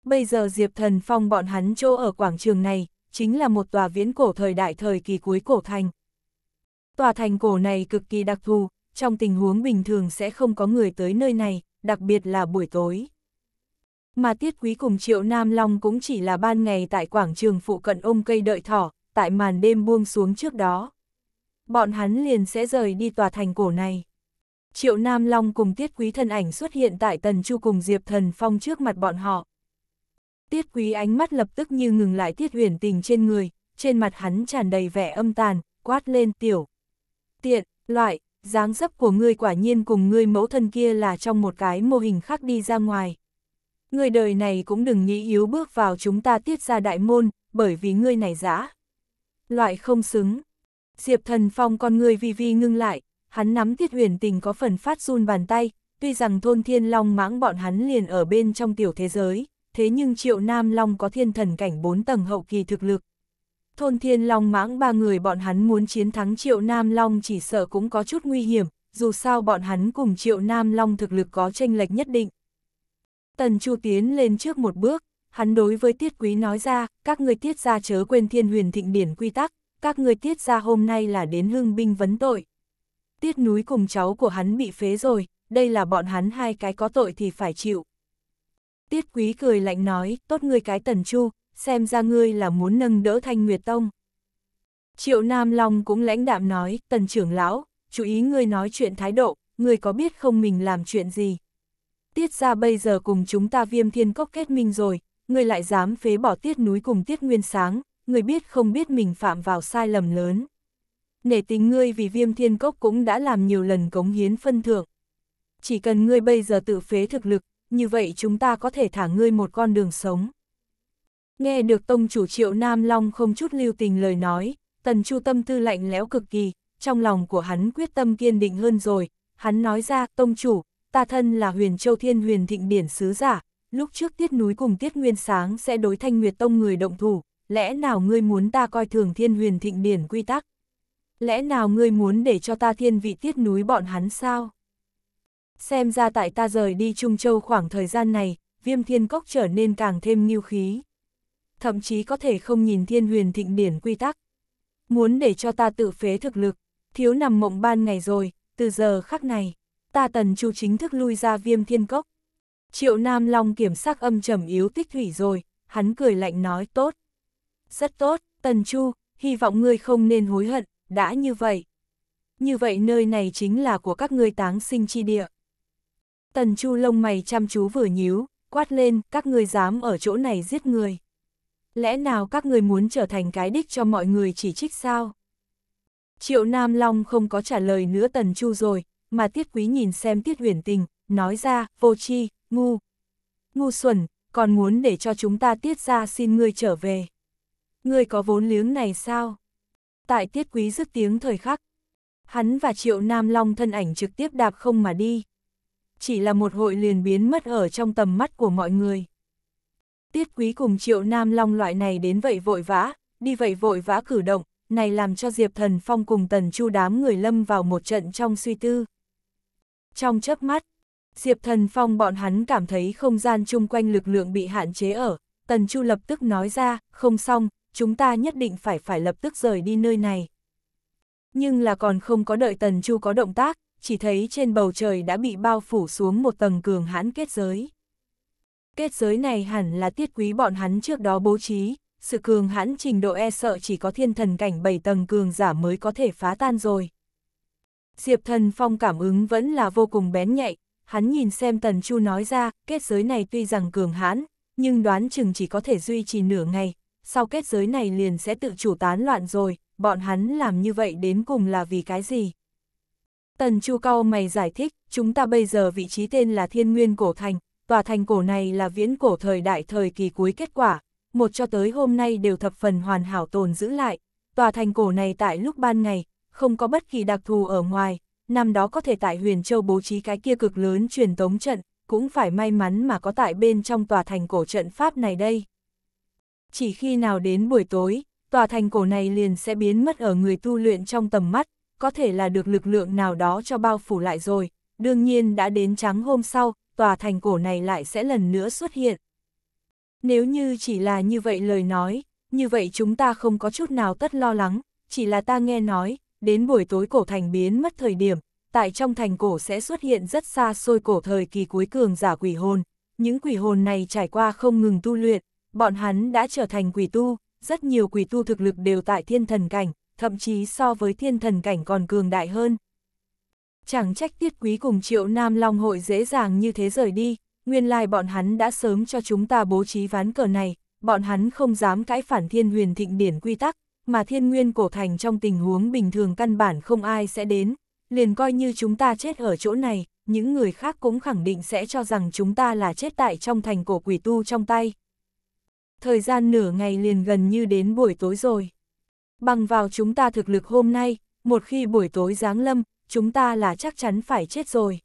Bây giờ Diệp Thần Phong bọn hắn chỗ ở quảng trường này, chính là một tòa viễn cổ thời đại thời kỳ cuối cổ thành. Tòa thành cổ này cực kỳ đặc thù, trong tình huống bình thường sẽ không có người tới nơi này, đặc biệt là buổi tối. Mà Tiết Quý cùng Triệu Nam Long cũng chỉ là ban ngày tại quảng trường phụ cận ôm cây đợi thỏ, tại màn đêm buông xuống trước đó bọn hắn liền sẽ rời đi tòa thành cổ này. Triệu Nam Long cùng Tiết Quý thân ảnh xuất hiện tại Tần Chu cùng Diệp Thần Phong trước mặt bọn họ. Tiết Quý ánh mắt lập tức như ngừng lại Tiết Huyền Tình trên người, trên mặt hắn tràn đầy vẻ âm tàn, quát lên tiểu. Tiện, loại, dáng dấp của ngươi quả nhiên cùng ngươi mẫu thân kia là trong một cái mô hình khác đi ra ngoài. Người đời này cũng đừng nghĩ yếu bước vào chúng ta tiết ra đại môn, bởi vì ngươi này dã Loại không xứng, Diệp Thần Phong con người vì vi ngưng lại, hắn nắm Thiết Huyền Tình có phần phát run bàn tay, tuy rằng thôn Thiên Long mãng bọn hắn liền ở bên trong tiểu thế giới, thế nhưng Triệu Nam Long có thiên thần cảnh 4 tầng hậu kỳ thực lực. Thôn Thiên Long mãng ba người bọn hắn muốn chiến thắng Triệu Nam Long chỉ sợ cũng có chút nguy hiểm, dù sao bọn hắn cùng Triệu Nam Long thực lực có tranh lệch nhất định. Tần Chu tiến lên trước một bước, hắn đối với Tiết Quý nói ra, các người Tiết ra chớ quên thiên huyền thịnh điển quy tắc, các người tiết ra hôm nay là đến hưng binh vấn tội. Tiết núi cùng cháu của hắn bị phế rồi, đây là bọn hắn hai cái có tội thì phải chịu. Tiết quý cười lạnh nói, tốt ngươi cái tần chu, xem ra ngươi là muốn nâng đỡ thanh nguyệt tông. Triệu Nam Long cũng lãnh đạm nói, tần trưởng lão, chú ý ngươi nói chuyện thái độ, ngươi có biết không mình làm chuyện gì. Tiết ra bây giờ cùng chúng ta viêm thiên cốc kết minh rồi, ngươi lại dám phế bỏ tiết núi cùng tiết nguyên sáng, người biết không biết mình phạm vào sai lầm lớn. Nể tình ngươi vì viêm thiên cốc cũng đã làm nhiều lần cống hiến phân thưởng. Chỉ cần ngươi bây giờ tự phế thực lực, như vậy chúng ta có thể thả ngươi một con đường sống. Nghe được tông chủ triệu Nam Long không chút lưu tình lời nói, tần chu tâm tư lạnh lẽo cực kỳ, trong lòng của hắn quyết tâm kiên định hơn rồi, hắn nói ra, tông chủ, ta thân là huyền châu thiên huyền thịnh điển sứ giả, lúc trước tiết núi cùng tiết nguyên sáng sẽ đối thanh nguyệt tông người động thủ, lẽ nào ngươi muốn ta coi thường thiên huyền thịnh biển quy tắc? Lẽ nào ngươi muốn để cho ta thiên vị tiết núi bọn hắn sao? Xem ra tại ta rời đi Trung Châu khoảng thời gian này, viêm thiên cốc trở nên càng thêm nghiêu khí. Thậm chí có thể không nhìn thiên huyền thịnh biển quy tắc. Muốn để cho ta tự phế thực lực, thiếu nằm mộng ban ngày rồi, từ giờ khắc này, ta tần chu chính thức lui ra viêm thiên cốc. Triệu Nam Long kiểm sắc âm trầm yếu tích thủy rồi, hắn cười lạnh nói tốt, rất tốt, Tần Chu, hy vọng ngươi không nên hối hận, đã như vậy. Như vậy nơi này chính là của các ngươi táng sinh chi địa. Tần Chu lông mày chăm chú vừa nhíu, quát lên, các ngươi dám ở chỗ này giết người. Lẽ nào các ngươi muốn trở thành cái đích cho mọi người chỉ trích sao? Triệu Nam Long không có trả lời nữa Tần Chu rồi, mà Tiết Quý nhìn xem Tiết Huyền Tình, nói ra, vô chi, ngu. Ngu xuẩn, còn muốn để cho chúng ta tiết ra xin ngươi trở về. Ngươi có vốn liếng này sao? Tại tiết quý dứt tiếng thời khắc. Hắn và triệu nam long thân ảnh trực tiếp đạp không mà đi. Chỉ là một hội liền biến mất ở trong tầm mắt của mọi người. Tiết quý cùng triệu nam long loại này đến vậy vội vã, đi vậy vội vã cử động, này làm cho Diệp Thần Phong cùng Tần Chu đám người lâm vào một trận trong suy tư. Trong chớp mắt, Diệp Thần Phong bọn hắn cảm thấy không gian chung quanh lực lượng bị hạn chế ở, Tần Chu lập tức nói ra, không xong, chúng ta nhất định phải phải lập tức rời đi nơi này. Nhưng là còn không có đợi Tần Chu có động tác, chỉ thấy trên bầu trời đã bị bao phủ xuống một tầng cường hãn kết giới. Kết giới này hẳn là tiết quý bọn hắn trước đó bố trí, sự cường hãn trình độ e sợ chỉ có thiên thần cảnh 7 tầng cường giả mới có thể phá tan rồi. Diệp thần phong cảm ứng vẫn là vô cùng bén nhạy, hắn nhìn xem Tần Chu nói ra, kết giới này tuy rằng cường hãn, nhưng đoán chừng chỉ có thể duy trì nửa ngày, sau kết giới này liền sẽ tự chủ tán loạn rồi, bọn hắn làm như vậy đến cùng là vì cái gì? Tần Chu Cao mày giải thích, chúng ta bây giờ vị trí tên là Thiên Nguyên Cổ Thành, tòa thành cổ này là viễn cổ thời đại thời kỳ cuối kết quả, một cho tới hôm nay đều thập phần hoàn hảo tồn giữ lại, tòa thành cổ này tại lúc ban ngày, không có bất kỳ đặc thù ở ngoài, năm đó có thể tại huyền châu bố trí cái kia cực lớn truyền tống trận, cũng phải may mắn mà có tại bên trong tòa thành cổ trận pháp này đây. Chỉ khi nào đến buổi tối, tòa thành cổ này liền sẽ biến mất ở người tu luyện trong tầm mắt, có thể là được lực lượng nào đó cho bao phủ lại rồi. Đương nhiên đã đến trắng hôm sau, tòa thành cổ này lại sẽ lần nữa xuất hiện. Nếu như chỉ là như vậy lời nói, như vậy chúng ta không có chút nào tất lo lắng, chỉ là ta nghe nói, đến buổi tối cổ thành biến mất thời điểm, tại trong thành cổ sẽ xuất hiện rất xa xôi cổ thời kỳ cuối cường giả quỷ hồn. Những quỷ hồn này trải qua không ngừng tu luyện, bọn hắn đã trở thành quỷ tu, rất nhiều quỷ tu thực lực đều tại thiên thần cảnh, thậm chí so với thiên thần cảnh còn cường đại hơn. Chẳng trách tiết quý cùng triệu nam long hội dễ dàng như thế rời đi, nguyên lai bọn hắn đã sớm cho chúng ta bố trí ván cờ này, bọn hắn không dám cãi phản thiên huyền thịnh điển quy tắc, mà thiên nguyên cổ thành trong tình huống bình thường căn bản không ai sẽ đến, liền coi như chúng ta chết ở chỗ này, những người khác cũng khẳng định sẽ cho rằng chúng ta là chết tại trong thành cổ quỷ tu trong tay thời gian nửa ngày liền gần như đến buổi tối rồi. Bằng vào chúng ta thực lực hôm nay, một khi buổi tối giáng lâm, chúng ta là chắc chắn phải chết rồi.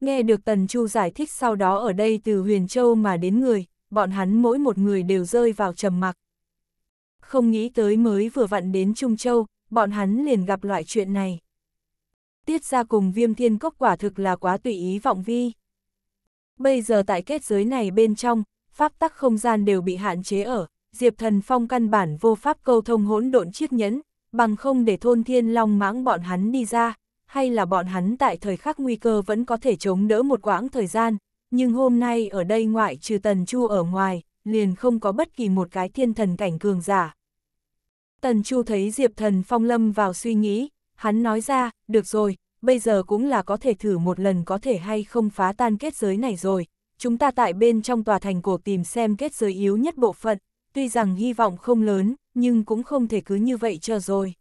Nghe được Tần Chu giải thích sau đó ở đây từ Huyền Châu mà đến người, bọn hắn mỗi một người đều rơi vào trầm mặc. Không nghĩ tới mới vừa vặn đến Trung Châu, bọn hắn liền gặp loại chuyện này. Tiết ra cùng viêm thiên cốc quả thực là quá tùy ý vọng vi. Bây giờ tại kết giới này bên trong, pháp tắc không gian đều bị hạn chế ở, Diệp Thần Phong căn bản vô pháp câu thông hỗn độn chiếc nhẫn, bằng không để thôn thiên long mãng bọn hắn đi ra, hay là bọn hắn tại thời khắc nguy cơ vẫn có thể chống đỡ một quãng thời gian, nhưng hôm nay ở đây ngoại trừ Tần Chu ở ngoài, liền không có bất kỳ một cái thiên thần cảnh cường giả. Tần Chu thấy Diệp Thần Phong lâm vào suy nghĩ, hắn nói ra, được rồi, bây giờ cũng là có thể thử một lần có thể hay không phá tan kết giới này rồi, chúng ta tại bên trong tòa thành cổ tìm xem kết giới yếu nhất bộ phận, tuy rằng hy vọng không lớn, nhưng cũng không thể cứ như vậy cho rồi.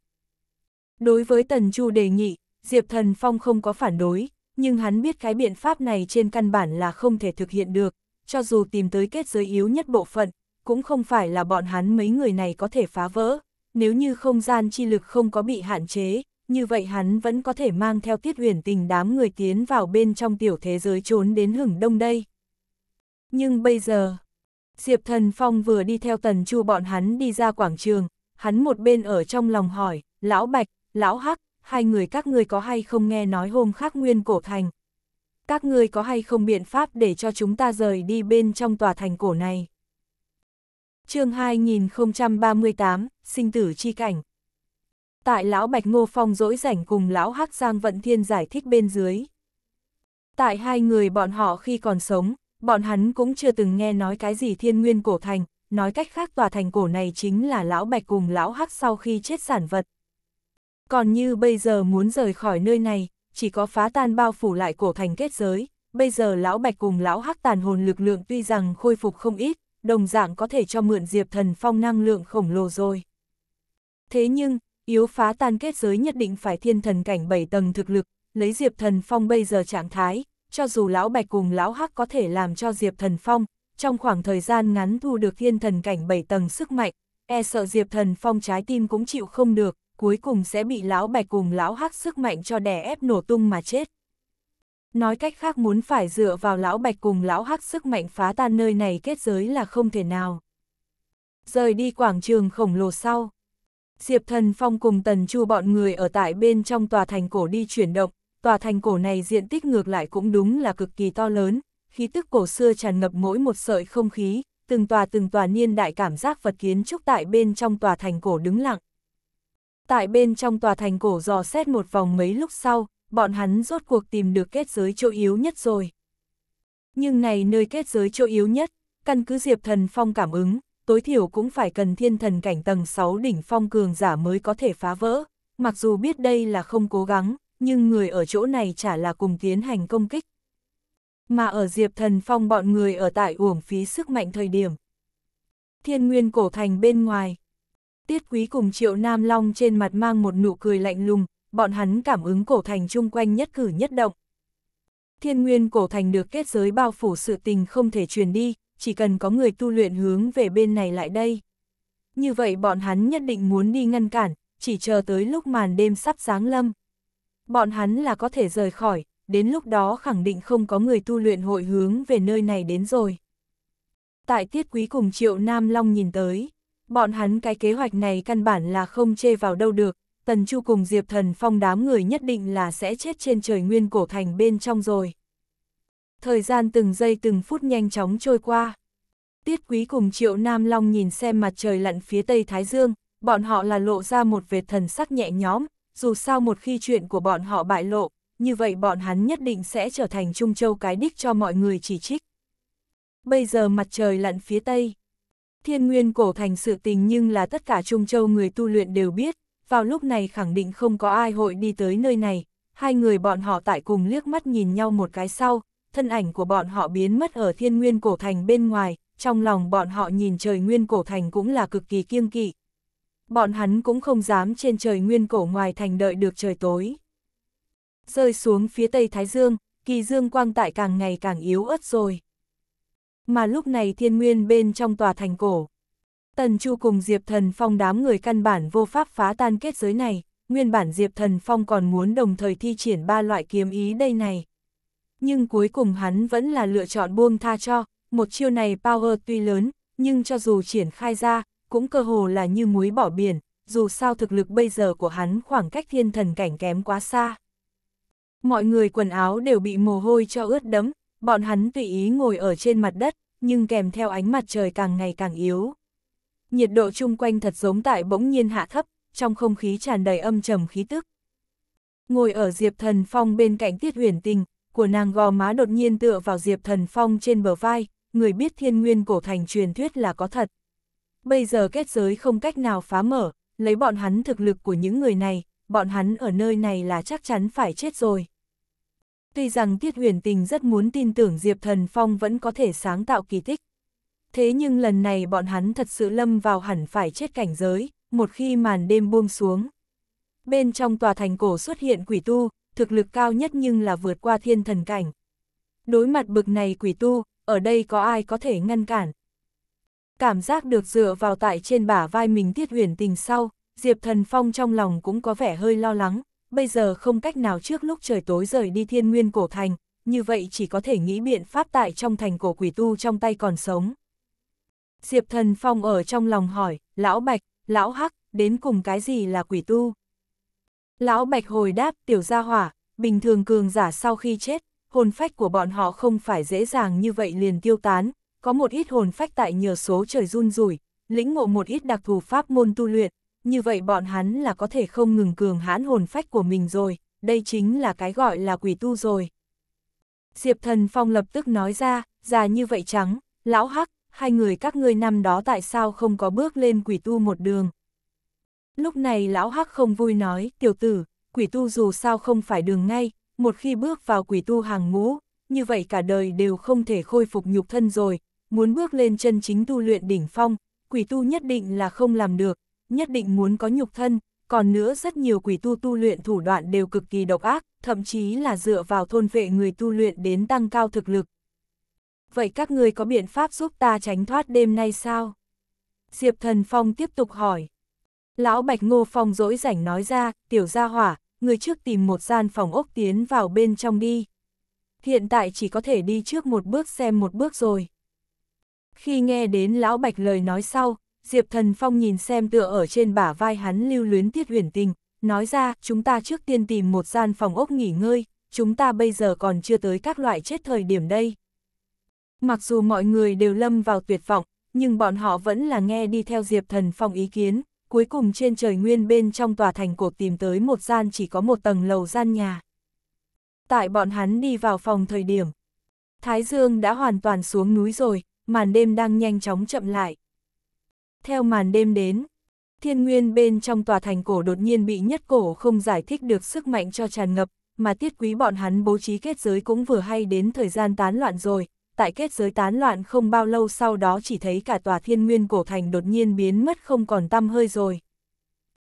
Đối với Tần Chu đề nghị, Diệp Thần Phong không có phản đối, nhưng hắn biết cái biện pháp này trên căn bản là không thể thực hiện được, cho dù tìm tới kết giới yếu nhất bộ phận, cũng không phải là bọn hắn mấy người này có thể phá vỡ, nếu như không gian chi lực không có bị hạn chế, như vậy hắn vẫn có thể mang theo tiết huyền tình đám người tiến vào bên trong tiểu thế giới trốn đến hưởng đông đây nhưng bây giờ... Diệp Thần Phong vừa đi theo Tần Chu bọn hắn đi ra quảng trường, hắn một bên ở trong lòng hỏi, Lão Bạch, Lão Hắc, hai người các ngươi có hay không nghe nói hôm khác nguyên cổ thành? Các ngươi có hay không biện pháp để cho chúng ta rời đi bên trong tòa thành cổ này? chương 2038, sinh tử chi cảnh. Tại Lão Bạch Ngô Phong dỗi rảnh cùng Lão Hắc Giang Vận Thiên giải thích bên dưới. Tại hai người bọn họ khi còn sống, bọn hắn cũng chưa từng nghe nói cái gì thiên nguyên cổ thành, nói cách khác tòa thành cổ này chính là lão bạch cùng lão hắc sau khi chết sản vật. Còn như bây giờ muốn rời khỏi nơi này, chỉ có phá tan bao phủ lại cổ thành kết giới, bây giờ lão bạch cùng lão hắc tàn hồn lực lượng tuy rằng khôi phục không ít, đồng dạng có thể cho mượn diệp thần phong năng lượng khổng lồ rồi. Thế nhưng, yếu phá tan kết giới nhất định phải thiên thần cảnh 7 tầng thực lực, lấy diệp thần phong bây giờ trạng thái, cho dù Lão Bạch cùng Lão Hắc có thể làm cho Diệp Thần Phong, trong khoảng thời gian ngắn thu được thiên thần cảnh bảy tầng sức mạnh, e sợ Diệp Thần Phong trái tim cũng chịu không được, cuối cùng sẽ bị Lão Bạch cùng Lão Hắc sức mạnh cho đè ép nổ tung mà chết. Nói cách khác muốn phải dựa vào Lão Bạch cùng Lão Hắc sức mạnh phá tan nơi này kết giới là không thể nào. Rời đi quảng trường khổng lồ sau. Diệp Thần Phong cùng Tần Chu bọn người ở tại bên trong tòa thành cổ đi chuyển động, tòa thành cổ này diện tích ngược lại cũng đúng là cực kỳ to lớn, khí tức cổ xưa tràn ngập mỗi một sợi không khí, từng tòa từng tòa niên đại cảm giác vật kiến trúc tại bên trong tòa thành cổ đứng lặng. Tại bên trong tòa thành cổ dò xét một vòng mấy lúc sau, bọn hắn rốt cuộc tìm được kết giới chỗ yếu nhất rồi. Nhưng này nơi kết giới chỗ yếu nhất, căn cứ Diệp Thần Phong cảm ứng, tối thiểu cũng phải cần thiên thần cảnh tầng 6 đỉnh phong cường giả mới có thể phá vỡ, mặc dù biết đây là không cố gắng, nhưng người ở chỗ này chả là cùng tiến hành công kích. Mà ở Diệp Thần Phong bọn người ở tại uổng phí sức mạnh thời điểm. Thiên nguyên cổ thành bên ngoài. Tiết quý cùng triệu Nam Long trên mặt mang một nụ cười lạnh lùng, bọn hắn cảm ứng cổ thành chung quanh nhất cử nhất động. Thiên nguyên cổ thành được kết giới bao phủ sự tình không thể truyền đi, chỉ cần có người tu luyện hướng về bên này lại đây. Như vậy bọn hắn nhất định muốn đi ngăn cản, chỉ chờ tới lúc màn đêm sắp sáng lâm bọn hắn là có thể rời khỏi, đến lúc đó khẳng định không có người tu luyện hội hướng về nơi này đến rồi. Tại tiết quý cùng triệu Nam Long nhìn tới, bọn hắn cái kế hoạch này căn bản là không chê vào đâu được, Tần Chu cùng Diệp Thần Phong đám người nhất định là sẽ chết trên trời nguyên cổ thành bên trong rồi. Thời gian từng giây từng phút nhanh chóng trôi qua. Tiết quý cùng triệu Nam Long nhìn xem mặt trời lặn phía tây Thái Dương, bọn họ là lộ ra một vệt thần sắc nhẹ nhóm dù sao một khi chuyện của bọn họ bại lộ, như vậy bọn hắn nhất định sẽ trở thành Trung Châu cái đích cho mọi người chỉ trích. Bây giờ mặt trời lặn phía Tây. Thiên nguyên cổ thành sự tình nhưng là tất cả Trung Châu người tu luyện đều biết, vào lúc này khẳng định không có ai hội đi tới nơi này, hai người bọn họ tại cùng liếc mắt nhìn nhau một cái sau, thân ảnh của bọn họ biến mất ở thiên nguyên cổ thành bên ngoài, trong lòng bọn họ nhìn trời nguyên cổ thành cũng là cực kỳ kiêng kỵ, bọn hắn cũng không dám trên trời nguyên cổ ngoài thành đợi được trời tối. Rơi xuống phía tây Thái Dương, kỳ dương quang tại càng ngày càng yếu ớt rồi. Mà lúc này thiên nguyên bên trong tòa thành cổ. Tần Chu cùng Diệp Thần Phong đám người căn bản vô pháp phá tan kết giới này, nguyên bản Diệp Thần Phong còn muốn đồng thời thi triển ba loại kiếm ý đây này. Nhưng cuối cùng hắn vẫn là lựa chọn buông tha cho, một chiêu này power tuy lớn, nhưng cho dù triển khai ra, cũng cơ hồ là như muối bỏ biển, dù sao thực lực bây giờ của hắn khoảng cách thiên thần cảnh kém quá xa. Mọi người quần áo đều bị mồ hôi cho ướt đẫm, bọn hắn tùy ý ngồi ở trên mặt đất, nhưng kèm theo ánh mặt trời càng ngày càng yếu. Nhiệt độ chung quanh thật giống tại bỗng nhiên hạ thấp, trong không khí tràn đầy âm trầm khí tức. Ngồi ở Diệp Thần Phong bên cạnh Tiết Huyền Tình, của nàng gò má đột nhiên tựa vào Diệp Thần Phong trên bờ vai, người biết thiên nguyên cổ thành truyền thuyết là có thật bây giờ kết giới không cách nào phá mở, lấy bọn hắn thực lực của những người này, bọn hắn ở nơi này là chắc chắn phải chết rồi. Tuy rằng Tiết Huyền Tình rất muốn tin tưởng Diệp Thần Phong vẫn có thể sáng tạo kỳ tích. Thế nhưng lần này bọn hắn thật sự lâm vào hẳn phải chết cảnh giới, một khi màn đêm buông xuống. Bên trong tòa thành cổ xuất hiện quỷ tu, thực lực cao nhất nhưng là vượt qua thiên thần cảnh. Đối mặt bực này quỷ tu, ở đây có ai có thể ngăn cản cảm giác được dựa vào tại trên bả vai mình tiết huyền tình sau, Diệp Thần Phong trong lòng cũng có vẻ hơi lo lắng, bây giờ không cách nào trước lúc trời tối rời đi thiên nguyên cổ thành, như vậy chỉ có thể nghĩ biện pháp tại trong thành cổ quỷ tu trong tay còn sống. Diệp Thần Phong ở trong lòng hỏi, lão Bạch, lão Hắc, đến cùng cái gì là quỷ tu? Lão Bạch hồi đáp, tiểu gia hỏa, bình thường cường giả sau khi chết, hồn phách của bọn họ không phải dễ dàng như vậy liền tiêu tán, có một ít hồn phách tại nhờ số trời run rủi, lĩnh ngộ một ít đặc thù pháp môn tu luyện, như vậy bọn hắn là có thể không ngừng cường hãn hồn phách của mình rồi, đây chính là cái gọi là quỷ tu rồi. Diệp Thần Phong lập tức nói ra, già như vậy trắng, lão hắc, hai người các ngươi năm đó tại sao không có bước lên quỷ tu một đường. Lúc này lão hắc không vui nói, tiểu tử, quỷ tu dù sao không phải đường ngay, một khi bước vào quỷ tu hàng ngũ, như vậy cả đời đều không thể khôi phục nhục thân rồi, muốn bước lên chân chính tu luyện đỉnh phong, quỷ tu nhất định là không làm được, nhất định muốn có nhục thân, còn nữa rất nhiều quỷ tu tu luyện thủ đoạn đều cực kỳ độc ác, thậm chí là dựa vào thôn vệ người tu luyện đến tăng cao thực lực. Vậy các người có biện pháp giúp ta tránh thoát đêm nay sao? Diệp Thần Phong tiếp tục hỏi. Lão Bạch Ngô Phong dỗi rảnh nói ra, tiểu gia hỏa, người trước tìm một gian phòng ốc tiến vào bên trong đi. Hiện tại chỉ có thể đi trước một bước xem một bước rồi. Khi nghe đến Lão Bạch lời nói sau, Diệp Thần Phong nhìn xem tựa ở trên bả vai hắn lưu luyến tiết huyền tình, nói ra chúng ta trước tiên tìm một gian phòng ốc nghỉ ngơi, chúng ta bây giờ còn chưa tới các loại chết thời điểm đây. Mặc dù mọi người đều lâm vào tuyệt vọng, nhưng bọn họ vẫn là nghe đi theo Diệp Thần Phong ý kiến, cuối cùng trên trời nguyên bên trong tòa thành cổ tìm tới một gian chỉ có một tầng lầu gian nhà. Tại bọn hắn đi vào phòng thời điểm, Thái Dương đã hoàn toàn xuống núi rồi, màn đêm đang nhanh chóng chậm lại. Theo màn đêm đến, thiên nguyên bên trong tòa thành cổ đột nhiên bị nhất cổ không giải thích được sức mạnh cho tràn ngập, mà tiết quý bọn hắn bố trí kết giới cũng vừa hay đến thời gian tán loạn rồi. Tại kết giới tán loạn không bao lâu sau đó chỉ thấy cả tòa thiên nguyên cổ thành đột nhiên biến mất không còn tăm hơi rồi.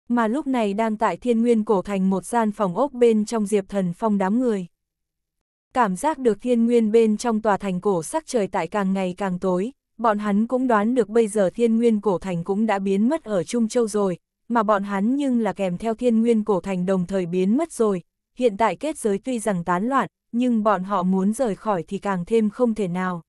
Mà lúc này đang tại thiên nguyên cổ thành một gian phòng ốc bên trong diệp thần phong đám người cảm giác được thiên nguyên bên trong tòa thành cổ sắc trời tại càng ngày càng tối, bọn hắn cũng đoán được bây giờ thiên nguyên cổ thành cũng đã biến mất ở Trung Châu rồi, mà bọn hắn nhưng là kèm theo thiên nguyên cổ thành đồng thời biến mất rồi, hiện tại kết giới tuy rằng tán loạn, nhưng bọn họ muốn rời khỏi thì càng thêm không thể nào.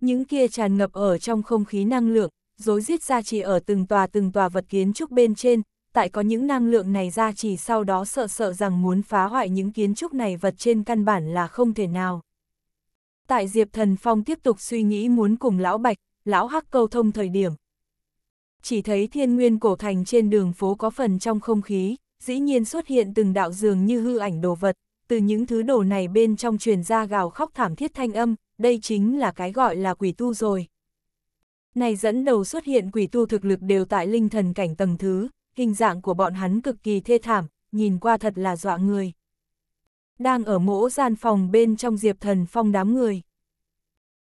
Những kia tràn ngập ở trong không khí năng lượng, dối rít ra chỉ ở từng tòa từng tòa vật kiến trúc bên trên, tại có những năng lượng này ra chỉ sau đó sợ sợ rằng muốn phá hoại những kiến trúc này vật trên căn bản là không thể nào. Tại Diệp Thần Phong tiếp tục suy nghĩ muốn cùng Lão Bạch, Lão Hắc câu thông thời điểm. Chỉ thấy thiên nguyên cổ thành trên đường phố có phần trong không khí, dĩ nhiên xuất hiện từng đạo dường như hư ảnh đồ vật, từ những thứ đồ này bên trong truyền ra gào khóc thảm thiết thanh âm, đây chính là cái gọi là quỷ tu rồi. Này dẫn đầu xuất hiện quỷ tu thực lực đều tại linh thần cảnh tầng thứ, hình dạng của bọn hắn cực kỳ thê thảm, nhìn qua thật là dọa người. Đang ở mỗ gian phòng bên trong Diệp Thần Phong đám người.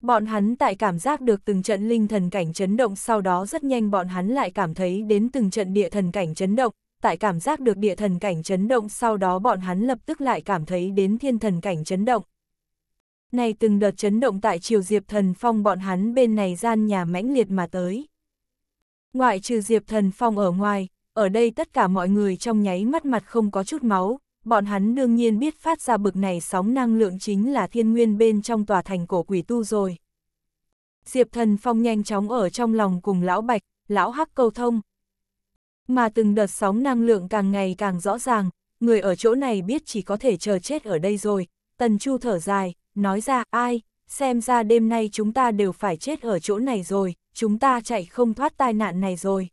Bọn hắn tại cảm giác được từng trận linh thần cảnh chấn động sau đó rất nhanh bọn hắn lại cảm thấy đến từng trận địa thần cảnh chấn động, tại cảm giác được địa thần cảnh chấn động sau đó bọn hắn lập tức lại cảm thấy đến thiên thần cảnh chấn động. Này từng đợt chấn động tại chiều Diệp Thần Phong bọn hắn bên này gian nhà mãnh liệt mà tới. Ngoại trừ Diệp Thần Phong ở ngoài, ở đây tất cả mọi người trong nháy mắt mặt không có chút máu, bọn hắn đương nhiên biết phát ra bực này sóng năng lượng chính là thiên nguyên bên trong tòa thành cổ quỷ tu rồi. Diệp thần phong nhanh chóng ở trong lòng cùng lão bạch, lão hắc câu thông. Mà từng đợt sóng năng lượng càng ngày càng rõ ràng, người ở chỗ này biết chỉ có thể chờ chết ở đây rồi, tần chu thở dài, nói ra ai, xem ra đêm nay chúng ta đều phải chết ở chỗ này rồi, chúng ta chạy không thoát tai nạn này rồi.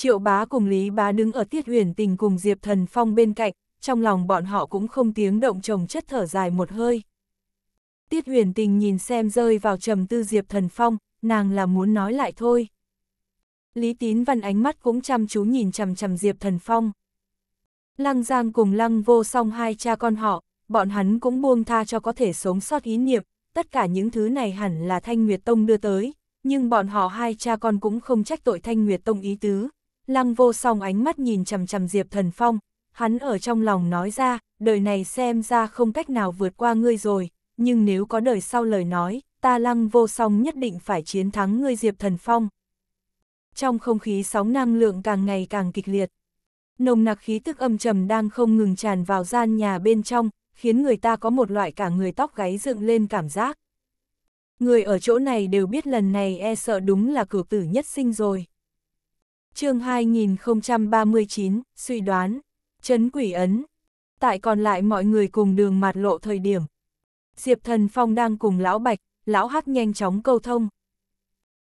Triệu bá cùng Lý bá đứng ở tiết huyền tình cùng Diệp Thần Phong bên cạnh, trong lòng bọn họ cũng không tiếng động chồng chất thở dài một hơi. Tiết huyền tình nhìn xem rơi vào trầm tư Diệp Thần Phong, nàng là muốn nói lại thôi. Lý tín văn ánh mắt cũng chăm chú nhìn chằm chằm Diệp Thần Phong. Lăng Giang cùng Lăng vô song hai cha con họ, bọn hắn cũng buông tha cho có thể sống sót ý niệm, tất cả những thứ này hẳn là Thanh Nguyệt Tông đưa tới, nhưng bọn họ hai cha con cũng không trách tội Thanh Nguyệt Tông ý tứ, lăng vô song ánh mắt nhìn chằm chằm Diệp Thần Phong, hắn ở trong lòng nói ra, đời này xem ra không cách nào vượt qua ngươi rồi, nhưng nếu có đời sau lời nói, ta lăng vô song nhất định phải chiến thắng ngươi Diệp Thần Phong. Trong không khí sóng năng lượng càng ngày càng kịch liệt, nồng nặc khí tức âm trầm đang không ngừng tràn vào gian nhà bên trong, khiến người ta có một loại cả người tóc gáy dựng lên cảm giác. Người ở chỗ này đều biết lần này e sợ đúng là cử tử nhất sinh rồi chương 2039, suy đoán, chấn quỷ ấn. Tại còn lại mọi người cùng đường mặt lộ thời điểm. Diệp Thần Phong đang cùng Lão Bạch, Lão Hắc nhanh chóng câu thông.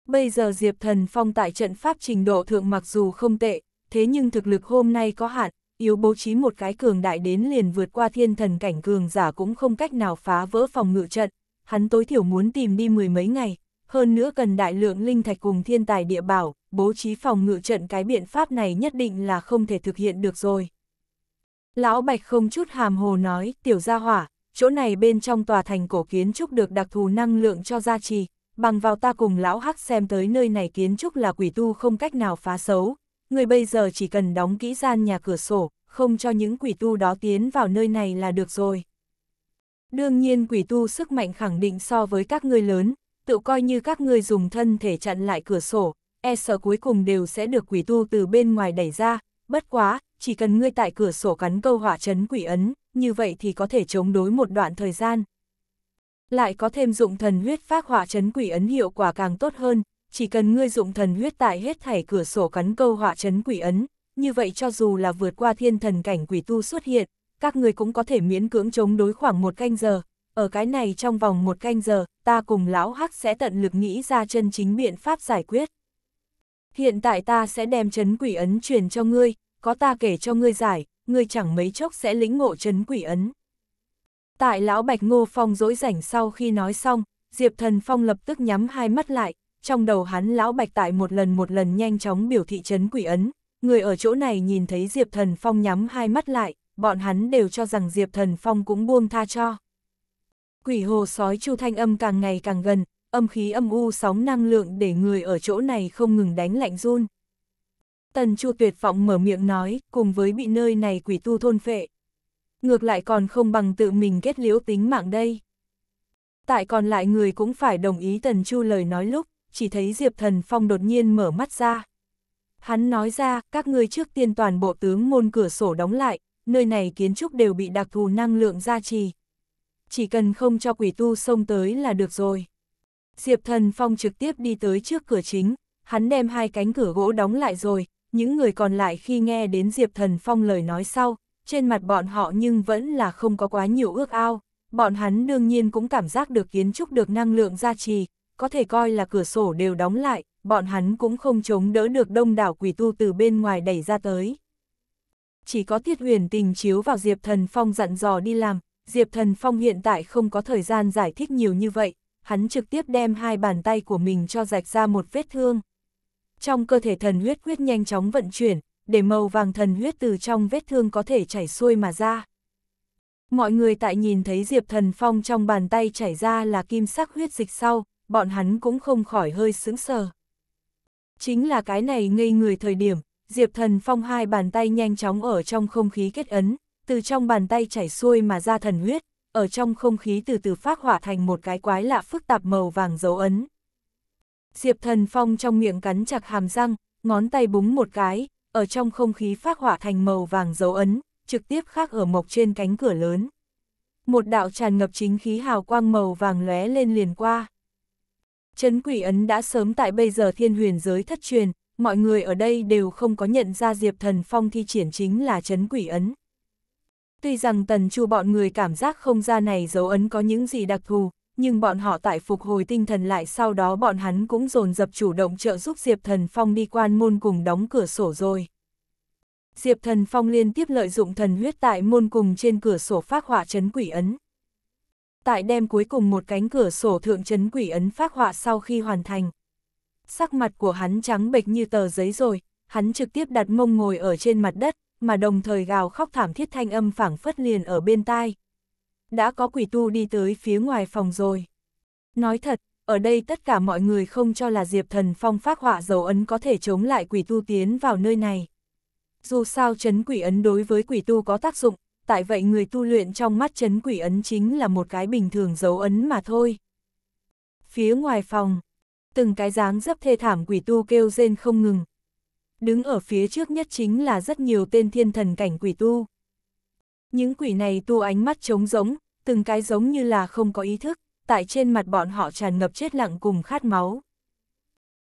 Bây giờ Diệp Thần Phong tại trận pháp trình độ thượng mặc dù không tệ, thế nhưng thực lực hôm nay có hạn, yếu bố trí một cái cường đại đến liền vượt qua thiên thần cảnh cường giả cũng không cách nào phá vỡ phòng ngự trận, hắn tối thiểu muốn tìm đi mười mấy ngày, hơn nữa cần đại lượng linh thạch cùng thiên tài địa bảo, bố trí phòng ngự trận cái biện pháp này nhất định là không thể thực hiện được rồi. Lão Bạch không chút hàm hồ nói, tiểu gia hỏa, chỗ này bên trong tòa thành cổ kiến trúc được đặc thù năng lượng cho gia trì, bằng vào ta cùng lão Hắc xem tới nơi này kiến trúc là quỷ tu không cách nào phá xấu, người bây giờ chỉ cần đóng kỹ gian nhà cửa sổ, không cho những quỷ tu đó tiến vào nơi này là được rồi. Đương nhiên quỷ tu sức mạnh khẳng định so với các ngươi lớn, tự coi như các ngươi dùng thân thể chặn lại cửa sổ, e sợ cuối cùng đều sẽ được quỷ tu từ bên ngoài đẩy ra, bất quá, chỉ cần ngươi tại cửa sổ cắn câu hỏa chấn quỷ ấn, như vậy thì có thể chống đối một đoạn thời gian. Lại có thêm dụng thần huyết phát hỏa chấn quỷ ấn hiệu quả càng tốt hơn, chỉ cần ngươi dụng thần huyết tại hết thảy cửa sổ cắn câu hỏa chấn quỷ ấn, như vậy cho dù là vượt qua thiên thần cảnh quỷ tu xuất hiện, các ngươi cũng có thể miễn cưỡng chống đối khoảng một canh giờ. Ở cái này trong vòng một canh giờ, ta cùng lão hắc sẽ tận lực nghĩ ra chân chính biện pháp giải quyết. Hiện tại ta sẽ đem chấn quỷ ấn truyền cho ngươi, có ta kể cho ngươi giải, ngươi chẳng mấy chốc sẽ lĩnh ngộ chấn quỷ ấn. Tại lão Bạch Ngô Phong dỗi rảnh sau khi nói xong, Diệp Thần Phong lập tức nhắm hai mắt lại, trong đầu hắn lão Bạch tại một lần một lần nhanh chóng biểu thị chấn quỷ ấn. Người ở chỗ này nhìn thấy Diệp Thần Phong nhắm hai mắt lại, bọn hắn đều cho rằng Diệp Thần Phong cũng buông tha cho. Quỷ hồ sói chu thanh âm càng ngày càng gần, âm khí âm u sóng năng lượng để người ở chỗ này không ngừng đánh lạnh run. Tần Chu tuyệt vọng mở miệng nói, cùng với bị nơi này quỷ tu thôn phệ. Ngược lại còn không bằng tự mình kết liễu tính mạng đây. Tại còn lại người cũng phải đồng ý Tần Chu lời nói lúc, chỉ thấy Diệp Thần Phong đột nhiên mở mắt ra. Hắn nói ra, các ngươi trước tiên toàn bộ tướng môn cửa sổ đóng lại, nơi này kiến trúc đều bị đặc thù năng lượng gia trì. Chỉ cần không cho quỷ tu xông tới là được rồi. Diệp Thần Phong trực tiếp đi tới trước cửa chính, hắn đem hai cánh cửa gỗ đóng lại rồi, những người còn lại khi nghe đến Diệp Thần Phong lời nói sau, trên mặt bọn họ nhưng vẫn là không có quá nhiều ước ao, bọn hắn đương nhiên cũng cảm giác được kiến trúc được năng lượng gia trì, có thể coi là cửa sổ đều đóng lại, bọn hắn cũng không chống đỡ được đông đảo quỷ tu từ bên ngoài đẩy ra tới. Chỉ có Tiết Huyền tình chiếu vào Diệp Thần Phong dặn dò đi làm, Diệp Thần Phong hiện tại không có thời gian giải thích nhiều như vậy, hắn trực tiếp đem hai bàn tay của mình cho rạch ra một vết thương. Trong cơ thể thần huyết huyết nhanh chóng vận chuyển, để màu vàng thần huyết từ trong vết thương có thể chảy xuôi mà ra. Mọi người tại nhìn thấy Diệp Thần Phong trong bàn tay chảy ra là kim sắc huyết dịch sau, bọn hắn cũng không khỏi hơi sững sờ. Chính là cái này ngây người thời điểm, Diệp Thần Phong hai bàn tay nhanh chóng ở trong không khí kết ấn, từ trong bàn tay chảy xuôi mà ra thần huyết, ở trong không khí từ từ phát hỏa thành một cái quái lạ phức tạp màu vàng dấu ấn. Diệp Thần Phong trong miệng cắn chặt hàm răng, ngón tay búng một cái, ở trong không khí phát hỏa thành màu vàng dấu ấn, trực tiếp khắc ở mộc trên cánh cửa lớn. Một đạo tràn ngập chính khí hào quang màu vàng lóe lên liền qua. Chấn quỷ ấn đã sớm tại bây giờ thiên huyền giới thất truyền, mọi người ở đây đều không có nhận ra Diệp Thần Phong thi triển chính là chấn quỷ ấn. Tuy rằng tần chu bọn người cảm giác không gian này dấu ấn có những gì đặc thù, nhưng bọn họ tại phục hồi tinh thần lại sau đó bọn hắn cũng dồn dập chủ động trợ giúp Diệp Thần Phong đi quan môn cùng đóng cửa sổ rồi. Diệp Thần Phong liên tiếp lợi dụng thần huyết tại môn cùng trên cửa sổ phát họa chấn quỷ ấn. Tại đêm cuối cùng một cánh cửa sổ thượng chấn quỷ ấn phát họa sau khi hoàn thành. Sắc mặt của hắn trắng bệch như tờ giấy rồi, hắn trực tiếp đặt mông ngồi ở trên mặt đất, mà đồng thời gào khóc thảm thiết thanh âm phảng phất liền ở bên tai. Đã có quỷ tu đi tới phía ngoài phòng rồi. Nói thật, ở đây tất cả mọi người không cho là Diệp Thần Phong phát họa dấu ấn có thể chống lại quỷ tu tiến vào nơi này. Dù sao chấn quỷ ấn đối với quỷ tu có tác dụng, tại vậy người tu luyện trong mắt chấn quỷ ấn chính là một cái bình thường dấu ấn mà thôi. Phía ngoài phòng, từng cái dáng dấp thê thảm quỷ tu kêu rên không ngừng, đứng ở phía trước nhất chính là rất nhiều tên thiên thần cảnh quỷ tu. Những quỷ này tu ánh mắt trống rỗng, từng cái giống như là không có ý thức, tại trên mặt bọn họ tràn ngập chết lặng cùng khát máu.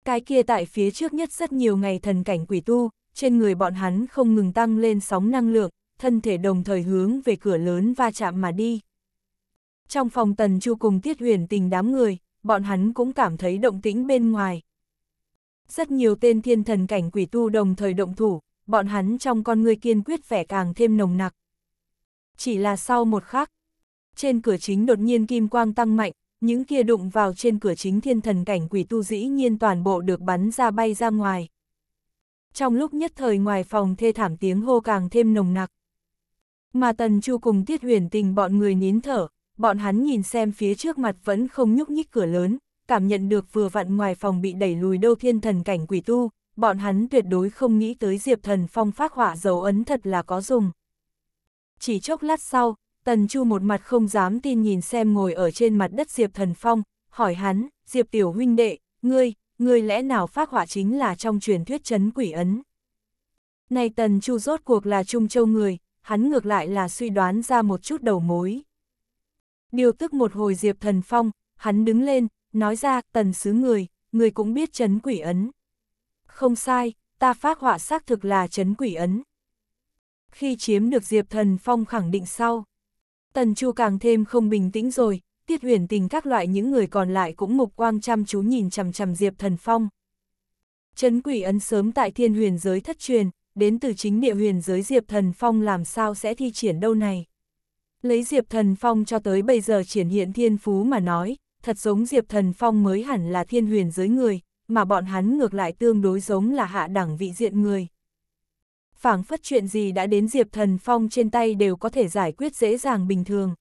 Cái kia tại phía trước nhất rất nhiều ngày thần cảnh quỷ tu, trên người bọn hắn không ngừng tăng lên sóng năng lượng, thân thể đồng thời hướng về cửa lớn va chạm mà đi. Trong phòng tần chu cùng tiết huyền tình đám người, bọn hắn cũng cảm thấy động tĩnh bên ngoài, rất nhiều tên thiên thần cảnh quỷ tu đồng thời động thủ, bọn hắn trong con người kiên quyết vẻ càng thêm nồng nặc. Chỉ là sau một khắc, trên cửa chính đột nhiên kim quang tăng mạnh, những kia đụng vào trên cửa chính thiên thần cảnh quỷ tu dĩ nhiên toàn bộ được bắn ra bay ra ngoài. Trong lúc nhất thời ngoài phòng thê thảm tiếng hô càng thêm nồng nặc. Mà Tần Chu cùng Tiết Huyền Tình bọn người nín thở, bọn hắn nhìn xem phía trước mặt vẫn không nhúc nhích cửa lớn, cảm nhận được vừa vặn ngoài phòng bị đẩy lùi đô thiên thần cảnh quỷ tu, bọn hắn tuyệt đối không nghĩ tới Diệp Thần Phong phát hỏa dấu ấn thật là có dùng. Chỉ chốc lát sau, Tần Chu một mặt không dám tin nhìn xem ngồi ở trên mặt đất Diệp Thần Phong, hỏi hắn, Diệp Tiểu huynh đệ, ngươi, ngươi lẽ nào phát hỏa chính là trong truyền thuyết chấn quỷ ấn? Này Tần Chu rốt cuộc là Trung Châu người, hắn ngược lại là suy đoán ra một chút đầu mối. Điều tức một hồi Diệp Thần Phong, hắn đứng lên, nói ra, tần xứ người, người cũng biết chấn quỷ ấn. Không sai, ta phát họa xác thực là chấn quỷ ấn. Khi chiếm được Diệp Thần Phong khẳng định sau, Tần Chu càng thêm không bình tĩnh rồi, tiết huyền tình các loại những người còn lại cũng mục quang chăm chú nhìn chằm chằm Diệp Thần Phong. Chấn quỷ ấn sớm tại thiên huyền giới thất truyền, đến từ chính địa huyền giới Diệp Thần Phong làm sao sẽ thi triển đâu này. Lấy Diệp Thần Phong cho tới bây giờ triển hiện thiên phú mà nói, thật giống Diệp Thần Phong mới hẳn là thiên huyền giới người, mà bọn hắn ngược lại tương đối giống là hạ đẳng vị diện người. phảng phất chuyện gì đã đến Diệp Thần Phong trên tay đều có thể giải quyết dễ dàng bình thường.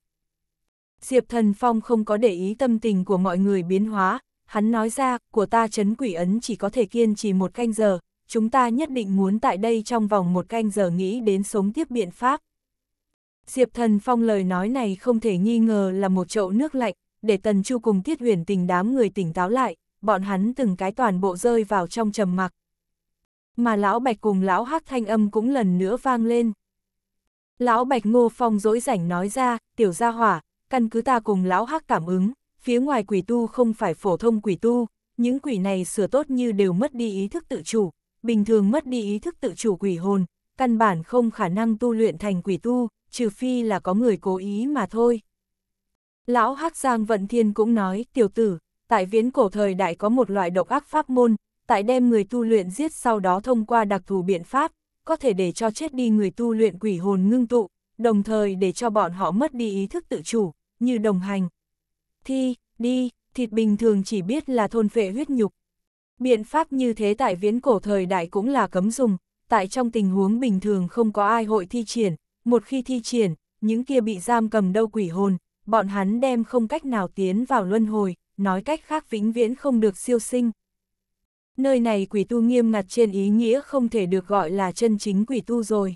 Diệp Thần Phong không có để ý tâm tình của mọi người biến hóa, hắn nói ra, của ta chấn quỷ ấn chỉ có thể kiên trì một canh giờ, chúng ta nhất định muốn tại đây trong vòng một canh giờ nghĩ đến sống tiếp biện pháp. Diệp Thần Phong lời nói này không thể nghi ngờ là một chậu nước lạnh, để Tần Chu cùng Tiết Huyền tình đám người tỉnh táo lại, bọn hắn từng cái toàn bộ rơi vào trong trầm mặc. Mà lão Bạch cùng lão Hắc thanh âm cũng lần nữa vang lên. Lão Bạch Ngô Phong dối rảnh nói ra, tiểu gia hỏa, căn cứ ta cùng lão Hắc cảm ứng, phía ngoài quỷ tu không phải phổ thông quỷ tu, những quỷ này sửa tốt như đều mất đi ý thức tự chủ, bình thường mất đi ý thức tự chủ quỷ hồn, căn bản không khả năng tu luyện thành quỷ tu, trừ phi là có người cố ý mà thôi. Lão Hắc Giang Vận Thiên cũng nói, tiểu tử, tại viễn cổ thời đại có một loại độc ác pháp môn, tại đem người tu luyện giết sau đó thông qua đặc thù biện pháp, có thể để cho chết đi người tu luyện quỷ hồn ngưng tụ, đồng thời để cho bọn họ mất đi ý thức tự chủ, như đồng hành. Thi, đi, thịt bình thường chỉ biết là thôn phệ huyết nhục. Biện pháp như thế tại viễn cổ thời đại cũng là cấm dùng, tại trong tình huống bình thường không có ai hội thi triển, một khi thi triển, những kia bị giam cầm đâu quỷ hồn, bọn hắn đem không cách nào tiến vào luân hồi, nói cách khác vĩnh viễn không được siêu sinh. Nơi này quỷ tu nghiêm ngặt trên ý nghĩa không thể được gọi là chân chính quỷ tu rồi.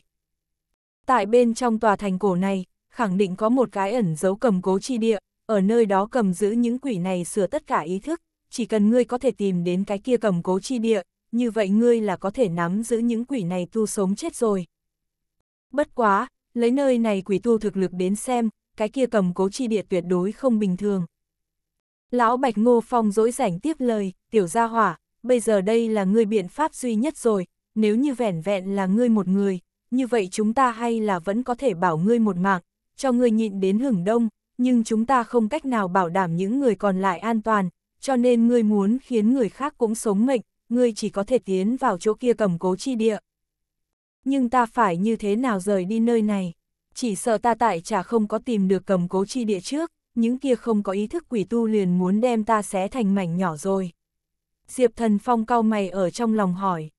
Tại bên trong tòa thành cổ này, khẳng định có một cái ẩn giấu cầm cố chi địa, ở nơi đó cầm giữ những quỷ này sửa tất cả ý thức, chỉ cần ngươi có thể tìm đến cái kia cầm cố chi địa, như vậy ngươi là có thể nắm giữ những quỷ này tu sống chết rồi. Bất quá, lấy nơi này quỷ tu thực lực đến xem, cái kia cầm cố chi địa tuyệt đối không bình thường. Lão Bạch Ngô Phong dỗi rảnh tiếp lời, tiểu gia hỏa, bây giờ đây là ngươi biện pháp duy nhất rồi, nếu như vẻn vẹn là ngươi một người, như vậy chúng ta hay là vẫn có thể bảo ngươi một mạng, cho ngươi nhịn đến hưởng đông, nhưng chúng ta không cách nào bảo đảm những người còn lại an toàn, cho nên ngươi muốn khiến người khác cũng sống mệnh, ngươi chỉ có thể tiến vào chỗ kia cầm cố chi địa. Nhưng ta phải như thế nào rời đi nơi này? chỉ sợ ta tại chả không có tìm được cầm cố chi địa trước, những kia không có ý thức quỷ tu liền muốn đem ta xé thành mảnh nhỏ rồi. Diệp thần phong cao mày ở trong lòng hỏi.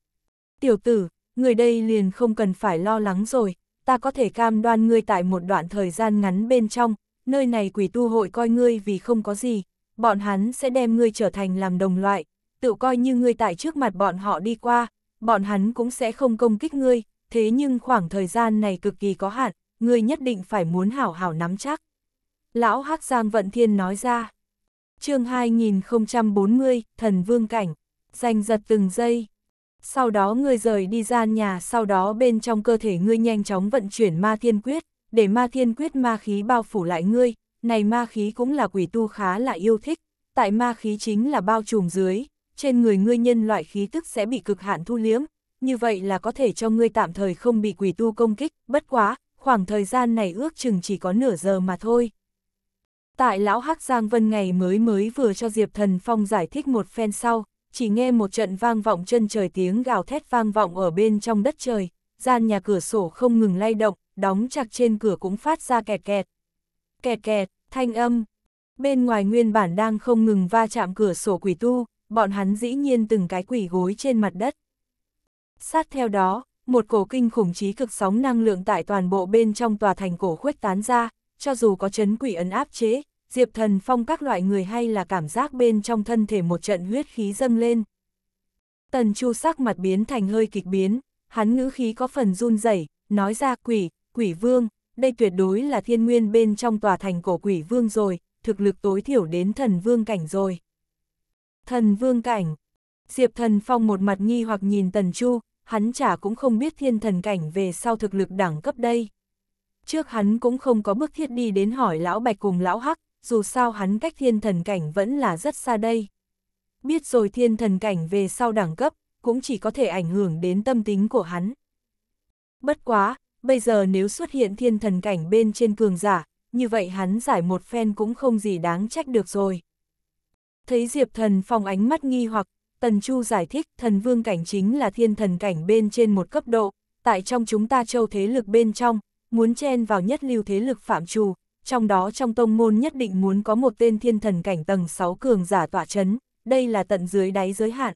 Tiểu tử, người đây liền không cần phải lo lắng rồi, ta có thể cam đoan ngươi tại một đoạn thời gian ngắn bên trong, nơi này quỷ tu hội coi ngươi vì không có gì, bọn hắn sẽ đem ngươi trở thành làm đồng loại, tự coi như ngươi tại trước mặt bọn họ đi qua, bọn hắn cũng sẽ không công kích ngươi, thế nhưng khoảng thời gian này cực kỳ có hạn, ngươi nhất định phải muốn hảo hảo nắm chắc. Lão Hắc Giang Vận Thiên nói ra. chương 2040, Thần Vương Cảnh, giành giật từng giây. Sau đó ngươi rời đi ra nhà, sau đó bên trong cơ thể ngươi nhanh chóng vận chuyển ma thiên quyết, để ma thiên quyết ma khí bao phủ lại ngươi, này ma khí cũng là quỷ tu khá là yêu thích, tại ma khí chính là bao trùm dưới, trên người ngươi nhân loại khí tức sẽ bị cực hạn thu liếm, như vậy là có thể cho ngươi tạm thời không bị quỷ tu công kích, bất quá, khoảng thời gian này ước chừng chỉ có nửa giờ mà thôi. Tại lão Hắc Giang Vân ngày mới mới vừa cho Diệp Thần Phong giải thích một phen sau, chỉ nghe một trận vang vọng chân trời tiếng gào thét vang vọng ở bên trong đất trời, gian nhà cửa sổ không ngừng lay động, đóng chặt trên cửa cũng phát ra kẹt kẹt. Kẹt kẹt, thanh âm. Bên ngoài nguyên bản đang không ngừng va chạm cửa sổ quỷ tu, bọn hắn dĩ nhiên từng cái quỷ gối trên mặt đất. Sát theo đó, một cổ kinh khủng trí cực sóng năng lượng tại toàn bộ bên trong tòa thành cổ khuếch tán ra, cho dù có chấn quỷ ấn áp chế, Diệp Thần Phong các loại người hay là cảm giác bên trong thân thể một trận huyết khí dâng lên. Tần Chu sắc mặt biến thành hơi kịch biến, hắn ngữ khí có phần run rẩy, nói ra quỷ, quỷ vương, đây tuyệt đối là thiên nguyên bên trong tòa thành cổ quỷ vương rồi, thực lực tối thiểu đến thần vương cảnh rồi. Thần vương cảnh, Diệp Thần Phong một mặt nghi hoặc nhìn Tần Chu, hắn chả cũng không biết thiên thần cảnh về sau thực lực đẳng cấp đây. Trước hắn cũng không có bước thiết đi đến hỏi lão bạch cùng lão hắc, dù sao hắn cách thiên thần cảnh vẫn là rất xa đây. Biết rồi thiên thần cảnh về sau đẳng cấp, cũng chỉ có thể ảnh hưởng đến tâm tính của hắn. Bất quá, bây giờ nếu xuất hiện thiên thần cảnh bên trên cường giả, như vậy hắn giải một phen cũng không gì đáng trách được rồi. Thấy Diệp Thần Phong ánh mắt nghi hoặc, Tần Chu giải thích thần vương cảnh chính là thiên thần cảnh bên trên một cấp độ, tại trong chúng ta châu thế lực bên trong, muốn chen vào nhất lưu thế lực phạm trù, trong đó trong tông môn nhất định muốn có một tên thiên thần cảnh tầng 6 cường giả tỏa chấn, đây là tận dưới đáy giới hạn.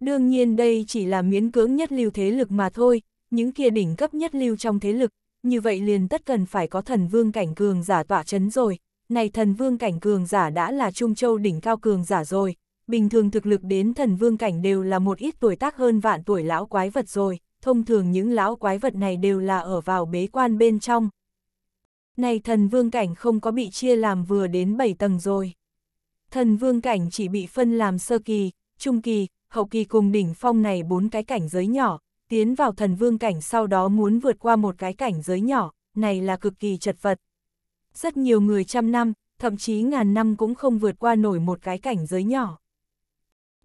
Đương nhiên đây chỉ là miễn cưỡng nhất lưu thế lực mà thôi, những kia đỉnh cấp nhất lưu trong thế lực, như vậy liền tất cần phải có thần vương cảnh cường giả tỏa chấn rồi, này thần vương cảnh cường giả đã là trung châu đỉnh cao cường giả rồi, bình thường thực lực đến thần vương cảnh đều là một ít tuổi tác hơn vạn tuổi lão quái vật rồi, thông thường những lão quái vật này đều là ở vào bế quan bên trong. Này thần vương cảnh không có bị chia làm vừa đến 7 tầng rồi. Thần vương cảnh chỉ bị phân làm sơ kỳ, trung kỳ, hậu kỳ cùng đỉnh phong này bốn cái cảnh giới nhỏ, tiến vào thần vương cảnh sau đó muốn vượt qua một cái cảnh giới nhỏ, này là cực kỳ chật vật. Rất nhiều người trăm năm, thậm chí ngàn năm cũng không vượt qua nổi một cái cảnh giới nhỏ.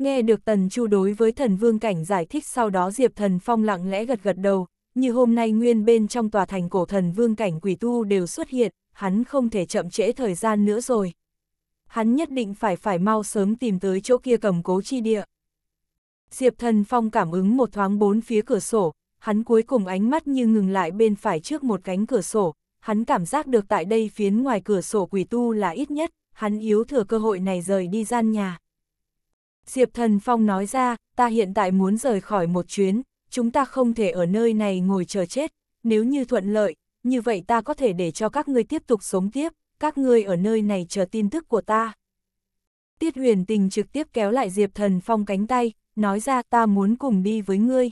Nghe được Tần Chu đối với thần vương cảnh giải thích sau đó Diệp Thần Phong lặng lẽ gật gật đầu, như hôm nay nguyên bên trong tòa thành cổ thần vương cảnh quỷ tu đều xuất hiện, hắn không thể chậm trễ thời gian nữa rồi. Hắn nhất định phải phải mau sớm tìm tới chỗ kia cầm cố chi địa. Diệp Thần Phong cảm ứng một thoáng bốn phía cửa sổ, hắn cuối cùng ánh mắt như ngừng lại bên phải trước một cánh cửa sổ, hắn cảm giác được tại đây phía ngoài cửa sổ quỷ tu là ít nhất, hắn yếu thừa cơ hội này rời đi gian nhà. Diệp Thần Phong nói ra, ta hiện tại muốn rời khỏi một chuyến, chúng ta không thể ở nơi này ngồi chờ chết, nếu như thuận lợi, như vậy ta có thể để cho các ngươi tiếp tục sống tiếp, các ngươi ở nơi này chờ tin tức của ta. Tiết huyền tình trực tiếp kéo lại Diệp Thần Phong cánh tay, nói ra ta muốn cùng đi với ngươi.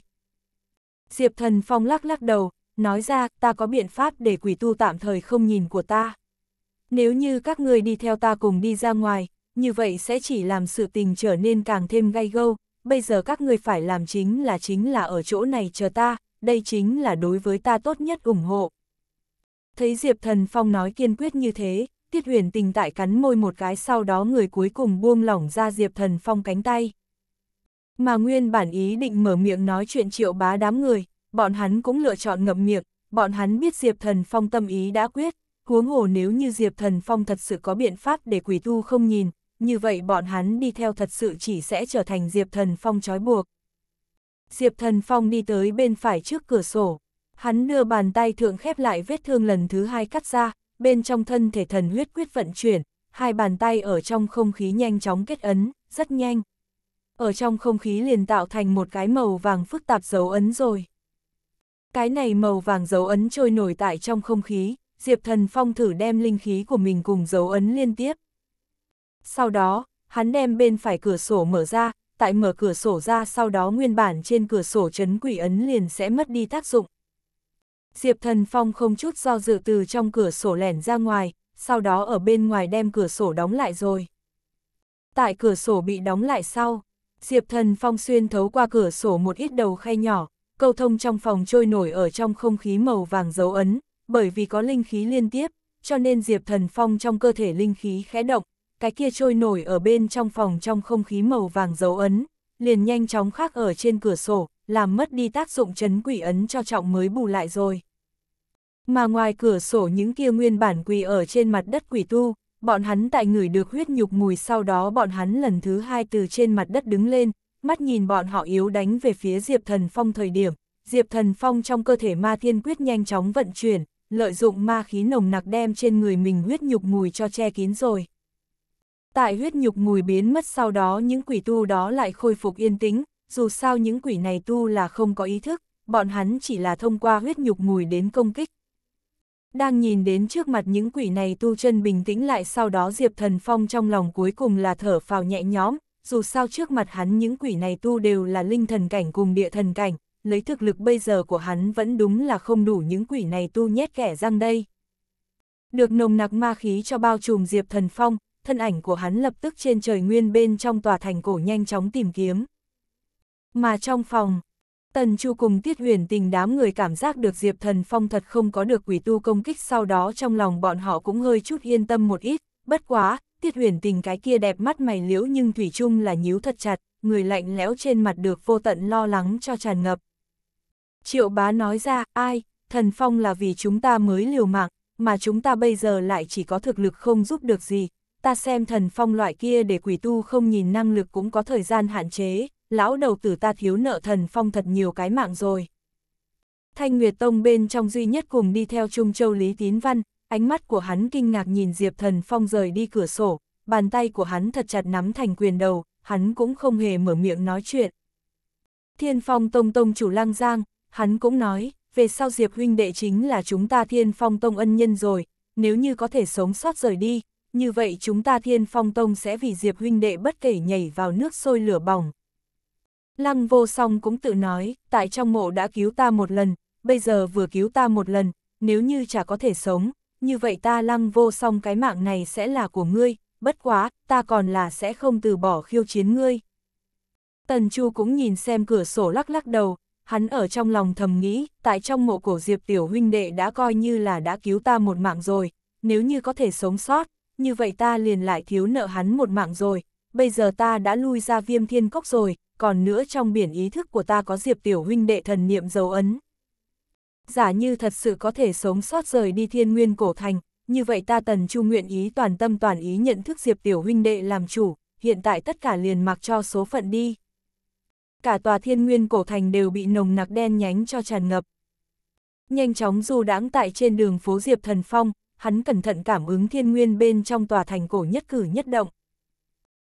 Diệp Thần Phong lắc lắc đầu, nói ra ta có biện pháp để quỷ tu tạm thời không nhìn của ta. Nếu như các ngươi đi theo ta cùng đi ra ngoài, như vậy sẽ chỉ làm sự tình trở nên càng thêm gay gâu, bây giờ các người phải làm chính là chính là ở chỗ này chờ ta, đây chính là đối với ta tốt nhất ủng hộ. Thấy Diệp Thần Phong nói kiên quyết như thế, Tiết huyền tình tại cắn môi một cái sau đó người cuối cùng buông lỏng ra Diệp Thần Phong cánh tay. Mà nguyên bản ý định mở miệng nói chuyện triệu bá đám người, bọn hắn cũng lựa chọn ngậm miệng, bọn hắn biết Diệp Thần Phong tâm ý đã quyết, huống hồ nếu như Diệp Thần Phong thật sự có biện pháp để quỷ tu không nhìn, như vậy bọn hắn đi theo thật sự chỉ sẽ trở thành Diệp Thần Phong trói buộc. Diệp Thần Phong đi tới bên phải trước cửa sổ, hắn đưa bàn tay thượng khép lại vết thương lần thứ hai cắt ra, bên trong thân thể thần huyết quyết vận chuyển, hai bàn tay ở trong không khí nhanh chóng kết ấn, rất nhanh. Ở trong không khí liền tạo thành một cái màu vàng phức tạp dấu ấn rồi. Cái này màu vàng dấu ấn trôi nổi tại trong không khí, Diệp Thần Phong thử đem linh khí của mình cùng dấu ấn liên tiếp, sau đó, hắn đem bên phải cửa sổ mở ra, tại mở cửa sổ ra sau đó nguyên bản trên cửa sổ chấn quỷ ấn liền sẽ mất đi tác dụng. Diệp Thần Phong không chút do dự từ trong cửa sổ lẻn ra ngoài, sau đó ở bên ngoài đem cửa sổ đóng lại rồi. Tại cửa sổ bị đóng lại sau, Diệp Thần Phong xuyên thấu qua cửa sổ một ít đầu khay nhỏ, câu thông trong phòng trôi nổi ở trong không khí màu vàng dấu ấn, bởi vì có linh khí liên tiếp, cho nên Diệp Thần Phong trong cơ thể linh khí khẽ động, cái kia trôi nổi ở bên trong phòng trong không khí màu vàng dấu ấn, liền nhanh chóng khắc ở trên cửa sổ, làm mất đi tác dụng chấn quỷ ấn cho trọng mới bù lại rồi. Mà ngoài cửa sổ những kia nguyên bản quỷ ở trên mặt đất quỷ tu, bọn hắn tại người được huyết nhục mùi sau đó bọn hắn lần thứ hai từ trên mặt đất đứng lên, mắt nhìn bọn họ yếu đánh về phía Diệp Thần Phong thời điểm, Diệp Thần Phong trong cơ thể ma thiên quyết nhanh chóng vận chuyển, lợi dụng ma khí nồng nặc đem trên người mình huyết nhục mùi cho che kín rồi. Tại huyết nhục mùi biến mất sau đó những quỷ tu đó lại khôi phục yên tĩnh, dù sao những quỷ này tu là không có ý thức, bọn hắn chỉ là thông qua huyết nhục mùi đến công kích. Đang nhìn đến trước mặt những quỷ này tu chân bình tĩnh lại sau đó Diệp Thần Phong trong lòng cuối cùng là thở phào nhẹ nhõm, dù sao trước mặt hắn những quỷ này tu đều là linh thần cảnh cùng địa thần cảnh, lấy thực lực bây giờ của hắn vẫn đúng là không đủ những quỷ này tu nhét kẻ răng đây. Được nồng nặc ma khí cho bao trùm Diệp Thần Phong, thân ảnh của hắn lập tức trên trời nguyên bên trong tòa thành cổ nhanh chóng tìm kiếm. Mà trong phòng, Tần Chu cùng Tiết Huyền Tình đám người cảm giác được Diệp Thần Phong thật không có được quỷ tu công kích sau đó trong lòng bọn họ cũng hơi chút yên tâm một ít, bất quá, Tiết Huyền Tình cái kia đẹp mắt mày liễu nhưng thủy chung là nhíu thật chặt, người lạnh lẽo trên mặt được vô tận lo lắng cho tràn ngập. Triệu bá nói ra, ai, Thần Phong là vì chúng ta mới liều mạng, mà chúng ta bây giờ lại chỉ có thực lực không giúp được gì, ta xem thần phong loại kia để quỷ tu không nhìn năng lực cũng có thời gian hạn chế, lão đầu tử ta thiếu nợ thần phong thật nhiều cái mạng rồi. Thanh Nguyệt Tông bên trong duy nhất cùng đi theo Trung Châu Lý Tín Văn, ánh mắt của hắn kinh ngạc nhìn Diệp Thần Phong rời đi cửa sổ, bàn tay của hắn thật chặt nắm thành quyền đầu, hắn cũng không hề mở miệng nói chuyện. Thiên Phong Tông Tông chủ lang giang, hắn cũng nói, về sau Diệp huynh đệ chính là chúng ta Thiên Phong Tông ân nhân rồi, nếu như có thể sống sót rời đi, như vậy chúng ta thiên phong tông sẽ vì Diệp huynh đệ bất kể nhảy vào nước sôi lửa bỏng. Lăng vô song cũng tự nói, tại trong mộ đã cứu ta một lần, bây giờ vừa cứu ta một lần, nếu như chả có thể sống, như vậy ta lăng vô song cái mạng này sẽ là của ngươi, bất quá, ta còn là sẽ không từ bỏ khiêu chiến ngươi. Tần Chu cũng nhìn xem cửa sổ lắc lắc đầu, hắn ở trong lòng thầm nghĩ, tại trong mộ cổ Diệp Tiểu huynh đệ đã coi như là đã cứu ta một mạng rồi, nếu như có thể sống sót, như vậy ta liền lại thiếu nợ hắn một mạng rồi, bây giờ ta đã lui ra viêm thiên cốc rồi, còn nữa trong biển ý thức của ta có diệp tiểu huynh đệ thần niệm dấu ấn. Giả như thật sự có thể sống sót rời đi thiên nguyên cổ thành, như vậy ta tần chu nguyện ý toàn tâm toàn ý nhận thức diệp tiểu huynh đệ làm chủ, hiện tại tất cả liền mặc cho số phận đi. Cả tòa thiên nguyên cổ thành đều bị nồng nặc đen nhánh cho tràn ngập. Nhanh chóng dù đãng tại trên đường phố Diệp Thần Phong, hắn cẩn thận cảm ứng thiên nguyên bên trong tòa thành cổ nhất cử nhất động.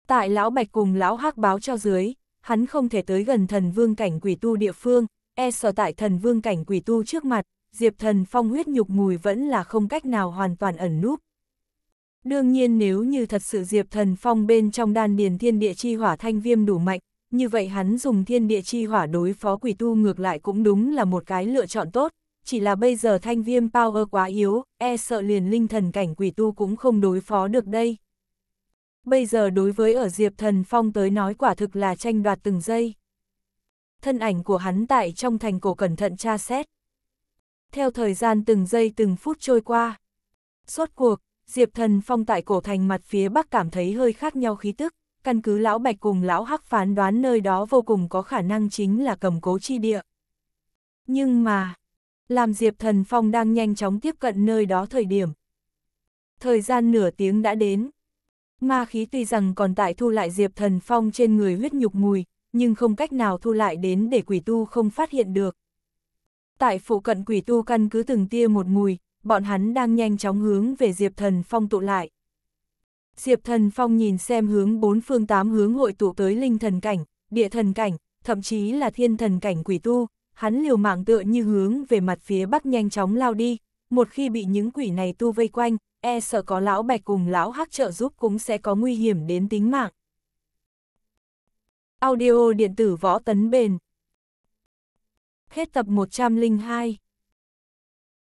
Tại lão bạch cùng lão hắc báo cho dưới, hắn không thể tới gần thần vương cảnh quỷ tu địa phương, e sợ tại thần vương cảnh quỷ tu trước mặt, diệp thần phong huyết nhục mùi vẫn là không cách nào hoàn toàn ẩn núp. Đương nhiên nếu như thật sự diệp thần phong bên trong đan điền thiên địa chi hỏa thanh viêm đủ mạnh, như vậy hắn dùng thiên địa chi hỏa đối phó quỷ tu ngược lại cũng đúng là một cái lựa chọn tốt, chỉ là bây giờ thanh viêm power quá yếu, e sợ liền linh thần cảnh quỷ tu cũng không đối phó được đây. Bây giờ đối với ở Diệp Thần Phong tới nói quả thực là tranh đoạt từng giây. Thân ảnh của hắn tại trong thành cổ cẩn thận tra xét. Theo thời gian từng giây từng phút trôi qua. Suốt cuộc, Diệp Thần Phong tại cổ thành mặt phía bắc cảm thấy hơi khác nhau khí tức. Căn cứ lão bạch cùng lão hắc phán đoán nơi đó vô cùng có khả năng chính là cầm cố chi địa. Nhưng mà, làm Diệp Thần Phong đang nhanh chóng tiếp cận nơi đó thời điểm. Thời gian nửa tiếng đã đến. Ma khí tuy rằng còn tại thu lại Diệp Thần Phong trên người huyết nhục mùi, nhưng không cách nào thu lại đến để quỷ tu không phát hiện được. Tại phụ cận quỷ tu căn cứ từng tia một mùi, bọn hắn đang nhanh chóng hướng về Diệp Thần Phong tụ lại. Diệp Thần Phong nhìn xem hướng bốn phương tám hướng hội tụ tới linh thần cảnh, địa thần cảnh, thậm chí là thiên thần cảnh quỷ tu, hắn liều mạng tựa như hướng về mặt phía bắc nhanh chóng lao đi, một khi bị những quỷ này tu vây quanh, e sợ có lão bạch cùng lão hắc trợ giúp cũng sẽ có nguy hiểm đến tính mạng. Audio điện tử võ tấn bền Hết tập 102